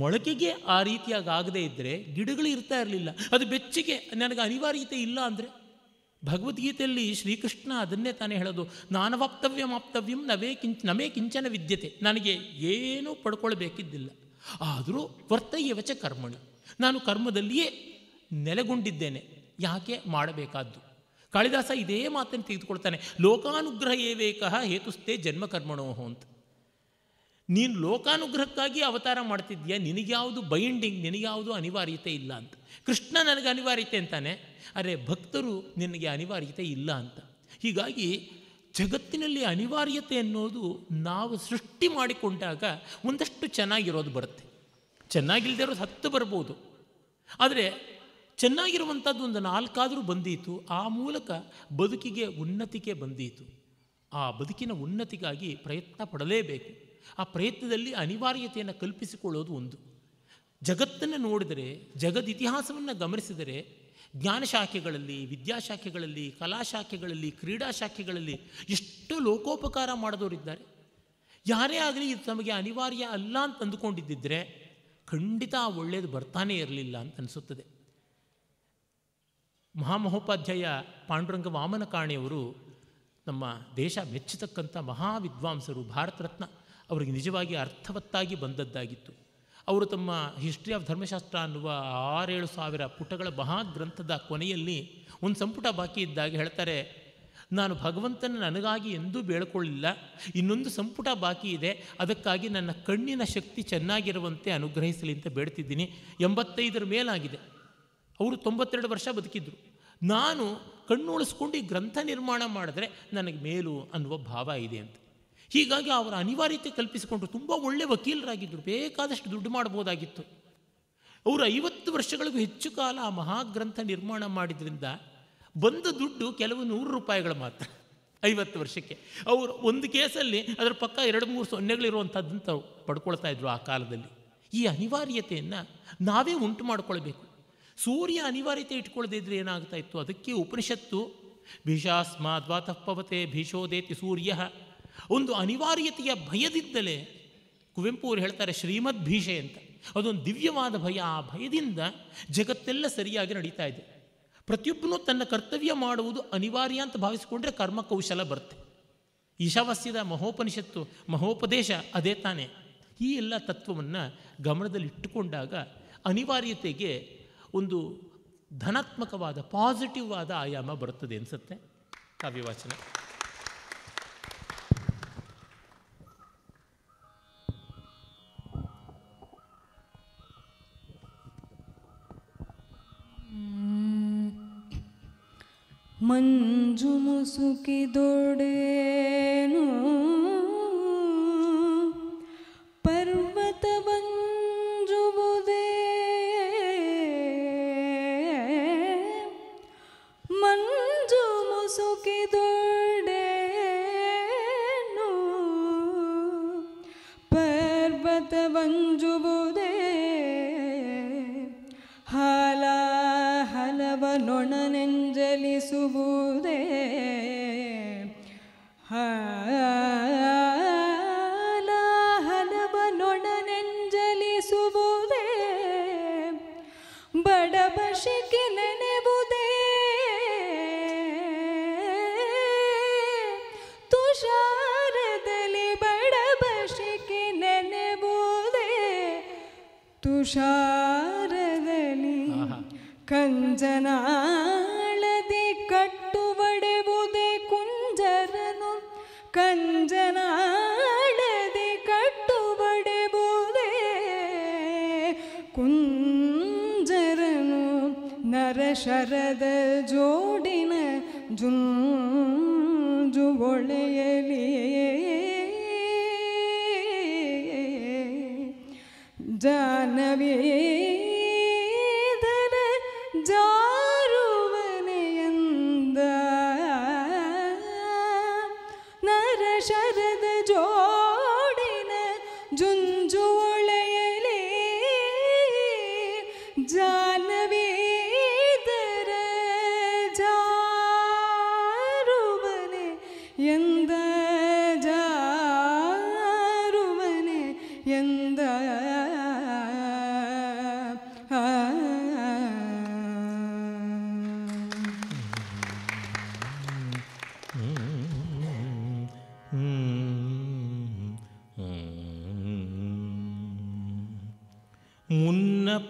ಮೊಳಕೆಗೆ ಆ ರೀತಿಯಾಗಿ ಆಗದೇ ಇದ್ದರೆ ಗಿಡಗಳು ಇರ್ತಾ ಇರಲಿಲ್ಲ ಅದು ಬೆಚ್ಚಗೆ ನನಗೆ ಅನಿವಾರ್ಯತೆ ಇಲ್ಲ ಅಂದರೆ ಭಗವದ್ಗೀತೆಯಲ್ಲಿ ಶ್ರೀಕೃಷ್ಣ ಅದನ್ನೇ ತಾನೇ ಹೇಳೋದು ನಾನವಾಪ್ತವ್ಯ ಮಾಪ್ತವ್ಯಂ ನವೇ ಕಿಂಚ ನಮೇ ಕಿಂಚನ ವಿದ್ಯತೆ ನನಗೆ ಏನೂ ಪಡ್ಕೊಳ್ಬೇಕಿದ್ದಿಲ್ಲ ಆದರೂ ವರ್ತಯ್ಯವಚ ಕರ್ಮಣ ನಾನು ಕರ್ಮದಲ್ಲಿಯೇ ನೆಲೆಗೊಂಡಿದ್ದೇನೆ ಯಾಕೆ ಮಾಡಬೇಕಾದ್ದು ಕಾಳಿದಾಸ ಇದೇ ಮಾತನ್ನು ತೆಗೆದುಕೊಳ್ತಾನೆ ಲೋಕಾನುಗ್ರಹ ಏವೇಕಃ ಹೇತುಸ್ತೇ ಜನ್ಮ ಕರ್ಮಣೋಹೋ ಅಂತ ನೀನು ಲೋಕಾನುಗ್ರಹಕ್ಕಾಗಿ ಅವತಾರ ಮಾಡ್ತಿದ್ಯಾ ನಿನಗ್ಯಾವುದು ಬೈಂಡಿಂಗ್ ನಿನಗ್ಯಾವುದು ಅನಿವಾರ್ಯತೆ ಇಲ್ಲ ಅಂತ ಕೃಷ್ಣ ನನಗೆ ಅನಿವಾರ್ಯತೆ ಅಂತಾನೆ ಅರೆ ಭಕ್ತರು ನಿನಗೆ ಅನಿವಾರ್ಯತೆ ಇಲ್ಲ ಅಂತ ಹೀಗಾಗಿ ಜಗತ್ತಿನಲ್ಲಿ ಅನಿವಾರ್ಯತೆ ಅನ್ನೋದು ನಾವು ಸೃಷ್ಟಿ ಮಾಡಿಕೊಂಡಾಗ ಒಂದಷ್ಟು ಚೆನ್ನಾಗಿರೋದು ಬರುತ್ತೆ ಚೆನ್ನಾಗಿಲ್ಲದೆ ಇರೋದು ಹತ್ತು ಬರ್ಬೋದು ಆದರೆ ಚೆನ್ನಾಗಿರುವಂಥದ್ದು ಒಂದು ನಾಲ್ಕಾದರೂ ಬಂದೀತು ಆ ಮೂಲಕ ಬದುಕಿಗೆ ಉನ್ನತಿಗೆ ಬಂದೀತು ಆ ಬದುಕಿನ ಉನ್ನತಿಗಾಗಿ ಪ್ರಯತ್ನ ಪಡಲೇಬೇಕು ಆ ಪ್ರಯತ್ನದಲ್ಲಿ ಅನಿವಾರ್ಯತೆಯನ್ನು ಕಲ್ಪಿಸಿಕೊಳ್ಳೋದು ಒಂದು ಜಗತ್ತನ್ನು ನೋಡಿದರೆ ಜಗದ್ ಇತಿಹಾಸವನ್ನು ಗಮನಿಸಿದರೆ ಜ್ಞಾನಶಾಖೆಗಳಲ್ಲಿ ವಿದ್ಯಾಶಾಖೆಗಳಲ್ಲಿ ಕಲಾಶಾಖೆಗಳಲ್ಲಿ ಕ್ರೀಡಾ ಶಾಖೆಗಳಲ್ಲಿ ಎಷ್ಟು ಲೋಕೋಪಕಾರ ಮಾಡಿದವರಿದ್ದಾರೆ ಯಾರೇ ಆಗಲಿ ಇದು ತಮಗೆ ಅನಿವಾರ್ಯ ಅಲ್ಲ ಅಂತ ಅಂದುಕೊಂಡಿದ್ದರೆ ಖಂಡಿತ ಒಳ್ಳೆಯದು ಬರ್ತಾನೇ ಇರಲಿಲ್ಲ ಅಂತ ಅನಿಸುತ್ತದೆ ಮಹಾಮಹೋಪಾಧ್ಯಾಯ ಪಾಂಡುರಂಗ ವಾಮನ ಕಾಣೆಯವರು ನಮ್ಮ ದೇಶ ಮೆಚ್ಚತಕ್ಕಂಥ ಮಹಾವಿದ್ವಾಂಸರು ಭಾರತ ರತ್ನ ಅವರಿಗೆ ನಿಜವಾಗಿ ಅರ್ಥವತ್ತಾಗಿ ಬಂದದ್ದಾಗಿತ್ತು ಅವರು ತಮ್ಮ ಹಿಸ್ಟ್ರಿ ಆಫ್ ಧರ್ಮಶಾಸ್ತ್ರ ಅನ್ನುವ ಆರೇಳು ಸಾವಿರ ಪುಟಗಳ ಮಹಾಗ್ರಂಥದ ಕೊನೆಯಲ್ಲಿ ಒಂದು ಸಂಪುಟ ಬಾಕಿ ಇದ್ದಾಗ ಹೇಳ್ತಾರೆ ನಾನು ಭಗವಂತನ ನನಗಾಗಿ ಎಂದೂ ಬೇಳ್ಕೊಳ್ಳಿಲ್ಲ ಇನ್ನೊಂದು ಸಂಪುಟ ಬಾಕಿ ಇದೆ ಅದಕ್ಕಾಗಿ ನನ್ನ ಕಣ್ಣಿನ ಶಕ್ತಿ ಚೆನ್ನಾಗಿರುವಂತೆ ಅನುಗ್ರಹಿಸಲಿ ಅಂತ ಬೇಡ್ತಿದ್ದೀನಿ ಎಂಬತ್ತೈದರ ಮೇಲಾಗಿದೆ ಅವರು ತೊಂಬತ್ತೆರಡು ವರ್ಷ ಬದುಕಿದ್ರು ನಾನು ಕಣ್ಣು ಉಳಿಸ್ಕೊಂಡು ಈ ಗ್ರಂಥ ನಿರ್ಮಾಣ ಮಾಡಿದ್ರೆ ನನಗೆ ಮೇಲು ಅನ್ನುವ ಭಾವ ಇದೆ ಅಂತ ಹೀಗಾಗಿ ಅವರ ಅನಿವಾರ್ಯತೆ ಕಲ್ಪಿಸಿಕೊಂಡು ತುಂಬ ಒಳ್ಳೆಯ ವಕೀಲರಾಗಿದ್ದರು ಬೇಕಾದಷ್ಟು ದುಡ್ಡು ಮಾಡ್ಬೋದಾಗಿತ್ತು ಅವರು ಐವತ್ತು ವರ್ಷಗಳಿಗೂ ಹೆಚ್ಚು ಕಾಲ ಆ ಮಹಾಗ್ರಂಥ ನಿರ್ಮಾಣ ಮಾಡಿದ್ರಿಂದ ಬಂದ ದುಡ್ಡು ಕೆಲವು ನೂರು ರೂಪಾಯಿಗಳು ಮಾತ್ರ ಐವತ್ತು ವರ್ಷಕ್ಕೆ ಅವರು ಒಂದು ಕೇಸಲ್ಲಿ ಅದರ ಪಕ್ಕ ಎರಡು ಮೂರು ಸೊನ್ನೆಗಳಿರುವಂಥದ್ದಂತ ಪಡ್ಕೊಳ್ತಾ ಇದ್ರು ಆ ಕಾಲದಲ್ಲಿ ಈ ಅನಿವಾರ್ಯತೆಯನ್ನು ನಾವೇ ಉಂಟು ಮಾಡಿಕೊಳ್ಬೇಕು ಸೂರ್ಯ ಅನಿವಾರ್ಯತೆ ಇಟ್ಕೊಳ್ಳದೇ ಇದ್ರೆ ಏನಾಗ್ತಾ ಇತ್ತು ಅದಕ್ಕೆ ಉಪನಿಷತ್ತು ಭೀಷಾಸ್ಮ ದ್ವಾತಃ ಪವತೆ ಭೀಷೋದೇತಿ ಸೂರ್ಯ ಒಂದು ಅನಿವಾರ್ಯತೆಯ ಭಯದಿಂದಲೇ ಕುವೆಂಪು ಅವರು ಹೇಳ್ತಾರೆ ಶ್ರೀಮದ್ ಭೀಷೆ ಅಂತ ಅದೊಂದು ದಿವ್ಯವಾದ ಭಯ ಆ ಭಯದಿಂದ ಜಗತ್ತೆಲ್ಲ ಸರಿಯಾಗಿ ನಡೀತಾ ಇದೆ ಪ್ರತಿಯೊಬ್ಬನೂ ತನ್ನ ಕರ್ತವ್ಯ ಮಾಡುವುದು ಅನಿವಾರ್ಯ ಅಂತ ಭಾವಿಸಿಕೊಂಡ್ರೆ ಕರ್ಮಕೌಶಲ ಬರುತ್ತೆ ಈಶಾವಾಸ್ಯದ ಮಹೋಪನಿಷತ್ತು ಮಹೋಪದೇಶ ಅದೇ ತಾನೇ ಈ ಎಲ್ಲ ತತ್ವವನ್ನು ಗಮನದಲ್ಲಿಟ್ಟುಕೊಂಡಾಗ ಅನಿವಾರ್ಯತೆಗೆ ಒಂದು ಧನಾತ್ಮಕವಾದ ಪಾಸಿಟಿವ್ ಆದ ಆಯಾಮ ಬರುತ್ತದೆ ಅನಿಸುತ್ತೆ ಕಾವ್ಯವಾಚನ मंजु मुसुकी दौड़ेनु पर्वत बन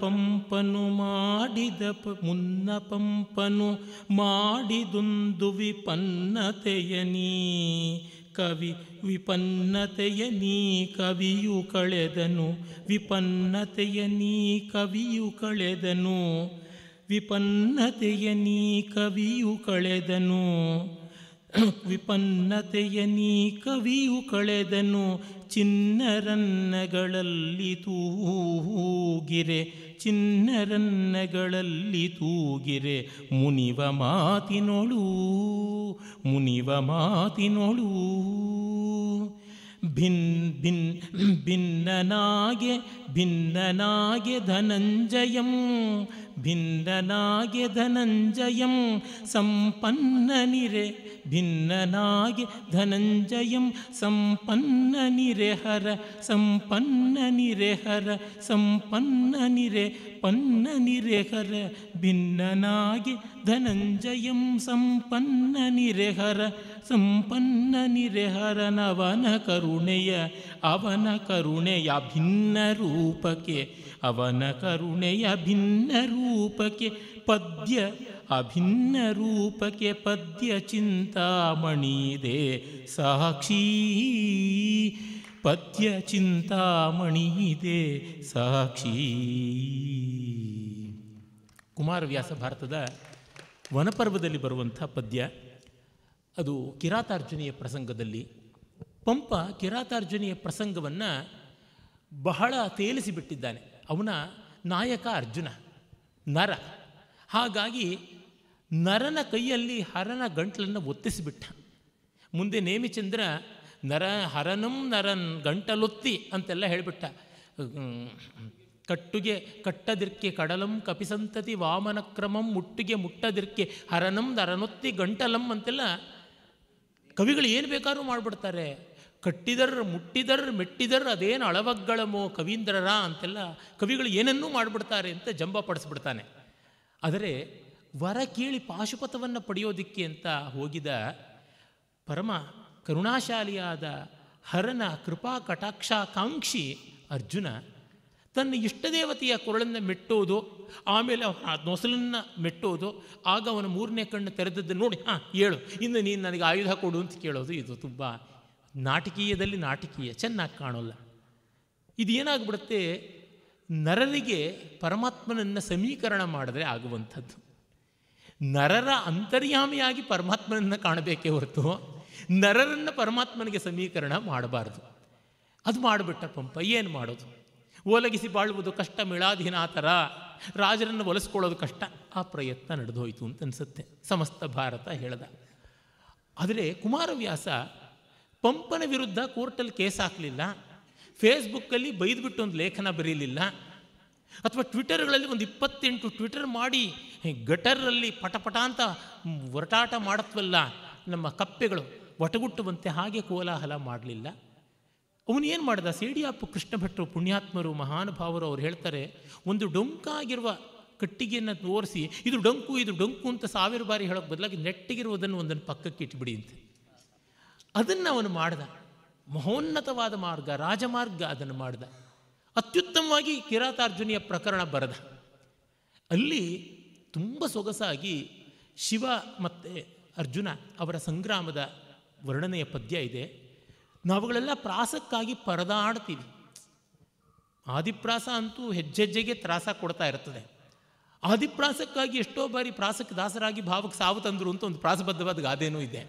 ಪಂಪನು ಮಾಡಿದ ಮುನ್ನ ಪಂಪನು ಮಾಡಿದೊಂದು ವಿಪನ್ನತೆಯ ನೀ ಕವಿ ವಿಪನ್ನತೆಯ ನೀ ಕವಿಯು ಕಳೆದನು ವಿಪನ್ನತೆಯ ನೀ ಕವಿಯು ಕಳೆದನು ವಿಪನ್ನತೆಯ ನೀ ಕವಿಯು ಕಳೆದನು ವಿಪನ್ನತೆಯ ನೀ ಕವಿಯು ಕಳೆದನು ಚಿನ್ನರನ್ನಗಳಲ್ಲಿ ತೂಗಿರೆ ಚಿನ್ನರನ್ನಗಳಲ್ಲಿ ತೂಗಿರೆ ಮುನಿವ ಮಾತಿನೊಳು ಮುನಿವ ಮಾತಿನೊಳು ಭಿನ್ ಭಿನ್ ಭಿನ್ನನಾಗೆ ಭಿನ್ನನಾಗೆ ಧನಂಜಯಂ ಭಿನ್ನನಾಗೆ ಧನಂಜಯಂ ಸಂಪನ್ನಿ ರಿ ಭಿನ್ನಗೆ ಧನಂಜಯ ಸಂಪನ್ನ ನಿಹರ ಸಂಪನ್ನ ನಿರ್ಹರ ಸಂಪನ್ನ ನಿ ಋಪನ್ನಿಹರ ಭಿನ್ನಗೆ ಧನಂಜಯ ಸಂಪನ್ನ ನಿರ್ಹರ ಸಂಪನ್ನ ನವನ ಕರುಣೆಯ ಅವನ ಕರುಣೆಯ ಭಿನ್ನ ರೂಪಕ್ಕೆ ಅವನ ಕರುಣೆಯ ಭಿನ್ನ ರೂಪಕ್ಕೆ ಪದ್ಯ ಅಭಿನ್ನ ರೂಪಕ್ಕೆ ಪದ್ಯ ಚಿಂತಾಮಣಿ ದೇ ಸಾಕ್ಷಿ ಪದ್ಯ ಚಿಂತಾಮಣಿ ದೇ ಸಾಕ್ಷಿ ಕುಮಾರವ್ಯಾಸ ಭಾರತದ ವನಪರ್ವದಲ್ಲಿ ಬರುವಂಥ ಪದ್ಯ ಅದು ಕಿರಾತಾರ್ಜುನಿಯ ಪ್ರಸಂಗದಲ್ಲಿ ಪಂಪ ಕಿರಾತಾರ್ಜುನಿಯ ಪ್ರಸಂಗವನ್ನು ಬಹಳ ತೇಲಿಸಿಬಿಟ್ಟಿದ್ದಾನೆ ಅವನ ನಾಯಕ ಅರ್ಜುನ ನರ ಹಾಗಾಗಿ ನರನ ಕೈಯಲ್ಲಿ ಹರನ ಗಂಟಲನ್ನು ಒತ್ತಿಸಿಬಿಟ್ಟ ಮುಂದೆ ನೇಮಿಚಂದ್ರ ನರ ಹರನಂ ನರನ್ ಗಂಟಲೊತ್ತಿ ಅಂತೆಲ್ಲ ಹೇಳಿಬಿಟ್ಟ ಕಟ್ಟುಗೆ ಕಟ್ಟದಿರ್ಕೆ ಕಡಲಂ ಕಪಿಸಂತತಿ ವಾಮನ ಕ್ರಮಂ ಮುಟ್ಟಿಗೆ ಮುಟ್ಟದಿರ್ಕೆ ಹರನಂ ನರನೊತ್ತಿ ಗಂಟಲಂ ಅಂತೆಲ್ಲ ಕವಿಗಳು ಏನು ಬೇಕಾದ್ರೂ ಮಾಡಿಬಿಡ್ತಾರೆ ಕಟ್ಟಿದರ್ ಮುಟ್ಟಿದರ್ ಮೆಟ್ಟಿದರ್ ಅದೇನು ಅಳವಗ್ಗಳಮೋ ಕವೀಂದ್ರರ ಅಂತೆಲ್ಲ ಕವಿಗಳು ಏನನ್ನೂ ಮಾಡಿಬಿಡ್ತಾರೆ ಅಂತ ಜಂಬ ಪಡಿಸ್ಬಿಡ್ತಾನೆ ಆದರೆ ವರ ಕೇಳಿ ಪಾಶುಪಥವನ್ನು ಪಡೆಯೋದಿಕ್ಕೆ ಅಂತ ಹೋಗಿದ ಪರಮ ಕರುಣಾಶಾಲಿಯಾದ ಹರನ ಕೃಪಾ ಕಟಾಕ್ಷಾಕಾಂಕ್ಷಿ ಅರ್ಜುನ ತನ್ನ ಇಷ್ಟ ದೇವತೆಯ ಕೊರಳನ್ನು ಮೆಟ್ಟೋದು ಆಮೇಲೆ ಆ ನೊಸಲನ್ನು ಮೆಟ್ಟೋದು ಆಗ ಅವನ ಮೂರನೇ ಕಣ್ಣು ತೆರೆದದ್ದು ನೋಡಿ ಹಾಂ ಹೇಳು ಇನ್ನು ನೀನು ನನಗೆ ಆಯುಧ ಕೊಡು ಅಂತ ಕೇಳೋದು ಇದು ತುಂಬ ನಾಟಕೀಯದಲ್ಲಿ ನಾಟಕೀಯ ಚೆನ್ನಾಗಿ ಕಾಣೋಲ್ಲ ಇದು ಏನಾಗ್ಬಿಡುತ್ತೆ ನರರಿಗೆ ಪರಮಾತ್ಮನನ್ನು ಸಮೀಕರಣ ಮಾಡಿದ್ರೆ ಆಗುವಂಥದ್ದು ನರರ ಅಂತರ್ಯಾಮಿಯಾಗಿ ಪರಮಾತ್ಮನನ್ನು ಕಾಣಬೇಕೇ ಹೊರತು ನರರನ್ನು ಪರಮಾತ್ಮನಿಗೆ ಸಮೀಕರಣ ಮಾಡಬಾರ್ದು ಅದು ಮಾಡಿಬಿಟ್ಟ ಪಂಪ ಏನು ಮಾಡೋದು ಓಲಗಿಸಿ ಬಾಳುವುದು ಕಷ್ಟ ಮಿಳಾಧೀನಾಥರ ರಾಜರನ್ನು ಒಲಿಸ್ಕೊಳ್ಳೋದು ಕಷ್ಟ ಆ ಪ್ರಯತ್ನ ನಡೆದೋಯ್ತು ಅಂತ ಅನಿಸುತ್ತೆ ಸಮಸ್ತ ಭಾರತ ಹೇಳ್ದ ಆದರೆ ಕುಮಾರವ್ಯಾಸ ಪಂಪನ ವಿರುದ್ಧ ಕೋರ್ಟಲ್ಲಿ ಕೇಸ್ ಹಾಕಲಿಲ್ಲ ಫೇಸ್ಬುಕ್ಕಲ್ಲಿ ಬಿಟ್ಟು ಒಂದು ಲೇಖನ ಬರೀಲಿಲ್ಲ ಅಥವಾ ಟ್ವಿಟರ್ಗಳಲ್ಲಿ ಒಂದು ಇಪ್ಪತ್ತೆಂಟು ಟ್ವಿಟರ್ ಮಾಡಿ ಗಟರಲ್ಲಿ ಪಟಪಟ ಅಂತ ಒರಟಾಟ ಮಾಡತ್ವಲ್ಲ ನಮ್ಮ ಕಪ್ಪೆಗಳು ಒಟಗುಟ್ಟುವಂತೆ ಹಾಗೆ ಕೋಲಾಹಲ ಮಾಡಲಿಲ್ಲ ಅವನೇನು ಮಾಡಿದ ಸೇಡಿಯಾಪು ಕೃಷ್ಣ ಭಟ್ರು ಪುಣ್ಯಾತ್ಮರು ಮಹಾನುಭಾವರು ಅವ್ರು ಹೇಳ್ತಾರೆ ಒಂದು ಡೊಂಕಾಗಿರುವ ಕಟ್ಟಿಗೆಯನ್ನು ತೋರಿಸಿ ಇದು ಡೊಂಕು ಇದು ಡೊಂಕು ಅಂತ ಸಾವಿರ ಬಾರಿ ಹೇಳೋಕ್ಕೆ ಬದಲಾಗಿ ನೆಟ್ಟಿಗಿರುವುದನ್ನು ಒಂದನ್ನು ಪಕ್ಕಕ್ಕೆ ಇಟ್ಬಿಡಿ ಅಂತ ಅದನ್ನು ಅವನು ಮಾಡ್ದ ಮಹೋನ್ನತವಾದ ಮಾರ್ಗ ರಾಜಮಾರ್ಗ ಅದನ್ನು ಮಾಡ್ದ ಅತ್ಯುತ್ತಮವಾಗಿ ಕಿರಾತಾರ್ಜುನಿಯ ಪ್ರಕರಣ ಬರೆದ ಅಲ್ಲಿ ತುಂಬ ಸೊಗಸಾಗಿ ಶಿವ ಮತ್ತು ಅರ್ಜುನ ಅವರ ಸಂಗ್ರಾಮದ ವರ್ಣನೆಯ ಪದ್ಯ ಇದೆ ನಾವುಗಳೆಲ್ಲ ಪ್ರಾಸಕ್ಕಾಗಿ ಪರದಾಡ್ತೀವಿ ಆದಿಪ್ರಾಸ ಅಂತೂ ಹೆಜ್ಜೆಜ್ಜೆಗೆ ತ್ರಾಸ ಕೊಡ್ತಾ ಇರ್ತದೆ ಆದಿಪ್ರಾಸಕ್ಕಾಗಿ ಎಷ್ಟೋ ಬಾರಿ ಪ್ರಾಸಕ್ಕೆ ದಾಸರಾಗಿ ಭಾವಕ್ಕೆ ಸಾವು ತಂದರು ಅಂತ ಒಂದು ಪ್ರಾಸಬದ್ಧವಾದ ಗಾದೆನೂ ಇದೆ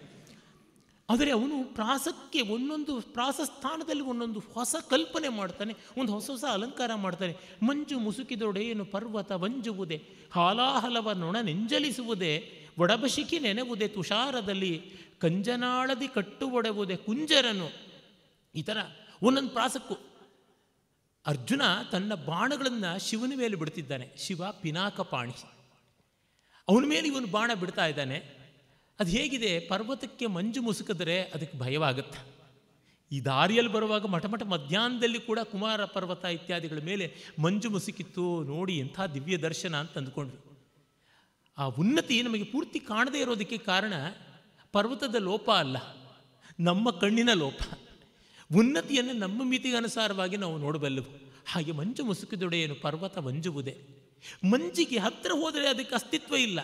ಆದರೆ ಅವನು ಪ್ರಾಸಕ್ಕೆ ಒಂದೊಂದು ಪ್ರಾಸಸ್ಥಾನದಲ್ಲಿ ಒಂದೊಂದು ಹೊಸ ಕಲ್ಪನೆ ಮಾಡ್ತಾನೆ ಒಂದು ಹೊಸ ಹೊಸ ಅಲಂಕಾರ ಮಾಡ್ತಾನೆ ಮಂಜು ಮುಸುಕಿದೊಡೆಯನ್ನು ಪರ್ವತ ಮಂಜುವುದೇ ಹಾಲಾಹಲವ ನೊಣ ನೆಂಜಲಿಸುವುದೇ ಒಡಬಶಿಕಿ ನೆನೆವುದೇ ತುಷಾರದಲ್ಲಿ ಕಂಜನಾಳದಿ ಕಟ್ಟು ಒಡೆವುದೇ ಕುಂಜರನು ಈ ಥರ ಒಂದೊಂದು ಪ್ರಾಸಕ್ಕೂ ಅರ್ಜುನ ತನ್ನ ಬಾಣಗಳನ್ನು ಶಿವನ ಮೇಲೆ ಬಿಡ್ತಿದ್ದಾನೆ ಶಿವ ಪಿನಾಕಪಾಣಿ ಅವನ ಮೇಲೆ ಇವನು ಬಾಣ ಬಿಡ್ತಾ ಇದ್ದಾನೆ ಅದು ಹೇಗಿದೆ ಪರ್ವತಕ್ಕೆ ಮಂಜು ಮುಸುಕಿದ್ರೆ ಅದಕ್ಕೆ ಭಯವಾಗುತ್ತೆ ಈ ದಾರಿಯಲ್ಲಿ ಬರುವಾಗ ಮಠಮಠ ಮಧ್ಯಾಹ್ನದಲ್ಲಿ ಕೂಡ ಕುಮಾರ ಪರ್ವತ ಇತ್ಯಾದಿಗಳ ಮೇಲೆ ಮಂಜು ಮುಸುಕಿತ್ತು ನೋಡಿ ಎಂಥ ದಿವ್ಯ ದರ್ಶನ ಅಂತ ಅಂದ್ಕೊಂಡ್ವಿ ಆ ಉನ್ನತಿ ನಮಗೆ ಪೂರ್ತಿ ಕಾಣದೇ ಇರೋದಕ್ಕೆ ಕಾರಣ ಪರ್ವತದ ಲೋಪ ಅಲ್ಲ ನಮ್ಮ ಕಣ್ಣಿನ ಲೋಪ ಉನ್ನತಿಯನ್ನು ನಮ್ಮ ಮಿತಿಗನುಸಾರವಾಗಿ ನಾವು ನೋಡಬಲ್ಲವು ಹಾಗೆ ಮಂಜು ಏನು ಪರ್ವತ ಮಂಜುವುದೇ ಮಂಜಿಗೆ ಹತ್ತಿರ ಹೋದರೆ ಅದಕ್ಕೆ ಅಸ್ತಿತ್ವ ಇಲ್ಲ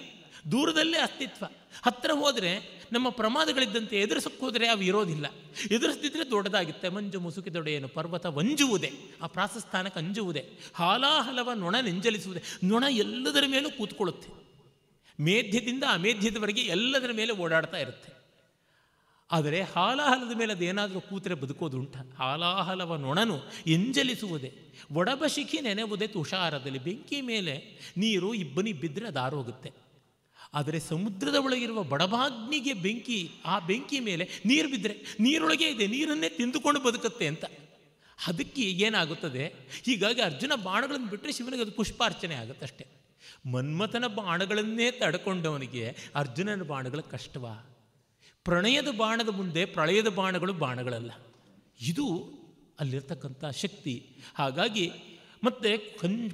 ದೂರದಲ್ಲೇ ಅಸ್ತಿತ್ವ ಹತ್ತಿರ ಹೋದರೆ ನಮ್ಮ ಪ್ರಮಾದಗಳಿದ್ದಂತೆ ಎದುರಿಸಕ್ಕೆ ಹೋದರೆ ಅವು ಇರೋದಿಲ್ಲ ಎದುರಿಸ್ತಿದ್ರೆ ದೊಡ್ಡದಾಗುತ್ತೆ ಮಂಜು ದೊಡೆಯೇನು ಪರ್ವತ ವಂಜುವುದೇ ಆ ಪ್ರಾಸಸ್ಥಾನಕ್ಕೆ ಅಂಜುವುದೇ ಹಾಲಾಹಲವ ನೊಣ ನೆಂಜಲಿಸುವುದೇ ನೊಣ ಎಲ್ಲದರ ಮೇಲೂ ಕೂತ್ಕೊಳ್ಳುತ್ತೆ ಮೇಧ್ಯದಿಂದ ಅಮೇಧ್ಯದವರೆಗೆ ಎಲ್ಲದರ ಮೇಲೆ ಓಡಾಡ್ತಾ ಇರುತ್ತೆ ಆದರೆ ಹಾಲಾಹಲದ ಮೇಲೆ ಅದೇನಾದರೂ ಕೂತರೆ ಬದುಕೋದುಂಟ ಹಾಲಾಹಲವ ನೊಣನು ಎಂಜಲಿಸುವುದೇ ಒಡಬಶಿಖಿ ನೆನೆವುದೇ ತುಷಾರದಲ್ಲಿ ಬೆಂಕಿ ಮೇಲೆ ನೀರು ಇಬ್ಬನಿ ಬಿದ್ದರೆ ಅದಾರೋಗುತ್ತೆ ಆದರೆ ಸಮುದ್ರದ ಒಳಗಿರುವ ಬಡಭಾಗ್ನಿಗೆ ಬೆಂಕಿ ಆ ಬೆಂಕಿ ಮೇಲೆ ನೀರು ಬಿದ್ದರೆ ನೀರೊಳಗೆ ಇದೆ ನೀರನ್ನೇ ತಿಂದುಕೊಂಡು ಬದುಕತ್ತೆ ಅಂತ ಅದಕ್ಕೆ ಏನಾಗುತ್ತದೆ ಹೀಗಾಗಿ ಅರ್ಜುನ ಬಾಣಗಳನ್ನು ಬಿಟ್ಟರೆ ಶಿವನಿಗೆ ಅದು ಪುಷ್ಪಾರ್ಚನೆ ಆಗುತ್ತಷ್ಟೆ ಮನ್ಮಥನ ಬಾಣಗಳನ್ನೇ ತಡ್ಕೊಂಡವನಿಗೆ ಅರ್ಜುನನ ಬಾಣಗಳು ಕಷ್ಟವ ಪ್ರಣಯದ ಬಾಣದ ಮುಂದೆ ಪ್ರಳಯದ ಬಾಣಗಳು ಬಾಣಗಳಲ್ಲ ಇದು ಅಲ್ಲಿರ್ತಕ್ಕಂಥ ಶಕ್ತಿ ಹಾಗಾಗಿ ಮತ್ತು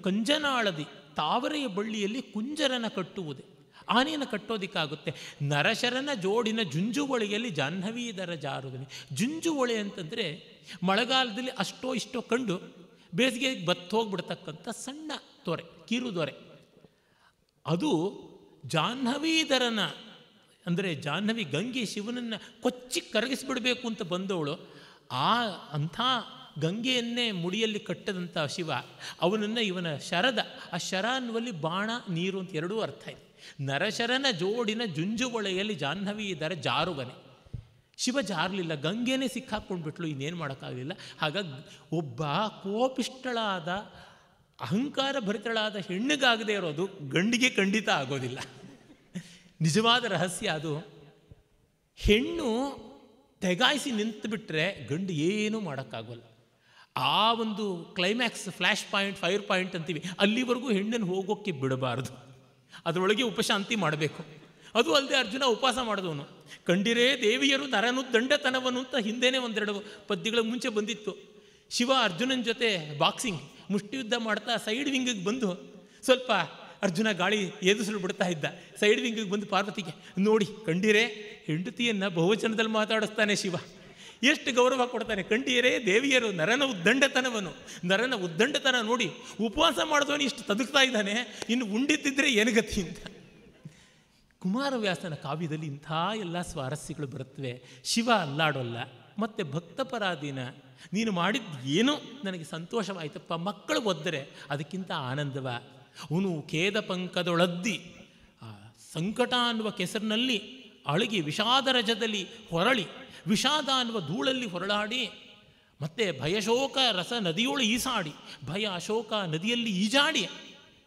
ಕಂಜನಾಳದಿ ತಾವರೆಯ ಬಳ್ಳಿಯಲ್ಲಿ ಕುಂಜರನ ಕಟ್ಟುವುದೇ ಆನೆಯನ್ನು ಕಟ್ಟೋದಕ್ಕಾಗುತ್ತೆ ನರಶರನ ಜೋಡಿನ ಜುಂಜುವಳಿಯಲ್ಲಿ ಜಾಹ್ನವೀದರ ಜಾರುದನೆ ಜುಂಜುವೊಳೆ ಅಂತಂದರೆ ಮಳೆಗಾಲದಲ್ಲಿ ಅಷ್ಟೋ ಇಷ್ಟೋ ಕಂಡು ಬೇಸಿಗೆಗೆ ಬತ್ತೋಗ್ಬಿಡ್ತಕ್ಕಂಥ ಸಣ್ಣ ತೊರೆ ದೊರೆ ಅದು ಜಾಹ್ನವೀಧರನ ಅಂದರೆ ಜಾಹ್ನವಿ ಗಂಗೆ ಶಿವನನ್ನು ಕೊಚ್ಚಿ ಕರಗಿಸ್ಬಿಡಬೇಕು ಅಂತ ಬಂದವಳು ಆ ಅಂಥ ಗಂಗೆಯನ್ನೇ ಮುಡಿಯಲ್ಲಿ ಕಟ್ಟದಂಥ ಶಿವ ಅವನನ್ನು ಇವನ ಶರದ ಆ ಶರ ಅನ್ನುವಲ್ಲಿ ಬಾಣ ನೀರು ಅಂತ ಎರಡೂ ಅರ್ಥ ಇದೆ ನರಶರನ ಜೋಡಿನ ಜುಂಜುಬೊಳೆಯಲ್ಲಿ ಜಾಹ್ನವಿ ಇದ್ದಾರೆ ಜಾರುವನೆ ಶಿವ ಜಾರಲಿಲ್ಲ ಗಂಗೆನೇ ಸಿಕ್ಕಾಕ್ಕೊಂಡ್ಬಿಟ್ಲು ಇನ್ನೇನು ಮಾಡೋಕ್ಕಾಗಲಿಲ್ಲ ಹಾಗಾಗಿ ಒಬ್ಬ ಕೋಪಿಷ್ಟಳಾದ ಅಹಂಕಾರ ಭರಿತಳಾದ ಹೆಣ್ಣಿಗಾಗದೇ ಇರೋದು ಗಂಡಿಗೆ ಖಂಡಿತ ಆಗೋದಿಲ್ಲ ನಿಜವಾದ ರಹಸ್ಯ ಅದು ಹೆಣ್ಣು ತೆಗಾಯಿಸಿ ನಿಂತುಬಿಟ್ರೆ ಗಂಡು ಏನೂ ಮಾಡೋಕ್ಕಾಗೋಲ್ಲ ಆ ಒಂದು climax flash point fire point ಅಂತೀವಿ ಅಲ್ಲಿವರೆಗೂ ಹೆಣ್ಣನ್ನು ಹೋಗೋಕ್ಕೆ ಬಿಡಬಾರ್ದು ಅದರೊಳಗೆ ಉಪಶಾಂತಿ ಮಾಡಬೇಕು ಅದು ಅಲ್ಲದೆ ಅರ್ಜುನ ಉಪವಾಸ ಮಾಡಿದವನು ಕಂಡಿರೇ ದೇವಿಯರು ನರನು ದಂಡತನವನು ಅಂತ ಹಿಂದೆನೇ ಒಂದೆರಡು ಪದ್ಯಗಳ ಮುಂಚೆ ಬಂದಿತ್ತು ಶಿವ ಅರ್ಜುನನ ಜೊತೆ ಬಾಕ್ಸಿಂಗ್ ಮುಷ್ಟಿಯುದ್ಧ ಮಾಡ್ತಾ ಸೈಡ್ ವಿಂಗಿಗೆ ಬಂದು ಸ್ವಲ್ಪ ಅರ್ಜುನ ಗಾಳಿ ಏದಿಸಲು ಬಿಡ್ತಾ ಇದ್ದ ಸೈಡ್ ವಿಂಗಿಗೆ ಬಂದು ಪಾರ್ವತಿಗೆ ನೋಡಿ ಕಂಡಿರೇ ಹೆಂಡತಿಯನ್ನು ಬಹುವಚನದಲ್ಲಿ ಮಾತಾಡಿಸ್ತಾನೆ ಶಿವ ಎಷ್ಟು ಗೌರವ ಕೊಡ್ತಾನೆ ಕಂಠೀಯರೇ ದೇವಿಯರು ನರನ ಉದ್ದಂಡತನವನು ನರನ ಉದ್ದಂಡತನ ನೋಡಿ ಉಪವಾಸ ಮಾಡಿದವನು ಇಷ್ಟು ತದುಕ್ತಾ ಇದ್ದಾನೆ ಇನ್ನು ಉಂಡಿದ್ದಿದ್ರೆ ಗತಿ ಅಂತ ಕುಮಾರವ್ಯಾಸನ ಕಾವ್ಯದಲ್ಲಿ ಇಂಥ ಎಲ್ಲ ಸ್ವಾರಸ್ಯಗಳು ಬರುತ್ತವೆ ಶಿವ ಅಲ್ಲಾಡೋಲ್ಲ ಮತ್ತು ಭಕ್ತಪರಾಧೀನ ನೀನು ಮಾಡಿದ್ದು ಏನೋ ನನಗೆ ಸಂತೋಷವಾಯಿತಪ್ಪ ಮಕ್ಕಳು ಒದ್ದರೆ ಅದಕ್ಕಿಂತ ಆನಂದವ ಅವನು ಖೇದ ಪಂಕದೊಳದ್ದಿ ಸಂಕಟ ಅನ್ನುವ ಕೆಸರಿನಲ್ಲಿ ಅಳಗಿ ವಿಷಾದ ರಜದಲ್ಲಿ ಹೊರಳಿ ವಿಷಾದ ಅನ್ನುವ ಧೂಳಲ್ಲಿ ಹೊರಳಾಡಿ ಮತ್ತೆ ಭಯಶೋಕ ರಸ ನದಿಯೊಳು ಈಸಾಡಿ ಭಯ ಅಶೋಕ ನದಿಯಲ್ಲಿ ಈಜಾಡಿ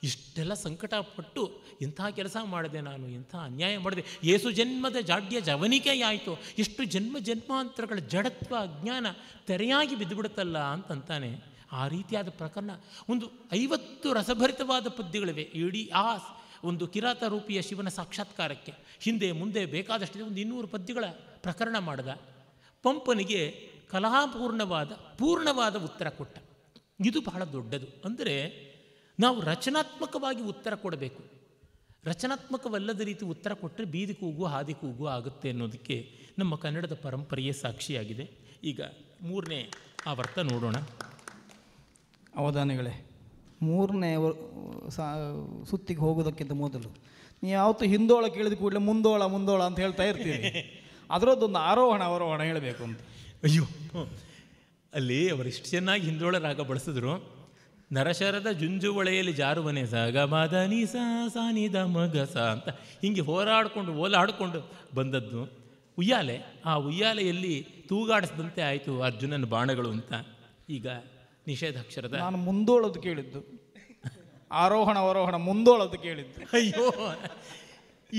ಇಷ್ಟೆಲ್ಲ ಸಂಕಟ ಪಟ್ಟು ಇಂಥ ಕೆಲಸ ಮಾಡಿದೆ ನಾನು ಇಂಥ ಅನ್ಯಾಯ ಮಾಡಿದೆ ಏಸು ಜನ್ಮದ ಜಾಡ್ಯ ಜವನಿಕೆಯಾಯಿತು ಎಷ್ಟು ಜನ್ಮ ಜನ್ಮಾಂತರಗಳ ಜಡತ್ವ ಅಜ್ಞಾನ ತೆರೆಯಾಗಿ ಬಿದ್ದುಬಿಡುತ್ತಲ್ಲ ಅಂತಂತಾನೆ ಆ ರೀತಿಯಾದ ಪ್ರಕರಣ ಒಂದು ಐವತ್ತು ರಸಭರಿತವಾದ ಪದ್ಯಗಳಿವೆ ಇಡೀ ಆ ಒಂದು ಕಿರಾತ ರೂಪಿಯ ಶಿವನ ಸಾಕ್ಷಾತ್ಕಾರಕ್ಕೆ ಹಿಂದೆ ಮುಂದೆ ಬೇಕಾದಷ್ಟು ಒಂದು ಇನ್ನೂರು ಪದ್ಯಗಳ ಪ್ರಕರಣ ಮಾಡಿದ ಪಂಪನಿಗೆ ಕಲಾಪೂರ್ಣವಾದ ಪೂರ್ಣವಾದ ಉತ್ತರ ಕೊಟ್ಟ ಇದು ಬಹಳ ದೊಡ್ಡದು ಅಂದರೆ ನಾವು ರಚನಾತ್ಮಕವಾಗಿ ಉತ್ತರ ಕೊಡಬೇಕು ರಚನಾತ್ಮಕವಲ್ಲದ ರೀತಿ ಉತ್ತರ ಕೊಟ್ಟರೆ ಬೀದಿ ಕೂಗು ಹಾದಿ ಕೂಗು ಆಗುತ್ತೆ ಅನ್ನೋದಕ್ಕೆ ನಮ್ಮ ಕನ್ನಡದ ಪರಂಪರೆಯೇ ಸಾಕ್ಷಿಯಾಗಿದೆ ಈಗ ಮೂರನೇ ಆ ವರ್ತ ನೋಡೋಣ ಅವಧಾನಗಳೇ ಮೂರನೇ ಸುತ್ತಿಗೆ ಹೋಗೋದಕ್ಕಿಂತ ಮೊದಲು ನೀವು ಯಾವತ್ತು ಹಿಂದೋಳ ಕೇಳಿದ ಕೂಡಲೇ ಮುಂದೋಳ ಮುಂದೋಳ ಅಂತ ಹೇಳ್ತಾ ಇರ್ತೀರಿ *laughs* ಅದರದ್ದೊಂದು ಆರೋಹಣ ಅವರೋಹಣ ಹೇಳಬೇಕು ಅಂತ ಅಯ್ಯೋ ಅಲ್ಲಿ ಅವರು ಇಷ್ಟು ಚೆನ್ನಾಗಿ ಹಿಂದೋಳ ರಾಗ ಬಳಸಿದ್ರು ನರಶರದ ಜುಂಜುವಳೆಯಲ್ಲಿ ಜಾರುವನೆ ಸಾಗ ನೀ ಸಾ ಸಾನಿ ದ ಮಗ ಸ ಅಂತ ಹಿಂಗೆ ಹೋರಾಡಿಕೊಂಡು ಓಲಾಡಿಕೊಂಡು ಬಂದದ್ದು ಉಯ್ಯಾಲೆ ಆ ಉಯ್ಯಾಲೆಯಲ್ಲಿ ತೂಗಾಡಿಸಿದಂತೆ ಆಯಿತು ಅರ್ಜುನನ ಬಾಣಗಳು ಅಂತ ಈಗ ನಿಷೇಧಾಕ್ಷರದ ನಾನು ಮುಂದೋಳದು ಕೇಳಿದ್ದು ಆರೋಹಣ ಅವರೋಹಣ ಮುಂದೋಳದು ಕೇಳಿದ್ದು ಅಯ್ಯೋ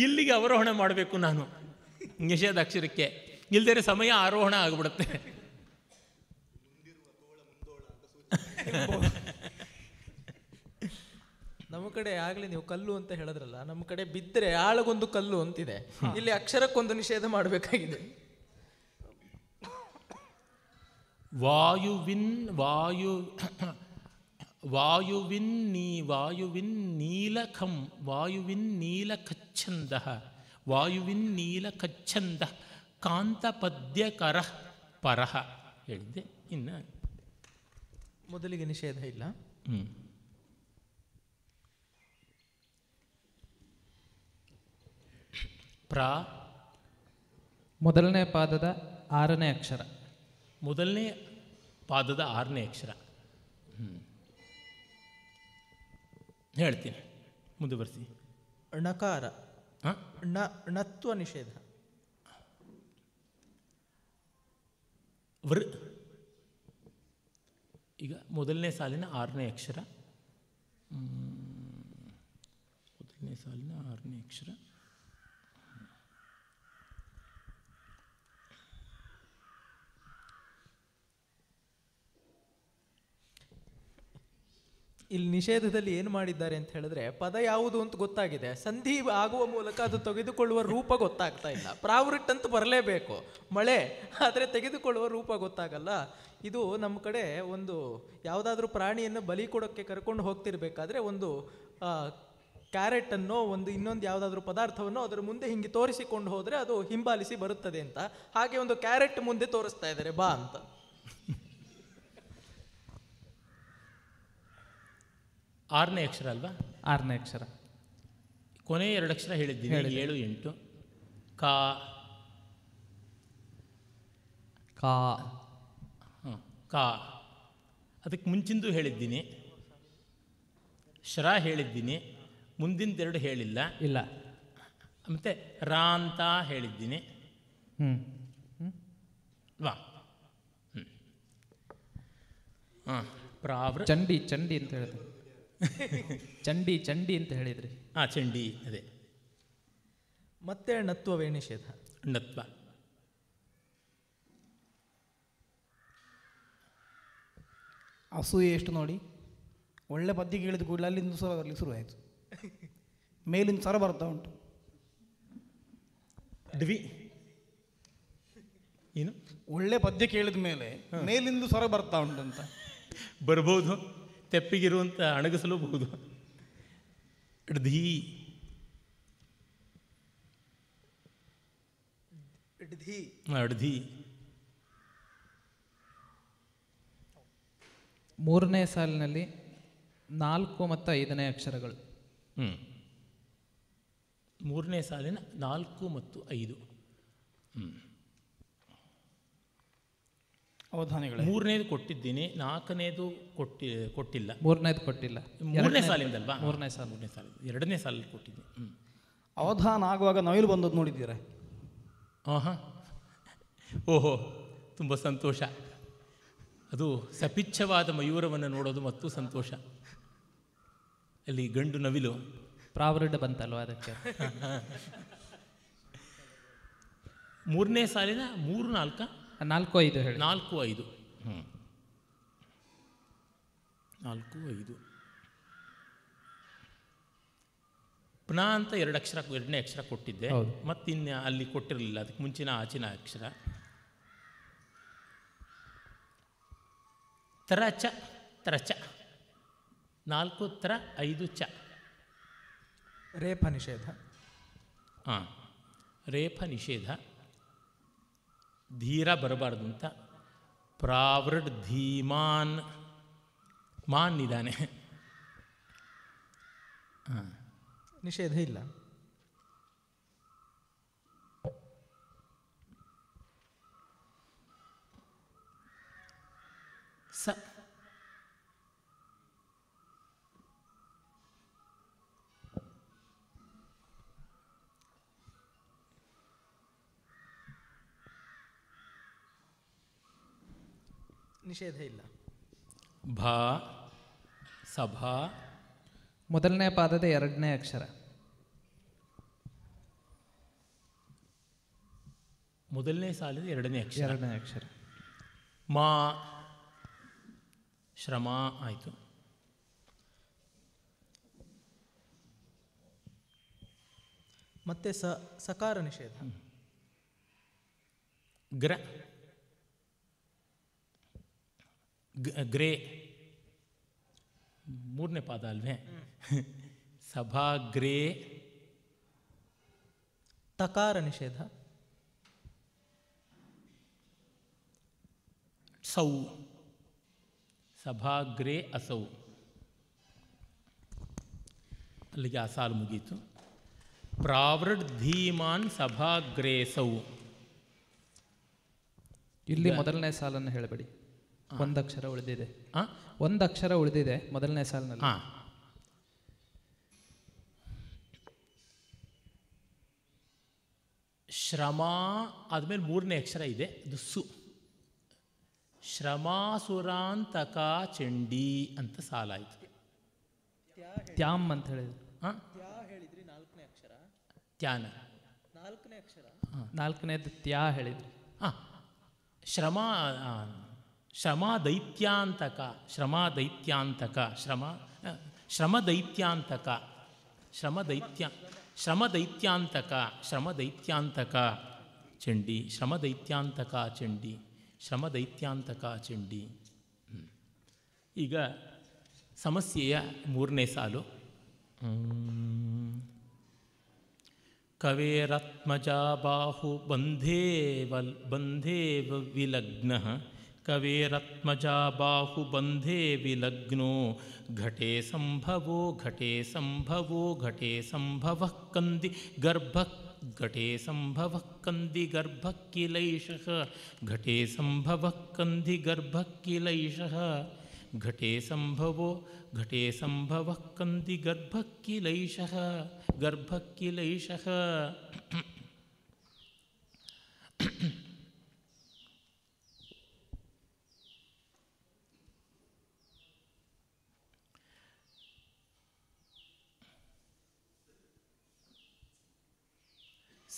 ಇಲ್ಲಿಗೆ ಅವರೋಹಣ ಮಾಡಬೇಕು ನಾನು ನಿಷೇಧಾಕ್ಷರಕ್ಕೆ ಇಲ್ದೇ ಸಮಯ ಆರೋಹಣ ಆಗಿಬಿಡುತ್ತೆ ನಮ್ಮ ಕಡೆ ಆಗಲಿ ನೀವು ಕಲ್ಲು ಅಂತ ಹೇಳಿದ್ರಲ್ಲ ನಮ್ಮ ಕಡೆ ಬಿದ್ದರೆ ಆಳಗೊಂದು ಕಲ್ಲು ಅಂತಿದೆ ಇಲ್ಲಿ ಅಕ್ಷರಕ್ಕೊಂದು ನಿಷೇಧ ಮಾಡಬೇಕಾಗಿದೆ ವಾಯುವಿನ್ ವಾಯು *coughs* ವಾಯುವಿನ್ ನೀ ವಾಯುವಿನ್ ನೀಲಖಂ ವಾಯುವಿನ್ ನೀಲಕಚ್ಛಂದ ವಾಯುವಿನ್ ನೀಲಕಚ್ಛಂದ ಕಾಂತಪದ್ಯಕರ ಪರಹ ಹೇಳಿದೆ ಇನ್ನು ಮೊದಲಿಗೆ ನಿಷೇಧ ಇಲ್ಲ ಹ್ಞೂ ಪ್ರಾ ಮೊದಲನೇ ಪಾದದ ಆರನೇ ಅಕ್ಷರ ಮೊದಲನೇ ಪಾದದ ಆರನೇ ಅಕ್ಷರ ಹೇಳ್ತೀನಿ ಮುಂದುವರಿಸಿ ಣಕಾರ ಣತ್ವ ನಿಷೇಧ ವೃ ಈಗ ಮೊದಲನೇ ಸಾಲಿನ ಆರನೇ ಅಕ್ಷರ ಮೊದಲನೇ ಸಾಲಿನ ಆರನೇ ಅಕ್ಷರ ಇಲ್ಲಿ ನಿಷೇಧದಲ್ಲಿ ಏನು ಮಾಡಿದ್ದಾರೆ ಅಂತ ಹೇಳಿದ್ರೆ ಪದ ಯಾವುದು ಅಂತ ಗೊತ್ತಾಗಿದೆ ಸಂಧಿ ಆಗುವ ಮೂಲಕ ಅದು ತೆಗೆದುಕೊಳ್ಳುವ ರೂಪ ಗೊತ್ತಾಗ್ತಾ ಇಲ್ಲ ಪ್ರಾವೃಟ್ ಅಂತ ಬರಲೇಬೇಕು ಮಳೆ ಆದರೆ ತೆಗೆದುಕೊಳ್ಳುವ ರೂಪ ಗೊತ್ತಾಗಲ್ಲ ಇದು ನಮ್ಮ ಕಡೆ ಒಂದು ಯಾವುದಾದ್ರೂ ಪ್ರಾಣಿಯನ್ನು ಬಲಿ ಕೊಡೋಕ್ಕೆ ಕರ್ಕೊಂಡು ಹೋಗ್ತಿರ್ಬೇಕಾದ್ರೆ ಒಂದು ಕ್ಯಾರೆಟನ್ನು ಒಂದು ಇನ್ನೊಂದು ಯಾವುದಾದ್ರೂ ಪದಾರ್ಥವನ್ನು ಅದರ ಮುಂದೆ ಹಿಂಗೆ ತೋರಿಸಿಕೊಂಡು ಹೋದರೆ ಅದು ಹಿಂಬಾಲಿಸಿ ಬರುತ್ತದೆ ಅಂತ ಹಾಗೆ ಒಂದು ಕ್ಯಾರೆಟ್ ಮುಂದೆ ತೋರಿಸ್ತಾ ಇದ್ದಾರೆ ಬಾ ಅಂತ ಆರನೇ ಅಕ್ಷರ ಅಲ್ವಾ ಆರನೇ ಅಕ್ಷರ ಕೊನೆಯ ಎರಡು ಅಕ್ಷರ ಹೇಳಿದ್ದೀನಿ ಏಳು ಎಂಟು ಕಾ ಕಾ ಹಾಂ ಕಾ ಅದಕ್ಕೆ ಮುಂಚಿಂದು ಹೇಳಿದ್ದೀನಿ ಶ್ರ ಹೇಳಿದ್ದೀನಿ ಎರಡು ಹೇಳಿಲ್ಲ ಇಲ್ಲ ಮತ್ತು ಅಂತ ಹೇಳಿದ್ದೀನಿ ಹ್ಞೂ ವಾ ಹಾಂ ಪ್ರಾಬ್ರ ಚಂಡಿ ಚಂಡಿ ಅಂತ ಹೇಳಿದ್ರು ಚಂಡಿ ಚಂಡಿ ಅಂತ ಹೇಳಿದ್ರಿ ಆ ಚಂಡಿ ಅದೇ ಮತ್ತೆ ಣತ್ವವೇ ನಿಷೇಧ ಣತ್ವ ಅಸೂಯೆ ಎಷ್ಟು ನೋಡಿ ಒಳ್ಳೆ ಪದ್ಯ ಕೇಳಿದ ಕೂಡಲೇ ಅಲ್ಲಿಂದ ಸ್ವರ ಬರಲಿಕ್ಕೆ ಶುರುವಾಯಿತು ಮೇಲಿಂದ ಸ್ವರ ಬರ್ತಾ ಉಂಟು ಡ್ವಿ ಏನು ಒಳ್ಳೆ ಪದ್ಯ ಕೇಳಿದ ಮೇಲೆ ಮೇಲಿಂದ ಸ್ವರ ಬರ್ತಾ ಉಂಟು ಅಂತ ಬರ್ಬೋದು ತೆಪ್ಪಿಗಿರುವಂಥ ಅಣಗಿಸಲೂಬಹುದು ಧೀ ಅಡ್ಧಿ ಮೂರನೇ ಸಾಲಿನಲ್ಲಿ ನಾಲ್ಕು ಮತ್ತು ಐದನೇ ಅಕ್ಷರಗಳು ಹ್ಞೂ ಮೂರನೇ ಸಾಲಿನ ನಾಲ್ಕು ಮತ್ತು ಐದು ಹ್ಞೂ ಅವಧಾನಿಗಳು ಮೂರನೇದು ಕೊಟ್ಟಿದ್ದೀನಿ ನಾಲ್ಕನೇದು ಕೊಟ್ಟಿ ಕೊಟ್ಟಿಲ್ಲ ಮೂರನೇದು ಕೊಟ್ಟಿಲ್ಲ ಮೂರನೇ ಸಾಲಿಂದಲ್ವಾ ಮೂರನೇ ಸಾಲ ಮೂರನೇ ಸಾಲ ಎರಡನೇ ಸಾಲಲ್ಲಿ ಕೊಟ್ಟಿದ್ದೀನಿ ಅವಧಾನ ಆಗುವಾಗ ನವಿಲು ಬಂದದ್ದು ನೋಡಿದ್ದೀರ ಹಾಂ ಓಹೋ ತುಂಬ ಸಂತೋಷ ಅದು ಸಪಿಚ್ಛವಾದ ಮಯೂರವನ್ನು ನೋಡೋದು ಮತ್ತು ಸಂತೋಷ ಅಲ್ಲಿ ಗಂಡು ನವಿಲು ಪ್ರಾವರ್ಡ್ ಬಂತಲ್ವ ಅದಕ್ಕೆ ಮೂರನೇ ಸಾಲಿನ ಮೂರು ನಾಲ್ಕು ನಾಲ್ಕು ಐದು ಹೇಳಿ ನಾಲ್ಕು ಐದು ನಾಲ್ಕು ಐದು ಪುನಃ ಅಂತ ಎರಡು ಅಕ್ಷರ ಎರಡನೇ ಅಕ್ಷರ ಕೊಟ್ಟಿದ್ದೆ ಮತ್ತಿನ್ನು ಅಲ್ಲಿ ಕೊಟ್ಟಿರಲಿಲ್ಲ ಅದಕ್ಕೆ ಮುಂಚಿನ ಆಚಿನ ಅಕ್ಷರ ತರ ಚ ತರ ಚ ನಾಲ್ಕು ತರ ಐದು ಚ ರೇಪ ನಿಷೇಧ ಹಾಂ ರೇಫ ನಿಷೇಧ धीरा बरबारद प्रावृड धीमान मान निदाने हाँ। निषेध इला सा ನಿಷೇಧ ಇಲ್ಲ ಭಾ ಸಭಾ ಮೊದಲನೇ ಪಾದದ ಎರಡನೇ ಅಕ್ಷರ ಮೊದಲನೇ ಸಾಲದ ಎರಡನೇ ಅಕ್ಷರ ಎರಡನೇ ಅಕ್ಷರ ಮಾ ಶ್ರಮ ಆಯಿತು ಮತ್ತೆ ಸ ಸಕಾರ ನಿಷೇಧ ಗ್ರ ग्रे मूरने पादल में *laughs* सभा ग्रे तकार निषेध सौ सभा ग्रे असौ अलग आ साल मुगीत तो। प्रावृड धीमा सभा ग्रे सौ इले मोदलने सालबड़ी ಒಂದು ಅಕ್ಷರ ಉಳಿದಿದೆ ಆ ಒಂದು ಅಕ್ಷರ ಉಳಿದಿದೆ ಮೊದಲನೇ ಸಾಲಿನಲ್ಲಿ ಹಾಂ ಶ್ರಮ ಆದಮೇಲೆ ಮೂರನೇ ಅಕ್ಷರ ಇದೆ ಅದು ಸು ಶ್ರಮಾಸುರಾಂತಕ ಚಂಡಿ ಅಂತ ಸಾಲಾಯಿತು ತ್ಯಾಮ್ ಅಂತ ಹೇಳಿದ್ರು ಹಾಂ ಹೇಳಿದ್ರಿ ನಾಲ್ಕನೇ ಅಕ್ಷರ ತ್ಯಾನ ನಾಲ್ಕನೇ ಅಕ್ಷರ ನಾಲ್ಕನೇದು ತ್ಯಾ ಹೇಳಿದ್ರು ಹಾಂ ಶ್ರಮ ಶ್ರಮ ದೈತ್ಯಾಂತಕ ಶ್ರಮ ದೈತ್ಯಾಂತಕ ಶ್ರಮ ಶ್ರಮ ದೈತ್ಯಾಂತಕ ಶ್ರಮ ದೈತ್ಯ ಶ್ರಮ ದೈತ್ಯಾಂತಕ ಶ್ರಮ ದೈತ್ಯಾಂತಕ ಚಂಡಿ ಶ್ರಮ ದೈತ್ಯಾಂತಕ ಚಂಡಿ ಶ್ರಮ ದೈತ್ಯಾಂತಕ ಚಂಡಿ ಈಗ ಸಮಸ್ಯೆಯ ಮೂರನೇ ಸಾಲು ಕವೇರತ್ಮಜಾ ಬಾಹು ಬಂಧೇ ಬಂಧೇವ ವಿಲಗ್ನ कवेरत्मजा बाहुबंधे विलग्नो घटे संभवो घटे संभवो घटे संभव कंदि गर्भ घटे संभव कंदि गर्भ किलैष घटे संभव कंदि गर्भ किलैष घटे संभवो घटे संभव कंदि गर्भ किलैष गर्भ किलैष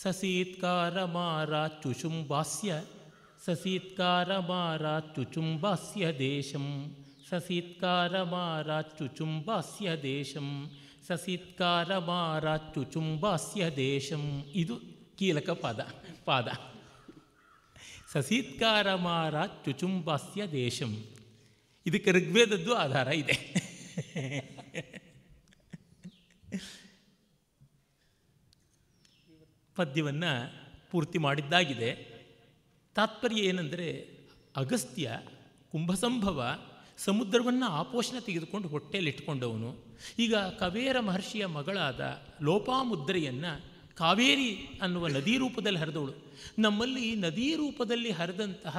ಸಸೀತ್ಕಾರಮಾರಾಚುಚುಂಬಾಸ್ಯ ಸಸೀತ್ಕಾರಮಾರಾಚುಚುಂಬಾಸ್ಯ ದೇಶಂ ಸಸೀತ್ಕಾರಮಾರಾಚುಚುಂಬಾಸ್ಯ ದೇಶಂ ಚುಚುಂಬಾಸ್ಯ ದೇಶಂ ಇದು ಕೀಲಕ ಪದ ಪಾದ ಚುಚುಂಬಾಸ್ಯ ದೇಶಂ ಇದಕ್ಕೆ ಋಗ್ವೇದದ್ದು ಆಧಾರ ಇದೆ ಪದ್ಯವನ್ನು ಪೂರ್ತಿ ಮಾಡಿದ್ದಾಗಿದೆ ತಾತ್ಪರ್ಯ ಏನೆಂದರೆ ಅಗಸ್ತ್ಯ ಕುಂಭಸಂಭವ ಸಮುದ್ರವನ್ನು ಆಪೋಷಣ ತೆಗೆದುಕೊಂಡು ಹೊಟ್ಟೆಯಲ್ಲಿಟ್ಟುಕೊಂಡವನು ಈಗ ಕವೇರ ಮಹರ್ಷಿಯ ಮಗಳಾದ ಲೋಪಾಮುದ್ರೆಯನ್ನು ಕಾವೇರಿ ಅನ್ನುವ ನದಿ ರೂಪದಲ್ಲಿ ಹರಿದವಳು ನಮ್ಮಲ್ಲಿ ನದಿ ರೂಪದಲ್ಲಿ ಹರಿದಂತಹ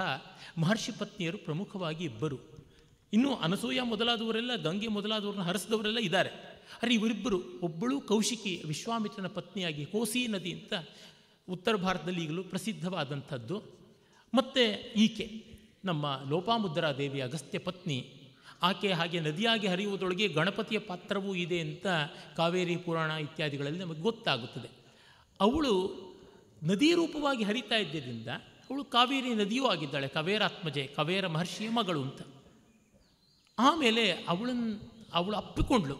ಮಹರ್ಷಿ ಪತ್ನಿಯರು ಪ್ರಮುಖವಾಗಿ ಇಬ್ಬರು ಇನ್ನು ಅನಸೂಯ ಮೊದಲಾದವರೆಲ್ಲ ಗಂಗೆ ಮೊದಲಾದವ್ರನ್ನ ಹರಿಸಿದವರೆಲ್ಲ ಇದ್ದಾರೆ ಅರೆ ಇವರಿಬ್ಬರು ಒಬ್ಬಳು ಕೌಶಿಕಿ ವಿಶ್ವಾಮಿತ್ರನ ಪತ್ನಿಯಾಗಿ ಕೋಸಿ ನದಿ ಅಂತ ಉತ್ತರ ಭಾರತದಲ್ಲಿ ಈಗಲೂ ಪ್ರಸಿದ್ಧವಾದಂಥದ್ದು ಮತ್ತು ಈಕೆ ನಮ್ಮ ಲೋಪಾಮುದ್ರಾ ದೇವಿ ಅಗಸ್ತ್ಯ ಪತ್ನಿ ಆಕೆ ಹಾಗೆ ನದಿಯಾಗಿ ಹರಿಯುವುದೊಳಗೆ ಗಣಪತಿಯ ಪಾತ್ರವೂ ಇದೆ ಅಂತ ಕಾವೇರಿ ಪುರಾಣ ಇತ್ಯಾದಿಗಳಲ್ಲಿ ನಮಗೆ ಗೊತ್ತಾಗುತ್ತದೆ ಅವಳು ನದಿ ರೂಪವಾಗಿ ಹರಿತಾ ಇದ್ದರಿಂದ ಅವಳು ಕಾವೇರಿ ನದಿಯೂ ಆಗಿದ್ದಾಳೆ ಆತ್ಮಜೆ ಕವೇರ ಮಹರ್ಷಿಯ ಮಗಳು ಅಂತ ಆಮೇಲೆ ಅವಳನ್ನು ಅವಳು ಅಪ್ಪಿಕೊಂಡ್ಳು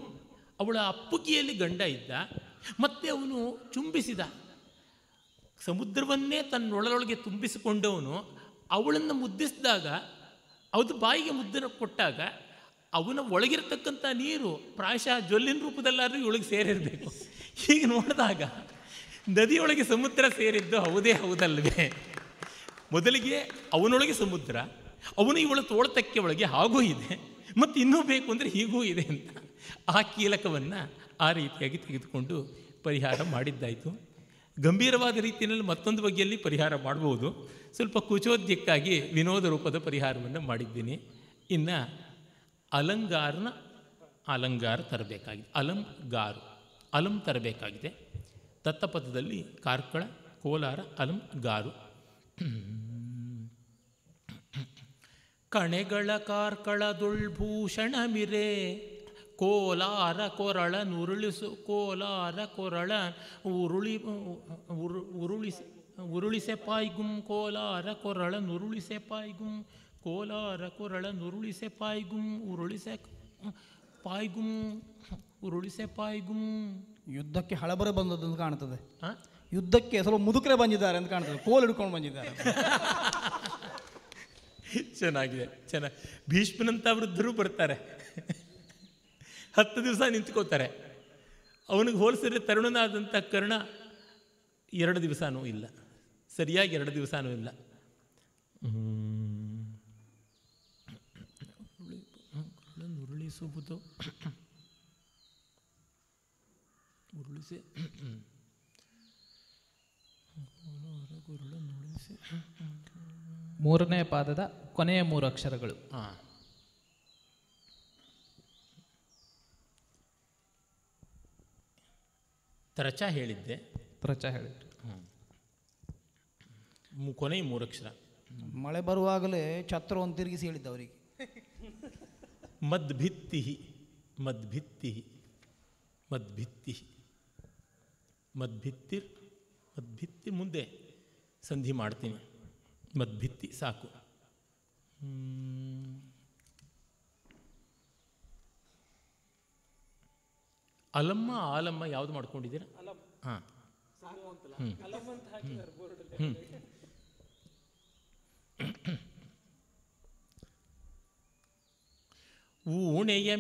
ಅವಳ ಅಪ್ಪುಕಿಯಲ್ಲಿ ಗಂಡ ಇದ್ದ ಮತ್ತೆ ಅವನು ಚುಂಬಿಸಿದ ಸಮುದ್ರವನ್ನೇ ತನ್ನೊಳೊಳಗೆ ತುಂಬಿಸಿಕೊಂಡವನು ಅವಳನ್ನು ಮುದ್ದಿಸಿದಾಗ ಅದು ಬಾಯಿಗೆ ಮುದ್ದನ್ನು ಕೊಟ್ಟಾಗ ಅವನ ಒಳಗಿರತಕ್ಕಂಥ ನೀರು ಪ್ರಾಯಶಃ ಜೊಲ್ಲಿನ ರೂಪದಲ್ಲಾದರೂ ಇವಳಿಗೆ ಸೇರಿರಬೇಕು ಹೀಗೆ ನೋಡಿದಾಗ ನದಿಯೊಳಗೆ ಸಮುದ್ರ ಸೇರಿದ್ದು ಹೌದೇ ಹೌದಲ್ವೇ ಮೊದಲಿಗೆ ಅವನೊಳಗೆ ಸಮುದ್ರ ಅವನು ಇವಳ ತೋಳ್ತಕ್ಕೆ ಒಳಗೆ ಹಾಗೂ ಇದೆ ಮತ್ತು ಇನ್ನೂ ಬೇಕು ಅಂದರೆ ಹೀಗೂ ಇದೆ ಅಂತ ಆ ಕೀಲಕವನ್ನು ಆ ರೀತಿಯಾಗಿ ತೆಗೆದುಕೊಂಡು ಪರಿಹಾರ ಮಾಡಿದ್ದಾಯಿತು ಗಂಭೀರವಾದ ರೀತಿಯಲ್ಲಿ ಮತ್ತೊಂದು ಬಗೆಯಲ್ಲಿ ಪರಿಹಾರ ಮಾಡ್ಬೋದು ಸ್ವಲ್ಪ ಕುಚೋದ್ಯಕ್ಕಾಗಿ ವಿನೋದ ರೂಪದ ಪರಿಹಾರವನ್ನು ಮಾಡಿದ್ದೀನಿ ಇನ್ನು ಅಲಂಗಾರನ ಅಲಂಗಾರ ತರಬೇಕಾಗಿದೆ ಅಲಂಗಾರು ಅಲಂ ತರಬೇಕಾಗಿದೆ ದತ್ತಪಥದಲ್ಲಿ ಕಾರ್ಕಳ ಕೋಲಾರ ಅಲಂ ಗಾರು ಕಣೆಗಳ ಕಾರ್ಕಳದುಳ್ಭೂಷಣ ಮಿರೇ ಕೋಲಾರ ಕೊರಳ ನುರುಳಿಸು ಕೋಲಾರ ಕೊರಳ ಉರುಳಿ ಉರು ಉರುಳಿಸಿ ಉರುಳಿಸೆ ಪಾಯ್ಗುಂ ಕೋಲಾರ ಕೊರಳ ನುರುಳಿಸೆ ಪಾಯ್ಗುಂ ಕೋಲಾರ ಕೊರಳ ನುರುಳಿಸೆ ಪಾಯ್ಗುಂ ಉರುಳಿಸೆ ಪಾಯ್ಗುಂ ಉರುಳಿಸೆ ಗುಂ ಯುದ್ಧಕ್ಕೆ ಹಳಬರ ಬಂದದ್ದು ಅಂತ ಕಾಣ್ತದೆ ಯುದ್ಧಕ್ಕೆ ಸ್ವಲ್ಪ ಮುದುಕರೆ ಬಂದಿದ್ದಾರೆ ಅಂತ ಕಾಣ್ತದೆ ಕೋಲ್ ಹಿಡ್ಕೊಂಡು ಬಂದಿದ್ದಾರೆ *laughs* ಚೆನ್ನಾಗಿದೆ ಚೆನ್ನಾಗಿ ಭೀಷ್ಮನಂತ ವೃದ್ಧರು ಬರ್ತಾರೆ *laughs* ಹತ್ತು ದಿವಸ ನಿಂತ್ಕೋತಾರೆ ಅವನಿಗೆ ಹೋಲಿಸಿದ್ರೆ ತರುಣನಾದಂಥ ಕರ್ಣ ಎರಡು ದಿವಸನೂ ಇಲ್ಲ ಸರಿಯಾಗಿ ಎರಡು ದಿವಸನೂ ಇಲ್ಲ ಉರುಳಿಸುವುದು ಉರುಳಿಸಿ ಮೂರನೇ ಪಾದದ ಕೊನೆಯ ಮೂರು ಅಕ್ಷರಗಳು ಹಾಂ ತ್ರಚ ಹೇಳಿದ್ದೆ ತ್ರಚ ಹೇಳಿದ್ರು ಕೊನೆ ಮೂರಕ್ಷರ ಮಳೆ ಬರುವಾಗಲೇ ಛತ್ರವನ್ನು ತಿರುಗಿಸಿ ಹೇಳಿದ್ದ ಅವರಿಗೆ ಮದ್ಭಿತ್ತಿ ಮದ್ಭಿತ್ತಿ ಮದ್ಭಿತ್ತಿ ಮದ್ಭಿತ್ತಿರ್ ಮದ್ಭಿತ್ತಿ ಮುಂದೆ ಸಂಧಿ ಮಾಡ್ತೀನಿ ಮದ್ಭಿತ್ತಿ ಸಾಕು ಅಲಮ್ಮ ಆಲಮ್ಮ ಯಾವ್ದು ಮಾಡ್ಕೊಂಡಿದ್ದೀರ ಹಾಂ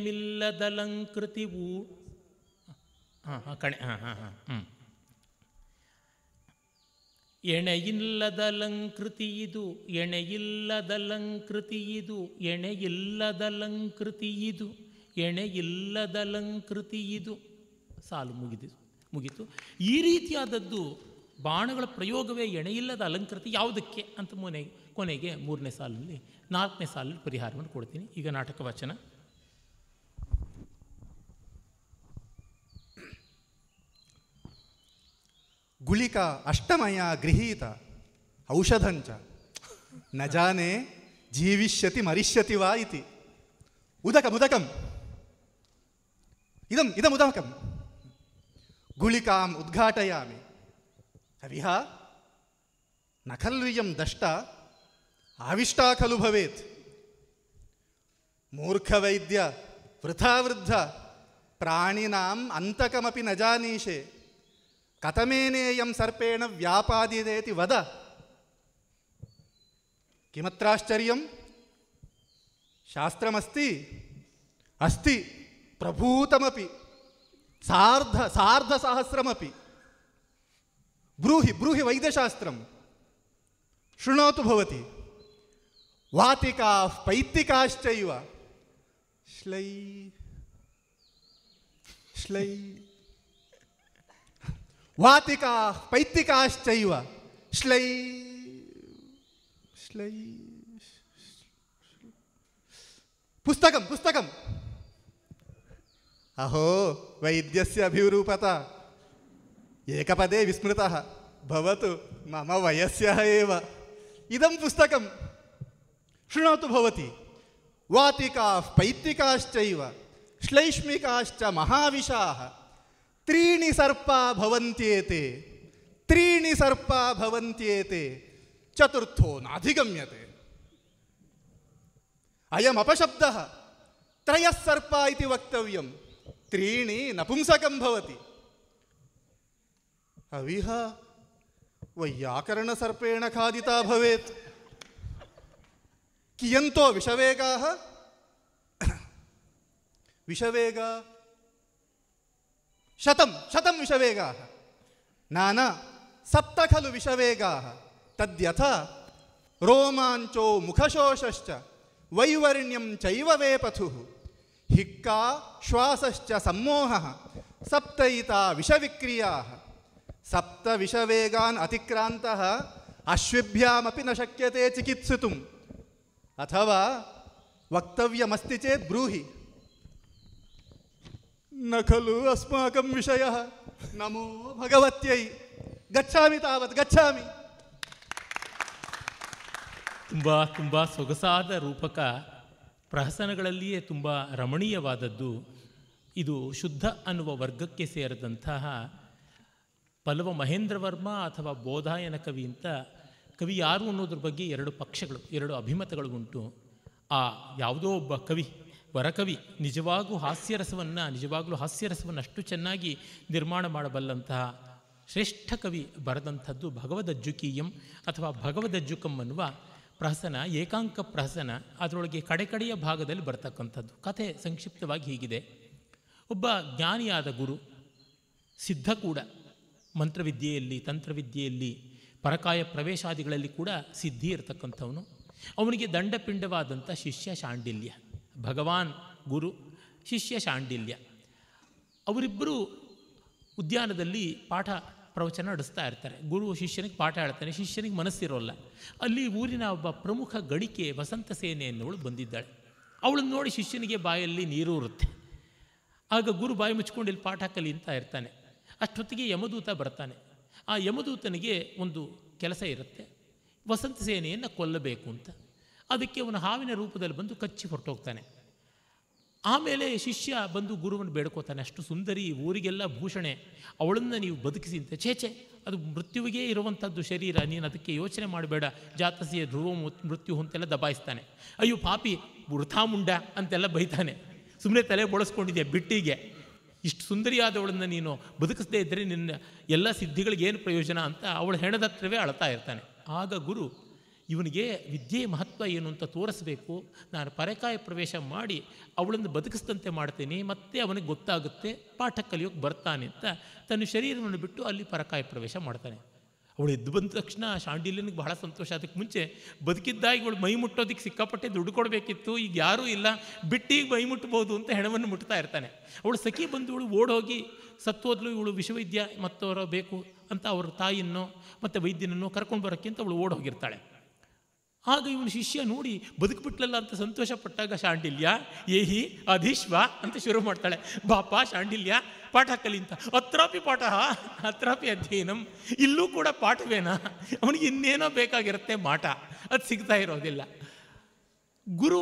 ಹ್ಞೂ ಊ ಹಾಂ ಕಣೆ ಹಾಂ ಹಾಂ ಹಾಂ ಹ್ಞೂ ಎಣೆಯಿಲ್ಲದಲಂಕೃತಿ ಇದು ಎಣೆಯಿಲ್ಲದಲಂಕೃತಿ ಇದು ಎಣೆಯಿಲ್ಲದಲಂಕೃತಿ ಇದು ಎಣೆ ಇಲ್ಲದಲಂಕೃತಿ ಇದು ಸಾಲು ಮುಗಿದು ಮುಗಿತು ಈ ರೀತಿಯಾದದ್ದು ಬಾಣಗಳ ಪ್ರಯೋಗವೇ ಎಣೆಯಿಲ್ಲದ ಅಲಂಕೃತಿ ಯಾವುದಕ್ಕೆ ಅಂತ ಮೊನೆ ಕೊನೆಗೆ ಮೂರನೇ ಸಾಲಿನಲ್ಲಿ ನಾಲ್ಕನೇ ಸಾಲಲ್ಲಿ ಪರಿಹಾರವನ್ನು ಕೊಡ್ತೀನಿ ಈಗ ನಾಟಕ ವಚನ ಗುಳಿಕ ಅಷ್ಟಮಯ ಗೃಹೀತ ಔಷಧಂಚ ನಜಾನೆ ಜೀವಿಷ್ಯತಿ ಮರಿಷ್ಯತಿ ವಾ ಇತಿ ಉದಕ ಮುದಕಂ ఇదం ఇదం ఇదముదాకం గుళికాం ఉద్ఘాటయామి అవిహ నఖల్వియం దష్ట ఆవిష్టా ఖలు భవేత్ మూర్ఖ మూర్ఖవైద్య వృథావృద్ధ ప్రాణినాం అంతకమపి నజానీషే కథమేనేయం సర్పేణ వ్యాపాదిదేతి వద కిమత్రాశ్చర్యం శాస్త్రమస్తి అస్తి प्रभूतमपि सार्ध सार्धसहस्रमपि ब्रूहि ब्रूहि वैद्यशास्त्रं शृणोतु भवति वातिकाः पैत्तिकाश्चैव श्लै श्लै वातिकाः पैत्तिकाश्चैव श्लै श्लै पुस्तकं पुस्तकं अहो वैद्य अभिरूपता एकपदे विस्मृतः भवतु मम वयस्यः एव इदं पुस्तकं शृणोतु भवती वातिकाः पैत्रिकाश्चैव श्लैष्मिकाश्च महाविशाः त्रीणि सर्पा भवन्त्येते त्रीणि सर्पा भवन्त्येते चतुर्थो नाधिगम्यते अयमपशब्दः त्रयः सर्पा इति वक्तव्यम् त्रीणि नपुंसकं भवति हविः वैयाकरणसर्पेण खादिता भवेत् कियन्तो विषवेगाः विषवेगा शतं शतं विषवेगाः नाना सप्त खलु विषवेगाः तद्यथा रोमाञ्चो मुखशोषश्च वैवर्ण्यं चैव वेपथुः हिक्का श्वासश्च सम्मोहः सप्तयिता विषविक्रियाः सप्तविषवेगान् अतिक्रान्तः अश्विभ्यामपि न शक्यते चिकित्सितुम् अथवा वक्तव्यमस्ति चेत् ब्रूहि न खलु अस्माकं विषयः नमो भगवत्यै गच्छामि तावत् गच्छामि ತುಂಬ ತುಂಬ ಸೊಗಸಾದ ಪ್ರಹಸನಗಳಲ್ಲಿಯೇ ತುಂಬ ರಮಣೀಯವಾದದ್ದು ಇದು ಶುದ್ಧ ಅನ್ನುವ ವರ್ಗಕ್ಕೆ ಸೇರಿದಂತಹ ಪಲ್ಲವ ಮಹೇಂದ್ರವರ್ಮ ಅಥವಾ ಬೋಧಾಯನ ಕವಿ ಅಂತ ಕವಿ ಯಾರು ಅನ್ನೋದ್ರ ಬಗ್ಗೆ ಎರಡು ಪಕ್ಷಗಳು ಎರಡು ಅಭಿಮತಗಳು ಉಂಟು ಆ ಯಾವುದೋ ಒಬ್ಬ ಕವಿ ವರಕವಿ ನಿಜವಾಗೂ ಹಾಸ್ಯರಸವನ್ನು ನಿಜವಾಗಲೂ ಹಾಸ್ಯರಸವನ್ನು ಅಷ್ಟು ಚೆನ್ನಾಗಿ ನಿರ್ಮಾಣ ಮಾಡಬಲ್ಲಂತಹ ಶ್ರೇಷ್ಠ ಕವಿ ಬರೆದಂಥದ್ದು ಭಗವದಜ್ಜುಕೀಯಂ ಅಥವಾ ಭಗವದಜ್ಜುಕಂ ಅನ್ನುವ ಪ್ರಹಸನ ಏಕಾಂಕ ಪ್ರಹಸನ ಅದರೊಳಗೆ ಕಡೆ ಕಡೆಯ ಭಾಗದಲ್ಲಿ ಬರ್ತಕ್ಕಂಥದ್ದು ಕಥೆ ಸಂಕ್ಷಿಪ್ತವಾಗಿ ಹೀಗಿದೆ ಒಬ್ಬ ಜ್ಞಾನಿಯಾದ ಗುರು ಸಿದ್ಧ ಕೂಡ ಮಂತ್ರವಿದ್ಯೆಯಲ್ಲಿ ತಂತ್ರವಿದ್ಯೆಯಲ್ಲಿ ಪರಕಾಯ ಪ್ರವೇಶಾದಿಗಳಲ್ಲಿ ಕೂಡ ಸಿದ್ಧಿ ಇರತಕ್ಕಂಥವನು ಅವನಿಗೆ ದಂಡಪಿಂಡವಾದಂಥ ಶಿಷ್ಯ ಶಾಂಡಿಲ್ಯ ಭಗವಾನ್ ಗುರು ಶಿಷ್ಯ ಶಾಂಡಿಲ್ಯ ಅವರಿಬ್ಬರು ಉದ್ಯಾನದಲ್ಲಿ ಪಾಠ ಪ್ರವಚನ ನಡೆಸ್ತಾ ಇರ್ತಾರೆ ಗುರು ಶಿಷ್ಯನಿಗೆ ಪಾಠ ಹೇಳ್ತಾನೆ ಶಿಷ್ಯನಿಗೆ ಮನಸ್ಸಿರೋಲ್ಲ ಅಲ್ಲಿ ಊರಿನ ಒಬ್ಬ ಪ್ರಮುಖ ಗಣಿಕೆ ವಸಂತ ಸೇನೆ ಎನ್ನುವಳು ಬಂದಿದ್ದಾಳೆ ಅವಳನ್ನು ನೋಡಿ ಶಿಷ್ಯನಿಗೆ ಬಾಯಲ್ಲಿ ಇರುತ್ತೆ ಆಗ ಗುರು ಬಾಯಿ ಮುಚ್ಕೊಂಡು ಇಲ್ಲಿ ಪಾಠ ಅಂತ ಇರ್ತಾನೆ ಅಷ್ಟೊತ್ತಿಗೆ ಯಮದೂತ ಬರ್ತಾನೆ ಆ ಯಮದೂತನಿಗೆ ಒಂದು ಕೆಲಸ ಇರುತ್ತೆ ವಸಂತ ಸೇನೆಯನ್ನು ಕೊಲ್ಲಬೇಕು ಅಂತ ಅದಕ್ಕೆ ಅವನು ಹಾವಿನ ರೂಪದಲ್ಲಿ ಬಂದು ಕಚ್ಚಿ ಹೊರಟೋಗ್ತಾನೆ ಆಮೇಲೆ ಶಿಷ್ಯ ಬಂದು ಗುರುವನ್ನು ಬೇಡ್ಕೋತಾನೆ ಅಷ್ಟು ಸುಂದರಿ ಊರಿಗೆಲ್ಲ ಭೂಷಣೆ ಅವಳನ್ನು ನೀವು ಬದುಕಿಸಿ ಅಂತ ಚೇಚೆ ಅದು ಮೃತ್ಯುವಿಗೆ ಇರುವಂಥದ್ದು ಶರೀರ ನೀನು ಅದಕ್ಕೆ ಯೋಚನೆ ಮಾಡಬೇಡ ಜಾತಸಿಯ ಧ್ರುವ ಮೃತ್ಯು ಅಂತೆಲ್ಲ ದಬಾಯಿಸ್ತಾನೆ ಅಯ್ಯೋ ಪಾಪಿ ವೃಥಾಮುಂಡ ಅಂತೆಲ್ಲ ಬೈತಾನೆ ಸುಮ್ಮನೆ ತಲೆ ಬಳಸ್ಕೊಂಡಿದ್ದೆ ಬಿಟ್ಟಿಗೆ ಇಷ್ಟು ಸುಂದರಿಯಾದವಳನ್ನು ನೀನು ಬದುಕಿಸದೇ ಇದ್ದರೆ ನಿನ್ನ ಎಲ್ಲ ಸಿದ್ಧಿಗಳಿಗೆ ಏನು ಪ್ರಯೋಜನ ಅಂತ ಅವಳು ಹೆಣದ ಹತ್ರವೇ ಅಳ್ತಾ ಇರ್ತಾನೆ ಆಗ ಗುರು ಇವನಿಗೆ ವಿದ್ಯೆ ಮಹತ್ವ ಏನು ಅಂತ ತೋರಿಸ್ಬೇಕು ನಾನು ಪರಕಾಯ ಪ್ರವೇಶ ಮಾಡಿ ಅವಳನ್ನು ಬದುಕಿಸ್ದಂತೆ ಮಾಡ್ತೀನಿ ಮತ್ತೆ ಅವನಿಗೆ ಗೊತ್ತಾಗುತ್ತೆ ಪಾಠ ಕಲಿಯೋಕ್ಕೆ ಬರ್ತಾನೆ ಅಂತ ತನ್ನ ಶರೀರವನ್ನು ಬಿಟ್ಟು ಅಲ್ಲಿ ಪರಕಾಯ ಪ್ರವೇಶ ಮಾಡ್ತಾನೆ ಅವಳು ಎದ್ದು ಬಂದ ತಕ್ಷಣ ಶಾಂಡಿಲ್ಯನಿಗೆ ಬಹಳ ಸಂತೋಷ ಅದಕ್ಕೆ ಮುಂಚೆ ಬದುಕಿದ್ದಾಗ ಇವಳು ಮೈ ಮುಟ್ಟೋದಕ್ಕೆ ಸಿಕ್ಕಾಪಟ್ಟೆ ದುಡ್ಡು ಕೊಡಬೇಕಿತ್ತು ಈಗ ಯಾರೂ ಇಲ್ಲ ಬಿಟ್ಟಿಗೆ ಮೈ ಮುಟ್ಬೋದು ಅಂತ ಹೆಣವನ್ನು ಮುಟ್ತಾ ಇರ್ತಾನೆ ಅವಳು ಸಖಿ ಬಂದು ಇವಳು ಓಡೋಗಿ ಸತ್ತೋದ್ಲು ಇವಳು ವಿಶ್ವವಿದ್ಯಾ ಮತ್ತವರ ಬೇಕು ಅಂತ ಅವ್ರ ತಾಯಿಯನ್ನು ಮತ್ತು ವೈದ್ಯನನ್ನು ಕರ್ಕೊಂಡು ಬರೋಕ್ಕಿಂತ ಅವಳು ಓಡೋಗಿರ್ತಾಳೆ ಆಗ ಇವನ ಶಿಷ್ಯ ನೋಡಿ ಬದುಕಿಬಿಟ್ಲಲ್ಲ ಅಂತ ಸಂತೋಷ ಪಟ್ಟಾಗ ಶಾಂಡಿಲ್ಯ ಏಹಿ ಅಧೀಶ್ವ ಅಂತ ಶುರು ಮಾಡ್ತಾಳೆ ಬಾಪ ಶಾಂಡಿಲ್ಯ ಪಾಠ ಕಲಿಂತ ಅತ್ರಾಪಿ ಪಾಠ ಅತ್ರಾಪಿ ಅಧ್ಯಯನಂ ಇಲ್ಲೂ ಕೂಡ ಪಾಠವೇನಾ ಅವನಿಗೆ ಇನ್ನೇನೋ ಬೇಕಾಗಿರುತ್ತೆ ಮಾಟ ಅದು ಸಿಗ್ತಾ ಇರೋದಿಲ್ಲ ಗುರು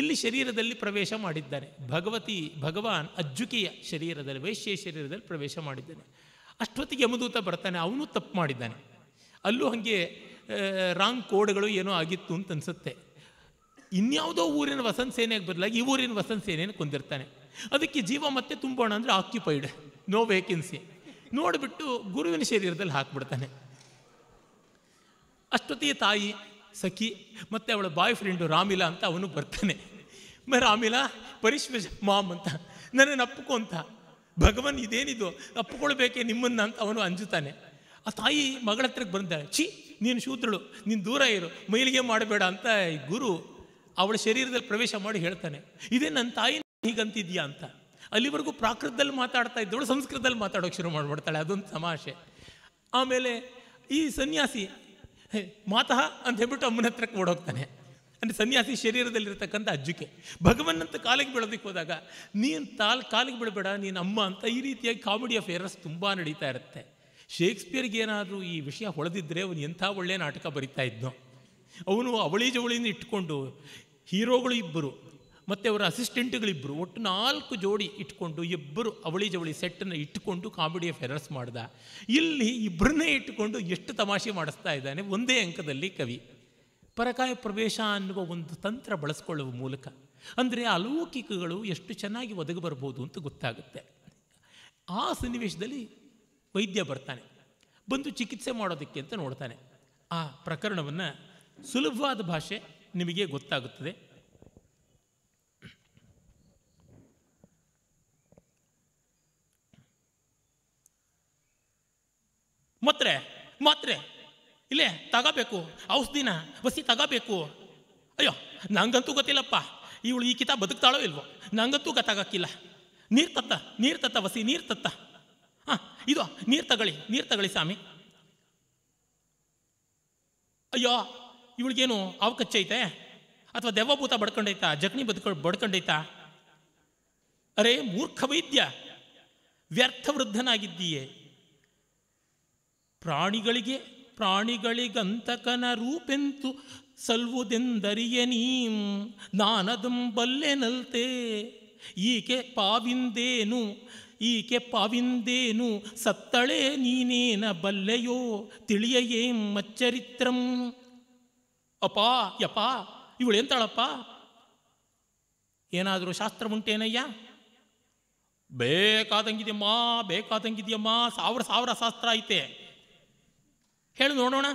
ಇಲ್ಲಿ ಶರೀರದಲ್ಲಿ ಪ್ರವೇಶ ಮಾಡಿದ್ದಾನೆ ಭಗವತಿ ಭಗವಾನ್ ಅಜ್ಜುಕಿಯ ಶರೀರದಲ್ಲಿ ವೈಶ್ಯ ಶರೀರದಲ್ಲಿ ಪ್ರವೇಶ ಮಾಡಿದ್ದಾನೆ ಅಷ್ಟೊತ್ತಿಗೆ ಯಮದೂತ ಬರ್ತಾನೆ ಅವನು ತಪ್ಪು ಮಾಡಿದ್ದಾನೆ ಅಲ್ಲೂ ಹಾಗೆ ರಾಂಗ್ ಕೋಡ್ಗಳು ಏನೋ ಆಗಿತ್ತು ಅಂತ ಅನಿಸುತ್ತೆ ಇನ್ಯಾವುದೋ ಊರಿನ ವಸಂತ ಸೇನೆಗೆ ಬದಲಾಗಿ ಈ ಊರಿನ ವಸಂತ ಸೇನೆಯನ್ನು ಕೊಂದಿರ್ತಾನೆ ಅದಕ್ಕೆ ಜೀವ ಮತ್ತೆ ತುಂಬೋಣ ಅಂದರೆ ಆಕ್ಯುಪೈಡ್ ನೋ ವೇಕೆನ್ಸಿ ನೋಡಿಬಿಟ್ಟು ಗುರುವಿನ ಶರೀರದಲ್ಲಿ ಹಾಕ್ಬಿಡ್ತಾನೆ ಅಷ್ಟೊತ್ತಿಗೆ ತಾಯಿ ಸಖಿ ಮತ್ತು ಅವಳ ಬಾಯ್ ಫ್ರೆಂಡು ರಾಮಿಲಾ ಅಂತ ಅವನು ಬರ್ತಾನೆ ಮ ರಾಮಿಲಾ ಪರಿಶ್ವಜ ಮಾಮ್ ಅಂತ ನನ್ನನ್ನು ಅಪ್ಪಕೋ ಅಂತ ಭಗವನ್ ಇದೇನಿದು ಅಪ್ಪಿಕೊಳ್ಬೇಕೆ ನಿಮ್ಮನ್ನ ಅಂತ ಅವನು ಅಂಜುತ್ತಾನೆ ಆ ತಾಯಿ ಮಗಳ ಹತ್ರಕ್ಕೆ ಬಂದ ಚಿ ನೀನು ಶೂದ್ರಳು ನೀನು ದೂರ ಇರು ಮೈಲಿಗೆ ಮಾಡಬೇಡ ಅಂತ ಈ ಗುರು ಅವಳ ಶರೀರದಲ್ಲಿ ಪ್ರವೇಶ ಮಾಡಿ ಹೇಳ್ತಾನೆ ಇದೇ ನನ್ನ ತಾಯಿ ಹೀಗಂತಿದ್ಯಾ ಅಂತ ಅಲ್ಲಿವರೆಗೂ ಪ್ರಾಕೃತದಲ್ಲಿ ಮಾತಾಡ್ತಾ ಇದ್ದವಳು ಸಂಸ್ಕೃತದಲ್ಲಿ ಮಾತಾಡೋಕೆ ಶುರು ಮಾಡಿಬಿಡ್ತಾಳೆ ಅದೊಂದು ತಮಾಷೆ ಆಮೇಲೆ ಈ ಸನ್ಯಾಸಿ ಮಾತಃ ಅಂತ ಹೇಳ್ಬಿಟ್ಟು ಅಮ್ಮನ ಹತ್ರಕ್ಕೆ ಓಡೋಗ್ತಾನೆ ಅಂದರೆ ಸನ್ಯಾಸಿ ಶರೀರದಲ್ಲಿರ್ತಕ್ಕಂಥ ಅಜ್ಜಿಕೆ ಭಗವನ್ನಂತ ಕಾಲಿಗೆ ಬೀಳೋದಕ್ಕೆ ಹೋದಾಗ ನೀನು ತಾಲ್ ಕಾಲಿಗೆ ಬೀಳಬೇಡ ನೀನು ಅಮ್ಮ ಅಂತ ಈ ರೀತಿಯಾಗಿ ಕಾಮಿಡಿ ಅಫೇರ್ಸ್ ತುಂಬ ನಡೀತಾ ಇರುತ್ತೆ ಶೇಕ್ಸ್ಪಿಯರ್ಗೇನಾದರೂ ಈ ವಿಷಯ ಹೊಳೆದಿದ್ದರೆ ಅವನು ಎಂಥ ಒಳ್ಳೆಯ ನಾಟಕ ಬರಿತಾ ಇದ್ನೋ ಅವನು ಅವಳಿ ಜವಳಿನ ಇಟ್ಕೊಂಡು ಹೀರೋಗಳು ಇಬ್ಬರು ಮತ್ತು ಅವರ ಅಸಿಸ್ಟೆಂಟ್ಗಳಿಬ್ಬರು ಒಟ್ಟು ನಾಲ್ಕು ಜೋಡಿ ಇಟ್ಕೊಂಡು ಇಬ್ಬರು ಅವಳಿ ಜವಳಿ ಸೆಟ್ಟನ್ನು ಇಟ್ಟುಕೊಂಡು ಕಾಮಿಡಿ ಫೆರರ್ಸ್ ಮಾಡ್ದ ಇಲ್ಲಿ ಇಬ್ಬರನ್ನೇ ಇಟ್ಟುಕೊಂಡು ಎಷ್ಟು ತಮಾಷೆ ಮಾಡಿಸ್ತಾ ಇದ್ದಾನೆ ಒಂದೇ ಅಂಕದಲ್ಲಿ ಕವಿ ಪರಕಾಯ ಪ್ರವೇಶ ಅನ್ನುವ ಒಂದು ತಂತ್ರ ಬಳಸ್ಕೊಳ್ಳುವ ಮೂಲಕ ಅಂದರೆ ಅಲೌಕಿಕಗಳು ಎಷ್ಟು ಚೆನ್ನಾಗಿ ಒದಗಿ ಬರ್ಬೋದು ಅಂತ ಗೊತ್ತಾಗುತ್ತೆ ಆ ಸನ್ನಿವೇಶದಲ್ಲಿ ವೈದ್ಯ ಬರ್ತಾನೆ ಬಂದು ಚಿಕಿತ್ಸೆ ಮಾಡೋದಕ್ಕೆ ಅಂತ ನೋಡ್ತಾನೆ ಆ ಪ್ರಕರಣವನ್ನು ಸುಲಭವಾದ ಭಾಷೆ ನಿಮಗೆ ಗೊತ್ತಾಗುತ್ತದೆ ಮಾತ್ರೆ ಮಾತ್ರೆ ಇಲ್ಲೇ ತಗೋಬೇಕು ಔಷಧಿನ ವಸಿ ತಗೋಬೇಕು ಅಯ್ಯೋ ನಂಗಂತೂ ಗೊತ್ತಿಲ್ಲಪ್ಪ ಇವಳು ಈ ಕಿತ ಬದುಕ್ತಾಳೋ ಇಲ್ವೋ ನಂಗಂತೂ ಗೊತ್ತಾಗಕ್ಕಿಲ್ಲ ನೀರು ತತ್ತ ನೀರು ತತ್ತ ವಸಿ ನೀರು ತತ್ತ ಹಾಂ ಇದು ನೀರು ತಗೊಳ್ಳಿ ನೀರು ತಗೊಳ್ಳಿ ಸ್ವಾಮಿ ಅಯ್ಯೋ ಇವಳಿಗೇನು ಅವು ಕಚ್ಚೈತೆ ಅಥವಾ ದೆವ್ವಭೂತ ಬಡ್ಕೊಂಡೈತಾ ಜಗ್ನಿ ಬದುಕ ಬಡ್ಕೊಂಡೈತಾ ಅರೆ ಮೂರ್ಖ ವೈದ್ಯ ವ್ಯರ್ಥ ವೃದ್ಧನಾಗಿದ್ದೀಯೇ ಪ್ರಾಣಿಗಳಿಗೆ ಪ್ರಾಣಿಗಳಿಗಂತಕನ ರೂಪೆಂತು ಸಲ್ವುದೆಂದರಿಯ ನೀಂ ನಾನದಂಬಲ್ಲೆ ಬಲ್ಲೆನಲ್ತೆ ಈಕೆ ಪಾವಿಂದೇನು ಈಕೆ ಪಾವಿಂದೇನು ಸತ್ತಳೆ ನೀನೇನ ಬಲ್ಲೆಯೋ ತಿಳಿಯಯೇ ಮಚ್ಚರಿತ್ರಂ ಅಪಾ ಯಪಾ ಎಂತಾಳಪ್ಪ ಏನಾದರೂ ಶಾಸ್ತ್ರ ಉಂಟೇನಯ್ಯ ಬೇಕಾದಂಗಿದೆಯಮ್ಮ ಬೇಕಾದಂಗಿದೆಯಮ್ಮ ಸಾವಿರ ಸಾವಿರ ಶಾಸ್ತ್ರ ಐತೆ ಹೇಳು ನೋಡೋಣ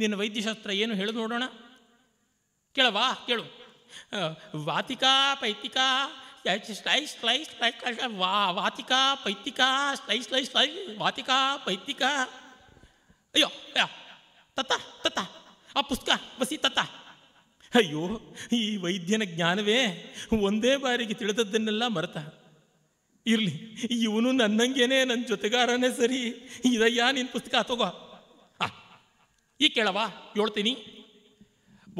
ನಿನ್ನ ವೈದ್ಯಶಾಸ್ತ್ರ ಏನು ಹೇಳು ನೋಡೋಣ ಕೇಳವಾ ಕೇಳು ವಾತಿಕಾ ಪೈತಿಕಾ ಸ್ಲೈಸ್ ಸ್ಲೈಸ್ ವಾ ವಾತಿಕ ಪೈತಿಕ ಸ್ಲೈಸ್ ಸ್ಲೈಸ್ ಸ್ಲೈಸ್ ವಾತಿಕ ಪೈತಿಕ ಅಯ್ಯೋ ಅಯ್ಯೋ ತತ್ತ ತತ್ತ ಆ ಪುಸ್ತಕ ಬಸಿ ತತ್ತ ಅಯ್ಯೋ ಈ ವೈದ್ಯನ ಜ್ಞಾನವೇ ಒಂದೇ ಬಾರಿಗೆ ತಿಳಿದದ್ದನ್ನೆಲ್ಲ ಮರೆತ ಇರಲಿ ಇವನು ನನ್ನಂಗೇನೆ ನನ್ನ ಜೊತೆಗಾರನೇ ಸರಿ ಇದಯ್ಯ ನಿನ್ನ ಪುಸ್ತಕ ತಗೋ ಈ ಕೇಳವಾ ಹೇಳ್ತೀನಿ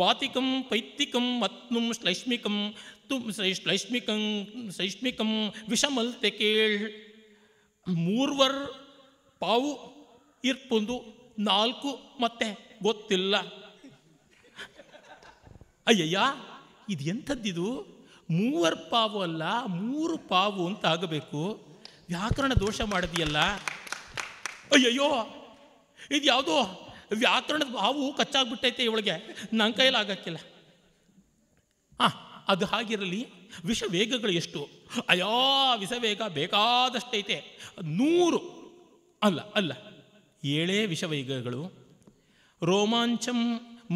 ವಾತಿಕಂ ಪೈತಿಕಂ ಮತ್ನುಂ ಶ್ಲೈಷ್ಮಿಕಂ ತುಮ್ ಸೈಷ್ಮಿಕಂ ಸೈಷ್ಮಿಕಂ ವಿಷಮಲ್ತೆ ಕೇಳ್ ಮೂರ್ವರ್ ಪಾವು ಇರ್ಪೊಂದು ನಾಲ್ಕು ಮತ್ತೆ ಗೊತ್ತಿಲ್ಲ ಅಯ್ಯಯ್ಯ ಇದು ಎಂಥದ್ದಿದು ಮೂವರ್ ಪಾವು ಅಲ್ಲ ಮೂರು ಪಾವು ಅಂತ ಆಗಬೇಕು ವ್ಯಾಕರಣ ದೋಷ ಮಾಡಿದೆಯಲ್ಲ ಅಯ್ಯಯ್ಯೋ ಇದು ಯಾವುದೋ ವ್ಯಾಕರಣದ ಪಾವು ಕಚ್ಚಾಗ್ಬಿಟ್ಟೈತೆ ಇವಳಿಗೆ ನನ್ನ ಕೈಯಲ್ಲಿ ಆಗಕ್ಕಿಲ್ಲ ಹಾಂ ಅದು ಹಾಗಿರಲಿ ವಿಷವೇಗಗಳು ಎಷ್ಟು ಅಯಾ ವಿಷವೇಗ ಬೇಕಾದಷ್ಟೈತೆ ನೂರು ಅಲ್ಲ ಅಲ್ಲ ಏಳೇ ವಿಷವೇಗಗಳು ರೋಮಾಂಚಂ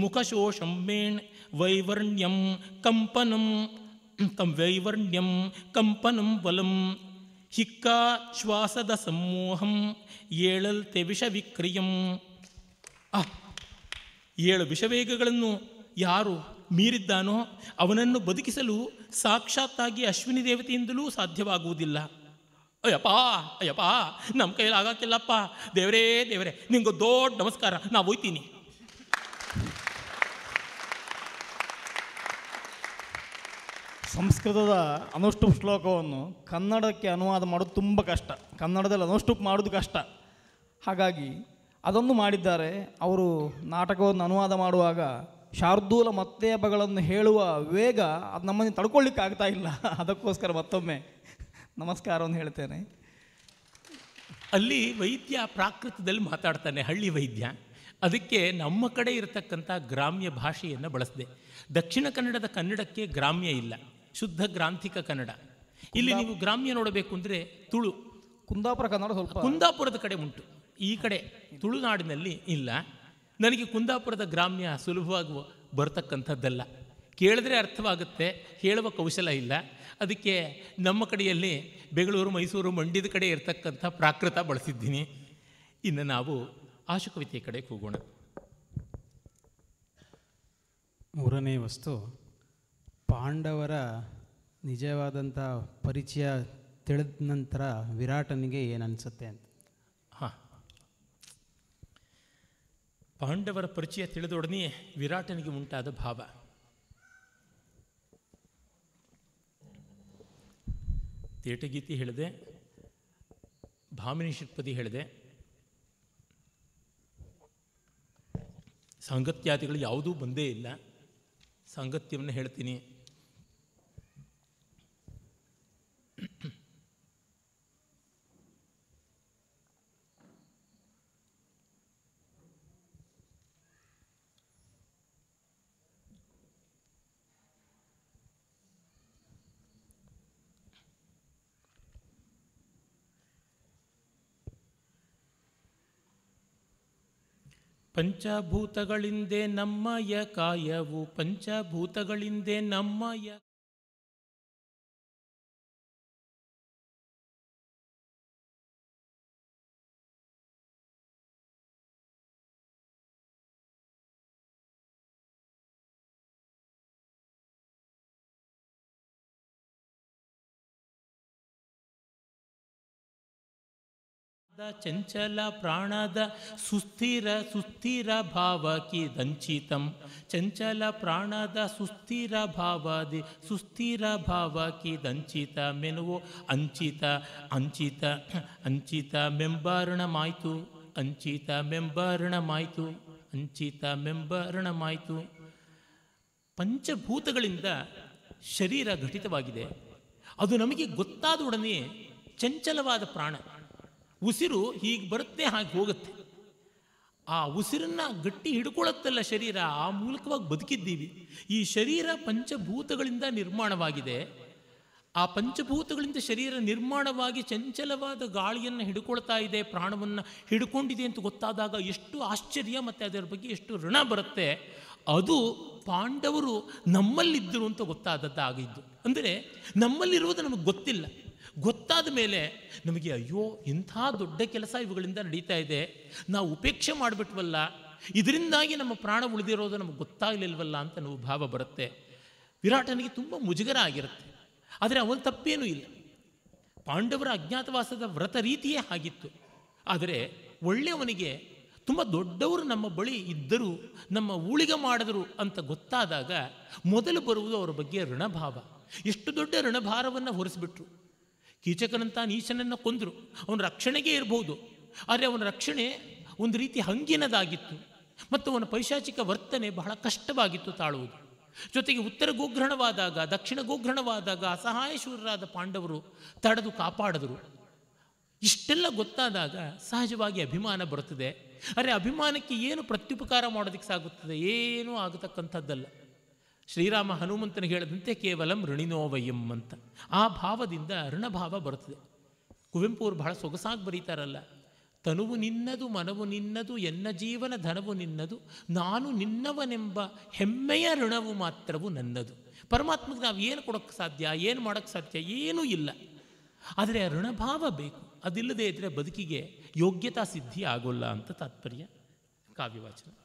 ಮುಖಶೋಷಂಬೇಣ್ ವೈವರ್ಣ್ಯಂ ಕಂಪನಂ ತಂ ವೈವರ್ಣ್ಯಂ ಕಂಪನಂ ಬಲಂ ಹಿಕ್ಕ ಶ್ವಾಸದ ಸಮೂಹಂ ಏಳಲ್ತೆ ವಿಷವಿಕ್ರಿಯಂ ಆ ಏಳು ವಿಷವೇಗಗಳನ್ನು ಯಾರು ಮೀರಿದ್ದಾನೋ ಅವನನ್ನು ಬದುಕಿಸಲು ಸಾಕ್ಷಾತ್ತಾಗಿ ಅಶ್ವಿನಿ ದೇವತೆಯಿಂದಲೂ ಸಾಧ್ಯವಾಗುವುದಿಲ್ಲ ಅಯ್ಯಪ್ಪ ಅಯ್ಯಪ್ಪ ನಮ್ಮ ಕೈಯಲ್ಲಿ ದೇವರೇ ದೇವರೇ ನಿಂಗೆ ದೊಡ್ಡ ನಮಸ್ಕಾರ ನಾ ಹೋಯ್ತೀನಿ ಸಂಸ್ಕೃತದ ಅನುಷ್ಠುಪ್ ಶ್ಲೋಕವನ್ನು ಕನ್ನಡಕ್ಕೆ ಅನುವಾದ ಮಾಡೋದು ತುಂಬ ಕಷ್ಟ ಕನ್ನಡದಲ್ಲಿ ಅನುಷ್ಠುಪ್ ಮಾಡೋದು ಕಷ್ಟ ಹಾಗಾಗಿ ಅದೊಂದು ಮಾಡಿದ್ದಾರೆ ಅವರು ನಾಟಕವನ್ನು ಅನುವಾದ ಮಾಡುವಾಗ ಶಾರ್ದೂಲ ಮತ್ತೆ ಮತ್ತೇಬಗಳನ್ನು ಹೇಳುವ ವೇಗ ಅದು ನಮ್ಮನ್ನು ತಡ್ಕೊಳ್ಳಿಕ್ಕೆ ಆಗ್ತಾ ಇಲ್ಲ ಅದಕ್ಕೋಸ್ಕರ ಮತ್ತೊಮ್ಮೆ ನಮಸ್ಕಾರವನ್ನು ಹೇಳ್ತೇನೆ ಅಲ್ಲಿ ವೈದ್ಯ ಪ್ರಾಕೃತದಲ್ಲಿ ಮಾತಾಡ್ತಾನೆ ಹಳ್ಳಿ ವೈದ್ಯ ಅದಕ್ಕೆ ನಮ್ಮ ಕಡೆ ಇರತಕ್ಕಂಥ ಗ್ರಾಮ್ಯ ಭಾಷೆಯನ್ನು ಬಳಸಿದೆ ದಕ್ಷಿಣ ಕನ್ನಡದ ಕನ್ನಡಕ್ಕೆ ಗ್ರಾಮ್ಯ ಇಲ್ಲ ಶುದ್ಧ ಗ್ರಾಂಥಿಕ ಕನ್ನಡ ಇಲ್ಲಿ ನೀವು ಗ್ರಾಮ್ಯ ನೋಡಬೇಕು ಅಂದರೆ ತುಳು ಕುಂದಾಪುರ ಕನ್ನಡ ಸ್ವಲ್ಪ ಕುಂದಾಪುರದ ಕಡೆ ಉಂಟು ಈ ಕಡೆ ತುಳುನಾಡಿನಲ್ಲಿ ಇಲ್ಲ ನನಗೆ ಕುಂದಾಪುರದ ಗ್ರಾಮ್ಯ ಸುಲಭವಾಗಿ ಬರ್ತಕ್ಕಂಥದ್ದಲ್ಲ ಕೇಳಿದ್ರೆ ಅರ್ಥವಾಗುತ್ತೆ ಹೇಳುವ ಕೌಶಲ ಇಲ್ಲ ಅದಕ್ಕೆ ನಮ್ಮ ಕಡೆಯಲ್ಲಿ ಬೆಂಗಳೂರು ಮೈಸೂರು ಮಂಡ್ಯದ ಕಡೆ ಇರತಕ್ಕಂಥ ಪ್ರಾಕೃತ ಬಳಸಿದ್ದೀನಿ ಇನ್ನು ನಾವು ಆಶುಕವಿತೆಯ ಕಡೆ ಕೂಗೋಣ ಮೂರನೇ ವಸ್ತು ಪಾಂಡವರ ನಿಜವಾದಂಥ ಪರಿಚಯ ತಿಳಿದ ನಂತರ ವಿರಾಟನಿಗೆ ಏನನ್ಸುತ್ತೆ ಅಂತ ಪಾಂಡವರ ಪರಿಚಯ ತಿಳಿದೊಡನೆ ವಿರಾಟನಿಗೆ ಉಂಟಾದ ಭಾವ ತೇಟಗೀತಿ ಹೇಳಿದೆ ಭಾಮಿನಿ ಷಟ್ಪದಿ ಹೇಳಿದೆ ಸಾಂಗತ್ಯಾದಿಗಳು ಯಾವುದೂ ಬಂದೇ ಇಲ್ಲ ಸಾಂಗತ್ಯವನ್ನು ಹೇಳ್ತೀನಿ ಪಂಚಭೂತಗಳಿಂದೇ ನಮ್ಮಯ ಕಾಯವು ಪಂಚಭೂತಗಳಿಂದೇ ನಮ್ಮಯ ಚಂಚಲ ಪ್ರಾಣದ ಸುಸ್ಥಿರ ಸುಸ್ಥಿರ ಭಾವಕಿ ದಂಚಿತಂ ಚಂಚಲ ಪ್ರಾಣದ ಸುಸ್ಥಿರ ಭಾವದಿ ಸುಸ್ಥಿರ ಭಾವಕಿ ದಂಚಿತ ಮೆನುವು ಅಂಚಿತ ಅಂಚಿತ ಅಂಚಿತ ಮೆಂಬರ್ಣಮಾಯ್ತು ಅಂಚಿತ ಮೆಂಬರ್ಣಮಾಯ್ತು ಅಂಚಿತ ಮೆಂಬರ್ಣಮಾಯ್ತು ಪಂಚಭೂತಗಳಿಂದ ಶರೀರ ಘಟಿತವಾಗಿದೆ ಅದು ನಮಗೆ ಗೊತ್ತಾದ ಉಡನೆ ಚಂಚಲವಾದ ಪ್ರಾಣ ಉಸಿರು ಹೀಗೆ ಬರುತ್ತೆ ಹಾಗೆ ಹೋಗುತ್ತೆ ಆ ಉಸಿರನ್ನು ಗಟ್ಟಿ ಹಿಡ್ಕೊಳ್ಳುತ್ತಲ್ಲ ಶರೀರ ಆ ಮೂಲಕವಾಗಿ ಬದುಕಿದ್ದೀವಿ ಈ ಶರೀರ ಪಂಚಭೂತಗಳಿಂದ ನಿರ್ಮಾಣವಾಗಿದೆ ಆ ಪಂಚಭೂತಗಳಿಂದ ಶರೀರ ನಿರ್ಮಾಣವಾಗಿ ಚಂಚಲವಾದ ಗಾಳಿಯನ್ನು ಹಿಡ್ಕೊಳ್ತಾ ಇದೆ ಪ್ರಾಣವನ್ನು ಹಿಡ್ಕೊಂಡಿದೆ ಅಂತ ಗೊತ್ತಾದಾಗ ಎಷ್ಟು ಆಶ್ಚರ್ಯ ಮತ್ತು ಅದರ ಬಗ್ಗೆ ಎಷ್ಟು ಋಣ ಬರುತ್ತೆ ಅದು ಪಾಂಡವರು ನಮ್ಮಲ್ಲಿದ್ದರು ಅಂತ ಗೊತ್ತಾದದ್ದಾಗಿದ್ದು ಅಂದರೆ ನಮ್ಮಲ್ಲಿರುವುದು ನಮಗೆ ಗೊತ್ತಿಲ್ಲ ಗೊತ್ತಾದ ಮೇಲೆ ನಮಗೆ ಅಯ್ಯೋ ಇಂಥ ದೊಡ್ಡ ಕೆಲಸ ಇವುಗಳಿಂದ ನಡೀತಾ ಇದೆ ನಾವು ಉಪೇಕ್ಷೆ ಮಾಡಿಬಿಟ್ವಲ್ಲ ಇದರಿಂದಾಗಿ ನಮ್ಮ ಪ್ರಾಣ ಉಳಿದಿರೋದು ನಮಗೆ ಗೊತ್ತಾಗಲಿಲ್ವಲ್ಲ ಅಂತ ನಾವು ಭಾವ ಬರುತ್ತೆ ವಿರಾಟನಿಗೆ ತುಂಬ ಮುಜುಗರ ಆಗಿರುತ್ತೆ ಆದರೆ ಅವನ ತಪ್ಪೇನೂ ಇಲ್ಲ ಪಾಂಡವರ ಅಜ್ಞಾತವಾಸದ ವ್ರತ ರೀತಿಯೇ ಆಗಿತ್ತು ಆದರೆ ಒಳ್ಳೆಯವನಿಗೆ ತುಂಬ ದೊಡ್ಡವರು ನಮ್ಮ ಬಳಿ ಇದ್ದರೂ ನಮ್ಮ ಊಳಿಗೆ ಮಾಡಿದರು ಅಂತ ಗೊತ್ತಾದಾಗ ಮೊದಲು ಬರುವುದು ಅವರ ಬಗ್ಗೆ ಋಣಭಾವ ಎಷ್ಟು ದೊಡ್ಡ ಋಣಭಾರವನ್ನು ಹೊರಿಸ್ಬಿಟ್ರು ಕೀಚಕನಂತ ನೀಚನನ್ನು ಕೊಂದರು ಅವನ ರಕ್ಷಣೆಗೆ ಇರಬಹುದು ಆದರೆ ಅವನ ರಕ್ಷಣೆ ಒಂದು ರೀತಿ ಹಂಗಿನದಾಗಿತ್ತು ಮತ್ತು ಅವನ ಪೈಶಾಚಿಕ ವರ್ತನೆ ಬಹಳ ಕಷ್ಟವಾಗಿತ್ತು ತಾಳುವುದು ಜೊತೆಗೆ ಉತ್ತರ ಗೋಗ್ರಹಣವಾದಾಗ ದಕ್ಷಿಣ ಗೋಗ್ರಹಣವಾದಾಗ ಅಸಹಾಯಶೂರರಾದ ಪಾಂಡವರು ತಡೆದು ಕಾಪಾಡಿದರು ಇಷ್ಟೆಲ್ಲ ಗೊತ್ತಾದಾಗ ಸಹಜವಾಗಿ ಅಭಿಮಾನ ಬರುತ್ತದೆ ಅರೆ ಅಭಿಮಾನಕ್ಕೆ ಏನು ಪ್ರತ್ಯುಪಕಾರ ಮಾಡೋದಕ್ಕೆ ಸಾಗುತ್ತದೆ ಏನೂ ಆಗತಕ್ಕಂಥದ್ದಲ್ಲ ಶ್ರೀರಾಮ ಹನುಮಂತನ ಹೇಳಿದಂತೆ ಕೇವಲ ಋಣಿನೋವಯಂ ಅಂತ ಆ ಭಾವದಿಂದ ಋಣಭಾವ ಬರುತ್ತದೆ ಕುವೆಂಪು ಅವರು ಬಹಳ ಸೊಗಸಾಗಿ ಬರೀತಾರಲ್ಲ ತನುವು ನಿನ್ನದು ಮನವು ನಿನ್ನದು ಎನ್ನ ಜೀವನ ಧನವು ನಿನ್ನದು ನಾನು ನಿನ್ನವನೆಂಬ ಹೆಮ್ಮೆಯ ಋಣವು ಮಾತ್ರವು ನನ್ನದು ಪರಮಾತ್ಮಗೆ ನಾವು ಏನು ಕೊಡೋಕ್ಕೆ ಸಾಧ್ಯ ಏನು ಮಾಡೋಕ್ಕೆ ಸಾಧ್ಯ ಏನೂ ಇಲ್ಲ ಆದರೆ ಋಣಭಾವ ಬೇಕು ಅದಿಲ್ಲದೇ ಇದ್ದರೆ ಬದುಕಿಗೆ ಯೋಗ್ಯತಾ ಸಿದ್ಧಿ ಆಗೋಲ್ಲ ಅಂತ ತಾತ್ಪರ್ಯ ಕಾವ್ಯವಾಚನ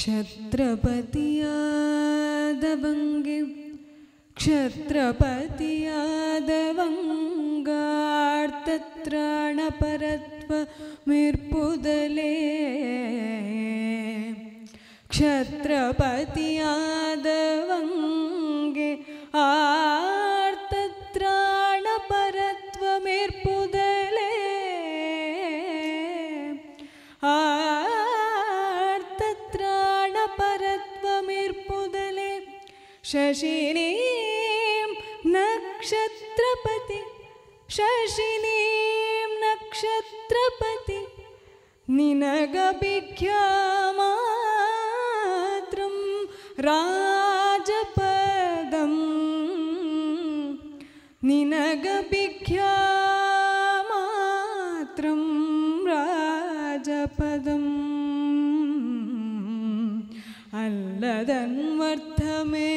क्षत्रपति क्षत्रपतियादवङ्गार्तत्राणपरत्वमिर्पुदले क्षत्रपतिया ശശിനീം നക്ഷത്രപതി ശശിനീം നക്ഷത്രപതി നിനഗഭിഖ്യാമാത്രം രാജപദം നിനഗഭിഖ്യാമാത്രം രാജപദം അല്ലതന്വർത്ഥമേ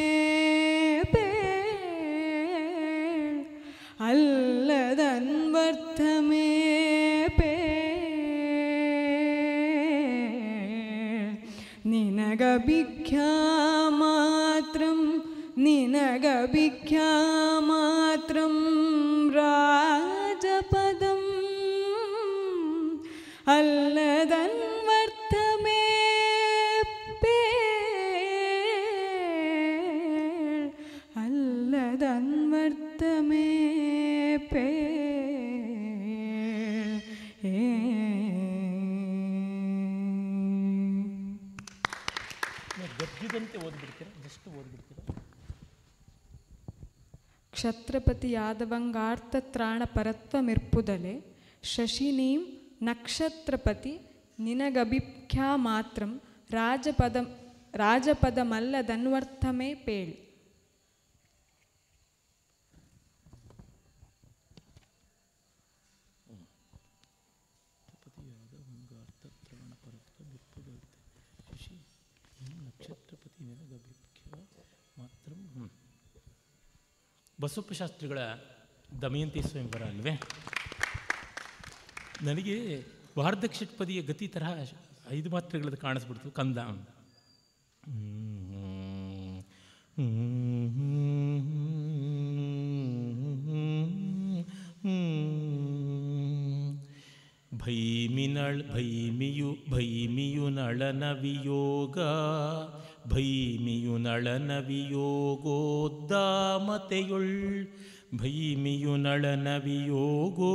ಕ್ಷತ್ರಪತಿ ಯಾದವಂಗಾರ್ತತ್ರಾಣ ಪರತ್ವಮಿರ್ಪುದಲೆ ಶಶಿನೀಂ ನಕ್ಷತ್ರಪತಿ ನಿನಗಭಿಖ್ಯಾ ಮಾತ್ರಂ ರಾಜಪದ ರಾಜಪದಮಲ್ಲದನ್ವರ್ಥಮೇ ಪೇಳಿ ಶಾಸ್ತ್ರಿಗಳ ದಮಯಂತಿ ಸ್ವಯಂವರ ಅಲ್ವೇ ನನಗೆ ವಾರ್ಧಕ್ಷಟ್ಪದಿಯ ಗತಿ ತರಹ ಐದು ಮಾತ್ರೆಗಳದ್ದು ಕಾಣಿಸ್ಬಿಡ್ತು ಕಂದ ಭೈಮಿನಳ್ ಭೈಮಿಯು ಭೈಮಿಯು ನಳನ ವಿಯೋಗ ಭೈಮಿಯುನಳನವಿ ಗೋದಾಮುಲ್ ಭೈಮಿಯುನಳನವಿ ಯೋಗೋದುಳ್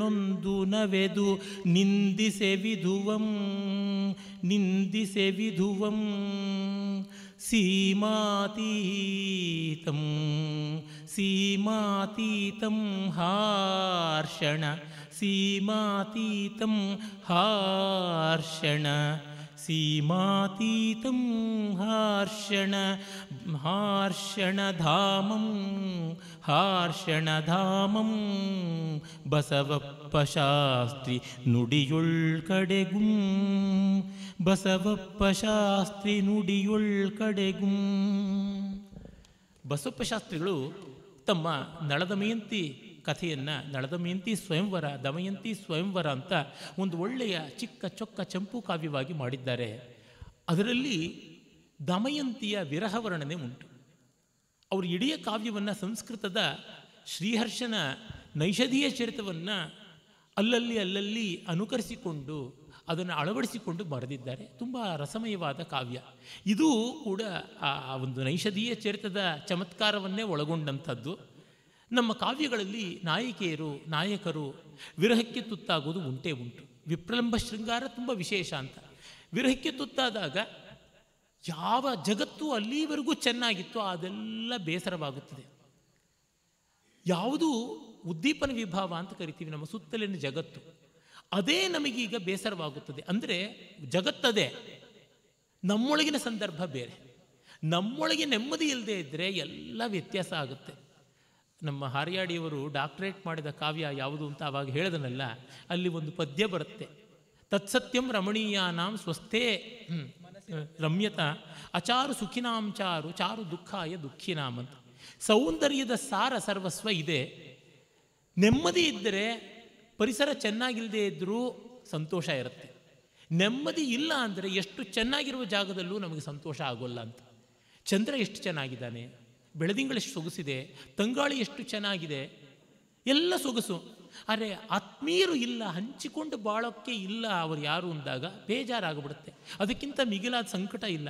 ನೊಂದು ನವೆದು ವಿಧುವಂ ನಿಂದಿಸೆ ವಿಧುವಂ ಸೀಮಾತೀತಂ ಸೀಮಾತೀತಂ ಹಾರ್ಷಣ ಸೀಮಾತೀತಂ ಹಾರ್ಷಣ ಹಾರ್ಷಣ हार्षण ಹಾರ್ಷಣ ಧಾಮಂ ಬಸವಪ್ಪ ಶಾಸ್ತ್ರಿ ನುಡಿಯುಳ್ ಕಡೆಗುಂ ಬಸವಪ್ಪ ಶಾಸ್ತ್ರಿ ನುಡಿಯುಳ್ ಕಡೆಗುಂ ಬಸವಪ್ಪ ಶಾಸ್ತ್ರಿಗಳು ತಮ್ಮ ನಳದಮಯಂತಿ ಕಥೆಯನ್ನು ನಳದಮಯಂತಿ ಸ್ವಯಂವರ ದಮಯಂತಿ ಸ್ವಯಂವರ ಅಂತ ಒಂದು ಒಳ್ಳೆಯ ಚಿಕ್ಕ ಚೊಕ್ಕ ಚಂಪು ಕಾವ್ಯವಾಗಿ ಮಾಡಿದ್ದಾರೆ ಅದರಲ್ಲಿ ದಮಯಂತಿಯ ವಿರಹ ವರ್ಣನೆ ಉಂಟು ಅವರು ಇಡೀ ಕಾವ್ಯವನ್ನು ಸಂಸ್ಕೃತದ ಶ್ರೀಹರ್ಷನ ನೈಷಧೀಯ ಚರಿತವನ್ನು ಅಲ್ಲಲ್ಲಿ ಅಲ್ಲಲ್ಲಿ ಅನುಕರಿಸಿಕೊಂಡು ಅದನ್ನು ಅಳವಡಿಸಿಕೊಂಡು ಬರೆದಿದ್ದಾರೆ ತುಂಬ ರಸಮಯವಾದ ಕಾವ್ಯ ಇದೂ ಕೂಡ ಆ ಒಂದು ನೈಷಧೀಯ ಚರಿತದ ಚಮತ್ಕಾರವನ್ನೇ ಒಳಗೊಂಡಂಥದ್ದು ನಮ್ಮ ಕಾವ್ಯಗಳಲ್ಲಿ ನಾಯಿಕೆಯರು ನಾಯಕರು ವಿರಹಕ್ಕೆ ತುತ್ತಾಗೋದು ಉಂಟೇ ಉಂಟು ವಿಪ್ರಲಂಬ ಶೃಂಗಾರ ತುಂಬ ವಿಶೇಷ ಅಂತ ವಿರಹಕ್ಕೆ ತುತ್ತಾದಾಗ ಯಾವ ಜಗತ್ತು ಅಲ್ಲಿವರೆಗೂ ಚೆನ್ನಾಗಿತ್ತು ಅದೆಲ್ಲ ಬೇಸರವಾಗುತ್ತದೆ ಯಾವುದು ಉದ್ದೀಪನ ವಿಭಾವ ಅಂತ ಕರಿತೀವಿ ನಮ್ಮ ಸುತ್ತಲಿನ ಜಗತ್ತು ಅದೇ ನಮಗೀಗ ಬೇಸರವಾಗುತ್ತದೆ ಅಂದರೆ ಜಗತ್ತದೇ ನಮ್ಮೊಳಗಿನ ಸಂದರ್ಭ ಬೇರೆ ನಮ್ಮೊಳಗೆ ನೆಮ್ಮದಿ ಇಲ್ಲದೆ ಇದ್ದರೆ ಎಲ್ಲ ವ್ಯತ್ಯಾಸ ಆಗುತ್ತೆ ನಮ್ಮ ಹಾರ್ಯಾಡಿಯವರು ಡಾಕ್ಟ್ರೇಟ್ ಮಾಡಿದ ಕಾವ್ಯ ಯಾವುದು ಅಂತ ಆವಾಗ ಹೇಳಿದನಲ್ಲ ಅಲ್ಲಿ ಒಂದು ಪದ್ಯ ಬರುತ್ತೆ ತತ್ಸತ್ಯಂ ರಮಣೀಯಾನಂ ಸ್ವಸ್ಥೇ ರಮ್ಯತ ಅಚಾರು ಸುಖಿನಾಂ ಚಾರು ಚಾರು ದುಃಖಾಯ ದುಃಖಿನಾಂ ಅಂತ ಸೌಂದರ್ಯದ ಸಾರ ಸರ್ವಸ್ವ ಇದೆ ನೆಮ್ಮದಿ ಇದ್ದರೆ ಪರಿಸರ ಚೆನ್ನಾಗಿಲ್ಲದೆ ಇದ್ದರೂ ಸಂತೋಷ ಇರುತ್ತೆ ನೆಮ್ಮದಿ ಇಲ್ಲ ಅಂದರೆ ಎಷ್ಟು ಚೆನ್ನಾಗಿರುವ ಜಾಗದಲ್ಲೂ ನಮಗೆ ಸಂತೋಷ ಆಗೋಲ್ಲ ಅಂತ ಚಂದ್ರ ಎಷ್ಟು ಚೆನ್ನಾಗಿದ್ದಾನೆ ಬೆಳದಿಂಗಳಷ್ಟು ಸೊಗಸಿದೆ ತಂಗಾಳಿ ಎಷ್ಟು ಚೆನ್ನಾಗಿದೆ ಎಲ್ಲ ಸೊಗಸು ಆದರೆ ಆತ್ಮೀಯರು ಇಲ್ಲ ಹಂಚಿಕೊಂಡು ಬಾಳೋಕ್ಕೆ ಇಲ್ಲ ಅವರು ಯಾರು ಅಂದಾಗ ಬೇಜಾರಾಗ್ಬಿಡುತ್ತೆ ಅದಕ್ಕಿಂತ ಮಿಗಿಲಾದ ಸಂಕಟ ಇಲ್ಲ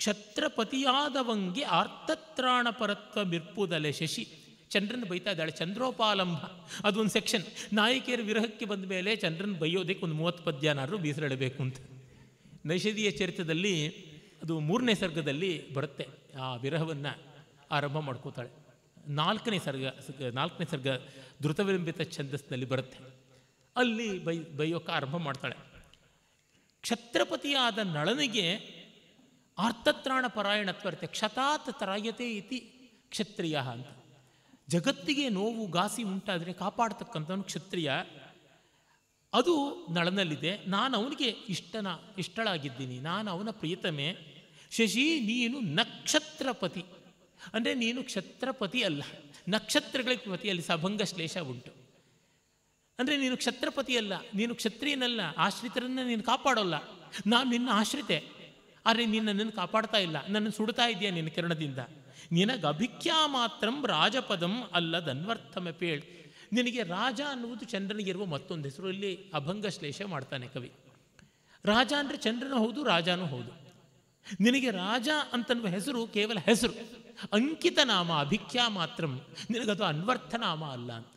ಕ್ಷತ್ರಪತಿಯಾದವಂಗೆ ಆರ್ತತ್ರಾಣ ಪರತ್ವ ಮಿರ್ಪುದಲೆ ಶಶಿ ಚಂದ್ರನ ಬೈತಾ ಇದ್ದಾಳೆ ಚಂದ್ರೋಪಾಲಂಭ ಅದೊಂದು ಸೆಕ್ಷನ್ ನಾಯಕಿಯರ ವಿರಹಕ್ಕೆ ಬಂದ ಮೇಲೆ ಚಂದ್ರನ ಬೈಯೋದಕ್ಕೆ ಒಂದು ಮೂವತ್ತು ಪದ್ಯನಾದರೂ ಬೀಸಲಿಡಬೇಕು ಅಂತ ನೈಷಧೀಯ ಚರಿತ್ರದಲ್ಲಿ ಅದು ಮೂರನೇ ಸರ್ಗದಲ್ಲಿ ಬರುತ್ತೆ ಆ ವಿರಹವನ್ನು ಆರಂಭ ಮಾಡ್ಕೋತಾಳೆ ನಾಲ್ಕನೇ ಸರ್ಗ ನಾಲ್ಕನೇ ಸರ್ಗ ಧೃತವಿಲಂಬಿತ ಛಂದಸ್ನಲ್ಲಿ ಬರುತ್ತೆ ಅಲ್ಲಿ ಬೈ ಬೈಯೋಕ್ಕೆ ಆರಂಭ ಮಾಡ್ತಾಳೆ ಕ್ಷತ್ರಪತಿಯಾದ ನಳನಿಗೆ ಆರ್ತತ್ರಾಣ ಬರುತ್ತೆ ಕ್ಷತಾತ್ ತರಾಯತೆ ಇತಿ ಕ್ಷತ್ರಿಯ ಅಂತ ಜಗತ್ತಿಗೆ ನೋವು ಗಾಸಿ ಉಂಟಾದರೆ ಕಾಪಾಡ್ತಕ್ಕಂಥವನು ಕ್ಷತ್ರಿಯ ಅದು ನಳನಲ್ಲಿದೆ ನಾನು ಅವನಿಗೆ ಇಷ್ಟನ ಇಷ್ಟಳಾಗಿದ್ದೀನಿ ನಾನು ಅವನ ಪ್ರಿಯತಮೆ ಶಶಿ ನೀನು ನಕ್ಷತ್ರಪತಿ ಅಂದರೆ ನೀನು ಕ್ಷತ್ರಪತಿ ಅಲ್ಲ ನಕ್ಷತ್ರಗಳಿಗೆ ಪತಿಯಲ್ಲಿ ಸಭಂಗ ಶ್ಲೇಷ ಉಂಟು ಅಂದರೆ ನೀನು ಕ್ಷತ್ರಪತಿ ಅಲ್ಲ ನೀನು ಕ್ಷತ್ರಿಯನಲ್ಲ ಆಶ್ರಿತರನ್ನು ನೀನು ಕಾಪಾಡೋಲ್ಲ ನಾನು ನಿನ್ನ ಆಶ್ರಿತೆ ಆದರೆ ನೀನು ನನ್ನನ್ನು ಕಾಪಾಡ್ತಾ ಇಲ್ಲ ನನ್ನನ್ನು ಸುಡ್ತಾ ಇದೆಯಾ ನಿನ್ನ ಕಿರಣದಿಂದ ನಿನಗೆ ಅಭಿಖ್ಯಾ ಮಾತ್ರಂ ರಾಜಪದಂ ಪೇಳ್ ನಿನಗೆ ರಾಜ ಅನ್ನುವುದು ಚಂದ್ರನಿಗಿರುವ ಮತ್ತೊಂದು ಹೆಸರು ಇಲ್ಲಿ ಅಭಂಗ ಶ್ಲೇಷ ಮಾಡ್ತಾನೆ ಕವಿ ರಾಜ ಅಂದರೆ ಚಂದ್ರನೂ ಹೌದು ರಾಜನೂ ಹೌದು ನಿನಗೆ ರಾಜ ಅಂತನ್ನುವ ಹೆಸರು ಕೇವಲ ಹೆಸರು ಅಂಕಿತ ನಾಮ ಅಭಿಖ್ಯಾ ಮಾತ್ರಂ ನಿನಗದು ಅನ್ವರ್ಥನಾಮ ಅಲ್ಲ ಅಂತ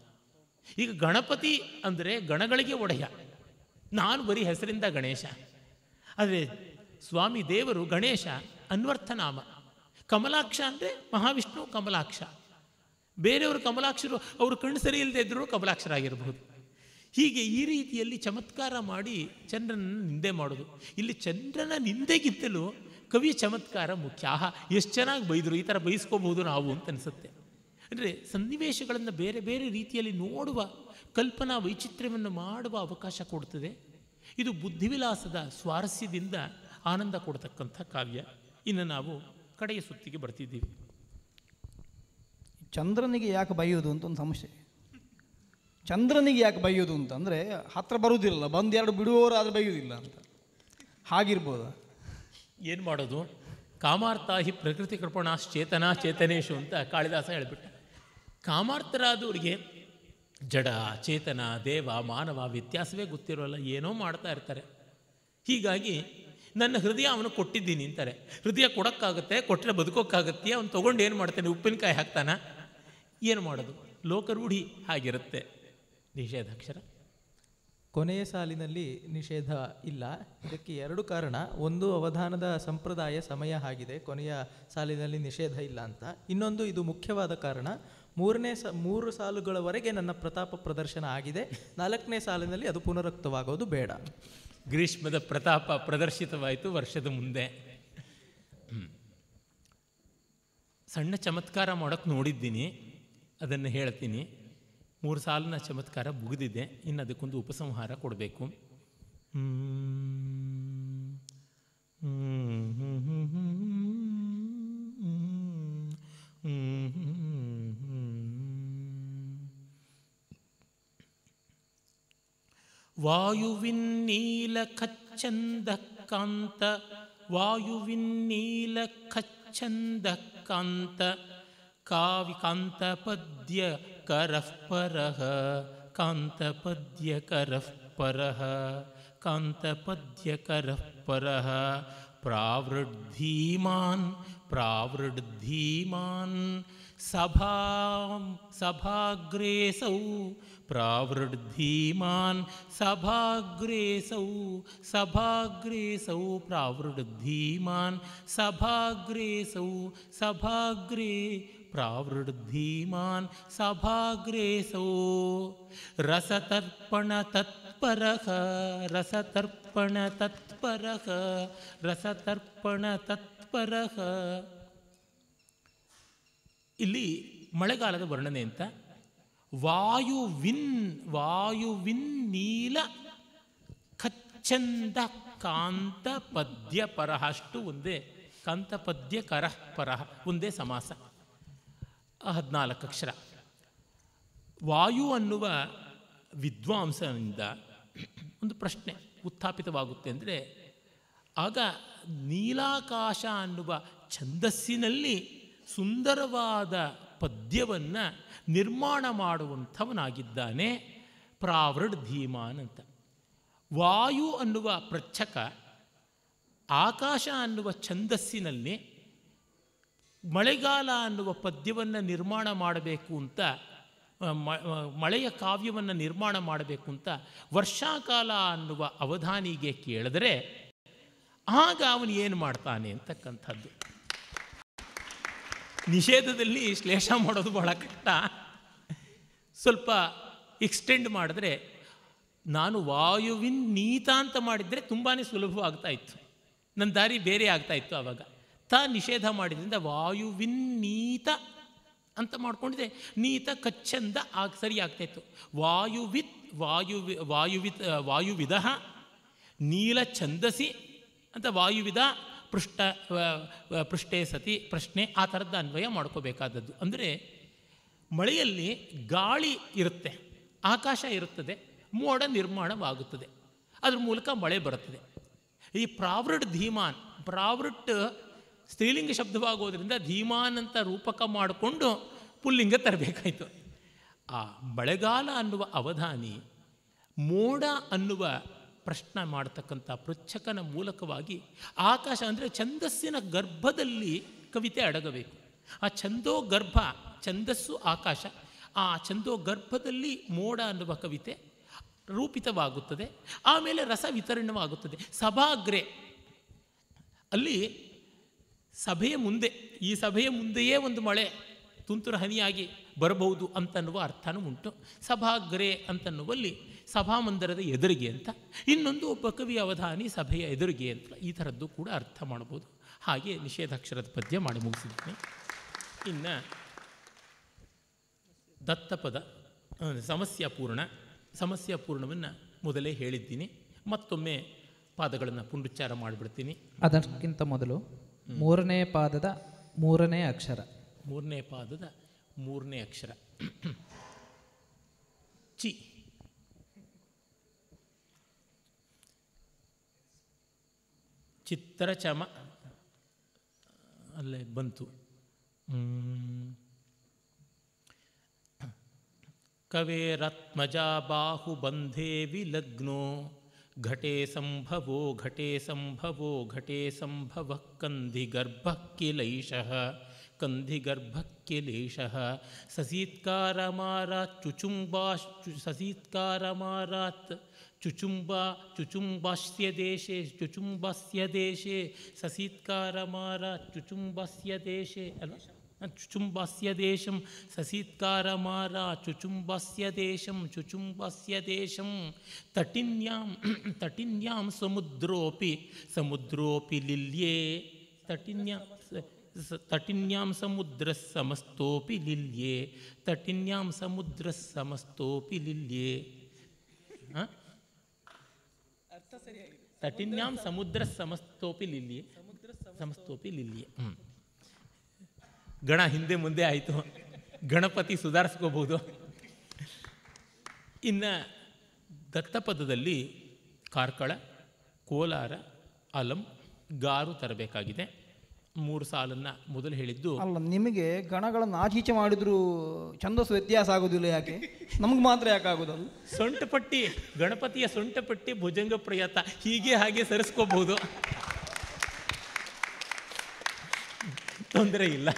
ಈಗ ಗಣಪತಿ ಅಂದರೆ ಗಣಗಳಿಗೆ ಒಡೆಯ ನಾನು ಬರೀ ಹೆಸರಿಂದ ಗಣೇಶ ಆದರೆ ಸ್ವಾಮಿ ದೇವರು ಗಣೇಶ ನಾಮ ಕಮಲಾಕ್ಷ ಅಂದರೆ ಮಹಾವಿಷ್ಣು ಕಮಲಾಕ್ಷ ಬೇರೆಯವರು ಕಮಲಾಕ್ಷರು ಅವರು ಕಣ್ಣು ಸರಿ ಇಲ್ಲದೆ ಇದ್ದರೂ ಕಮಲಾಕ್ಷರಾಗಿರಬಹುದು ಹೀಗೆ ಈ ರೀತಿಯಲ್ಲಿ ಚಮತ್ಕಾರ ಮಾಡಿ ಚಂದ್ರನನ್ನು ನಿಂದೆ ಮಾಡೋದು ಇಲ್ಲಿ ಚಂದ್ರನ ನಿಂದೆಗಿಂತಲೂ ಕವಿಯ ಚಮತ್ಕಾರ ಮುಖ್ಯ ಆಹಾ ಎಷ್ಟು ಚೆನ್ನಾಗಿ ಬೈದರು ಈ ಥರ ಬಯಸ್ಕೋಬಹುದು ನಾವು ಅಂತ ಅನಿಸುತ್ತೆ ಅಂದರೆ ಸನ್ನಿವೇಶಗಳನ್ನು ಬೇರೆ ಬೇರೆ ರೀತಿಯಲ್ಲಿ ನೋಡುವ ಕಲ್ಪನಾ ವೈಚಿತ್ರ್ಯವನ್ನು ಮಾಡುವ ಅವಕಾಶ ಕೊಡ್ತದೆ ಇದು ಬುದ್ಧಿವಿಲಾಸದ ಸ್ವಾರಸ್ಯದಿಂದ ಆನಂದ ಕೊಡ್ತಕ್ಕಂಥ ಕಾವ್ಯ ಇನ್ನು ನಾವು ಕಡೆಯ ಸುತ್ತಿಗೆ ಬರ್ತಿದ್ದೀವಿ ಚಂದ್ರನಿಗೆ ಯಾಕೆ ಬೈಯೋದು ಅಂತ ಒಂದು ಸಮಸ್ಯೆ ಚಂದ್ರನಿಗೆ ಯಾಕೆ ಬೈಯೋದು ಅಂತಂದರೆ ಹತ್ರ ಬರುವುದಿಲ್ಲ ಬಂದು ಎರಡು ಬಿಡುವವರು ಆದರೆ ಬೈಯೋದಿಲ್ಲ ಅಂತ ಹಾಗಿರ್ಬೋದಾ ಏನು ಮಾಡೋದು ಕಾಮಾರ್ಥಾಹಿ ಪ್ರಕೃತಿ ಕೃಪಣಾಶ್ಚೇತನ ಚೇತನೇಶು ಅಂತ ಕಾಳಿದಾಸ ಹೇಳಿಬಿಟ್ಟ ಕಾಮಾರ್ಥರಾದವ್ರಿಗೆ ಜಡ ಚೇತನ ದೇವ ಮಾನವ ವ್ಯತ್ಯಾಸವೇ ಗೊತ್ತಿರೋಲ್ಲ ಏನೋ ಮಾಡ್ತಾ ಇರ್ತಾರೆ ಹೀಗಾಗಿ ನನ್ನ ಹೃದಯ ಅವನು ಕೊಟ್ಟಿದ್ದೀನಿ ಅಂತಾರೆ ಹೃದಯ ಕೊಡೋಕ್ಕಾಗುತ್ತೆ ಕೊಟ್ಟರೆ ಬದುಕೋಕ್ಕಾಗತ್ತೆ ಅವ್ನು ತೊಗೊಂಡು ಏನು ಮಾಡ್ತಾನೆ ಉಪ್ಪಿನಕಾಯಿ ಹಾಕ್ತಾನ ಏನು ಮಾಡೋದು ಲೋಕರೂಢಿ ಹಾಗಿರುತ್ತೆ ನಿಷೇಧಾಕ್ಷರ ಕೊನೆಯ ಸಾಲಿನಲ್ಲಿ ನಿಷೇಧ ಇಲ್ಲ ಇದಕ್ಕೆ ಎರಡು ಕಾರಣ ಒಂದು ಅವಧಾನದ ಸಂಪ್ರದಾಯ ಸಮಯ ಆಗಿದೆ ಕೊನೆಯ ಸಾಲಿನಲ್ಲಿ ನಿಷೇಧ ಇಲ್ಲ ಅಂತ ಇನ್ನೊಂದು ಇದು ಮುಖ್ಯವಾದ ಕಾರಣ ಮೂರನೇ ಸ ಮೂರು ಸಾಲುಗಳವರೆಗೆ ನನ್ನ ಪ್ರತಾಪ ಪ್ರದರ್ಶನ ಆಗಿದೆ ನಾಲ್ಕನೇ ಸಾಲಿನಲ್ಲಿ ಅದು ಪುನರುಕ್ತವಾಗೋದು ಬೇಡ ಗ್ರೀಷ್ಮದ ಪ್ರತಾಪ ಪ್ರದರ್ಶಿತವಾಯಿತು ವರ್ಷದ ಮುಂದೆ ಸಣ್ಣ ಚಮತ್ಕಾರ ಮಾಡೋಕ್ಕೆ ನೋಡಿದ್ದೀನಿ ಅದನ್ನು ಹೇಳ್ತೀನಿ ಮೂರು ಸಾಲಿನ ಚಮತ್ಕಾರ ಮುಗಿದಿದೆ ಇನ್ನು ಅದಕ್ಕೊಂದು ಉಪಸಂಹಾರ ಕೊಡಬೇಕು ನೀಲ ಕಚ್ಚಂದ ಕಾಂತ ವಾಯುವಿನ್ ಕಚ್ಚಂದ ಕಾಂತ ಕಾವಿ ಕಾಂತ ಪದ್ಯ परः कान्तपद्यकरः परः कान्तपद्यकरः परः प्रावृद्धीमान् प्रावृद्धीमान् सभां सभाग्रेसौ प्रावृद्धीमान् सभाग्रेसौ सभाग्रेसौ प्रावृद्धीमान् सभाग्रेसौ सभाग्रे ರಸತರ್ಪಣ ತತ್ಪರ ರಸತರ್ಪಣ ತತ್ಪರ ರಸತರ್ಪಣ ತತ್ಪರ ಇಲ್ಲಿ ಮಳೆಗಾಲದ ವರ್ಣನೆ ಅಂತ ವಾಯುವಿನ್ ವಾಯುವಿನ್ ನೀಲ ಕಚ್ಚಂದ ಕಾಂತ ಪರಹ ಅಷ್ಟು ಒಂದೇ ಕಾಂತ ಪದ್ಯ ಕರಃ ಪರಹ ಒಂದೇ ಸಮಾಸ ಹದಿನಾಲ್ಕು ಅಕ್ಷರ ವಾಯು ಅನ್ನುವ ವಿದ್ವಾಂಸನಿಂದ ಒಂದು ಪ್ರಶ್ನೆ ಉತ್ಥಾಪಿತವಾಗುತ್ತೆ ಅಂದರೆ ಆಗ ನೀಲಾಕಾಶ ಅನ್ನುವ ಛಂದಸ್ಸಿನಲ್ಲಿ ಸುಂದರವಾದ ಪದ್ಯವನ್ನು ನಿರ್ಮಾಣ ಮಾಡುವಂಥವನಾಗಿದ್ದಾನೆ ಪ್ರಾವೃಡ್ ಧೀಮಾನ್ ಅಂತ ವಾಯು ಅನ್ನುವ ಪ್ರಚ್ಛಕ ಆಕಾಶ ಅನ್ನುವ ಛಂದಸ್ಸಿನಲ್ಲಿ ಮಳೆಗಾಲ ಅನ್ನುವ ಪದ್ಯವನ್ನು ನಿರ್ಮಾಣ ಮಾಡಬೇಕು ಅಂತ ಮಳೆಯ ಕಾವ್ಯವನ್ನು ನಿರ್ಮಾಣ ಮಾಡಬೇಕು ಅಂತ ವರ್ಷಾಕಾಲ ಅನ್ನುವ ಅವಧಾನಿಗೆ ಕೇಳಿದ್ರೆ ಆಗ ಅವನು ಏನು ಮಾಡ್ತಾನೆ ಅಂತಕ್ಕಂಥದ್ದು ನಿಷೇಧದಲ್ಲಿ ಶ್ಲೇಷ ಮಾಡೋದು ಬಹಳ ಕಷ್ಟ ಸ್ವಲ್ಪ ಎಕ್ಸ್ಟೆಂಡ್ ಮಾಡಿದ್ರೆ ನಾನು ವಾಯುವಿನ್ ನೀತ ಅಂತ ಮಾಡಿದರೆ ತುಂಬಾ ಸುಲಭವಾಗ್ತಾ ಇತ್ತು ನನ್ನ ದಾರಿ ಬೇರೆ ಆಗ್ತಾ ಇತ್ತು ಆವಾಗ ತ ನಿಷೇಧ ಮಾಡಿದ್ರಿಂದ ನೀತ ಅಂತ ಮಾಡ್ಕೊಂಡಿದೆ ನೀತ ಕಚ್ಚಂದ ಆಗ ಸರಿ ಆಗ್ತಾಯಿತ್ತು ವಾಯುವಿತ್ ವಾಯುವಿ ವಾಯುವಿತ್ ವಾಯುವಿಧ ನೀಲ ಛಂದಸಿ ಅಂತ ವಾಯುವಿಧ ಪೃಷ್ಠ ಪೃಷ್ಠೆ ಸತಿ ಪ್ರಶ್ನೆ ಆ ಥರದ ಅನ್ವಯ ಮಾಡ್ಕೋಬೇಕಾದದ್ದು ಅಂದರೆ ಮಳೆಯಲ್ಲಿ ಗಾಳಿ ಇರುತ್ತೆ ಆಕಾಶ ಇರುತ್ತದೆ ಮೋಡ ನಿರ್ಮಾಣವಾಗುತ್ತದೆ ಅದ್ರ ಮೂಲಕ ಮಳೆ ಬರುತ್ತದೆ ಈ ಪ್ರಾವೃಡ್ ಧೀಮಾನ್ ಪ್ರಾವೃಟ್ ಸ್ತ್ರೀಲಿಂಗ ಶಬ್ದವಾಗೋದ್ರಿಂದ ಧೀಮಾನಂತ ರೂಪಕ ಮಾಡಿಕೊಂಡು ಪುಲ್ಲಿಂಗ ತರಬೇಕಾಯಿತು ಆ ಮಳೆಗಾಲ ಅನ್ನುವ ಅವಧಾನಿ ಮೋಡ ಅನ್ನುವ ಪ್ರಶ್ನೆ ಮಾಡ್ತಕ್ಕಂಥ ಪೃಚ್ಛಕನ ಮೂಲಕವಾಗಿ ಆಕಾಶ ಅಂದರೆ ಛಂದಸ್ಸಿನ ಗರ್ಭದಲ್ಲಿ ಕವಿತೆ ಅಡಗಬೇಕು ಆ ಛಂದೋ ಗರ್ಭ ಛಂದಸ್ಸು ಆಕಾಶ ಆ ಛಂದೋ ಗರ್ಭದಲ್ಲಿ ಮೋಡ ಅನ್ನುವ ಕವಿತೆ ರೂಪಿತವಾಗುತ್ತದೆ ಆಮೇಲೆ ರಸ ವಿತರಣವಾಗುತ್ತದೆ ಸಭಾಗ್ರೆ ಅಲ್ಲಿ ಸಭೆಯ ಮುಂದೆ ಈ ಸಭೆಯ ಮುಂದೆಯೇ ಒಂದು ಮಳೆ ತುಂತುರು ಹನಿಯಾಗಿ ಬರಬಹುದು ಅಂತನ್ನುವ ಅರ್ಥನೂ ಉಂಟು ಸಭಾಗ್ರೆ ಅಂತನ್ನುವಲ್ಲಿ ಸಭಾಮಂದಿರದ ಎದುರಿಗೆ ಅಂತ ಇನ್ನೊಂದು ಒಬ್ಬ ಕವಿ ಅವಧಾನಿ ಸಭೆಯ ಎದುರಿಗೆ ಅಂತ ಈ ಥರದ್ದು ಕೂಡ ಅರ್ಥ ಮಾಡ್ಬೋದು ಹಾಗೆ ನಿಷೇಧಾಕ್ಷರದ ಪದ್ಯ ಮಾಡಿ ಮುಗಿಸಿದ್ದೀನಿ ಇನ್ನು ದತ್ತಪದ ಸಮಸ್ಯಾಪೂರ್ಣ ಪೂರ್ಣವನ್ನು ಮೊದಲೇ ಹೇಳಿದ್ದೀನಿ ಮತ್ತೊಮ್ಮೆ ಪಾದಗಳನ್ನು ಪುನರುಚ್ಚಾರ ಮಾಡಿಬಿಡ್ತೀನಿ ಅದಕ್ಕಿಂತ ಮೊದಲು ಮೂರನೇ ಪಾದದ ಮೂರನೇ ಅಕ್ಷರ ಮೂರನೇ ಪಾದದ ಮೂರನೇ ಅಕ್ಷರ ಚಿ ಚಿತ್ರಚಮ ಅಲ್ಲೇ ಬಂತು ಕವೇರತ್ಮಜಾ ಬಾಹುಬಂಧೇ ವಿಲಗ್ನೋ घटे संभवो घटे संभवो घटे संभव कंधिगर्भ किलैषः कंधिगर्भक्यलेशः ससीत्कारमारात् चुचुम्बाश्च ससीत्कारमारात् चुचुम्बा चुचुम्बास्य देशे चुचुम्बस्य देशे ससीत्कारमारात् चुचुम्बस्य देशे अल्ला ಚುಚುಂಬಾಸ್ಯ ದೇಶಂ ಸಸೀತ್ಕಾರ ಮಾರ ಚುಚುಂಬಾಸ್ಯ ದೇಶಂ ಚುಚುಂಬಾಸ್ಯ ದೇಶಂ ತಟಿನ್ಯಾಂ ತಟಿನ್ಯಾಂ ಸಮುದ್ರೋಪಿ ಸಮುದ್ರೋಪಿ ಲಿಲ್ಯೇ ತಟಿನ್ಯಾ ತಟಿನ್ಯಾಂ ಸಮುದ್ರ ಸಮಸ್ತೋಪಿ ಲಿಲ್ಯೇ ತಟಿನ್ಯಾಂ ಸಮುದ್ರ ಸಮಸ್ತೋಪಿ ಲಿಲ್ಯೇ ತಟಿನ್ಯಾಂ ಸಮುದ್ರ ಸಮಸ್ತೋಪಿ ಲಿಲ್ಯೇ ಸಮಸ್ತೋಪಿ ಲಿಲ್ಯೇ ಹ್ಞೂ ಗಣ ಹಿಂದೆ ಮುಂದೆ ಆಯಿತು ಗಣಪತಿ ಸುಧಾರಿಸ್ಕೋಬೋದು ಇನ್ನು ದತ್ತಪದದಲ್ಲಿ ಕಾರ್ಕಳ ಕೋಲಾರ ಅಲಂ ಗಾರು ತರಬೇಕಾಗಿದೆ ಮೂರು ಸಾಲನ್ನು ಮೊದಲು ಹೇಳಿದ್ದು ಅಲ್ಲ ನಿಮಗೆ ಗಣಗಳನ್ನು ಆಚೀಚೆ ಮಾಡಿದರೂ ಛಂದಸ್ಸು ವ್ಯತ್ಯಾಸ ಆಗೋದಿಲ್ಲ ಯಾಕೆ ನಮ್ಗೆ ಮಾತ್ರ ಯಾಕೆ ಆಗೋದಲ್ಲ ಸೊಂಟಪಟ್ಟಿ ಗಣಪತಿಯ ಸೊಂಟಪಟ್ಟಿ ಭುಜಂಗ ಪ್ರಯತ್ನ ಹೀಗೆ ಹಾಗೆ ಸರಿಸ್ಕೋಬಹುದು ತೊಂದರೆ ಇಲ್ಲ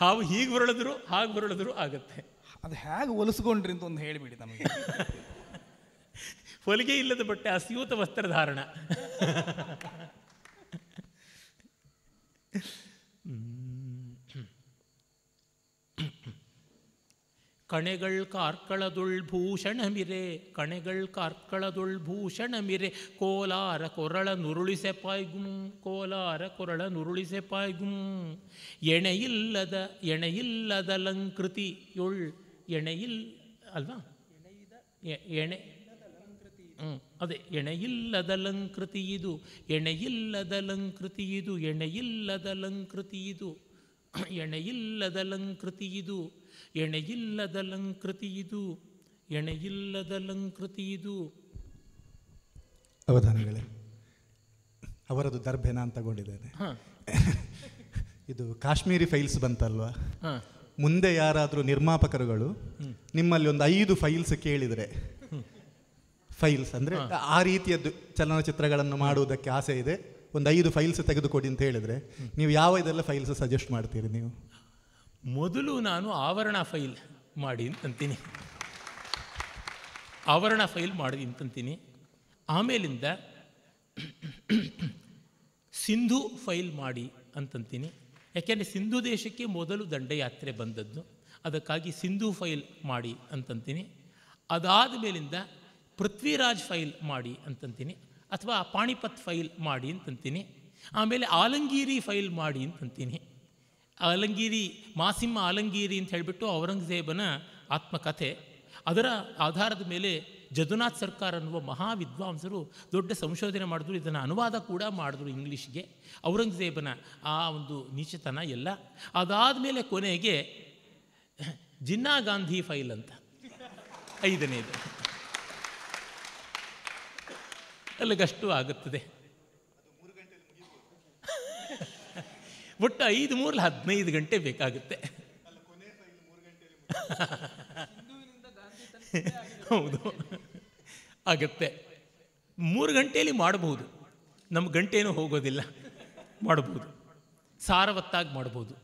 ಹಾವು ಹೀಗೆ ಹೊರಳಿದ್ರು ಹಾಗೆ ಹೊರಳಿದ್ರು ಆಗುತ್ತೆ ಅದು ಹೇಗೆ ಹೊಲಿಸ್ಕೊಂಡ್ರಿ ಅಂತ ಒಂದು ಹೇಳಿಬಿಡಿ ನಮಗೆ *laughs* ಹೊಲಿಗೆ ಇಲ್ಲದ ಬಟ್ಟೆ ಅಸ್ಯೂತ ವಸ್ತ್ರಧಾರಣ *laughs* ಕಣೆಗಳ್ ಮಿರೆ ಕಣೆಗಳ್ ಮಿರೆ ಕೋಲಾರ ಕೊರಳ ನುರುಳಿಸೆ ಪಾಯ್ಗುಂ ಕೋಲಾರ ಕೊರಳ ನುರುಳಿಸೆ ಪಾಯ್ಗುಂ ಎಣೆಯಿಲ್ಲದ ಎಣೆಯಿಲ್ಲದ ಯುಳ್ ಎಣೆಯಿಲ್ ಅಲ್ವಾ ಎಣೆ ಹ್ಞೂ ಅದೇ ಎಣೆಯಿಲ್ಲದ ಲಂಕೃತಿ ಇದು ಎಣೆಯಿಲ್ಲದ ಲಂಕೃತಿ ಇದು ಎಣೆಯಿಲ್ಲದ ಲಂಕೃತಿ ಇದು ಎಣೆಯಿಲ್ಲದ ಲಂಕೃತಿ ಇದು ಎಣೆಯಿಲ್ಲದಲಂಕೃತಿ ಇದು ಎಣೆಯಿಲ್ಲದಲಂಕೃತಿ ಇದು ಅವಧಾನಗಳೇ ಅವರದು ದರ್ಭೆ ನಾನು ತಗೊಂಡಿದ್ದೇನೆ ಇದು ಕಾಶ್ಮೀರಿ ಫೈಲ್ಸ್ ಬಂತಲ್ವಾ ಮುಂದೆ ಯಾರಾದರೂ ನಿರ್ಮಾಪಕರುಗಳು ನಿಮ್ಮಲ್ಲಿ ಒಂದು ಐದು ಫೈಲ್ಸ್ ಕೇಳಿದರೆ ಫೈಲ್ಸ್ ಅಂದರೆ ಆ ರೀತಿಯದ್ದು ಚಲನಚಿತ್ರಗಳನ್ನು ಮಾಡುವುದಕ್ಕೆ ಆಸೆ ಇದೆ ಒಂದು ಐದು ಫೈಲ್ಸ್ ತೆಗೆದುಕೊಡಿ ಅಂತ ಹೇಳಿದರೆ ನೀವು ಯಾವ ಇದೆಲ್ಲ ಫೈಲ್ಸ್ ಸಜೆಸ್ಟ್ ಮಾಡ್ತೀರಿ ನೀವು ಮೊದಲು ನಾನು ಆವರಣ ಫೈಲ್ ಮಾಡಿ ಅಂತಂತೀನಿ ಆವರಣ ಫೈಲ್ ಮಾಡಿ ಅಂತಂತೀನಿ ಆಮೇಲಿಂದ ಸಿಂಧು ಫೈಲ್ ಮಾಡಿ ಅಂತಂತೀನಿ ಯಾಕೆಂದರೆ ಸಿಂಧು ದೇಶಕ್ಕೆ ಮೊದಲು ದಂಡಯಾತ್ರೆ ಬಂದದ್ದು ಅದಕ್ಕಾಗಿ ಸಿಂಧು ಫೈಲ್ ಮಾಡಿ ಅಂತಂತೀನಿ ಅದಾದ ಮೇಲಿಂದ ಪೃಥ್ವಿರಾಜ್ ಫೈಲ್ ಮಾಡಿ ಅಂತಂತೀನಿ ಅಥವಾ ಪಾಣಿಪತ್ ಫೈಲ್ ಮಾಡಿ ಅಂತಂತೀನಿ ಆಮೇಲೆ ಆಲಂಗೀರಿ ಫೈಲ್ ಮಾಡಿ ಅಂತಂತೀನಿ ಅಲಂಗೀರಿ ಮಾಸಿಂಹ ಅಲಂಗೀರಿ ಅಂತ ಹೇಳಿಬಿಟ್ಟು ಔರಂಗಜೇಬನ ಆತ್ಮಕಥೆ ಅದರ ಆಧಾರದ ಮೇಲೆ ಜದುನಾಥ್ ಸರ್ಕಾರ್ ಅನ್ನುವ ಮಹಾ ವಿದ್ವಾಂಸರು ದೊಡ್ಡ ಸಂಶೋಧನೆ ಮಾಡಿದ್ರು ಇದನ್ನು ಅನುವಾದ ಕೂಡ ಮಾಡಿದ್ರು ಇಂಗ್ಲೀಷ್ಗೆ ಔರಂಗಜೇಬನ ಆ ಒಂದು ನೀಚತನ ಎಲ್ಲ ಅದಾದ ಮೇಲೆ ಕೊನೆಗೆ ಜಿನ್ನಾ ಗಾಂಧಿ ಫೈಲ್ ಅಂತ ಐದನೇದು ಅಲ್ಲಿಗಷ್ಟು ಆಗುತ್ತದೆ ಒಟ್ಟು ಐದು ಮೂರಲ್ಲಿ ಹದಿನೈದು ಗಂಟೆ ಬೇಕಾಗುತ್ತೆ ಹೌದು ಆಗತ್ತೆ ಮೂರು ಗಂಟೆಯಲ್ಲಿ ಮಾಡಬಹುದು ನಮ್ಮ ಗಂಟೇನೂ ಹೋಗೋದಿಲ್ಲ ಮಾಡಬಹುದು ಸಾರವತ್ತಾಗಿ ಮಾಡ್ಬೋದು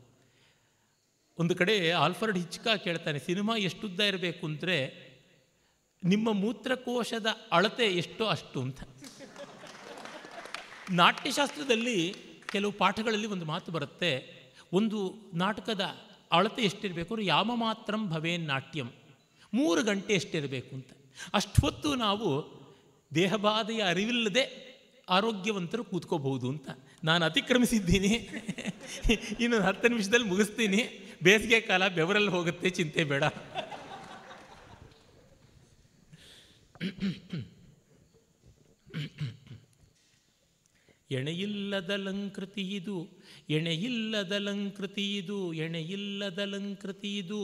ಒಂದು ಕಡೆ ಆಲ್ಫರ್ಡ್ ಹಿಚ್ಕಾ ಕೇಳ್ತಾನೆ ಸಿನಿಮಾ ಎಷ್ಟುದ್ದ ಇರಬೇಕು ಅಂದರೆ ನಿಮ್ಮ ಮೂತ್ರಕೋಶದ ಅಳತೆ ಎಷ್ಟೋ ಅಷ್ಟು ಅಂತ ನಾಟ್ಯಶಾಸ್ತ್ರದಲ್ಲಿ ಕೆಲವು ಪಾಠಗಳಲ್ಲಿ ಒಂದು ಮಾತು ಬರುತ್ತೆ ಒಂದು ನಾಟಕದ ಅಳತೆ ಎಷ್ಟಿರಬೇಕು ಯಾಮ ಮಾತ್ರಂ ಭವೇನ್ ನಾಟ್ಯಂ ಮೂರು ಗಂಟೆ ಎಷ್ಟಿರಬೇಕು ಅಂತ ಅಷ್ಟೊತ್ತು ನಾವು ದೇಹಬಾಧೆಯ ಅರಿವಿಲ್ಲದೆ ಆರೋಗ್ಯವಂತರು ಕೂತ್ಕೋಬಹುದು ಅಂತ ನಾನು ಅತಿಕ್ರಮಿಸಿದ್ದೀನಿ *laughs* ಇನ್ನೊಂದು ಹತ್ತು ನಿಮಿಷದಲ್ಲಿ ಮುಗಿಸ್ತೀನಿ ಬೇಸಿಗೆ ಕಾಲ ಬೆವರಲ್ಲಿ ಹೋಗುತ್ತೆ ಚಿಂತೆ ಬೇಡ *clears throat* ಎಣೆಯಿಲ್ಲದಲಂಕೃತಿ ಇದು ಎಣೆಯಿಲ್ಲದಲಂಕೃತಿ ಇದು ಎಣೆಯಿಲ್ಲದಲಂಕೃತಿ ಇದು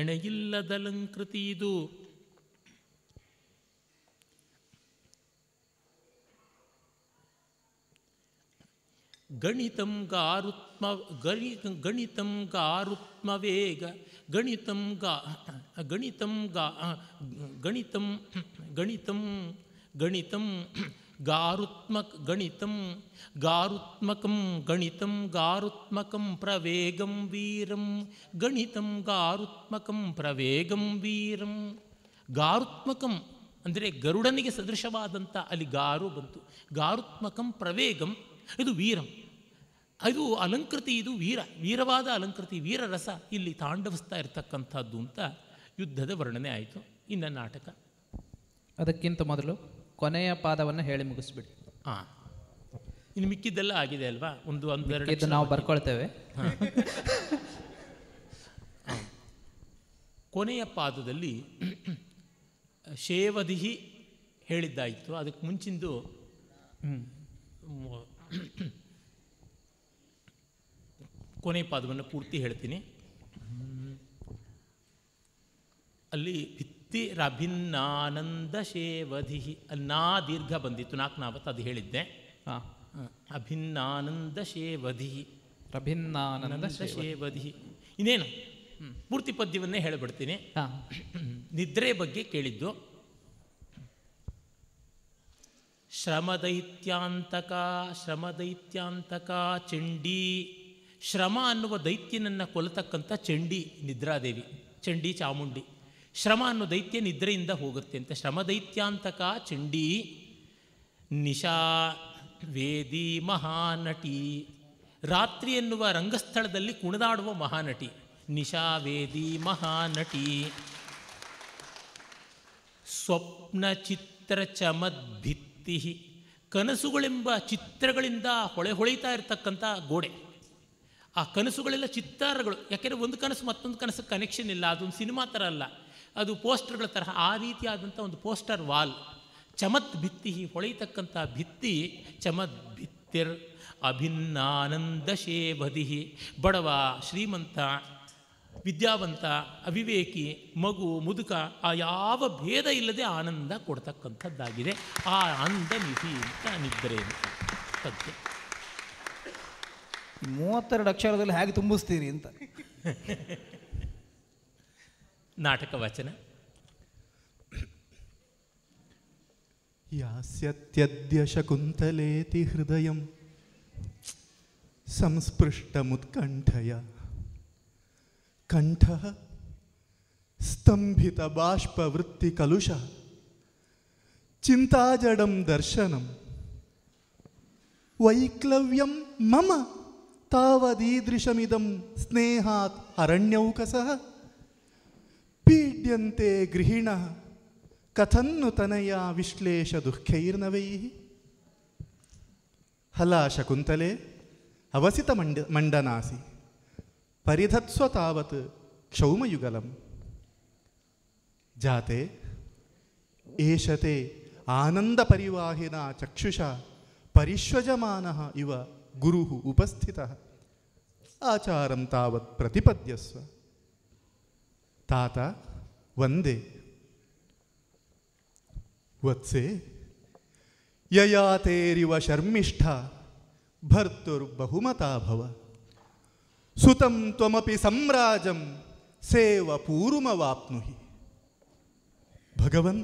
ಎಣೆಯಿಲ್ಲದಲಂಕೃತಿ ಇದು ಗಣಿತಂ ಗಾರುತ್ಮ ಗಣಿ ಗಣಿತಂ ಗಾರುತ್ಮ ವೇಗ ಗಣಿತಂ ಗಾ ಗಣಿತಂ ಗಾ ಗಣಿತಂ ಗಣಿತಂ ಗಣಿತಂ ಗಾರುತ್ಮಕ್ ಗಣಿತಂ ಗಾರುತ್ಮಕಂ ಗಣಿತಂ ಗಾರುತ್ಮಕಂ ಪ್ರವೇಗಂ ವೀರಂ ಗಣಿತಂ ಗಾರುತ್ಮಕಂ ಪ್ರವೇಗಂ ವೀರಂ ಗಾರುತ್ಮಕಂ ಅಂದರೆ ಗರುಡನಿಗೆ ಸದೃಶವಾದಂಥ ಅಲ್ಲಿ ಗಾರು ಬಂತು ಗಾರುತ್ಮಕಂ ಪ್ರವೇಗಂ ಇದು ವೀರಂ ಅದು ಅಲಂಕೃತಿ ಇದು ವೀರ ವೀರವಾದ ಅಲಂಕೃತಿ ವೀರರಸ ಇಲ್ಲಿ ತಾಂಡವಿಸ್ತಾ ಇರತಕ್ಕಂಥದ್ದು ಅಂತ ಯುದ್ಧದ ವರ್ಣನೆ ಆಯಿತು ಇನ್ನ ನಾಟಕ ಅದಕ್ಕಿಂತ ಮೊದಲು ಕೊನೆಯ ಪಾದವನ್ನು ಹೇಳಿ ಮುಗಿಸ್ಬಿಡಿ ಹಾಂ ಇನ್ನು ಮಿಕ್ಕಿದ್ದೆಲ್ಲ ಆಗಿದೆ ಅಲ್ವಾ ಒಂದು ಒಂದು ನಾವು ಬರ್ಕೊಳ್ತೇವೆ ಕೊನೆಯ ಪಾದದಲ್ಲಿ ಶೇವದಿಹಿ ಹೇಳಿದ್ದಾಯಿತು ಅದಕ್ಕೆ ಮುಂಚಿಂದು ಕೊನೆಯ ಪಾದವನ್ನು ಪೂರ್ತಿ ಹೇಳ್ತೀನಿ ಅಲ್ಲಿ ತಿ ಶೇವಧಿ ಅಲ್ಲಿ ನಾ ದೀರ್ಘ ಬಂದಿತ್ತು ನಾಲ್ಕು ನಾವತ್ತು ಅದು ಹೇಳಿದ್ದೆ ಅಭಿನ್ನಾನಂದ ಶೇವಧಿ ರಭಿನ್ನಾನಂದ ಶೇವಧಿ ಇನ್ನೇನು ಪೂರ್ತಿ ಪದ್ಯವನ್ನೇ ಹೇಳಿಬಿಡ್ತೀನಿ ನಿದ್ರೆ ಬಗ್ಗೆ ಕೇಳಿದ್ದು ಶ್ರಮದೈತ್ಯಾಂತಕ ಶ್ರಮದೈತ್ಯಾಂತಕ ಚಂಡಿ ಶ್ರಮ ಅನ್ನುವ ದೈತ್ಯನನ್ನು ಕೊಲ್ಲತಕ್ಕಂಥ ಚಂಡಿ ನಿದ್ರಾದೇವಿ ಚಂಡಿ ಚಾಮುಂಡಿ ಶ್ರಮ ಅನ್ನೋ ದೈತ್ಯ ನಿದ್ರೆಯಿಂದ ಹೋಗುತ್ತೆ ಅಂತ ಶ್ರಮ ದೈತ್ಯಾಂತಕ ಚಂಡಿ ನಿಶಾ ವೇದಿ ಮಹಾನಟಿ ರಾತ್ರಿ ಎನ್ನುವ ರಂಗಸ್ಥಳದಲ್ಲಿ ಕುಣಿದಾಡುವ ಮಹಾನಟಿ ನಿಶಾ ವೇದಿ ಮಹಾನಟಿ ಸ್ವಪ್ನ ಚಿತ್ರ ಚಮದ್ಭಿತ್ತಿ ಕನಸುಗಳೆಂಬ ಚಿತ್ರಗಳಿಂದ ಹೊಳೆ ಹೊಳಿತಾ ಇರತಕ್ಕಂಥ ಗೋಡೆ ಆ ಕನಸುಗಳೆಲ್ಲ ಚಿತ್ತಾರಗಳು ಯಾಕೆಂದರೆ ಒಂದು ಕನಸು ಮತ್ತೊಂದು ಕನಸು ಕನೆಕ್ಷನ್ ಇಲ್ಲ ಅದೊಂದು ಸಿನಿಮಾ ಥರ ಅಲ್ಲ ಅದು ಪೋಸ್ಟರ್ಗಳ ತರಹ ಆ ರೀತಿಯಾದಂಥ ಒಂದು ಪೋಸ್ಟರ್ ವಾಲ್ ಚಮತ್ ಭಿತ್ತಿ ಹೊಳೆಯತಕ್ಕಂಥ ಭಿತ್ತಿ ಚಮತ್ ಭಿತ್ತಿರ್ ಅಭಿನ್ನಾನಂದ ಶೇಭದಿ ಬಡವ ಶ್ರೀಮಂತ ವಿದ್ಯಾವಂತ ಅವಿವೇಕಿ ಮಗು ಮುದುಕ ಆ ಯಾವ ಭೇದ ಇಲ್ಲದೆ ಆನಂದ ಕೊಡ್ತಕ್ಕಂಥದ್ದಾಗಿದೆ ಆ ಆನಂದ ನಿಧಿ ಅಂತ ನಿದ್ರೆ ಅಂತ ಸತ್ಯ ಮೂವತ್ತೆರಡು ಅಕ್ಷರದಲ್ಲಿ ಹೇಗೆ ತುಂಬಿಸ್ತೀರಿ ಅಂತ *laughs* नाटक वचन शकुंतलेति हृदय संस्पृष्ट मुत्कंठया कंठ स्तंभित बाष्पवृत्ति कलुष चिन्ताजडं दर्शन वैक्लव्यं मम तावदीदृशमिदं स्नेहात् अरण्यौकसः ವಿದ್ಯಂತೆ ಗೃಹಿಣ ಕಥನ್ನು ತನಯ ವಿಶ್ಲೇಷ ದುಃಖೈರ್ನವೈ ಹಲ ಶಕುಂತಲೆ ಅವಸಿತ ಮಂಡ ಮಂಡನಾಸಿ ಪರಿಧತ್ಸ್ವ ತಾವತ್ ಕ್ಷೌಮಯುಗಲಂ ಜಾತೆ ಏಷತೆ ಆನಂದ ಪರಿವಾಹಿನ ಚಕ್ಷುಷ ಪರಿಶ್ವಜಮಾನ ಇವ ಗುರು ಉಪಸ್ಥಿತ ಆಚಾರಂ ತಾವತ್ ಪ್ರತಿಪದ್ಯಸ್ವ ತಾತ वंदे वत्से ययातेरिव शर्मिष्ठा भर्तुर्बहुमता भव सुतं त्वमपि सम्राजं सेवपूरुमवाप्नुहि भगवन्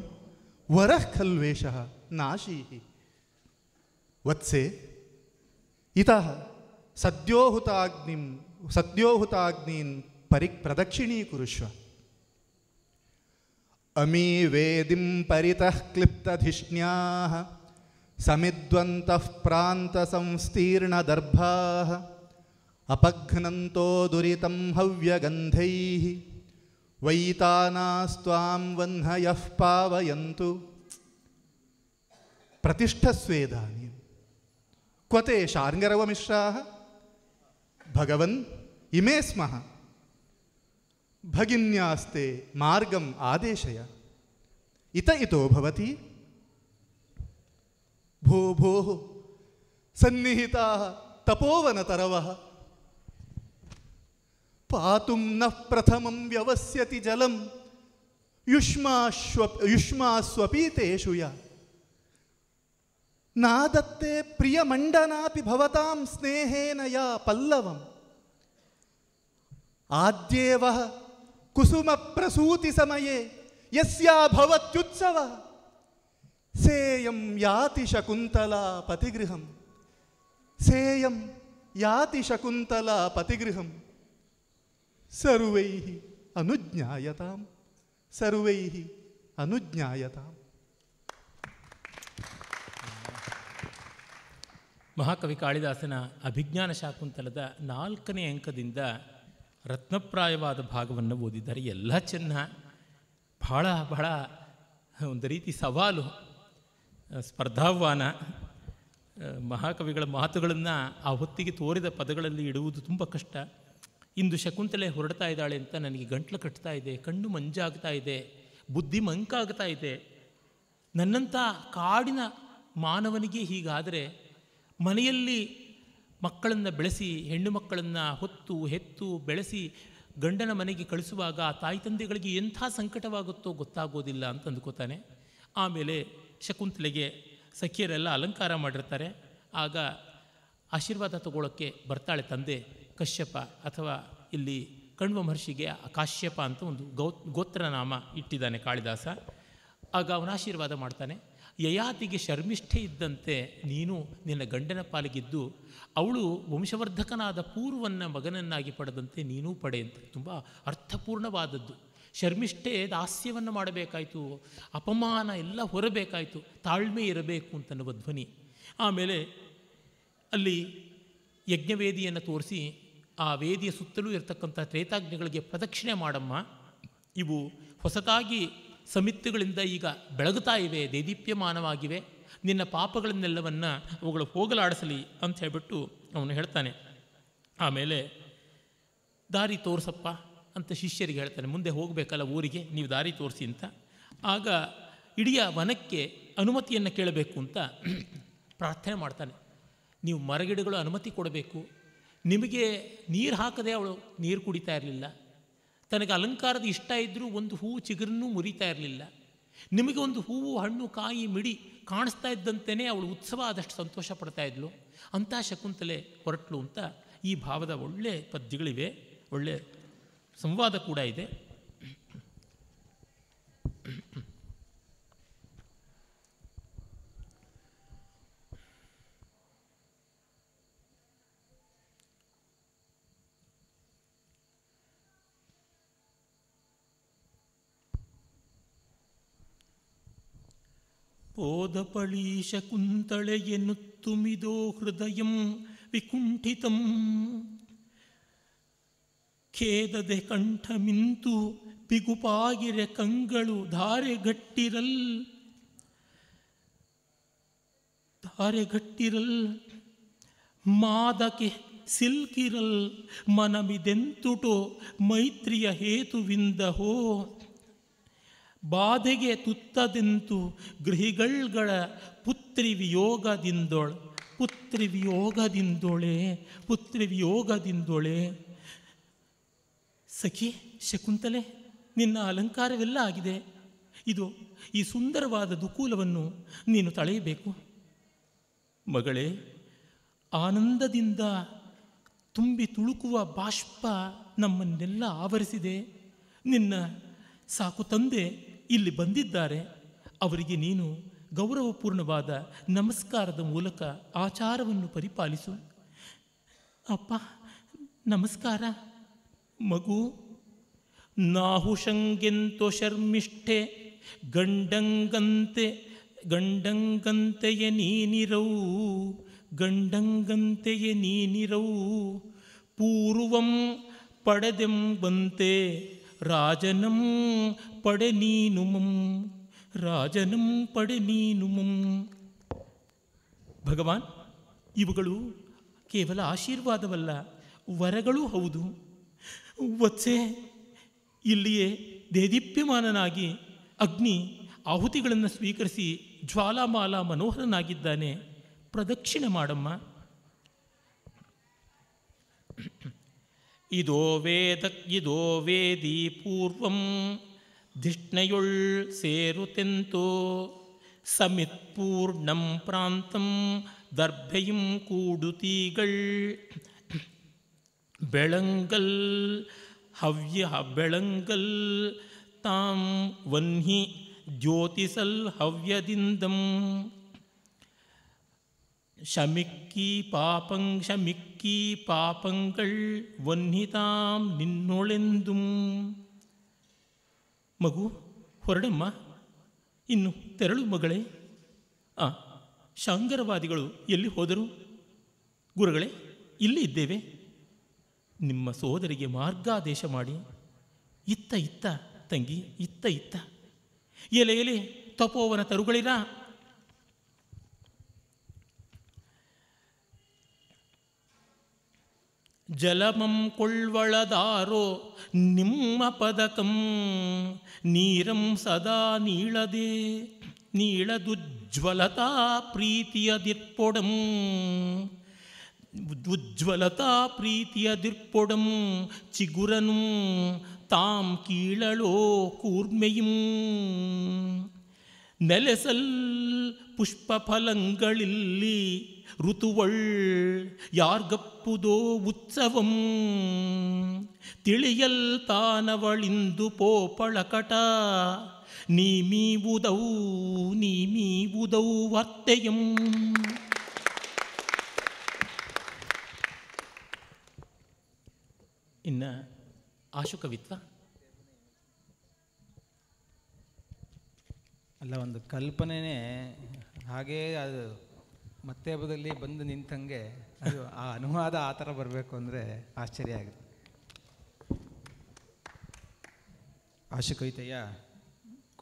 वरः खल्वेशः नाशीः वत्से इतः सद्योहुताग्निं सद्योहुताग्नीन् परिप्रदक्षिणीकुरुष्व अमी वेदी परितः क्लिप्तधिष्ण्याः समिद्वन्तः प्रान्तसंस्तीर्णदर्भाः अपघ्नन्तो दुरितं हव्यगन्धैः वैतानास्त्वां वह्नयः पावयन्तु प्रतिष्ठस्वेदानीं क्व ते शार्ङ्गरवमिश्राः भगवन् इमे स्मः भगिन्यास्ते मार्गम आदेशय इत इतो भवति भो भो सन्निहिता तरव पातुं नः प्रथमं व्यवस्यति जलं युष्माश्व युष्मास्वपीतेषु या नादत्ते प्रियमण्डनापि भवतां स्नेहेन या पल्लवम् आद्येवः ಕುಸುಮ ಪ್ರಸೂತಿ ಸಮಯೇ ಯಸ್ಯಾಭವತ್ಯುತ್ಸವ ಸೇಯಂ ಯಾತಿ ಶಕುಂತಲಾ ಪತಿಗೃಹಂ ಸೇಯಂ ಯಾತಿ ಶಕುಂತಲಾ ಪತಿಗೃಹಂ ಸರ್ವೈ ಅನುಜ್ಞಾಯತಾಂ ಸರ್ವೈ ಅನುಜ್ಞಾಯತಾಂ ಮಹಾಕವಿ ಕಾಳಿದಾಸನ ಅಭಿಜ್ಞಾನ ಶಾಕುಂತಲದ ನಾಲ್ಕನೇ ಅಂಕದಿಂದ ರತ್ನಪ್ರಾಯವಾದ ಭಾಗವನ್ನು ಓದಿದ್ದಾರೆ ಎಲ್ಲ ಚೆನ್ನ ಭಾಳ ಬಹಳ ಒಂದು ರೀತಿ ಸವಾಲು ಸ್ಪರ್ಧಾಹ್ವಾನ ಮಹಾಕವಿಗಳ ಮಾತುಗಳನ್ನು ಆ ಹೊತ್ತಿಗೆ ತೋರಿದ ಪದಗಳಲ್ಲಿ ಇಡುವುದು ತುಂಬ ಕಷ್ಟ ಇಂದು ಶಕುಂತಲೆ ಹೊರಡ್ತಾ ಇದ್ದಾಳೆ ಅಂತ ನನಗೆ ಗಂಟ್ಲು ಕಟ್ತಾ ಇದೆ ಕಣ್ಣು ಮಂಜಾಗ್ತಾ ಇದೆ ಬುದ್ಧಿ ಮಂಕಾಗ್ತಾ ಇದೆ ನನ್ನಂಥ ಕಾಡಿನ ಮಾನವನಿಗೆ ಹೀಗಾದರೆ ಮನೆಯಲ್ಲಿ ಮಕ್ಕಳನ್ನು ಬೆಳೆಸಿ ಹೆಣ್ಣು ಮಕ್ಕಳನ್ನು ಹೊತ್ತು ಹೆತ್ತು ಬೆಳೆಸಿ ಗಂಡನ ಮನೆಗೆ ಕಳಿಸುವಾಗ ಆ ತಾಯಿ ತಂದೆಗಳಿಗೆ ಎಂಥ ಸಂಕಟವಾಗುತ್ತೋ ಗೊತ್ತಾಗೋದಿಲ್ಲ ಅಂತ ಅಂದ್ಕೋತಾನೆ ಆಮೇಲೆ ಶಕುಂತಲೆಗೆ ಸಖಿಯರೆಲ್ಲ ಅಲಂಕಾರ ಮಾಡಿರ್ತಾರೆ ಆಗ ಆಶೀರ್ವಾದ ತಗೊಳ್ಳೋಕ್ಕೆ ಬರ್ತಾಳೆ ತಂದೆ ಕಶ್ಯಪ ಅಥವಾ ಇಲ್ಲಿ ಕಣ್ವ ಮಹರ್ಷಿಗೆ ಕಾಶ್ಯಪ ಅಂತ ಒಂದು ಗೌ ಗೋತ್ರನಾಮ ಇಟ್ಟಿದ್ದಾನೆ ಕಾಳಿದಾಸ ಆಗ ಅವನ ಆಶೀರ್ವಾದ ಮಾಡ್ತಾನೆ ಯಯಾತಿಗೆ ಶರ್ಮಿಷ್ಠೆ ಇದ್ದಂತೆ ನೀನು ನಿನ್ನ ಗಂಡನ ಪಾಲಿಗಿದ್ದು ಅವಳು ವಂಶವರ್ಧಕನಾದ ಪೂರ್ವನ್ನ ಮಗನನ್ನಾಗಿ ಪಡೆದಂತೆ ನೀನೂ ಪಡೆ ಅಂತ ತುಂಬ ಅರ್ಥಪೂರ್ಣವಾದದ್ದು ಶರ್ಮಿಷ್ಠೆ ದಾಸ್ಯವನ್ನು ಮಾಡಬೇಕಾಯಿತು ಅಪಮಾನ ಎಲ್ಲ ಹೊರಬೇಕಾಯಿತು ತಾಳ್ಮೆ ಇರಬೇಕು ಅಂತನ್ನುವ ಧ್ವನಿ ಆಮೇಲೆ ಅಲ್ಲಿ ಯಜ್ಞವೇದಿಯನ್ನು ತೋರಿಸಿ ಆ ವೇದಿಯ ಸುತ್ತಲೂ ಇರತಕ್ಕಂಥ ತ್ರೇತಾಜ್ಞೆಗಳಿಗೆ ಪ್ರದಕ್ಷಿಣೆ ಮಾಡಮ್ಮ ಇವು ಹೊಸತಾಗಿ ಸಮಿತಿಗಳಿಂದ ಈಗ ಬೆಳಗುತ್ತಾ ಇವೆ ದೇದೀಪ್ಯಮಾನವಾಗಿವೆ ನಿನ್ನ ಪಾಪಗಳನ್ನೆಲ್ಲವನ್ನು ಅವುಗಳು ಹೋಗಲಾಡಿಸಲಿ ಅಂತ ಹೇಳ್ಬಿಟ್ಟು ಅವನು ಹೇಳ್ತಾನೆ ಆಮೇಲೆ ದಾರಿ ತೋರಿಸಪ್ಪ ಅಂತ ಶಿಷ್ಯರಿಗೆ ಹೇಳ್ತಾನೆ ಮುಂದೆ ಹೋಗಬೇಕಲ್ಲ ಊರಿಗೆ ನೀವು ದಾರಿ ತೋರಿಸಿ ಅಂತ ಆಗ ಇಡೀ ವನಕ್ಕೆ ಅನುಮತಿಯನ್ನು ಕೇಳಬೇಕು ಅಂತ *clears throat* ಪ್ರಾರ್ಥನೆ ಮಾಡ್ತಾನೆ ನೀವು ಮರಗಿಡಗಳು ಅನುಮತಿ ಕೊಡಬೇಕು ನಿಮಗೆ ನೀರು ಹಾಕದೆ ಅವಳು ನೀರು ಕುಡಿತಾ ಇರಲಿಲ್ಲ ತನಗೆ ಅಲಂಕಾರದ ಇಷ್ಟ ಇದ್ದರೂ ಒಂದು ಹೂವು ಚಿಗುರನ್ನು ಮುರಿತಾ ಇರಲಿಲ್ಲ ನಿಮಗೆ ಒಂದು ಹೂವು ಹಣ್ಣು ಕಾಯಿ ಮಿಡಿ ಕಾಣಿಸ್ತಾ ಇದ್ದಂತೆಯೇ ಅವಳು ಉತ್ಸವ ಆದಷ್ಟು ಸಂತೋಷ ಪಡ್ತಾ ಇದ್ಲು ಅಂಥ ಶಕುಂತಲೆ ಹೊರಟ್ಲು ಅಂತ ಈ ಭಾವದ ಒಳ್ಳೆ ಪದ್ಯಗಳಿವೆ ಒಳ್ಳೆ ಸಂವಾದ ಕೂಡ ಇದೆ ಪಳೀಶ குந்தளை ತುಮಿದೋ ಹೃದಯ ವಿಕುಂಠಿತಂ ಖೇದದೆ ಕಂಠ ಮಿಂತು ಬಿಗುಪಾಗಿರೆ ಕಂಗಳು ಧಾರೆ ಧಾರೆಗಟ್ಟಿರಲ್ ಮಾದಕೆ ಸಿಲ್ಕಿರಲ್ ಮನಮಿದೆಂತುಟೋ ಮೈತ್ರಿಯ ಹೇತುವಿಂದ ಹೋ ಬಾಧೆಗೆ ತುತ್ತದಿಂತು ಗೃಹಿಗಳ್ಗಳ ಪುತ್ರಿ ವಿಯೋಗದಿಂದೊಳ್ ಪುತ್ರಿ ವಿಯೋಗದಿಂದೊಳೆ ಪುತ್ರಿ ವಿಯೋಗದಿಂದೊಳೆ ಸಖಿ ಶಕುಂತಲೆ ನಿನ್ನ ಅಲಂಕಾರವೆಲ್ಲ ಆಗಿದೆ ಇದು ಈ ಸುಂದರವಾದ ದುಕೂಲವನ್ನು ನೀನು ತಳೆಯಬೇಕು ಮಗಳೇ ಆನಂದದಿಂದ ತುಂಬಿ ತುಳುಕುವ ಬಾಷ್ಪ ನಮ್ಮನ್ನೆಲ್ಲ ಆವರಿಸಿದೆ ನಿನ್ನ ಸಾಕು ತಂದೆ ಇಲ್ಲಿ ಬಂದಿದ್ದಾರೆ ಅವರಿಗೆ ನೀನು ಗೌರವಪೂರ್ಣವಾದ ನಮಸ್ಕಾರದ ಮೂಲಕ ಆಚಾರವನ್ನು ಪರಿಪಾಲಿಸು ಅಪ್ಪ ನಮಸ್ಕಾರ ಮಗು ನಾಹುಷಂಗೆಂತೋ ಶರ್ಮಿಷ್ಠೆ ಗಂಡಂಗಂತೆ ಗಂಡಂಗಂತೆಯ ನೀನಿರವು ಗಂಡಂಗಂತೆಯ ನೀನಿರವು ಪೂರ್ವಂ ಪಡೆದೆಂಬಂತೆ ರಾಜನಂ ಪಡೆ ನೀನು ರಾಜನಂ ಪಡೆ ನೀನು ಭಗವಾನ್ ಇವುಗಳು ಕೇವಲ ಆಶೀರ್ವಾದವಲ್ಲ ವರಗಳೂ ಹೌದು ವತ್ಸೆ ಇಲ್ಲಿಯೇ ದೇದೀಪ್ಯಮಾನನಾಗಿ ಅಗ್ನಿ ಆಹುತಿಗಳನ್ನು ಸ್ವೀಕರಿಸಿ ಜ್ವಾಲಾಮಾಲ ಮನೋಹರನಾಗಿದ್ದಾನೆ ಪ್ರದಕ್ಷಿಣೆ ಮಾಡಮ್ಮ ಇದೋ ವೇದ ಇದೋ ವೇದಿ ಪೂರ್ವಂ ಧಿಷ್ಣಯುಳ್ ಸೇರುತೆಂತೋ ಸಮಿತ್ ಪೂರ್ಣಂ ಪ್ರಾಂತಂ ದರ್ಭೆಯಂ ಕೂಡುತೀಗಳ್ ಬೆಳಂಗಲ್ ಹವ್ಯ ಬೆಳಂಗಲ್ ತಾಂ ವನ್ಹಿ ಜ್ಯೋತಿಸಲ್ ಹವ್ಯದಿಂದಂ ಶಮಿಕ್ಕಿ ಪಾಪಂ ಶಮಿಕ್ ಕೀ ಪಾಪಂಗಳ್ ವನ್ನಿತಾಂ നിന്നോളെന്തും ಮಗು ಹೊರಡಮ್ಮ ಇನ್ನು ತೆರಳು ಮಗಳೇ ಆ ಶಾಂಗರವಾದಿಗಳು ಎಲ್ಲಿ ಹೋದರು ಗುರುಗಳೇ ಇಲ್ಲಿ ಇದ್ದೇವೆ ನಿಮ್ಮ ಸೋದರಿಗೆ ಮಾರ್ಗಾದೇಶ ಮಾಡಿ ಇತ್ತ ಇತ್ತ ತಂಗಿ ಇತ್ತ ಇತ್ತ ಎಲೆ ಎಲೆ ತಪೋವನ ತರುಗಳಿರಾ ಜಲಮಂ ಕೊಳ್ವಳದಾರೋ ನಿಮ್ಮ ಪದಕಂ ನೀರಂ ಸದಾ ನೀಳದೆ ನೀಳದುಜ್ವಲತಾ ಪ್ರೀತಿಯ ದಿರ್ಪೊಡಂ ಉಜ್ವಲತಾ ಪ್ರೀತಿಯ ಚಿಗುರನು ತಾಂ ಕೀಳಳೋ ಕೂರ್ಮೆಯಂ ನೆಲೆಸಲ್ ಪುಷ್ಪಫಲಂಗಳಿಲ್ಲಿ ಋತುವಳ್ ಯಾರ್ಗಪ್ಪುದೋ ಉತ್ಸವಂ ತಿಳಿಯಲ್ ತಾನವಳಿಂದು ಪೋಪಳಕಟ ನೀಮೀವುದೌ ನೀಮೀವುದೌ ವರ್ತೆಯಂ ಇನ್ನ ಆಶುಕವಿತ್ವ ಅಲ್ಲ ಒಂದು ಕಲ್ಪನೆನೇ ಹಾಗೇ ಅದು ಮತ್ತೆ ಹಬ್ಬದಲ್ಲಿ ಬಂದು ನಿಂತಂಗೆ ಅದು ಆ ಅನುವಾದ ಆ ಥರ ಬರಬೇಕು ಅಂದರೆ ಆಶ್ಚರ್ಯ ಆಗುತ್ತೆ ಆಶು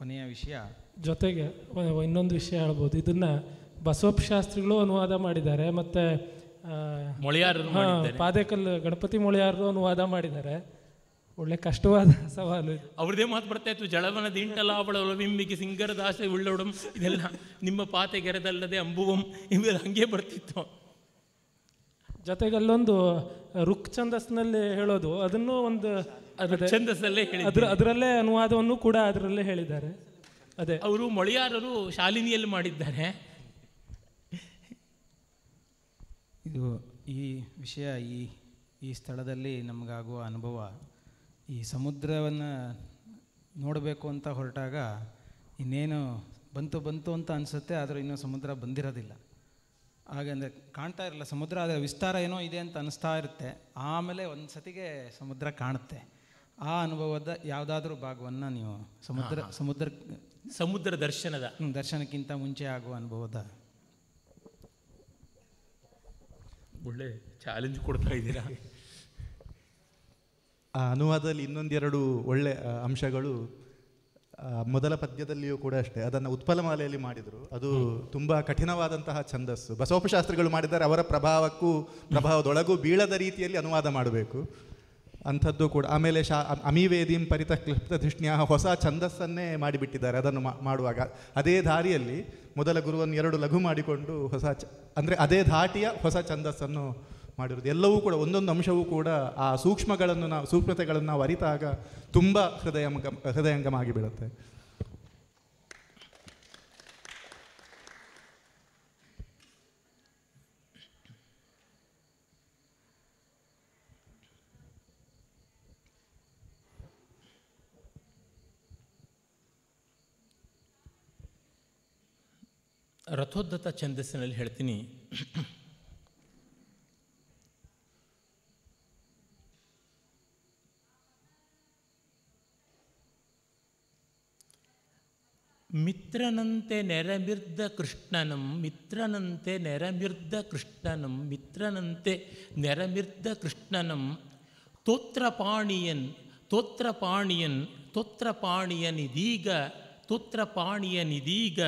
ಕೊನೆಯ ವಿಷಯ ಜೊತೆಗೆ ಇನ್ನೊಂದು ವಿಷಯ ಹೇಳ್ಬೋದು ಇದನ್ನ ಬಸವಪ್ ಶಾಸ್ತ್ರಿಗಳು ಅನುವಾದ ಮಾಡಿದ್ದಾರೆ ಮತ್ತು ಮೊಳಿಯಾರ ಪಾದೆಕಲ್ಲು ಗಣಪತಿ ಮೊಳಿಯಾರರು ಅನುವಾದ ಮಾಡಿದ್ದಾರೆ ಒಳ್ಳೆ ಕಷ್ಟವಾದ ಸವಾಲು ಅವ್ರದೇ ಮಾತು ಬರ್ತಾ ಇತ್ತು ಜಳವನ ದಿಂಟಲ ಬಿಂಬಿಗೆ ಸಿಂಗರ ದಾಸೆ ಇದೆಲ್ಲ ನಿಮ್ಮ ಪಾತೆಗೆರೆದಲ್ಲದೆ ಅಂಬುವಂ ಇವೆಲ್ಲ ಹಂಗೆ ಬರ್ತಿತ್ತು ಜೊತೆಗೆ ಅಲ್ಲೊಂದು ರುಕ್ ಛಂದಸ್ನಲ್ಲಿ ಹೇಳೋದು ಅದನ್ನು ಒಂದು ಛಂದಸ್ಸಲ್ಲೇ ಹೇಳಿ ಅದ್ರ ಅದರಲ್ಲೇ ಅನುವಾದವನ್ನು ಕೂಡ ಅದರಲ್ಲೇ ಹೇಳಿದ್ದಾರೆ ಅದೇ ಅವರು ಮೊಳಿಯಾರರು ಶಾಲಿನಿಯಲ್ಲಿ ಮಾಡಿದ್ದಾರೆ ಇದು ಈ ವಿಷಯ ಈ ಈ ಸ್ಥಳದಲ್ಲಿ ನಮಗಾಗುವ ಅನುಭವ ಈ ಸಮುದ್ರವನ್ನು ನೋಡಬೇಕು ಅಂತ ಹೊರಟಾಗ ಇನ್ನೇನು ಬಂತು ಬಂತು ಅಂತ ಅನಿಸುತ್ತೆ ಆದರೂ ಇನ್ನೂ ಸಮುದ್ರ ಬಂದಿರೋದಿಲ್ಲ ಹಾಗಂದರೆ ಕಾಣ್ತಾ ಇರಲ್ಲ ಸಮುದ್ರ ಅದರ ವಿಸ್ತಾರ ಏನೋ ಇದೆ ಅಂತ ಅನಿಸ್ತಾ ಇರುತ್ತೆ ಆಮೇಲೆ ಒಂದು ಸತಿಗೆ ಸಮುದ್ರ ಕಾಣುತ್ತೆ ಆ ಅನುಭವದ ಯಾವುದಾದ್ರೂ ಭಾಗವನ್ನು ನೀವು ಸಮುದ್ರ ಸಮುದ್ರ ಸಮುದ್ರ ದರ್ಶನದ ದರ್ಶನಕ್ಕಿಂತ ಮುಂಚೆ ಆಗುವ ಅನುಭವದ ಒಳ್ಳೆ ಚಾಲೆಂಜ್ ಕೊಡ್ತಾ ಇದ್ದೀರಾ ಆ ಅನುವಾದದಲ್ಲಿ ಇನ್ನೊಂದೆರಡು ಒಳ್ಳೆ ಅಂಶಗಳು ಮೊದಲ ಪದ್ಯದಲ್ಲಿಯೂ ಕೂಡ ಅಷ್ಟೇ ಅದನ್ನು ಉತ್ಪಲಮಾಲೆಯಲ್ಲಿ ಮಾಡಿದರು ಅದು ತುಂಬ ಕಠಿಣವಾದಂತಹ ಛಂದಸ್ಸು ಬಸವಪಶಾಸ್ತ್ರಿಗಳು ಮಾಡಿದ್ದಾರೆ ಅವರ ಪ್ರಭಾವಕ್ಕೂ ಪ್ರಭಾವದೊಳಗೂ ಬೀಳದ ರೀತಿಯಲ್ಲಿ ಅನುವಾದ ಮಾಡಬೇಕು ಅಂಥದ್ದು ಕೂಡ ಆಮೇಲೆ ಶಾ ಅಮಿವೇದಿಂ ಪರಿತ ಕ್ಲಿಪ್ತ ಹೊಸ ಛಂದಸ್ಸನ್ನೇ ಮಾಡಿಬಿಟ್ಟಿದ್ದಾರೆ ಅದನ್ನು ಮಾಡುವಾಗ ಅದೇ ದಾರಿಯಲ್ಲಿ ಮೊದಲ ಗುರುವನ್ನು ಎರಡು ಲಘು ಮಾಡಿಕೊಂಡು ಹೊಸ ಚ ಅಂದರೆ ಅದೇ ಧಾಟಿಯ ಹೊಸ ಛಂದಸ್ಸನ್ನು ಮಾಡಿರೋದು ಎಲ್ಲವೂ ಕೂಡ ಒಂದೊಂದು ಅಂಶವೂ ಕೂಡ ಆ ಸೂಕ್ಷ್ಮಗಳನ್ನು ನಾವು ಸೂಕ್ಷ್ಮತೆಗಳನ್ನು ನಾವು ಅರಿತಾಗ ತುಂಬ ಹೃದಯ ಹೃದಯಂಗಮ ಆಗಿ ಬಿಡುತ್ತೆ ರಥೋದ್ಧತ ಛಂದಸ್ಸಿನಲ್ಲಿ ಹೇಳ್ತೀನಿ ಮಿತ್ರನಂತೆ ನೆರಮಿರ್ದ ಕೃಷ್ಣನಂ ಮಿತ್ರನಂತೆ ನೆರಮಿರ್ದ ಕೃಷ್ಣನಂ ಮಿತ್ರನಂತೆ ನೆರಮಿರ್ದ ಕೃಷ್ಣನಂ ತೋತ್ರಪಾಣಿಯನ್ ತೋತ್ರಪಾಣಿಯನ್ ತೋತ್ರಪಾಣಿಯನಿದೀಗ ತೋತ್ರಪಾಣಿಯನಿದೀಗ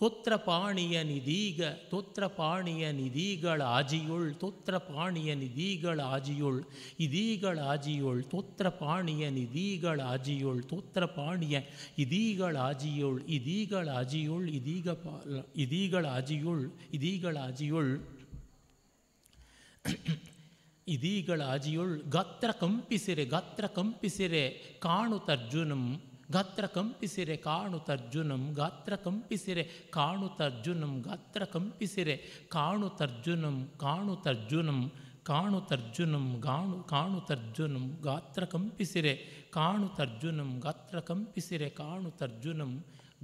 ತೋತ್ರಪಾಣಿಯ ನಿಧೀಗ ತೋತ್ರಪಾಣಿಯ ನಿಧಿಗಳಾಜಿಯುಳ್ ತೋತ್ರಪಾಣಿಯ ನಿಧಿಗಳಾಜಿಯುಳ್ ಇದೀಗಳಾಜಿಯುಳ್ ತೋತ್ರಪಾಣಿಯ ನಿಧಿಗಳಾಜಿಯುಳ್ ತೋತ್ರಪಾಣಿಯ ಇದೀಗಳಾಜಿಯುಳ್ ಇದೀಗಳಾಜಿಯುಳ್ ಇದೀಗ ಇದೀಗಳಾಜಿಯುಳ್ ಇದೀಗಳಾಜಿಯುಳ್ ಇದೀಗಳಾಜಿಯುಳ್ ಗಾತ್ರ ಕಂಪಿಸಿರೆ ಗಾತ್ರ ಕಂಪಿಸಿರೆ ಕಾಣುತರ್ಜುನಂ ಗಾತ್ರ ಕಂಪಿಸಿರೆ ಕಾಣು ತರ್ಜುನಂ ಗಾತ್ರ ಕಂಪಿಸಿರೆ ಕಾಣು ತರ್ಜುನಂ ಗಾತ್ರ ಕಂಪಿಸಿರೆ ಕಾಣು ತರ್ಜುನಂ ಕಾಣು ತರ್ಜುನಂ ಕಾಣು ತರ್ಜುನಂ ಗಾಣು ಕಾಣು ತರ್ಜುನಂ ಗಾತ್ರ ಕಂಪಿಸಿರೆ ಕಾಣು ತರ್ಜುನಂ ಗಾತ್ರ ಕಂಪಿಸಿರೆ ಕಾಣು ತರ್ಜುನಂ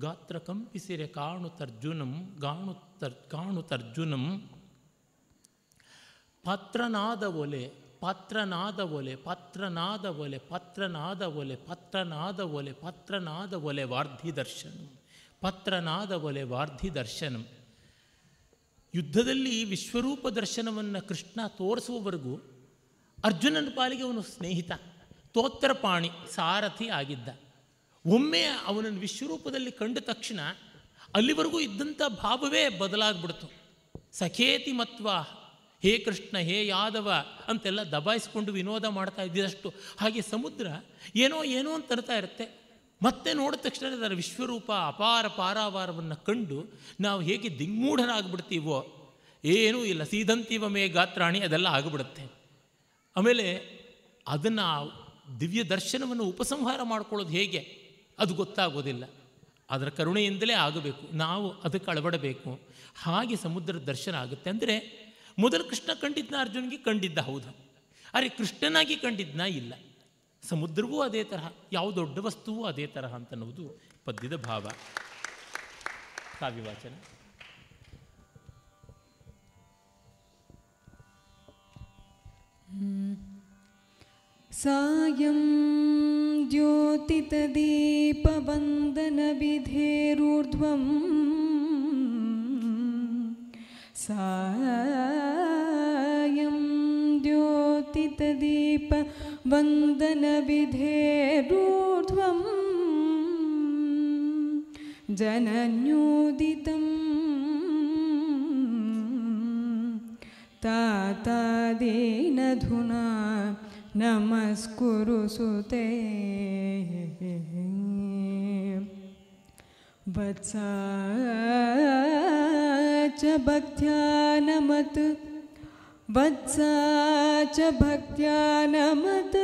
ಗಾತ್ರ ಕಂಪಿಸಿರೆ ಕಾಣು ತರ್ಜುನಂ ಗಾಣು ಪತ್ರನಾದ ಕಾಣು ತರ್ಜುನಂ ಒಲೆ ಪತ್ರನಾದ ಒಲೆ ಪತ್ರನಾದ ಒಲೆ ಪತ್ರನಾದ ಒಲೆ ಪತ್ರನಾದ ಒಲೆ ಪತ್ರನಾದ ಒಲೆ ವಾರ್ಧಿ ದರ್ಶನಂ ಪತ್ರನಾದ ಒಲೆ ವಾರ್ಧಿ ದರ್ಶನಂ ಯುದ್ಧದಲ್ಲಿ ವಿಶ್ವರೂಪ ದರ್ಶನವನ್ನು ಕೃಷ್ಣ ತೋರಿಸುವವರೆಗೂ ಅರ್ಜುನನ ಪಾಲಿಗೆ ಅವನು ಸ್ನೇಹಿತ ತೋತ್ರಪಾಣಿ ಸಾರಥಿ ಆಗಿದ್ದ ಒಮ್ಮೆ ಅವನನ್ನು ವಿಶ್ವರೂಪದಲ್ಲಿ ಕಂಡ ತಕ್ಷಣ ಅಲ್ಲಿವರೆಗೂ ಇದ್ದಂಥ ಭಾವವೇ ಬದಲಾಗ್ಬಿಡ್ತು ಸಖೇತಿ ಮತ್ವ ಹೇ ಕೃಷ್ಣ ಹೇ ಯಾದವ ಅಂತೆಲ್ಲ ದಬಾಯಿಸ್ಕೊಂಡು ವಿನೋದ ಮಾಡ್ತಾ ಇದ್ದಿದ್ದಷ್ಟು ಹಾಗೆ ಸಮುದ್ರ ಏನೋ ಏನೋ ಅಂತ ತರ್ತಾ ಇರುತ್ತೆ ಮತ್ತೆ ನೋಡಿದ ತಕ್ಷಣ ಅದರ ವಿಶ್ವರೂಪ ಅಪಾರ ಪಾರಾವಾರವನ್ನು ಕಂಡು ನಾವು ಹೇಗೆ ದಿಗ್ಮೂಢರಾಗ್ಬಿಡ್ತೀವೋ ಏನೂ ಇಲ್ಲ ಸೀದಂತೀವ ಮೇ ಗಾತ್ರಾಣಿ ಅದೆಲ್ಲ ಆಗಿಬಿಡುತ್ತೆ ಆಮೇಲೆ ಅದನ್ನು ದಿವ್ಯ ದರ್ಶನವನ್ನು ಉಪಸಂಹಾರ ಮಾಡ್ಕೊಳ್ಳೋದು ಹೇಗೆ ಅದು ಗೊತ್ತಾಗೋದಿಲ್ಲ ಅದರ ಕರುಣೆಯಿಂದಲೇ ಆಗಬೇಕು ನಾವು ಅದಕ್ಕೆ ಅಳವಡಬೇಕು ಹಾಗೆ ಸಮುದ್ರದ ದರ್ಶನ ಆಗುತ್ತೆ ಅಂದರೆ ಮೊದಲು ಕೃಷ್ಣ ಕಂಡಿದ್ನ ಅರ್ಜುನ್ಗೆ ಕಂಡಿದ್ದ ಹೌದು ಅರೆ ಕೃಷ್ಣನಾಗಿ ಕಂಡಿದ್ನ ಇಲ್ಲ ಸಮುದ್ರವೂ ಅದೇ ತರಹ ಯಾವ ದೊಡ್ಡ ವಸ್ತುವೂ ಅದೇ ತರಹ ಅಂತನ್ನುವುದು ಪದ್ಯದ ಭಾವ ಕಾವ್ಯವಾಚನ ವಂದನ द्योतितदीपवन्दनविधेरूर्ध्वम् सायं द्योतितदीपवन्दनविधे रूढ्वं जनन्योदितं तातादीनधुना नमस्कुरु सुते वत्सा च भक्त्यानमत् वत्सा च भक्त्या नमत्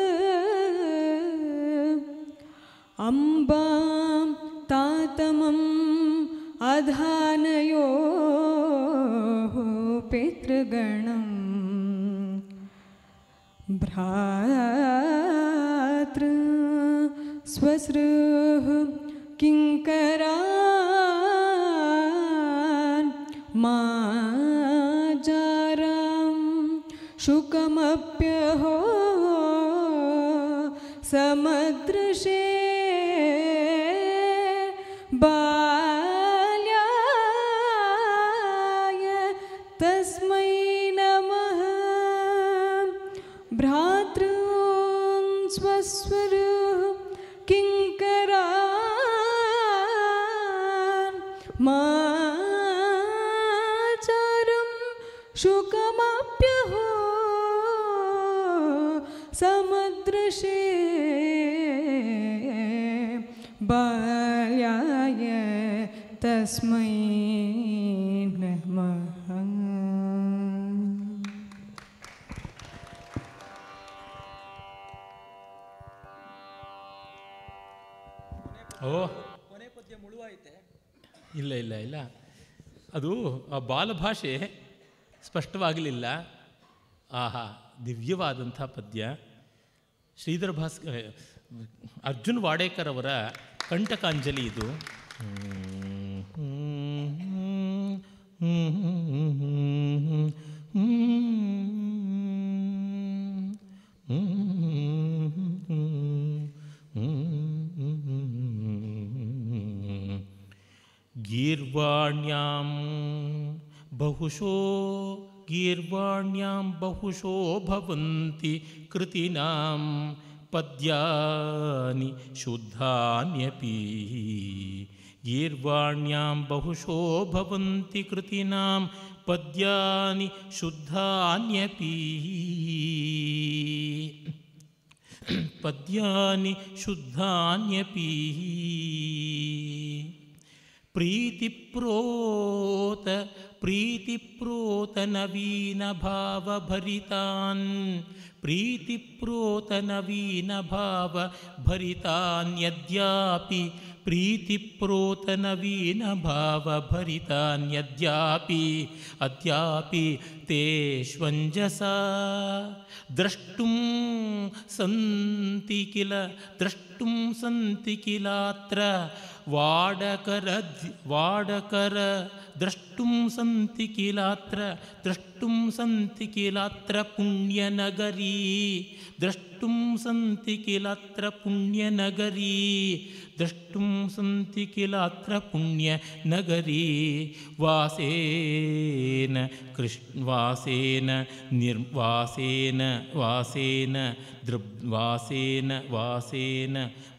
अम्बां तातमम् अधानयो पितृगणं भ्रातृ स्वसृः किङ्करान् माजारां शुकमप्यहो समत् तस्मै नमः ಓ ಕೊನೆ ಪದ್ಯ ಮುಳುವಾಯಿತೆ ಇಲ್ಲ ಇಲ್ಲ ಇಲ್ಲ ಅದು ಆ ಬಾಲಭಾಷೆ ಸ್ಪಷ್ಟವಾಗಲಿಲ್ಲ ಆಹಾ ದಿವ್ಯವಾದಂಥ ಪದ್ಯ ಶ್ರೀಧರ ಭಾಸ್ಕರ್ ಅರ್ಜುನ್ ವಾಡೇಕರ್ ಅವರ ಕಂಟಕಾಂಜಲಿ ಇದು ಗೀರ್ವಾಣ್ಯಾಂ ಬಹುಶೋ ಗೀರ್ವಾಣ್ಯಾಂ ಬಹುಶೋ ಭವಂತಿ ಕೃತಿನಾಂ पद्यानि शुद्धान्यपि गीर्वाण्यां बहुशो भवन्ति कृतीनां पद्यानि शुद्धान्यपि पद्यानि शुद्धान्यपि प्रीतिप्रोत भरितान् प्रीतिप्रोतनवीनभाव भरितान्यद्यापि प्रीतिप्रोतनवीनभावभरितान्यद्यापि अद्यापि तेष्वञ्जसा द्रष्टुं सन्ति किल द्रष्टुं सन्ति किलात्र वाडकर वाडकर द्रष्टुं सन्ति किलात्र द्रष्टुं सन्ति किलात्र पुण्यनगरी द्रष्टुं सन्ति किलात्र पुण्यनगरी द्रष्टुं सन्ति किलात्र पुण्यनगरी वासेन कृष् वासेन निर्वासेन वासेन द्र वासेन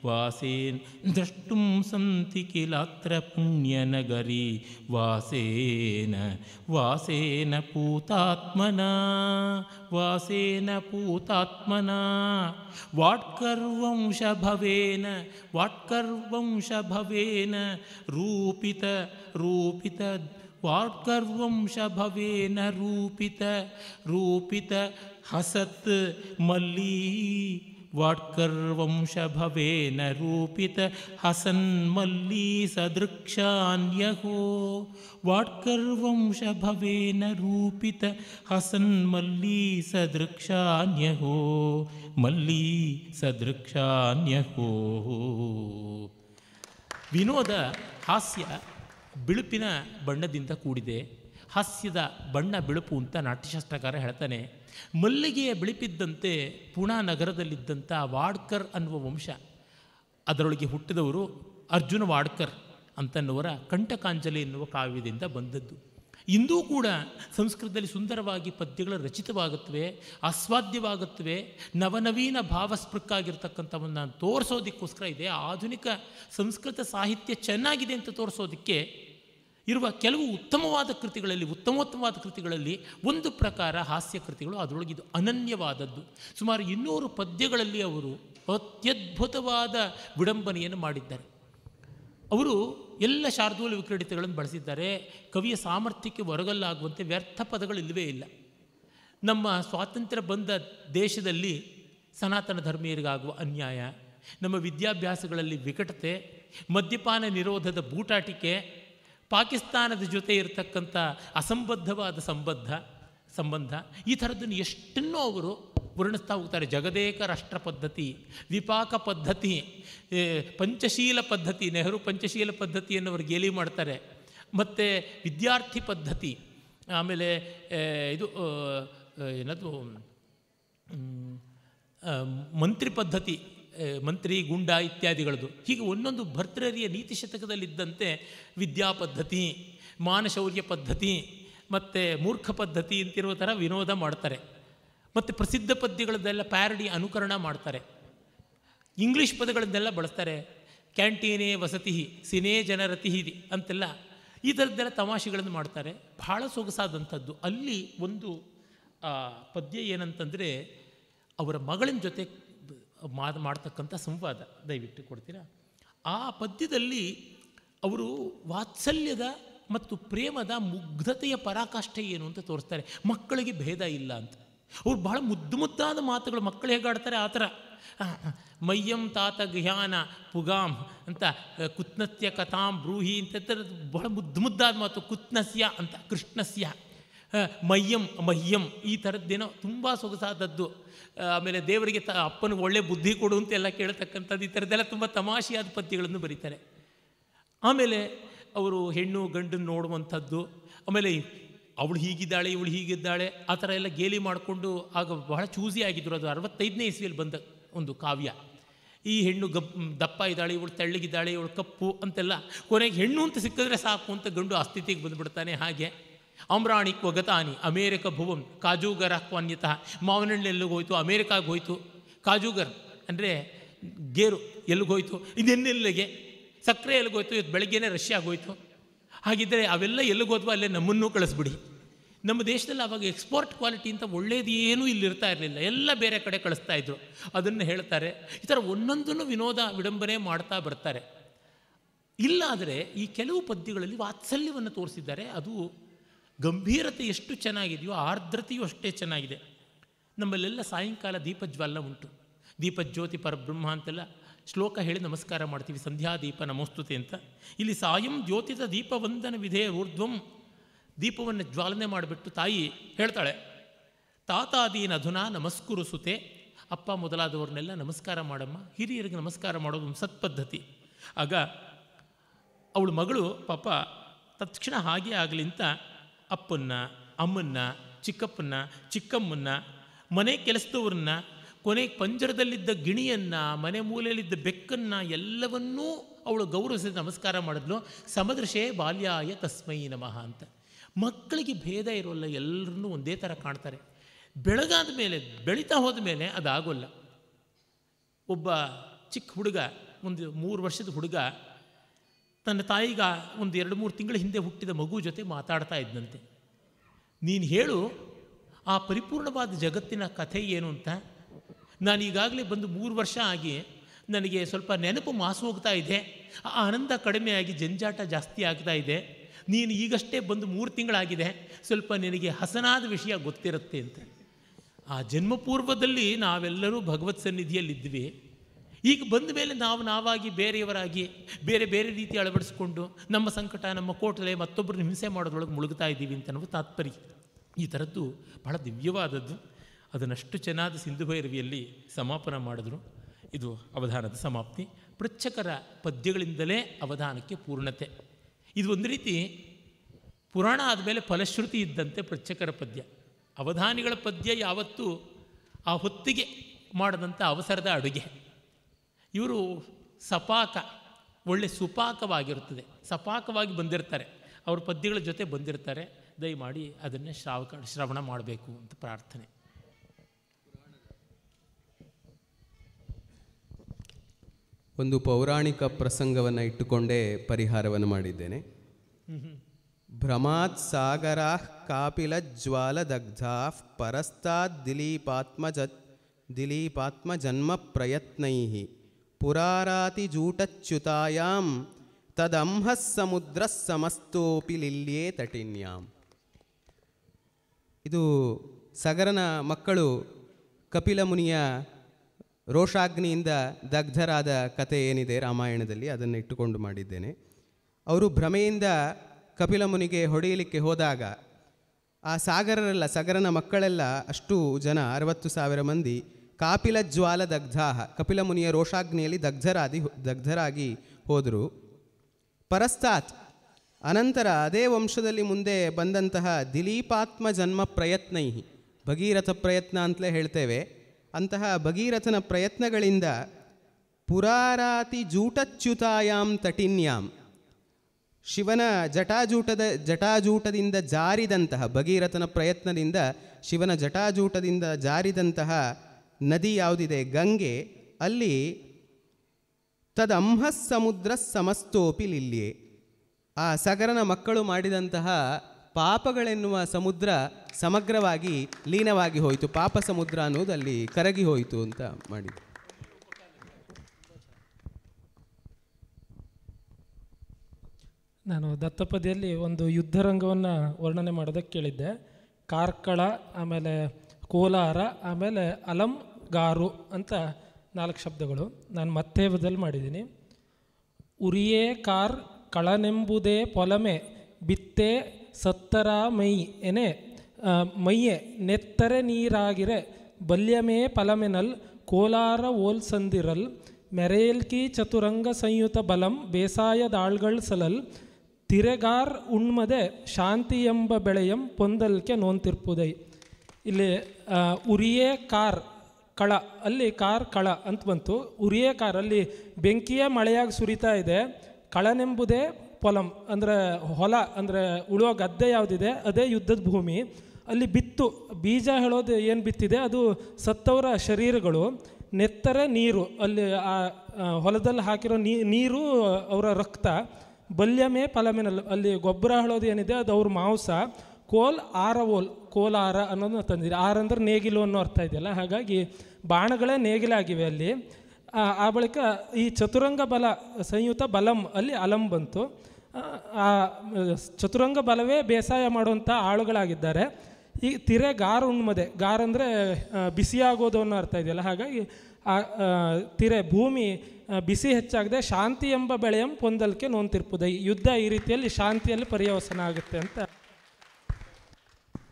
वासेन द्रष्टुं सन्ति किलत्र पुण्यनगरी वासेन वासेन पूतात्मना वासेन पूतात्मना वाट्कर्वंशभवेन वाट्कर्वंशभवेन रूपित वाट्कर्वंशभवेन रूपित ಹಸತ್ ಮಲ್ಲಿ ಭವೇನ ರೂಪಿತ ಹಸನ್ ಮಲ್ಲಿ ಸದೃಕ್ಷಾನ್ಯಹೋ ಭವೇನ ರೂಪಿತ ಹಸನ್ ಮಲ್ಲಿ ಸದೃಕ್ಷಾನ್ಯಹೋ ಮಲ್ಲಿ ಸದೃಕ್ಷಾನ್ಯಹೋ ವಿನೋದ ಹಾಸ್ಯ ಬಿಳುಪಿನ ಬಣ್ಣದಿಂದ ಕೂಡಿದೆ ಹಾಸ್ಯದ ಬಣ್ಣ ಬಿಳುಪು ಅಂತ ನಾಟ್ಯಶಾಸ್ತ್ರಕಾರ ಹೇಳ್ತಾನೆ ಮಲ್ಲಿಗೆಯ ಬಿಳಿಪಿದ್ದಂತೆ ಪುಣಾ ನಗರದಲ್ಲಿದ್ದಂಥ ವಾಡ್ಕರ್ ಅನ್ನುವ ವಂಶ ಅದರೊಳಗೆ ಹುಟ್ಟಿದವರು ಅರ್ಜುನ ವಾಡ್ಕರ್ ಅಂತನ್ನುವರ ಕಂಠಕಾಂಜಲಿ ಎನ್ನುವ ಕಾವ್ಯದಿಂದ ಬಂದದ್ದು ಇಂದೂ ಕೂಡ ಸಂಸ್ಕೃತದಲ್ಲಿ ಸುಂದರವಾಗಿ ಪದ್ಯಗಳು ರಚಿತವಾಗುತ್ತವೆ ಆಸ್ವಾದ್ಯವಾಗುತ್ತವೆ ನವನವೀನ ಭಾವಸ್ಪೃಕ್ಕಾಗಿರ್ತಕ್ಕಂಥವನ್ನು ತೋರಿಸೋದಕ್ಕೋಸ್ಕರ ಇದೆ ಆಧುನಿಕ ಸಂಸ್ಕೃತ ಸಾಹಿತ್ಯ ಚೆನ್ನಾಗಿದೆ ಅಂತ ತೋರಿಸೋದಕ್ಕೆ ಇರುವ ಕೆಲವು ಉತ್ತಮವಾದ ಕೃತಿಗಳಲ್ಲಿ ಉತ್ತಮೋತ್ತಮವಾದ ಕೃತಿಗಳಲ್ಲಿ ಒಂದು ಪ್ರಕಾರ ಹಾಸ್ಯ ಕೃತಿಗಳು ಇದು ಅನನ್ಯವಾದದ್ದು ಸುಮಾರು ಇನ್ನೂರು ಪದ್ಯಗಳಲ್ಲಿ ಅವರು ಅತ್ಯದ್ಭುತವಾದ ವಿಡಂಬನೆಯನ್ನು ಮಾಡಿದ್ದಾರೆ ಅವರು ಎಲ್ಲ ಶಾರ್ದೂಲ ವಿಕ್ರೀಡಿತಗಳನ್ನು ಬಳಸಿದ್ದಾರೆ ಕವಿಯ ಸಾಮರ್ಥ್ಯಕ್ಕೆ ಹೊರಗಲ್ಲಾಗುವಂತೆ ವ್ಯರ್ಥ ಪದಗಳು ಇಲ್ಲವೇ ಇಲ್ಲ ನಮ್ಮ ಸ್ವಾತಂತ್ರ್ಯ ಬಂದ ದೇಶದಲ್ಲಿ ಸನಾತನ ಧರ್ಮೀಯರಿಗಾಗುವ ಅನ್ಯಾಯ ನಮ್ಮ ವಿದ್ಯಾಭ್ಯಾಸಗಳಲ್ಲಿ ವಿಕಟತೆ ಮದ್ಯಪಾನ ನಿರೋಧದ ಬೂಟಾಟಿಕೆ ಪಾಕಿಸ್ತಾನದ ಜೊತೆ ಇರತಕ್ಕಂಥ ಅಸಂಬದ್ಧವಾದ ಸಂಬದ್ಧ ಸಂಬಂಧ ಈ ಥರದ್ದನ್ನು ಎಷ್ಟನ್ನೋ ಅವರು ವರ್ಣಿಸ್ತಾ ಹೋಗ್ತಾರೆ ಜಗದೇಕ ರಾಷ್ಟ್ರ ಪದ್ಧತಿ ವಿಪಾಕ ಪದ್ಧತಿ ಪಂಚಶೀಲ ಪದ್ಧತಿ ನೆಹರು ಪಂಚಶೀಲ ಪದ್ಧತಿಯನ್ನು ಅವರು ಗೇಲಿ ಮಾಡ್ತಾರೆ ಮತ್ತು ವಿದ್ಯಾರ್ಥಿ ಪದ್ಧತಿ ಆಮೇಲೆ ಇದು ಏನದು ಮಂತ್ರಿ ಪದ್ಧತಿ ಮಂತ್ರಿ ಗುಂಡ ಇತ್ಯಾದಿಗಳದ್ದು ಹೀಗೆ ಒಂದೊಂದು ಭರ್ತೃರಿಯ ನೀತಿ ಶತಕದಲ್ಲಿದ್ದಂತೆ ವಿದ್ಯಾ ಪದ್ಧತಿ ಮಾನಶೌರ್ಯ ಪದ್ಧತಿ ಮತ್ತು ಮೂರ್ಖ ಪದ್ಧತಿ ಅಂತಿರುವ ಥರ ವಿನೋದ ಮಾಡ್ತಾರೆ ಮತ್ತು ಪ್ರಸಿದ್ಧ ಪದ್ಯಗಳದ್ದೆಲ್ಲ ಪ್ಯಾರಡಿ ಅನುಕರಣ ಮಾಡ್ತಾರೆ ಇಂಗ್ಲೀಷ್ ಪದಗಳನ್ನೆಲ್ಲ ಬಳಸ್ತಾರೆ ಕ್ಯಾಂಟೀನೇ ವಸತಿ ಸಿನೇ ಜನರತಿ ಅಂತೆಲ್ಲ ಈ ಥರದ್ದೆಲ್ಲ ತಮಾಷೆಗಳನ್ನು ಮಾಡ್ತಾರೆ ಬಹಳ ಸೊಗಸಾದಂಥದ್ದು ಅಲ್ಲಿ ಒಂದು ಪದ್ಯ ಏನಂತಂದರೆ ಅವರ ಮಗಳಿನ ಜೊತೆ ಮಾದ ಮಾಡ್ತಕ್ಕಂಥ ಸಂವಾದ ದಯವಿಟ್ಟು ಕೊಡ್ತೀರಾ ಆ ಪದ್ಯದಲ್ಲಿ ಅವರು ವಾತ್ಸಲ್ಯದ ಮತ್ತು ಪ್ರೇಮದ ಮುಗ್ಧತೆಯ ಪರಾಕಾಷ್ಠೆ ಏನು ಅಂತ ತೋರಿಸ್ತಾರೆ ಮಕ್ಕಳಿಗೆ ಭೇದ ಇಲ್ಲ ಅಂತ ಅವ್ರು ಬಹಳ ಮುದ್ದು ಮುದ್ದಾದ ಮಾತುಗಳು ಮಕ್ಕಳು ಹೇಗಾಡ್ತಾರೆ ಆ ಥರ ಮಯ್ಯಂ ತಾತ ಗಹ್ಯಾನ ಪುಗಾಂ ಅಂತ ಕುತ್ನತ್ಯ ಕಥಾಂ ಬ್ರೂಹಿ ಅಂತ ಬಹಳ ಮುದ್ದು ಮುದ್ದಾದ ಮಾತು ಕುತ್ನಸ್ಯ ಅಂತ ಕೃಷ್ಣಸ್ಯ ಮಯ್ಯಂ ಮಹ್ಯಂ ಈ ಥರದ್ದೇನೋ ತುಂಬ ಸೊಗಸಾದದ್ದು ಆಮೇಲೆ ದೇವರಿಗೆ ತ ಅಪ್ಪನಿಗೆ ಒಳ್ಳೆ ಬುದ್ಧಿ ಕೊಡು ಅಂತೆಲ್ಲ ಕೇಳ್ತಕ್ಕಂಥದ್ದು ಈ ಥರದ್ದೆಲ್ಲ ತುಂಬ ತಮಾಷೆಯಾದ ಪದ್ಯಗಳನ್ನು ಬರೀತಾರೆ ಆಮೇಲೆ ಅವರು ಹೆಣ್ಣು ಗಂಡನ್ನು ನೋಡುವಂಥದ್ದು ಆಮೇಲೆ ಅವಳು ಹೀಗಿದ್ದಾಳೆ ಇವಳು ಹೀಗಿದ್ದಾಳೆ ಆ ಥರ ಎಲ್ಲ ಗೇಲಿ ಮಾಡಿಕೊಂಡು ಆಗ ಬಹಳ ಚೂಸಿ ಆಗಿದ್ದರು ಅದು ಅರವತ್ತೈದನೇ ಇಸ್ವಿಯಲ್ಲಿ ಬಂದ ಒಂದು ಕಾವ್ಯ ಈ ಹೆಣ್ಣು ಗಬ್ ದಪ್ಪ ಇದ್ದಾಳೆ ಇವಳು ತೆಳ್ಳಗಿದ್ದಾಳೆ ಇವಳು ಕಪ್ಪು ಅಂತೆಲ್ಲ ಕೊನೆಗೆ ಹೆಣ್ಣು ಅಂತ ಸಿಕ್ಕಿದ್ರೆ ಸಾಕು ಅಂತ ಗಂಡು ಆ ಸ್ಥಿತಿಗೆ ಬಂದುಬಿಡ್ತಾನೆ ಹಾಗೆ ಅಮ್ರಾಣಿ ಗತಾನಿ ಅಮೇರಿಕ ಭುವಂ ಕಾಜೂಗರ ಕ್ವಾನ್ಯತಃ ಮಾವನಹಣ್ಣು ಎಲ್ಲಿಗೋಯ್ತು ಅಮೇರಿಕಾಗೆ ಹೋಯ್ತು ಕಾಜೂಗರ್ ಅಂದರೆ ಗೇರು ಎಲ್ಲಿಗೋಯ್ತು ಇದೆನ್ನೆಲ್ಲಿಗೆ ಸಕ್ಕರೆ ಎಲ್ಲಿಗೋಯ್ತು ಇವತ್ತು ಬೆಳಗ್ಗೆನೇ ಹೋಯ್ತು ಹಾಗಿದ್ದರೆ ಅವೆಲ್ಲ ಹೋದ್ವು ಅಲ್ಲೇ ನಮ್ಮನ್ನು ಕಳಿಸ್ಬಿಡಿ ನಮ್ಮ ದೇಶದಲ್ಲಿ ಅವಾಗ ಎಕ್ಸ್ಪೋರ್ಟ್ ಕ್ವಾಲಿಟಿ ಅಂತ ಒಳ್ಳೇದೇನೂ ಇಲ್ಲಿರ್ತಾ ಇರಲಿಲ್ಲ ಎಲ್ಲ ಬೇರೆ ಕಡೆ ಕಳಿಸ್ತಾ ಇದ್ರು ಅದನ್ನು ಹೇಳ್ತಾರೆ ಈ ಥರ ಒಂದೊಂದನ್ನು ವಿನೋದ ವಿಡಂಬನೆ ಮಾಡ್ತಾ ಬರ್ತಾರೆ ಇಲ್ಲಾದರೆ ಈ ಕೆಲವು ಪದ್ಯಗಳಲ್ಲಿ ವಾತ್ಸಲ್ಯವನ್ನು ತೋರಿಸಿದ್ದಾರೆ ಅದು ಗಂಭೀರತೆ ಎಷ್ಟು ಚೆನ್ನಾಗಿದೆಯೋ ಆರ್ದ್ರತೆಯೂ ಅಷ್ಟೇ ಚೆನ್ನಾಗಿದೆ ನಮ್ಮಲ್ಲೆಲ್ಲ ಸಾಯಂಕಾಲ ದೀಪಜ್ವಾಲ ಉಂಟು ದೀಪಜ್ಯೋತಿ ಪರಬ್ರಹ್ಮ ಅಂತೆಲ್ಲ ಶ್ಲೋಕ ಹೇಳಿ ನಮಸ್ಕಾರ ಮಾಡ್ತೀವಿ ಸಂಧ್ಯಾ ದೀಪ ನಮೋಸ್ತುತಿ ಅಂತ ಇಲ್ಲಿ ಸಾಯಂ ದ್ಯೋತಿತ ದೀಪವಂದನ ವಿಧೇಯ ಊರ್ಧ್ವಂ ದೀಪವನ್ನು ಜ್ವಾಲನೆ ಮಾಡಿಬಿಟ್ಟು ತಾಯಿ ಹೇಳ್ತಾಳೆ ತಾತಾದೀನ ಅಧುನಾ ಸುತೆ ಅಪ್ಪ ಮೊದಲಾದವ್ರನ್ನೆಲ್ಲ ನಮಸ್ಕಾರ ಮಾಡಮ್ಮ ಹಿರಿಯರಿಗೆ ನಮಸ್ಕಾರ ಮಾಡೋದು ಸತ್ಪದ್ಧತಿ ಆಗ ಅವಳು ಮಗಳು ಪಾಪ ತತ್ಕ್ಷಣ ಹಾಗೆ ಆಗಲಿ ಅಂತ ಅಪ್ಪನ್ನ ಅಮ್ಮನ್ನ ಚಿಕ್ಕಪ್ಪನ್ನ ಚಿಕ್ಕಮ್ಮನ್ನ ಮನೆ ಕೆಲಸದವ್ರನ್ನ ಕೊನೆಗೆ ಪಂಜರದಲ್ಲಿದ್ದ ಗಿಣಿಯನ್ನು ಮನೆ ಮೂಲೆಯಲ್ಲಿದ್ದ ಬೆಕ್ಕನ್ನು ಎಲ್ಲವನ್ನೂ ಅವಳು ಗೌರವಿಸಿದ ನಮಸ್ಕಾರ ಮಾಡಿದ್ಲು ಸಮದೃಶೆ ಬಾಲ್ಯಾಯ ತಸ್ಮೈ ನಮಃ ಅಂತ ಮಕ್ಕಳಿಗೆ ಭೇದ ಇರೋಲ್ಲ ಎಲ್ಲರನ್ನೂ ಒಂದೇ ಥರ ಕಾಣ್ತಾರೆ ಬೆಳಗಾದ ಮೇಲೆ ಬೆಳೀತಾ ಹೋದ ಮೇಲೆ ಅದಾಗೋಲ್ಲ ಒಬ್ಬ ಚಿಕ್ಕ ಹುಡುಗ ಒಂದು ಮೂರು ವರ್ಷದ ಹುಡುಗ ತನ್ನ ತಾಯಿಗ ಒಂದು ಎರಡು ಮೂರು ತಿಂಗಳ ಹಿಂದೆ ಹುಟ್ಟಿದ ಮಗು ಜೊತೆ ಮಾತಾಡ್ತಾ ಇದ್ದಂತೆ ನೀನು ಹೇಳು ಆ ಪರಿಪೂರ್ಣವಾದ ಜಗತ್ತಿನ ಕಥೆ ಏನು ಅಂತ ನಾನು ಈಗಾಗಲೇ ಬಂದು ಮೂರು ವರ್ಷ ಆಗಿ ನನಗೆ ಸ್ವಲ್ಪ ನೆನಪು ಮಾಸು ಹೋಗ್ತಾ ಇದೆ ಆ ಆನಂದ ಕಡಿಮೆಯಾಗಿ ಜಂಜಾಟ ಜಾಸ್ತಿ ಆಗ್ತಾ ಇದೆ ನೀನು ಈಗಷ್ಟೇ ಬಂದು ಮೂರು ತಿಂಗಳಾಗಿದೆ ಸ್ವಲ್ಪ ನಿನಗೆ ಹಸನಾದ ವಿಷಯ ಗೊತ್ತಿರುತ್ತೆ ಅಂತ ಆ ಜನ್ಮಪೂರ್ವದಲ್ಲಿ ನಾವೆಲ್ಲರೂ ಭಗವತ್ ಸನ್ನಿಧಿಯಲ್ಲಿದ್ವಿ ಈಗ ಬಂದ ಮೇಲೆ ನಾವು ನಾವಾಗಿ ಬೇರೆಯವರಾಗಿ ಬೇರೆ ಬೇರೆ ರೀತಿ ಅಳವಡಿಸ್ಕೊಂಡು ನಮ್ಮ ಸಂಕಟ ನಮ್ಮ ಕೋಟಲೆ ಮತ್ತೊಬ್ಬರು ಹಿಂಸೆ ಮಾಡೋದ್ರೊಳಗೆ ಮುಳುಗ್ತಾ ಇದ್ದೀವಿ ಅಂತ ನಮಗೆ ತಾತ್ಪರ್ಯ ಈ ಥರದ್ದು ಬಹಳ ದಿವ್ಯವಾದದ್ದು ಅದನ್ನಷ್ಟು ಚೆನ್ನಾದ ಸಿಂಧು ಭೈರವಿಯಲ್ಲಿ ಸಮಾಪನ ಮಾಡಿದ್ರು ಇದು ಅವಧಾನದ ಸಮಾಪ್ತಿ ಪೃಚ್ಛಕರ ಪದ್ಯಗಳಿಂದಲೇ ಅವಧಾನಕ್ಕೆ ಪೂರ್ಣತೆ ಇದು ಒಂದು ರೀತಿ ಪುರಾಣ ಆದಮೇಲೆ ಫಲಶ್ರುತಿ ಇದ್ದಂತೆ ಪೃಚ್ಛಕರ ಪದ್ಯ ಅವಧಾನಿಗಳ ಪದ್ಯ ಯಾವತ್ತೂ ಆ ಹೊತ್ತಿಗೆ ಮಾಡಿದಂಥ ಅವಸರದ ಅಡುಗೆ ಇವರು ಸಪಾಕ ಒಳ್ಳೆ ಸುಪಾಕವಾಗಿರುತ್ತದೆ ಸಪಾಕವಾಗಿ ಬಂದಿರ್ತಾರೆ ಅವ್ರ ಪದ್ಯಗಳ ಜೊತೆ ಬಂದಿರ್ತಾರೆ ದಯಮಾಡಿ ಅದನ್ನೇ ಶ್ರಾವಕ ಶ್ರವಣ ಮಾಡಬೇಕು ಅಂತ ಪ್ರಾರ್ಥನೆ ಒಂದು ಪೌರಾಣಿಕ ಪ್ರಸಂಗವನ್ನು ಇಟ್ಟುಕೊಂಡೇ ಪರಿಹಾರವನ್ನು ಮಾಡಿದ್ದೇನೆ ಭ್ರಮಾತ್ ಸಾಗರ ಕಾಪಿಲ ದಗ್ಧಾ ಪರಸ್ತಾ ದಿಲೀಪಾತ್ಮಜ ದಿಲೀಪಾತ್ಮ ಜನ್ಮ ಪ್ರಯತ್ನೈ ಪುರಾರಾತಿಜೂಟಚ್ಯುತಾಯಾಂ ತದಂಹಸ್ಸಮುದ್ರಸ್ಸಮಸ್ತೋಪಿ ಸಮುದ್ರ ಸಮಸ್ತೋಪಿ ಲಿಲ್ಯೇ ತಟಿನ್ಯಾಂ ಇದು ಸಗರನ ಮಕ್ಕಳು ಕಪಿಲ ಮುನಿಯ ರೋಷಾಗ್ನಿಯಿಂದ ದಗ್ಧರಾದ ಕಥೆ ಏನಿದೆ ರಾಮಾಯಣದಲ್ಲಿ ಅದನ್ನು ಇಟ್ಟುಕೊಂಡು ಮಾಡಿದ್ದೇನೆ ಅವರು ಭ್ರಮೆಯಿಂದ ಕಪಿಲ ಮುನಿಗೆ ಹೊಡೆಯಲಿಕ್ಕೆ ಹೋದಾಗ ಆ ಸಾಗರರೆಲ್ಲ ಸಗರನ ಮಕ್ಕಳೆಲ್ಲ ಅಷ್ಟು ಜನ ಅರವತ್ತು ಸಾವಿರ ಮಂದಿ ಕಾಪಿಲ ಜ್ವಾಲ ದಗ್ಧಾಹ ಕಪಿಲ ಮುನಿಯ ರೋಷಾಗ್ನಿಯಲ್ಲಿ ದಗ್ಧರಾದಿ ದಗ್ಧರಾಗಿ ಹೋದರು ಪರಸ್ತಾತ್ ಅನಂತರ ಅದೇ ವಂಶದಲ್ಲಿ ಮುಂದೆ ಬಂದಂತಹ ದಿಲೀಪಾತ್ಮ ಜನ್ಮ ಪ್ರಯತ್ನೈ ಭಗೀರಥ ಪ್ರಯತ್ನ ಅಂತಲೇ ಹೇಳ್ತೇವೆ ಅಂತಹ ಭಗೀರಥನ ಪ್ರಯತ್ನಗಳಿಂದ ಪುರಾರಾತಿ ಜೂಟಚ್ಯುತಾಯಾಮ್ ತಟಿನ್ಯಾಂ ಶಿವನ ಜಟಾಜೂಟದ ಜಟಾಜೂಟದಿಂದ ಜಾರಿದಂತಹ ಭಗೀರಥನ ಪ್ರಯತ್ನದಿಂದ ಶಿವನ ಜಟಾಜೂಟದಿಂದ ಜಾರಿದಂತಹ ನದಿ ಯಾವುದಿದೆ ಗಂಗೆ ಅಲ್ಲಿ ತದಂಹ ಸಮುದ್ರ ಸಮಸ್ತೋಪಿ ಲಿಲ್ಲಿ ಆ ಸಗರನ ಮಕ್ಕಳು ಮಾಡಿದಂತಹ ಪಾಪಗಳೆನ್ನುವ ಸಮುದ್ರ ಸಮಗ್ರವಾಗಿ ಲೀನವಾಗಿ ಹೋಯಿತು ಪಾಪ ಸಮುದ್ರ ಅಲ್ಲಿ ಕರಗಿ ಹೋಯಿತು ಅಂತ ಮಾಡಿ ನಾನು ದತ್ತಪದಿಯಲ್ಲಿ ಒಂದು ಯುದ್ಧರಂಗವನ್ನು ವರ್ಣನೆ ಮಾಡೋದಕ್ಕೆ ಕೇಳಿದ್ದೆ ಕಾರ್ಕಳ ಆಮೇಲೆ ಕೋಲಾರ ಆಮೇಲೆ ಅಲಂ ಗಾರು ಅಂತ ನಾಲ್ಕು ಶಬ್ದಗಳು ನಾನು ಮತ್ತೆ ಬದಲು ಮಾಡಿದ್ದೀನಿ ಉರಿಯೇ ಕಾರ್ ಕಳನೆಂಬುದೇ ಪೊಲಮೆ ಬಿತ್ತೆ ಸತ್ತರ ಮೈ ಎನೆ ಮೈಯೆ ನೆತ್ತರೆ ನೀರಾಗಿರೆ ಬಲ್ಯಮೇ ಪಲಮೆನಲ್ ಕೋಲಾರ ಸಂದಿರಲ್ ಮೆರೇಲ್ಕಿ ಚತುರಂಗ ಸಂಯುತ ಬಲಂ ಬೇಸಾಯದಾಳ್ಗಳ್ ಸಲಲ್ ತಿರೆಗಾರ್ ಉಣ್ಮದೆ ಶಾಂತಿ ಎಂಬ ಬೆಳೆಯಂ ಪೊಂದಲ್ಕೆ ನೋಂತಿರ್ಪುದೈ ಇಲ್ಲಿ ಉರಿಯೇ ಕಾರ್ ಕಳ ಅಲ್ಲಿ ಕಾರ್ ಕಳ ಅಂತ ಬಂತು ಉರಿಯೇ ಕಾರ್ ಅಲ್ಲಿ ಬೆಂಕಿಯೇ ಮಳೆಯಾಗಿ ಸುರಿತಾ ಇದೆ ಕಳನೆಂಬುದೇ ಪೊಲಂ ಅಂದರೆ ಹೊಲ ಅಂದರೆ ಉಳುವ ಗದ್ದೆ ಯಾವುದಿದೆ ಅದೇ ಯುದ್ಧದ ಭೂಮಿ ಅಲ್ಲಿ ಬಿತ್ತು ಬೀಜ ಹೇಳೋದು ಏನು ಬಿತ್ತಿದೆ ಅದು ಸತ್ತವರ ಶರೀರಗಳು ನೆತ್ತರೆ ನೀರು ಅಲ್ಲಿ ಆ ಹೊಲದಲ್ಲಿ ಹಾಕಿರೋ ನೀರು ಅವರ ರಕ್ತ ಬಲ್ಯಮೇ ಫಲಮೇನಲ್ಲ ಅಲ್ಲಿ ಗೊಬ್ಬರ ಹೇಳೋದು ಏನಿದೆ ಅದು ಅವ್ರ ಮಾಂಸ ಕೋಲ್ ಆರ ಕೋಲಾರ ಅನ್ನೋದನ್ನ ತಂದಿದೆ ಆರ ಅಂದ್ರೆ ನೇಗಿಲು ಅನ್ನೋ ಅರ್ಥ ಇದೆಯಲ್ಲ ಹಾಗಾಗಿ ಬಾಣಗಳೇ ನೇಗಿಲಾಗಿವೆ ಅಲ್ಲಿ ಆ ಬಳಿಕ ಈ ಚತುರಂಗ ಬಲ ಸಂಯುಕ್ತ ಬಲಂ ಅಲ್ಲಿ ಅಲಂ ಬಂತು ಆ ಚತುರಂಗ ಬಲವೇ ಬೇಸಾಯ ಮಾಡುವಂಥ ಆಳುಗಳಾಗಿದ್ದಾರೆ ಈ ತಿರೆ ಗಾರ್ ಉಣ್ಮದೆ ಗಾರ್ ಅಂದರೆ ಬಿಸಿಯಾಗೋದು ಅನ್ನೋ ಅರ್ಥ ಇದೆಯಲ್ಲ ಹಾಗಾಗಿ ಆ ತಿರೆ ಭೂಮಿ ಬಿಸಿ ಹೆಚ್ಚಾಗದೆ ಶಾಂತಿ ಎಂಬ ಬೆಳೆಯಂ ಪೊಂದಲಿಕ್ಕೆ ನೋಂತಿರ್ಪುದ ಈ ಯುದ್ಧ ಈ ರೀತಿಯಲ್ಲಿ ಶಾಂತಿಯಲ್ಲಿ ಪರ್ಯವಸನ ಆಗುತ್ತೆ ಅಂತ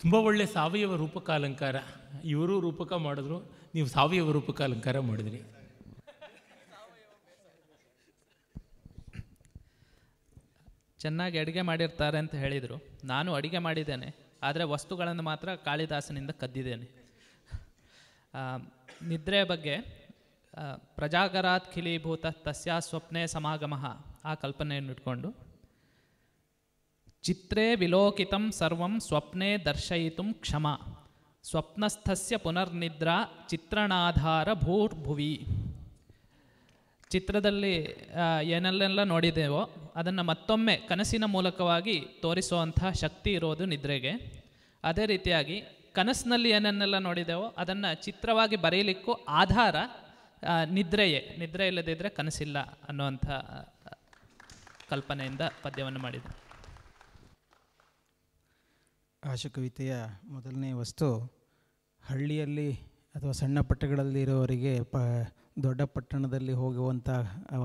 ತುಂಬ ಒಳ್ಳೆಯ ಸಾವಯವ ರೂಪಕ ಅಲಂಕಾರ ಇವರು ರೂಪಕ ಮಾಡಿದ್ರು ನೀವು ಸಾವಯವ ರೂಪಕ್ಕೆ ಅಲಂಕಾರ ಮಾಡಿದ್ರಿ ಚೆನ್ನಾಗಿ ಅಡುಗೆ ಮಾಡಿರ್ತಾರೆ ಅಂತ ಹೇಳಿದರು ನಾನು ಅಡುಗೆ ಮಾಡಿದ್ದೇನೆ ಆದರೆ ವಸ್ತುಗಳನ್ನು ಮಾತ್ರ ಕಾಳಿದಾಸನಿಂದ ಕದ್ದಿದ್ದೇನೆ ನಿದ್ರೆ ಬಗ್ಗೆ ಪ್ರಜಾಗರಾತ್ ಖಿಲೀಭೂತ ತಸ್ಯಾ ಸ್ವಪ್ನೆ ಸಮಾಗಮ ಆ ಕಲ್ಪನೆಯನ್ನು ಇಟ್ಕೊಂಡು ಚಿತ್ರೇ ವಿಲೋಕಿತಂ ಸರ್ವಂ ಸ್ವಪ್ನೆ ದರ್ಶಯಿತು ಕ್ಷಮ ಸ್ವಪ್ನಸ್ಥಸ್ಯ ಪುನರ್ನಿದ್ರಾ ಚಿತ್ರಣಾಧಾರ ಭೂರ್ಭುವಿ ಚಿತ್ರದಲ್ಲಿ ಏನೆಲ್ಲೆಲ್ಲ ನೋಡಿದೆವೋ ಅದನ್ನು ಮತ್ತೊಮ್ಮೆ ಕನಸಿನ ಮೂಲಕವಾಗಿ ತೋರಿಸುವಂತಹ ಶಕ್ತಿ ಇರೋದು ನಿದ್ರೆಗೆ ಅದೇ ರೀತಿಯಾಗಿ ಕನಸಿನಲ್ಲಿ ಏನನ್ನೆಲ್ಲ ನೋಡಿದೆವೋ ಅದನ್ನು ಚಿತ್ರವಾಗಿ ಬರೆಯಲಿಕ್ಕೂ ಆಧಾರ ನಿದ್ರೆಯೇ ನಿದ್ರೆ ಇಲ್ಲದಿದ್ದರೆ ಕನಸಿಲ್ಲ ಅನ್ನುವಂಥ ಕಲ್ಪನೆಯಿಂದ ಪದ್ಯವನ್ನು ಮಾಡಿದೆ ಕವಿತೆಯ ಮೊದಲನೇ ವಸ್ತು ಹಳ್ಳಿಯಲ್ಲಿ ಅಥವಾ ಸಣ್ಣ ಪಟ್ಟಣಗಳಲ್ಲಿ ಇರೋವರಿಗೆ ಪ ದೊಡ್ಡ ಪಟ್ಟಣದಲ್ಲಿ ಹೋಗುವಂಥ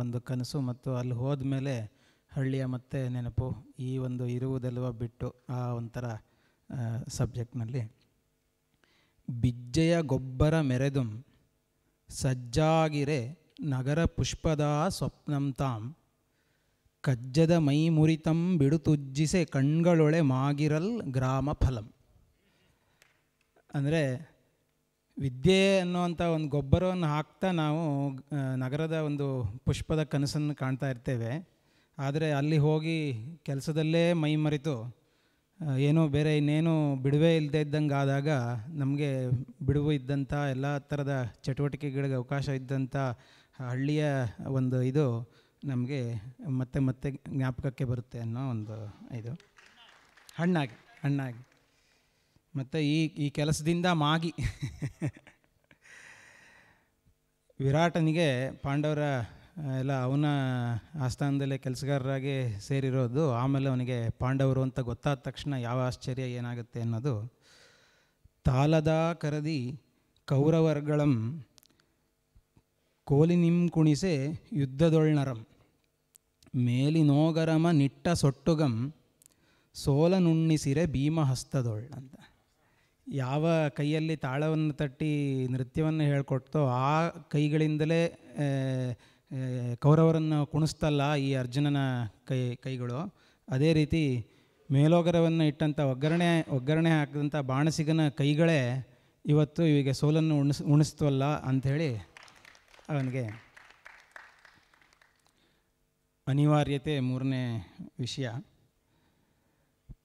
ಒಂದು ಕನಸು ಮತ್ತು ಅಲ್ಲಿ ಹೋದ ಮೇಲೆ ಹಳ್ಳಿಯ ಮತ್ತೆ ನೆನಪು ಈ ಒಂದು ಇರುವುದೆಲ್ಲವ ಬಿಟ್ಟು ಆ ಒಂಥರ ಸಬ್ಜೆಕ್ಟ್ನಲ್ಲಿ ಬಿಜ್ಜೆಯ ಗೊಬ್ಬರ ಮೆರೆದುಂ ಸಜ್ಜಾಗಿರೆ ನಗರ ಪುಷ್ಪದ ಸ್ವಪ್ನಂ ತಾಂ ಕಜ್ಜದ ಮೈ ಮುರಿತಂ ಬಿಡುತುಜ್ಜಿಸೆ ಕಣ್ಗಳೊಳೆ ಮಾಗಿರಲ್ ಗ್ರಾಮ ಫಲಂ ಅಂದರೆ ವಿದ್ಯೆ ಅನ್ನುವಂಥ ಒಂದು ಗೊಬ್ಬರವನ್ನು ಹಾಕ್ತಾ ನಾವು ನಗರದ ಒಂದು ಪುಷ್ಪದ ಕನಸನ್ನು ಕಾಣ್ತಾ ಇರ್ತೇವೆ ಆದರೆ ಅಲ್ಲಿ ಹೋಗಿ ಕೆಲಸದಲ್ಲೇ ಮೈ ಮರೆತು ಏನೋ ಬೇರೆ ಇನ್ನೇನು ಬಿಡುವೆ ಇಲ್ಲದೆ ಇದ್ದಂಗೆ ಆದಾಗ ನಮಗೆ ಬಿಡುವು ಇದ್ದಂಥ ಎಲ್ಲ ಥರದ ಚಟುವಟಿಕೆಗಳಿಗೆ ಅವಕಾಶ ಇದ್ದಂಥ ಹಳ್ಳಿಯ ಒಂದು ಇದು ನಮಗೆ ಮತ್ತೆ ಮತ್ತೆ ಜ್ಞಾಪಕಕ್ಕೆ ಬರುತ್ತೆ ಅನ್ನೋ ಒಂದು ಇದು ಹಣ್ಣಾಗಿ ಹಣ್ಣಾಗಿ ಮತ್ತು ಈ ಈ ಕೆಲಸದಿಂದ ಮಾಗಿ ವಿರಾಟನಿಗೆ ಪಾಂಡವರ ಎಲ್ಲ ಅವನ ಆಸ್ಥಾನದಲ್ಲೇ ಕೆಲಸಗಾರರಾಗಿ ಸೇರಿರೋದು ಆಮೇಲೆ ಅವನಿಗೆ ಪಾಂಡವರು ಅಂತ ಗೊತ್ತಾದ ತಕ್ಷಣ ಯಾವ ಆಶ್ಚರ್ಯ ಏನಾಗುತ್ತೆ ಅನ್ನೋದು ತಾಲದ ಕರದಿ ಕೌರವರ್ಗಳಂ ಕೋಲಿನಿಂ ಕುಣಿಸೆ ಯುದ್ಧದೊಳ್ನರಂ ಮೇಲಿನೋಗರಮ ನಿಟ್ಟ ಸೊಟ್ಟುಗಂ ಸೋಲನುಣ್ಣಿಸಿರೆ ಭೀಮಹಸ್ತದೊಳ್ ಅಂತ ಯಾವ ಕೈಯಲ್ಲಿ ತಾಳವನ್ನು ತಟ್ಟಿ ನೃತ್ಯವನ್ನು ಹೇಳ್ಕೊಡ್ತೋ ಆ ಕೈಗಳಿಂದಲೇ ಕೌರವರನ್ನು ಕುಣಿಸ್ತಲ್ಲ ಈ ಅರ್ಜುನನ ಕೈ ಕೈಗಳು ಅದೇ ರೀತಿ ಮೇಲೋಗರವನ್ನು ಇಟ್ಟಂಥ ಒಗ್ಗರಣೆ ಒಗ್ಗರಣೆ ಹಾಕಿದಂಥ ಬಾಣಸಿಗನ ಕೈಗಳೇ ಇವತ್ತು ಇವಿಗೆ ಸೋಲನ್ನು ಉಣಿಸ್ ಉಣಿಸ್ತವಲ್ಲ ಅಂಥೇಳಿ ಅವನಿಗೆ ಅನಿವಾರ್ಯತೆ ಮೂರನೇ ವಿಷಯ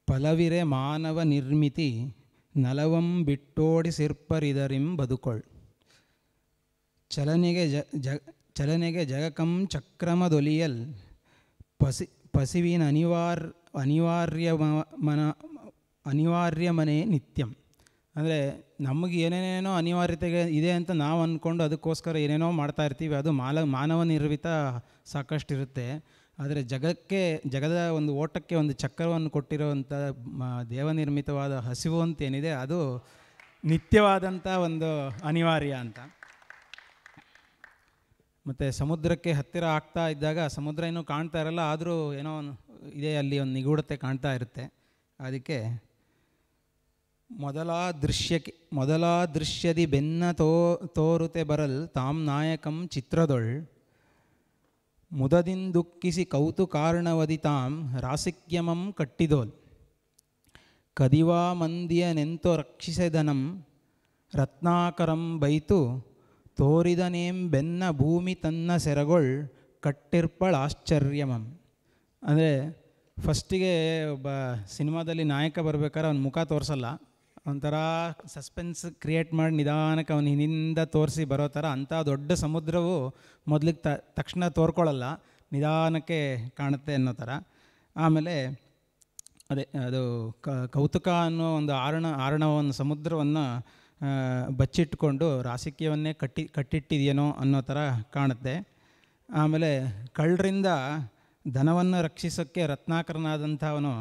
ಫಲವಿರೆ ಮಾನವ ನಿರ್ಮಿತಿ ನಲವಂ ಬಿಟ್ಟೋಡಿ ಸಿರ್ಪರಿದರಿಂ ಬದುಕೊಳ್ ಚಲನೆಗೆ ಜ ಜ ಚಲನೆಗೆ ಜಗಕಂ ಚಕ್ರಮದೊಲಿಯಲ್ ಪಸಿ ಪಸಿವಿನ ಅನಿವಾರ್ ಅನಿವಾರ್ಯ ಮನ ಅನಿವಾರ್ಯ ಮನೆ ನಿತ್ಯಂ ಅಂದರೆ ನಮಗೆ ಏನೇನೇನೋ ಅನಿವಾರ್ಯತೆಗೆ ಇದೆ ಅಂತ ನಾವು ಅಂದ್ಕೊಂಡು ಅದಕ್ಕೋಸ್ಕರ ಏನೇನೋ ಮಾಡ್ತಾ ಇರ್ತೀವಿ ಅದು ಮಾಲ ಮಾನವ ನಿರ್ಮಿತ ಸಾಕಷ್ಟು ಇರುತ್ತೆ ಆದರೆ ಜಗಕ್ಕೆ ಜಗದ ಒಂದು ಓಟಕ್ಕೆ ಒಂದು ಚಕ್ರವನ್ನು ಕೊಟ್ಟಿರುವಂಥ ದೇವನಿರ್ಮಿತವಾದ ಹಸಿವು ಅಂತೇನಿದೆ ಅದು ನಿತ್ಯವಾದಂಥ ಒಂದು ಅನಿವಾರ್ಯ ಅಂತ ಮತ್ತು ಸಮುದ್ರಕ್ಕೆ ಹತ್ತಿರ ಆಗ್ತಾ ಇದ್ದಾಗ ಸಮುದ್ರ ಏನೂ ಕಾಣ್ತಾ ಇರಲ್ಲ ಆದರೂ ಏನೋ ಇದೆ ಅಲ್ಲಿ ಒಂದು ನಿಗೂಢತೆ ಕಾಣ್ತಾ ಇರುತ್ತೆ ಅದಕ್ಕೆ ಮೊದಲ ದೃಶ್ಯಕ್ಕೆ ಮೊದಲ ದೃಶ್ಯದಿ ಬೆನ್ನ ತೋ ತೋರುತೆ ಬರಲ್ ತಾಮ್ ನಾಯಕಂ ಚಿತ್ರದೊಳ್ ಮುದದಿಂದುಕ್ಕಿಸಿ ಕೌತುಕಾರಣವದಿ ತಾಂ ರಾಸಿಕ್ಯಮಂ ಕಟ್ಟಿದೋಲ್ ಕದಿವಾ ಮಂದಿಯ ನೆಂತೋ ರಕ್ಷಿಸೆದನಂ ರತ್ನಾಕರಂ ಬೈತು ತೋರಿದನೇಂ ಬೆನ್ನ ಭೂಮಿ ತನ್ನ ಸೆರಗೊಳ್ ಕಟ್ಟಿರ್ಪಳ ಆಶ್ಚರ್ಯಮಂ ಅಂದರೆ ಫಸ್ಟಿಗೆ ಒಬ್ಬ ಸಿನಿಮಾದಲ್ಲಿ ನಾಯಕ ಬರಬೇಕಾದ್ರೆ ಅವನ ಮುಖ ತೋರಿಸಲ್ಲ ಒಂಥರ ಸಸ್ಪೆನ್ಸ್ ಕ್ರಿಯೇಟ್ ಮಾಡಿ ನಿಧಾನಕ್ಕೆ ಅವನ ಹಿಂದಿಂದ ತೋರಿಸಿ ಬರೋ ಥರ ಅಂಥ ದೊಡ್ಡ ಸಮುದ್ರವು ಮೊದಲಿಗೆ ತ ತಕ್ಷಣ ತೋರ್ಕೊಳ್ಳಲ್ಲ ನಿಧಾನಕ್ಕೆ ಕಾಣುತ್ತೆ ಅನ್ನೋ ಥರ ಆಮೇಲೆ ಅದೇ ಅದು ಕೌತುಕ ಅನ್ನೋ ಒಂದು ಆರಣ ಆರಣವನ್ನು ಸಮುದ್ರವನ್ನು ಬಚ್ಚಿಟ್ಕೊಂಡು ರಾಸಿಕ್ಯವನ್ನೇ ಕಟ್ಟಿ ಕಟ್ಟಿಟ್ಟಿದೆಯೇನೋ ಅನ್ನೋ ಥರ ಕಾಣುತ್ತೆ ಆಮೇಲೆ ಕಳ್ಳರಿಂದ ಧನವನ್ನು ರಕ್ಷಿಸೋಕ್ಕೆ ರತ್ನಾಕರನಾದಂಥವನು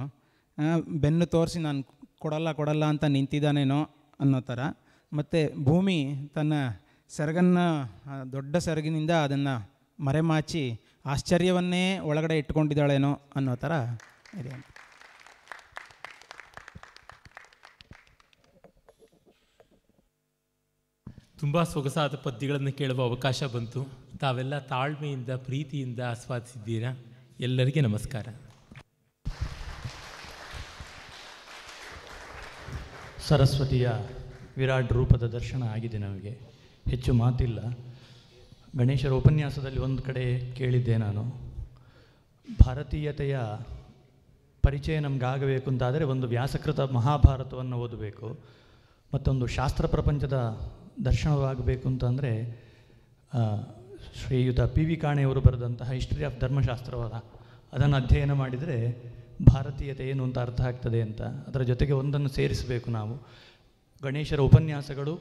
ಬೆನ್ನು ತೋರಿಸಿ ನಾನು ಕೊಡಲ್ಲ ಕೊಡಲ್ಲ ಅಂತ ನಿಂತಿದ್ದಾನೇನೋ ಅನ್ನೋ ಥರ ಮತ್ತು ಭೂಮಿ ತನ್ನ ಸೆರಗನ್ನು ದೊಡ್ಡ ಸೆರಗಿನಿಂದ ಅದನ್ನು ಮರೆಮಾಚಿ ಆಶ್ಚರ್ಯವನ್ನೇ ಒಳಗಡೆ ಇಟ್ಕೊಂಡಿದ್ದಾಳೇನೋ ಅನ್ನೋ ಥರ ಇದೆ ತುಂಬ ಸೊಗಸಾದ ಪದ್ಯಗಳನ್ನು ಕೇಳುವ ಅವಕಾಶ ಬಂತು ತಾವೆಲ್ಲ ತಾಳ್ಮೆಯಿಂದ ಪ್ರೀತಿಯಿಂದ ಆಸ್ವಾದಿಸಿದ್ದೀರಾ ಎಲ್ಲರಿಗೆ ನಮಸ್ಕಾರ ಸರಸ್ವತಿಯ ವಿರಾಟ್ ರೂಪದ ದರ್ಶನ ಆಗಿದೆ ನಮಗೆ ಹೆಚ್ಚು ಮಾತಿಲ್ಲ ಗಣೇಶರ ಉಪನ್ಯಾಸದಲ್ಲಿ ಒಂದು ಕಡೆ ಕೇಳಿದ್ದೆ ನಾನು ಭಾರತೀಯತೆಯ ಪರಿಚಯ ನಮಗಾಗಬೇಕು ಅಂತಾದರೆ ಒಂದು ವ್ಯಾಸಕೃತ ಮಹಾಭಾರತವನ್ನು ಓದಬೇಕು ಮತ್ತೊಂದು ಶಾಸ್ತ್ರ ಪ್ರಪಂಚದ ದರ್ಶನವಾಗಬೇಕು ಅಂತಂದರೆ ಶ್ರೀಯುತ ಪಿ ವಿ ಕಾಣೆಯವರು ಬರೆದಂತಹ ಹಿಸ್ಟ್ರಿ ಆಫ್ ಧರ್ಮಶಾಸ್ತ್ರವಾದ ಅದನ್ನು ಅಧ್ಯಯನ ಮಾಡಿದರೆ ಭಾರತೀಯತೆ ಏನು ಅಂತ ಅರ್ಥ ಆಗ್ತದೆ ಅಂತ ಅದರ ಜೊತೆಗೆ ಒಂದನ್ನು ಸೇರಿಸಬೇಕು ನಾವು ಗಣೇಶರ ಉಪನ್ಯಾಸಗಳು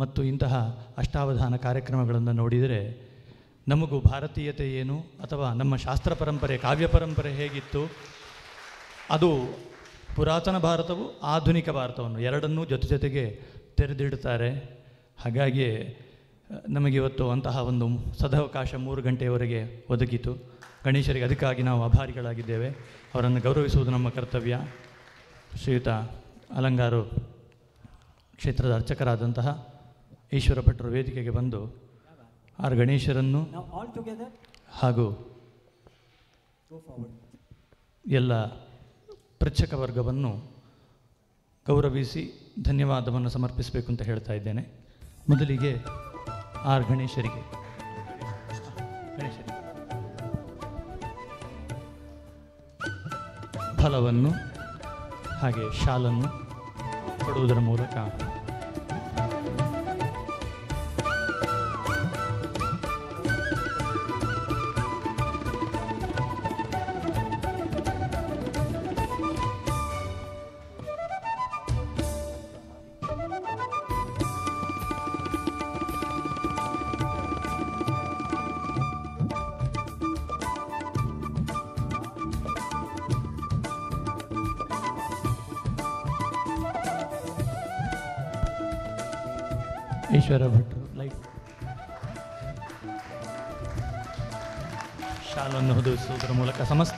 ಮತ್ತು ಇಂತಹ ಅಷ್ಟಾವಧಾನ ಕಾರ್ಯಕ್ರಮಗಳನ್ನು ನೋಡಿದರೆ ನಮಗೂ ಭಾರತೀಯತೆ ಏನು ಅಥವಾ ನಮ್ಮ ಶಾಸ್ತ್ರ ಪರಂಪರೆ ಕಾವ್ಯ ಪರಂಪರೆ ಹೇಗಿತ್ತು ಅದು ಪುರಾತನ ಭಾರತವು ಆಧುನಿಕ ಭಾರತವನ್ನು ಎರಡನ್ನೂ ಜೊತೆ ಜೊತೆಗೆ ತೆರೆದಿಡುತ್ತಾರೆ ಹಾಗಾಗಿಯೇ ನಮಗಿವತ್ತು ಅಂತಹ ಒಂದು ಸದಾವಕಾಶ ಮೂರು ಗಂಟೆಯವರೆಗೆ ಒದಗಿತು ಗಣೇಶರಿಗೆ ಅದಕ್ಕಾಗಿ ನಾವು ಅಭಾರಿಗಳಾಗಿದ್ದೇವೆ ಅವರನ್ನು ಗೌರವಿಸುವುದು ನಮ್ಮ ಕರ್ತವ್ಯ ಶ್ರೀಯುತ ಅಲಂಗಾರು ಕ್ಷೇತ್ರದ ಅರ್ಚಕರಾದಂತಹ ಈಶ್ವರ ಭಟ್ರು ವೇದಿಕೆಗೆ ಬಂದು ಆರ್ ಗಣೇಶರನ್ನು ಹಾಗೂ ಎಲ್ಲ ಪ್ರಚಕ ವರ್ಗವನ್ನು ಗೌರವಿಸಿ ಧನ್ಯವಾದವನ್ನು ಸಮರ್ಪಿಸಬೇಕು ಅಂತ ಹೇಳ್ತಾ ಇದ್ದೇನೆ ಮೊದಲಿಗೆ ಆರ್ ಗಣೇಶರಿಗೆ ಗಣೇಶರಿಗೆ ಫಲವನ್ನು ಹಾಗೆ ಶಾಲನ್ನು ಕೊಡುವುದರ ಮೂಲಕ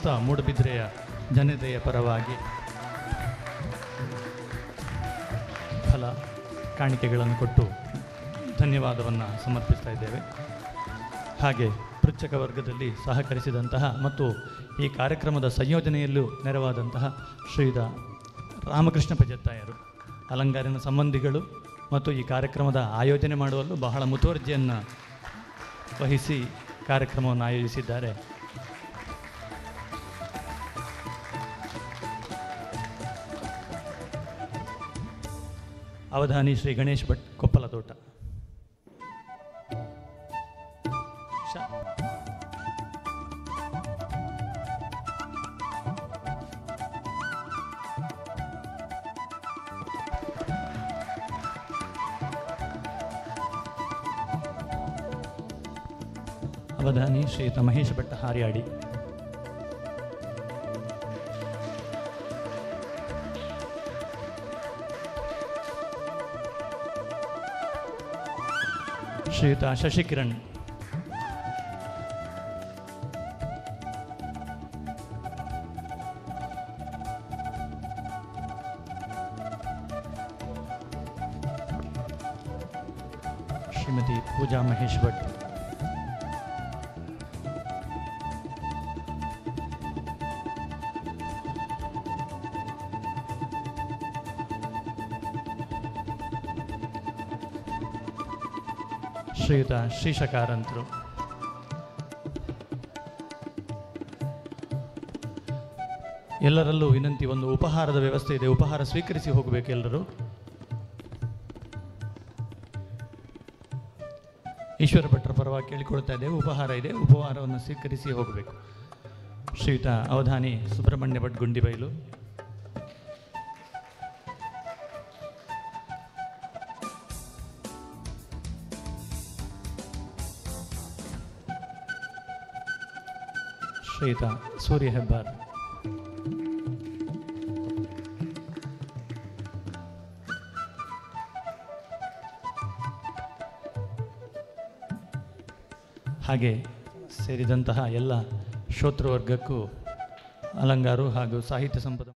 ಸಮಸ್ತ ಮೂಡುಬಿದ್ರೆಯ ಜನತೆಯ ಪರವಾಗಿ ಫಲ ಕಾಣಿಕೆಗಳನ್ನು ಕೊಟ್ಟು ಧನ್ಯವಾದವನ್ನು ಸಮರ್ಪಿಸ್ತಾ ಇದ್ದೇವೆ ಹಾಗೆ ಪೃಚ್ಛಕ ವರ್ಗದಲ್ಲಿ ಸಹಕರಿಸಿದಂತಹ ಮತ್ತು ಈ ಕಾರ್ಯಕ್ರಮದ ಸಂಯೋಜನೆಯಲ್ಲೂ ನೆರವಾದಂತಹ ಶ್ರೀದ ರಾಮಕೃಷ್ಣ ಪಜತ್ತಾಯರು ಅಲಂಗಾರಿನ ಸಂಬಂಧಿಗಳು ಮತ್ತು ಈ ಕಾರ್ಯಕ್ರಮದ ಆಯೋಜನೆ ಮಾಡುವಲ್ಲೂ ಬಹಳ ಮುತುವರ್ಜಿಯನ್ನು ವಹಿಸಿ ಕಾರ್ಯಕ್ರಮವನ್ನು ಆಯೋಜಿಸಿದ್ದಾರೆ अवधानी श्री गणेश भट कोलोट अवधानी श्री महेश भट्ट हरियाडी श्रीयुता शशिकिरण ವಿಶೇಷ ಎಲ್ಲರಲ್ಲೂ ವಿನಂತಿ ಒಂದು ಉಪಹಾರದ ವ್ಯವಸ್ಥೆ ಇದೆ ಉಪಹಾರ ಸ್ವೀಕರಿಸಿ ಹೋಗಬೇಕು ಎಲ್ಲರೂ ಈಶ್ವರ ಭಟ್ರ ಪರವಾಗಿ ಕೇಳಿಕೊಳ್ತಾ ಇದೆ ಉಪಹಾರ ಇದೆ ಉಪಹಾರವನ್ನು ಸ್ವೀಕರಿಸಿ ಹೋಗಬೇಕು ಶ್ರೀಯುತ ಅವಧಾನಿ ಸುಬ್ರಹ್ಮಣ್ಯ ಭಟ್ ಗುಂಡಿಬೈಲು ರಚಯಿತ ಸೂರ್ಯ ಹೆಬ್ಬಾರ್ ಹಾಗೆ ಸೇರಿದಂತಹ ಎಲ್ಲ ಶ್ರೋತೃವರ್ಗಕ್ಕೂ ಅಲಂಗಾರು ಹಾಗೂ ಸಾಹಿತ್ಯ ಸಂಪದ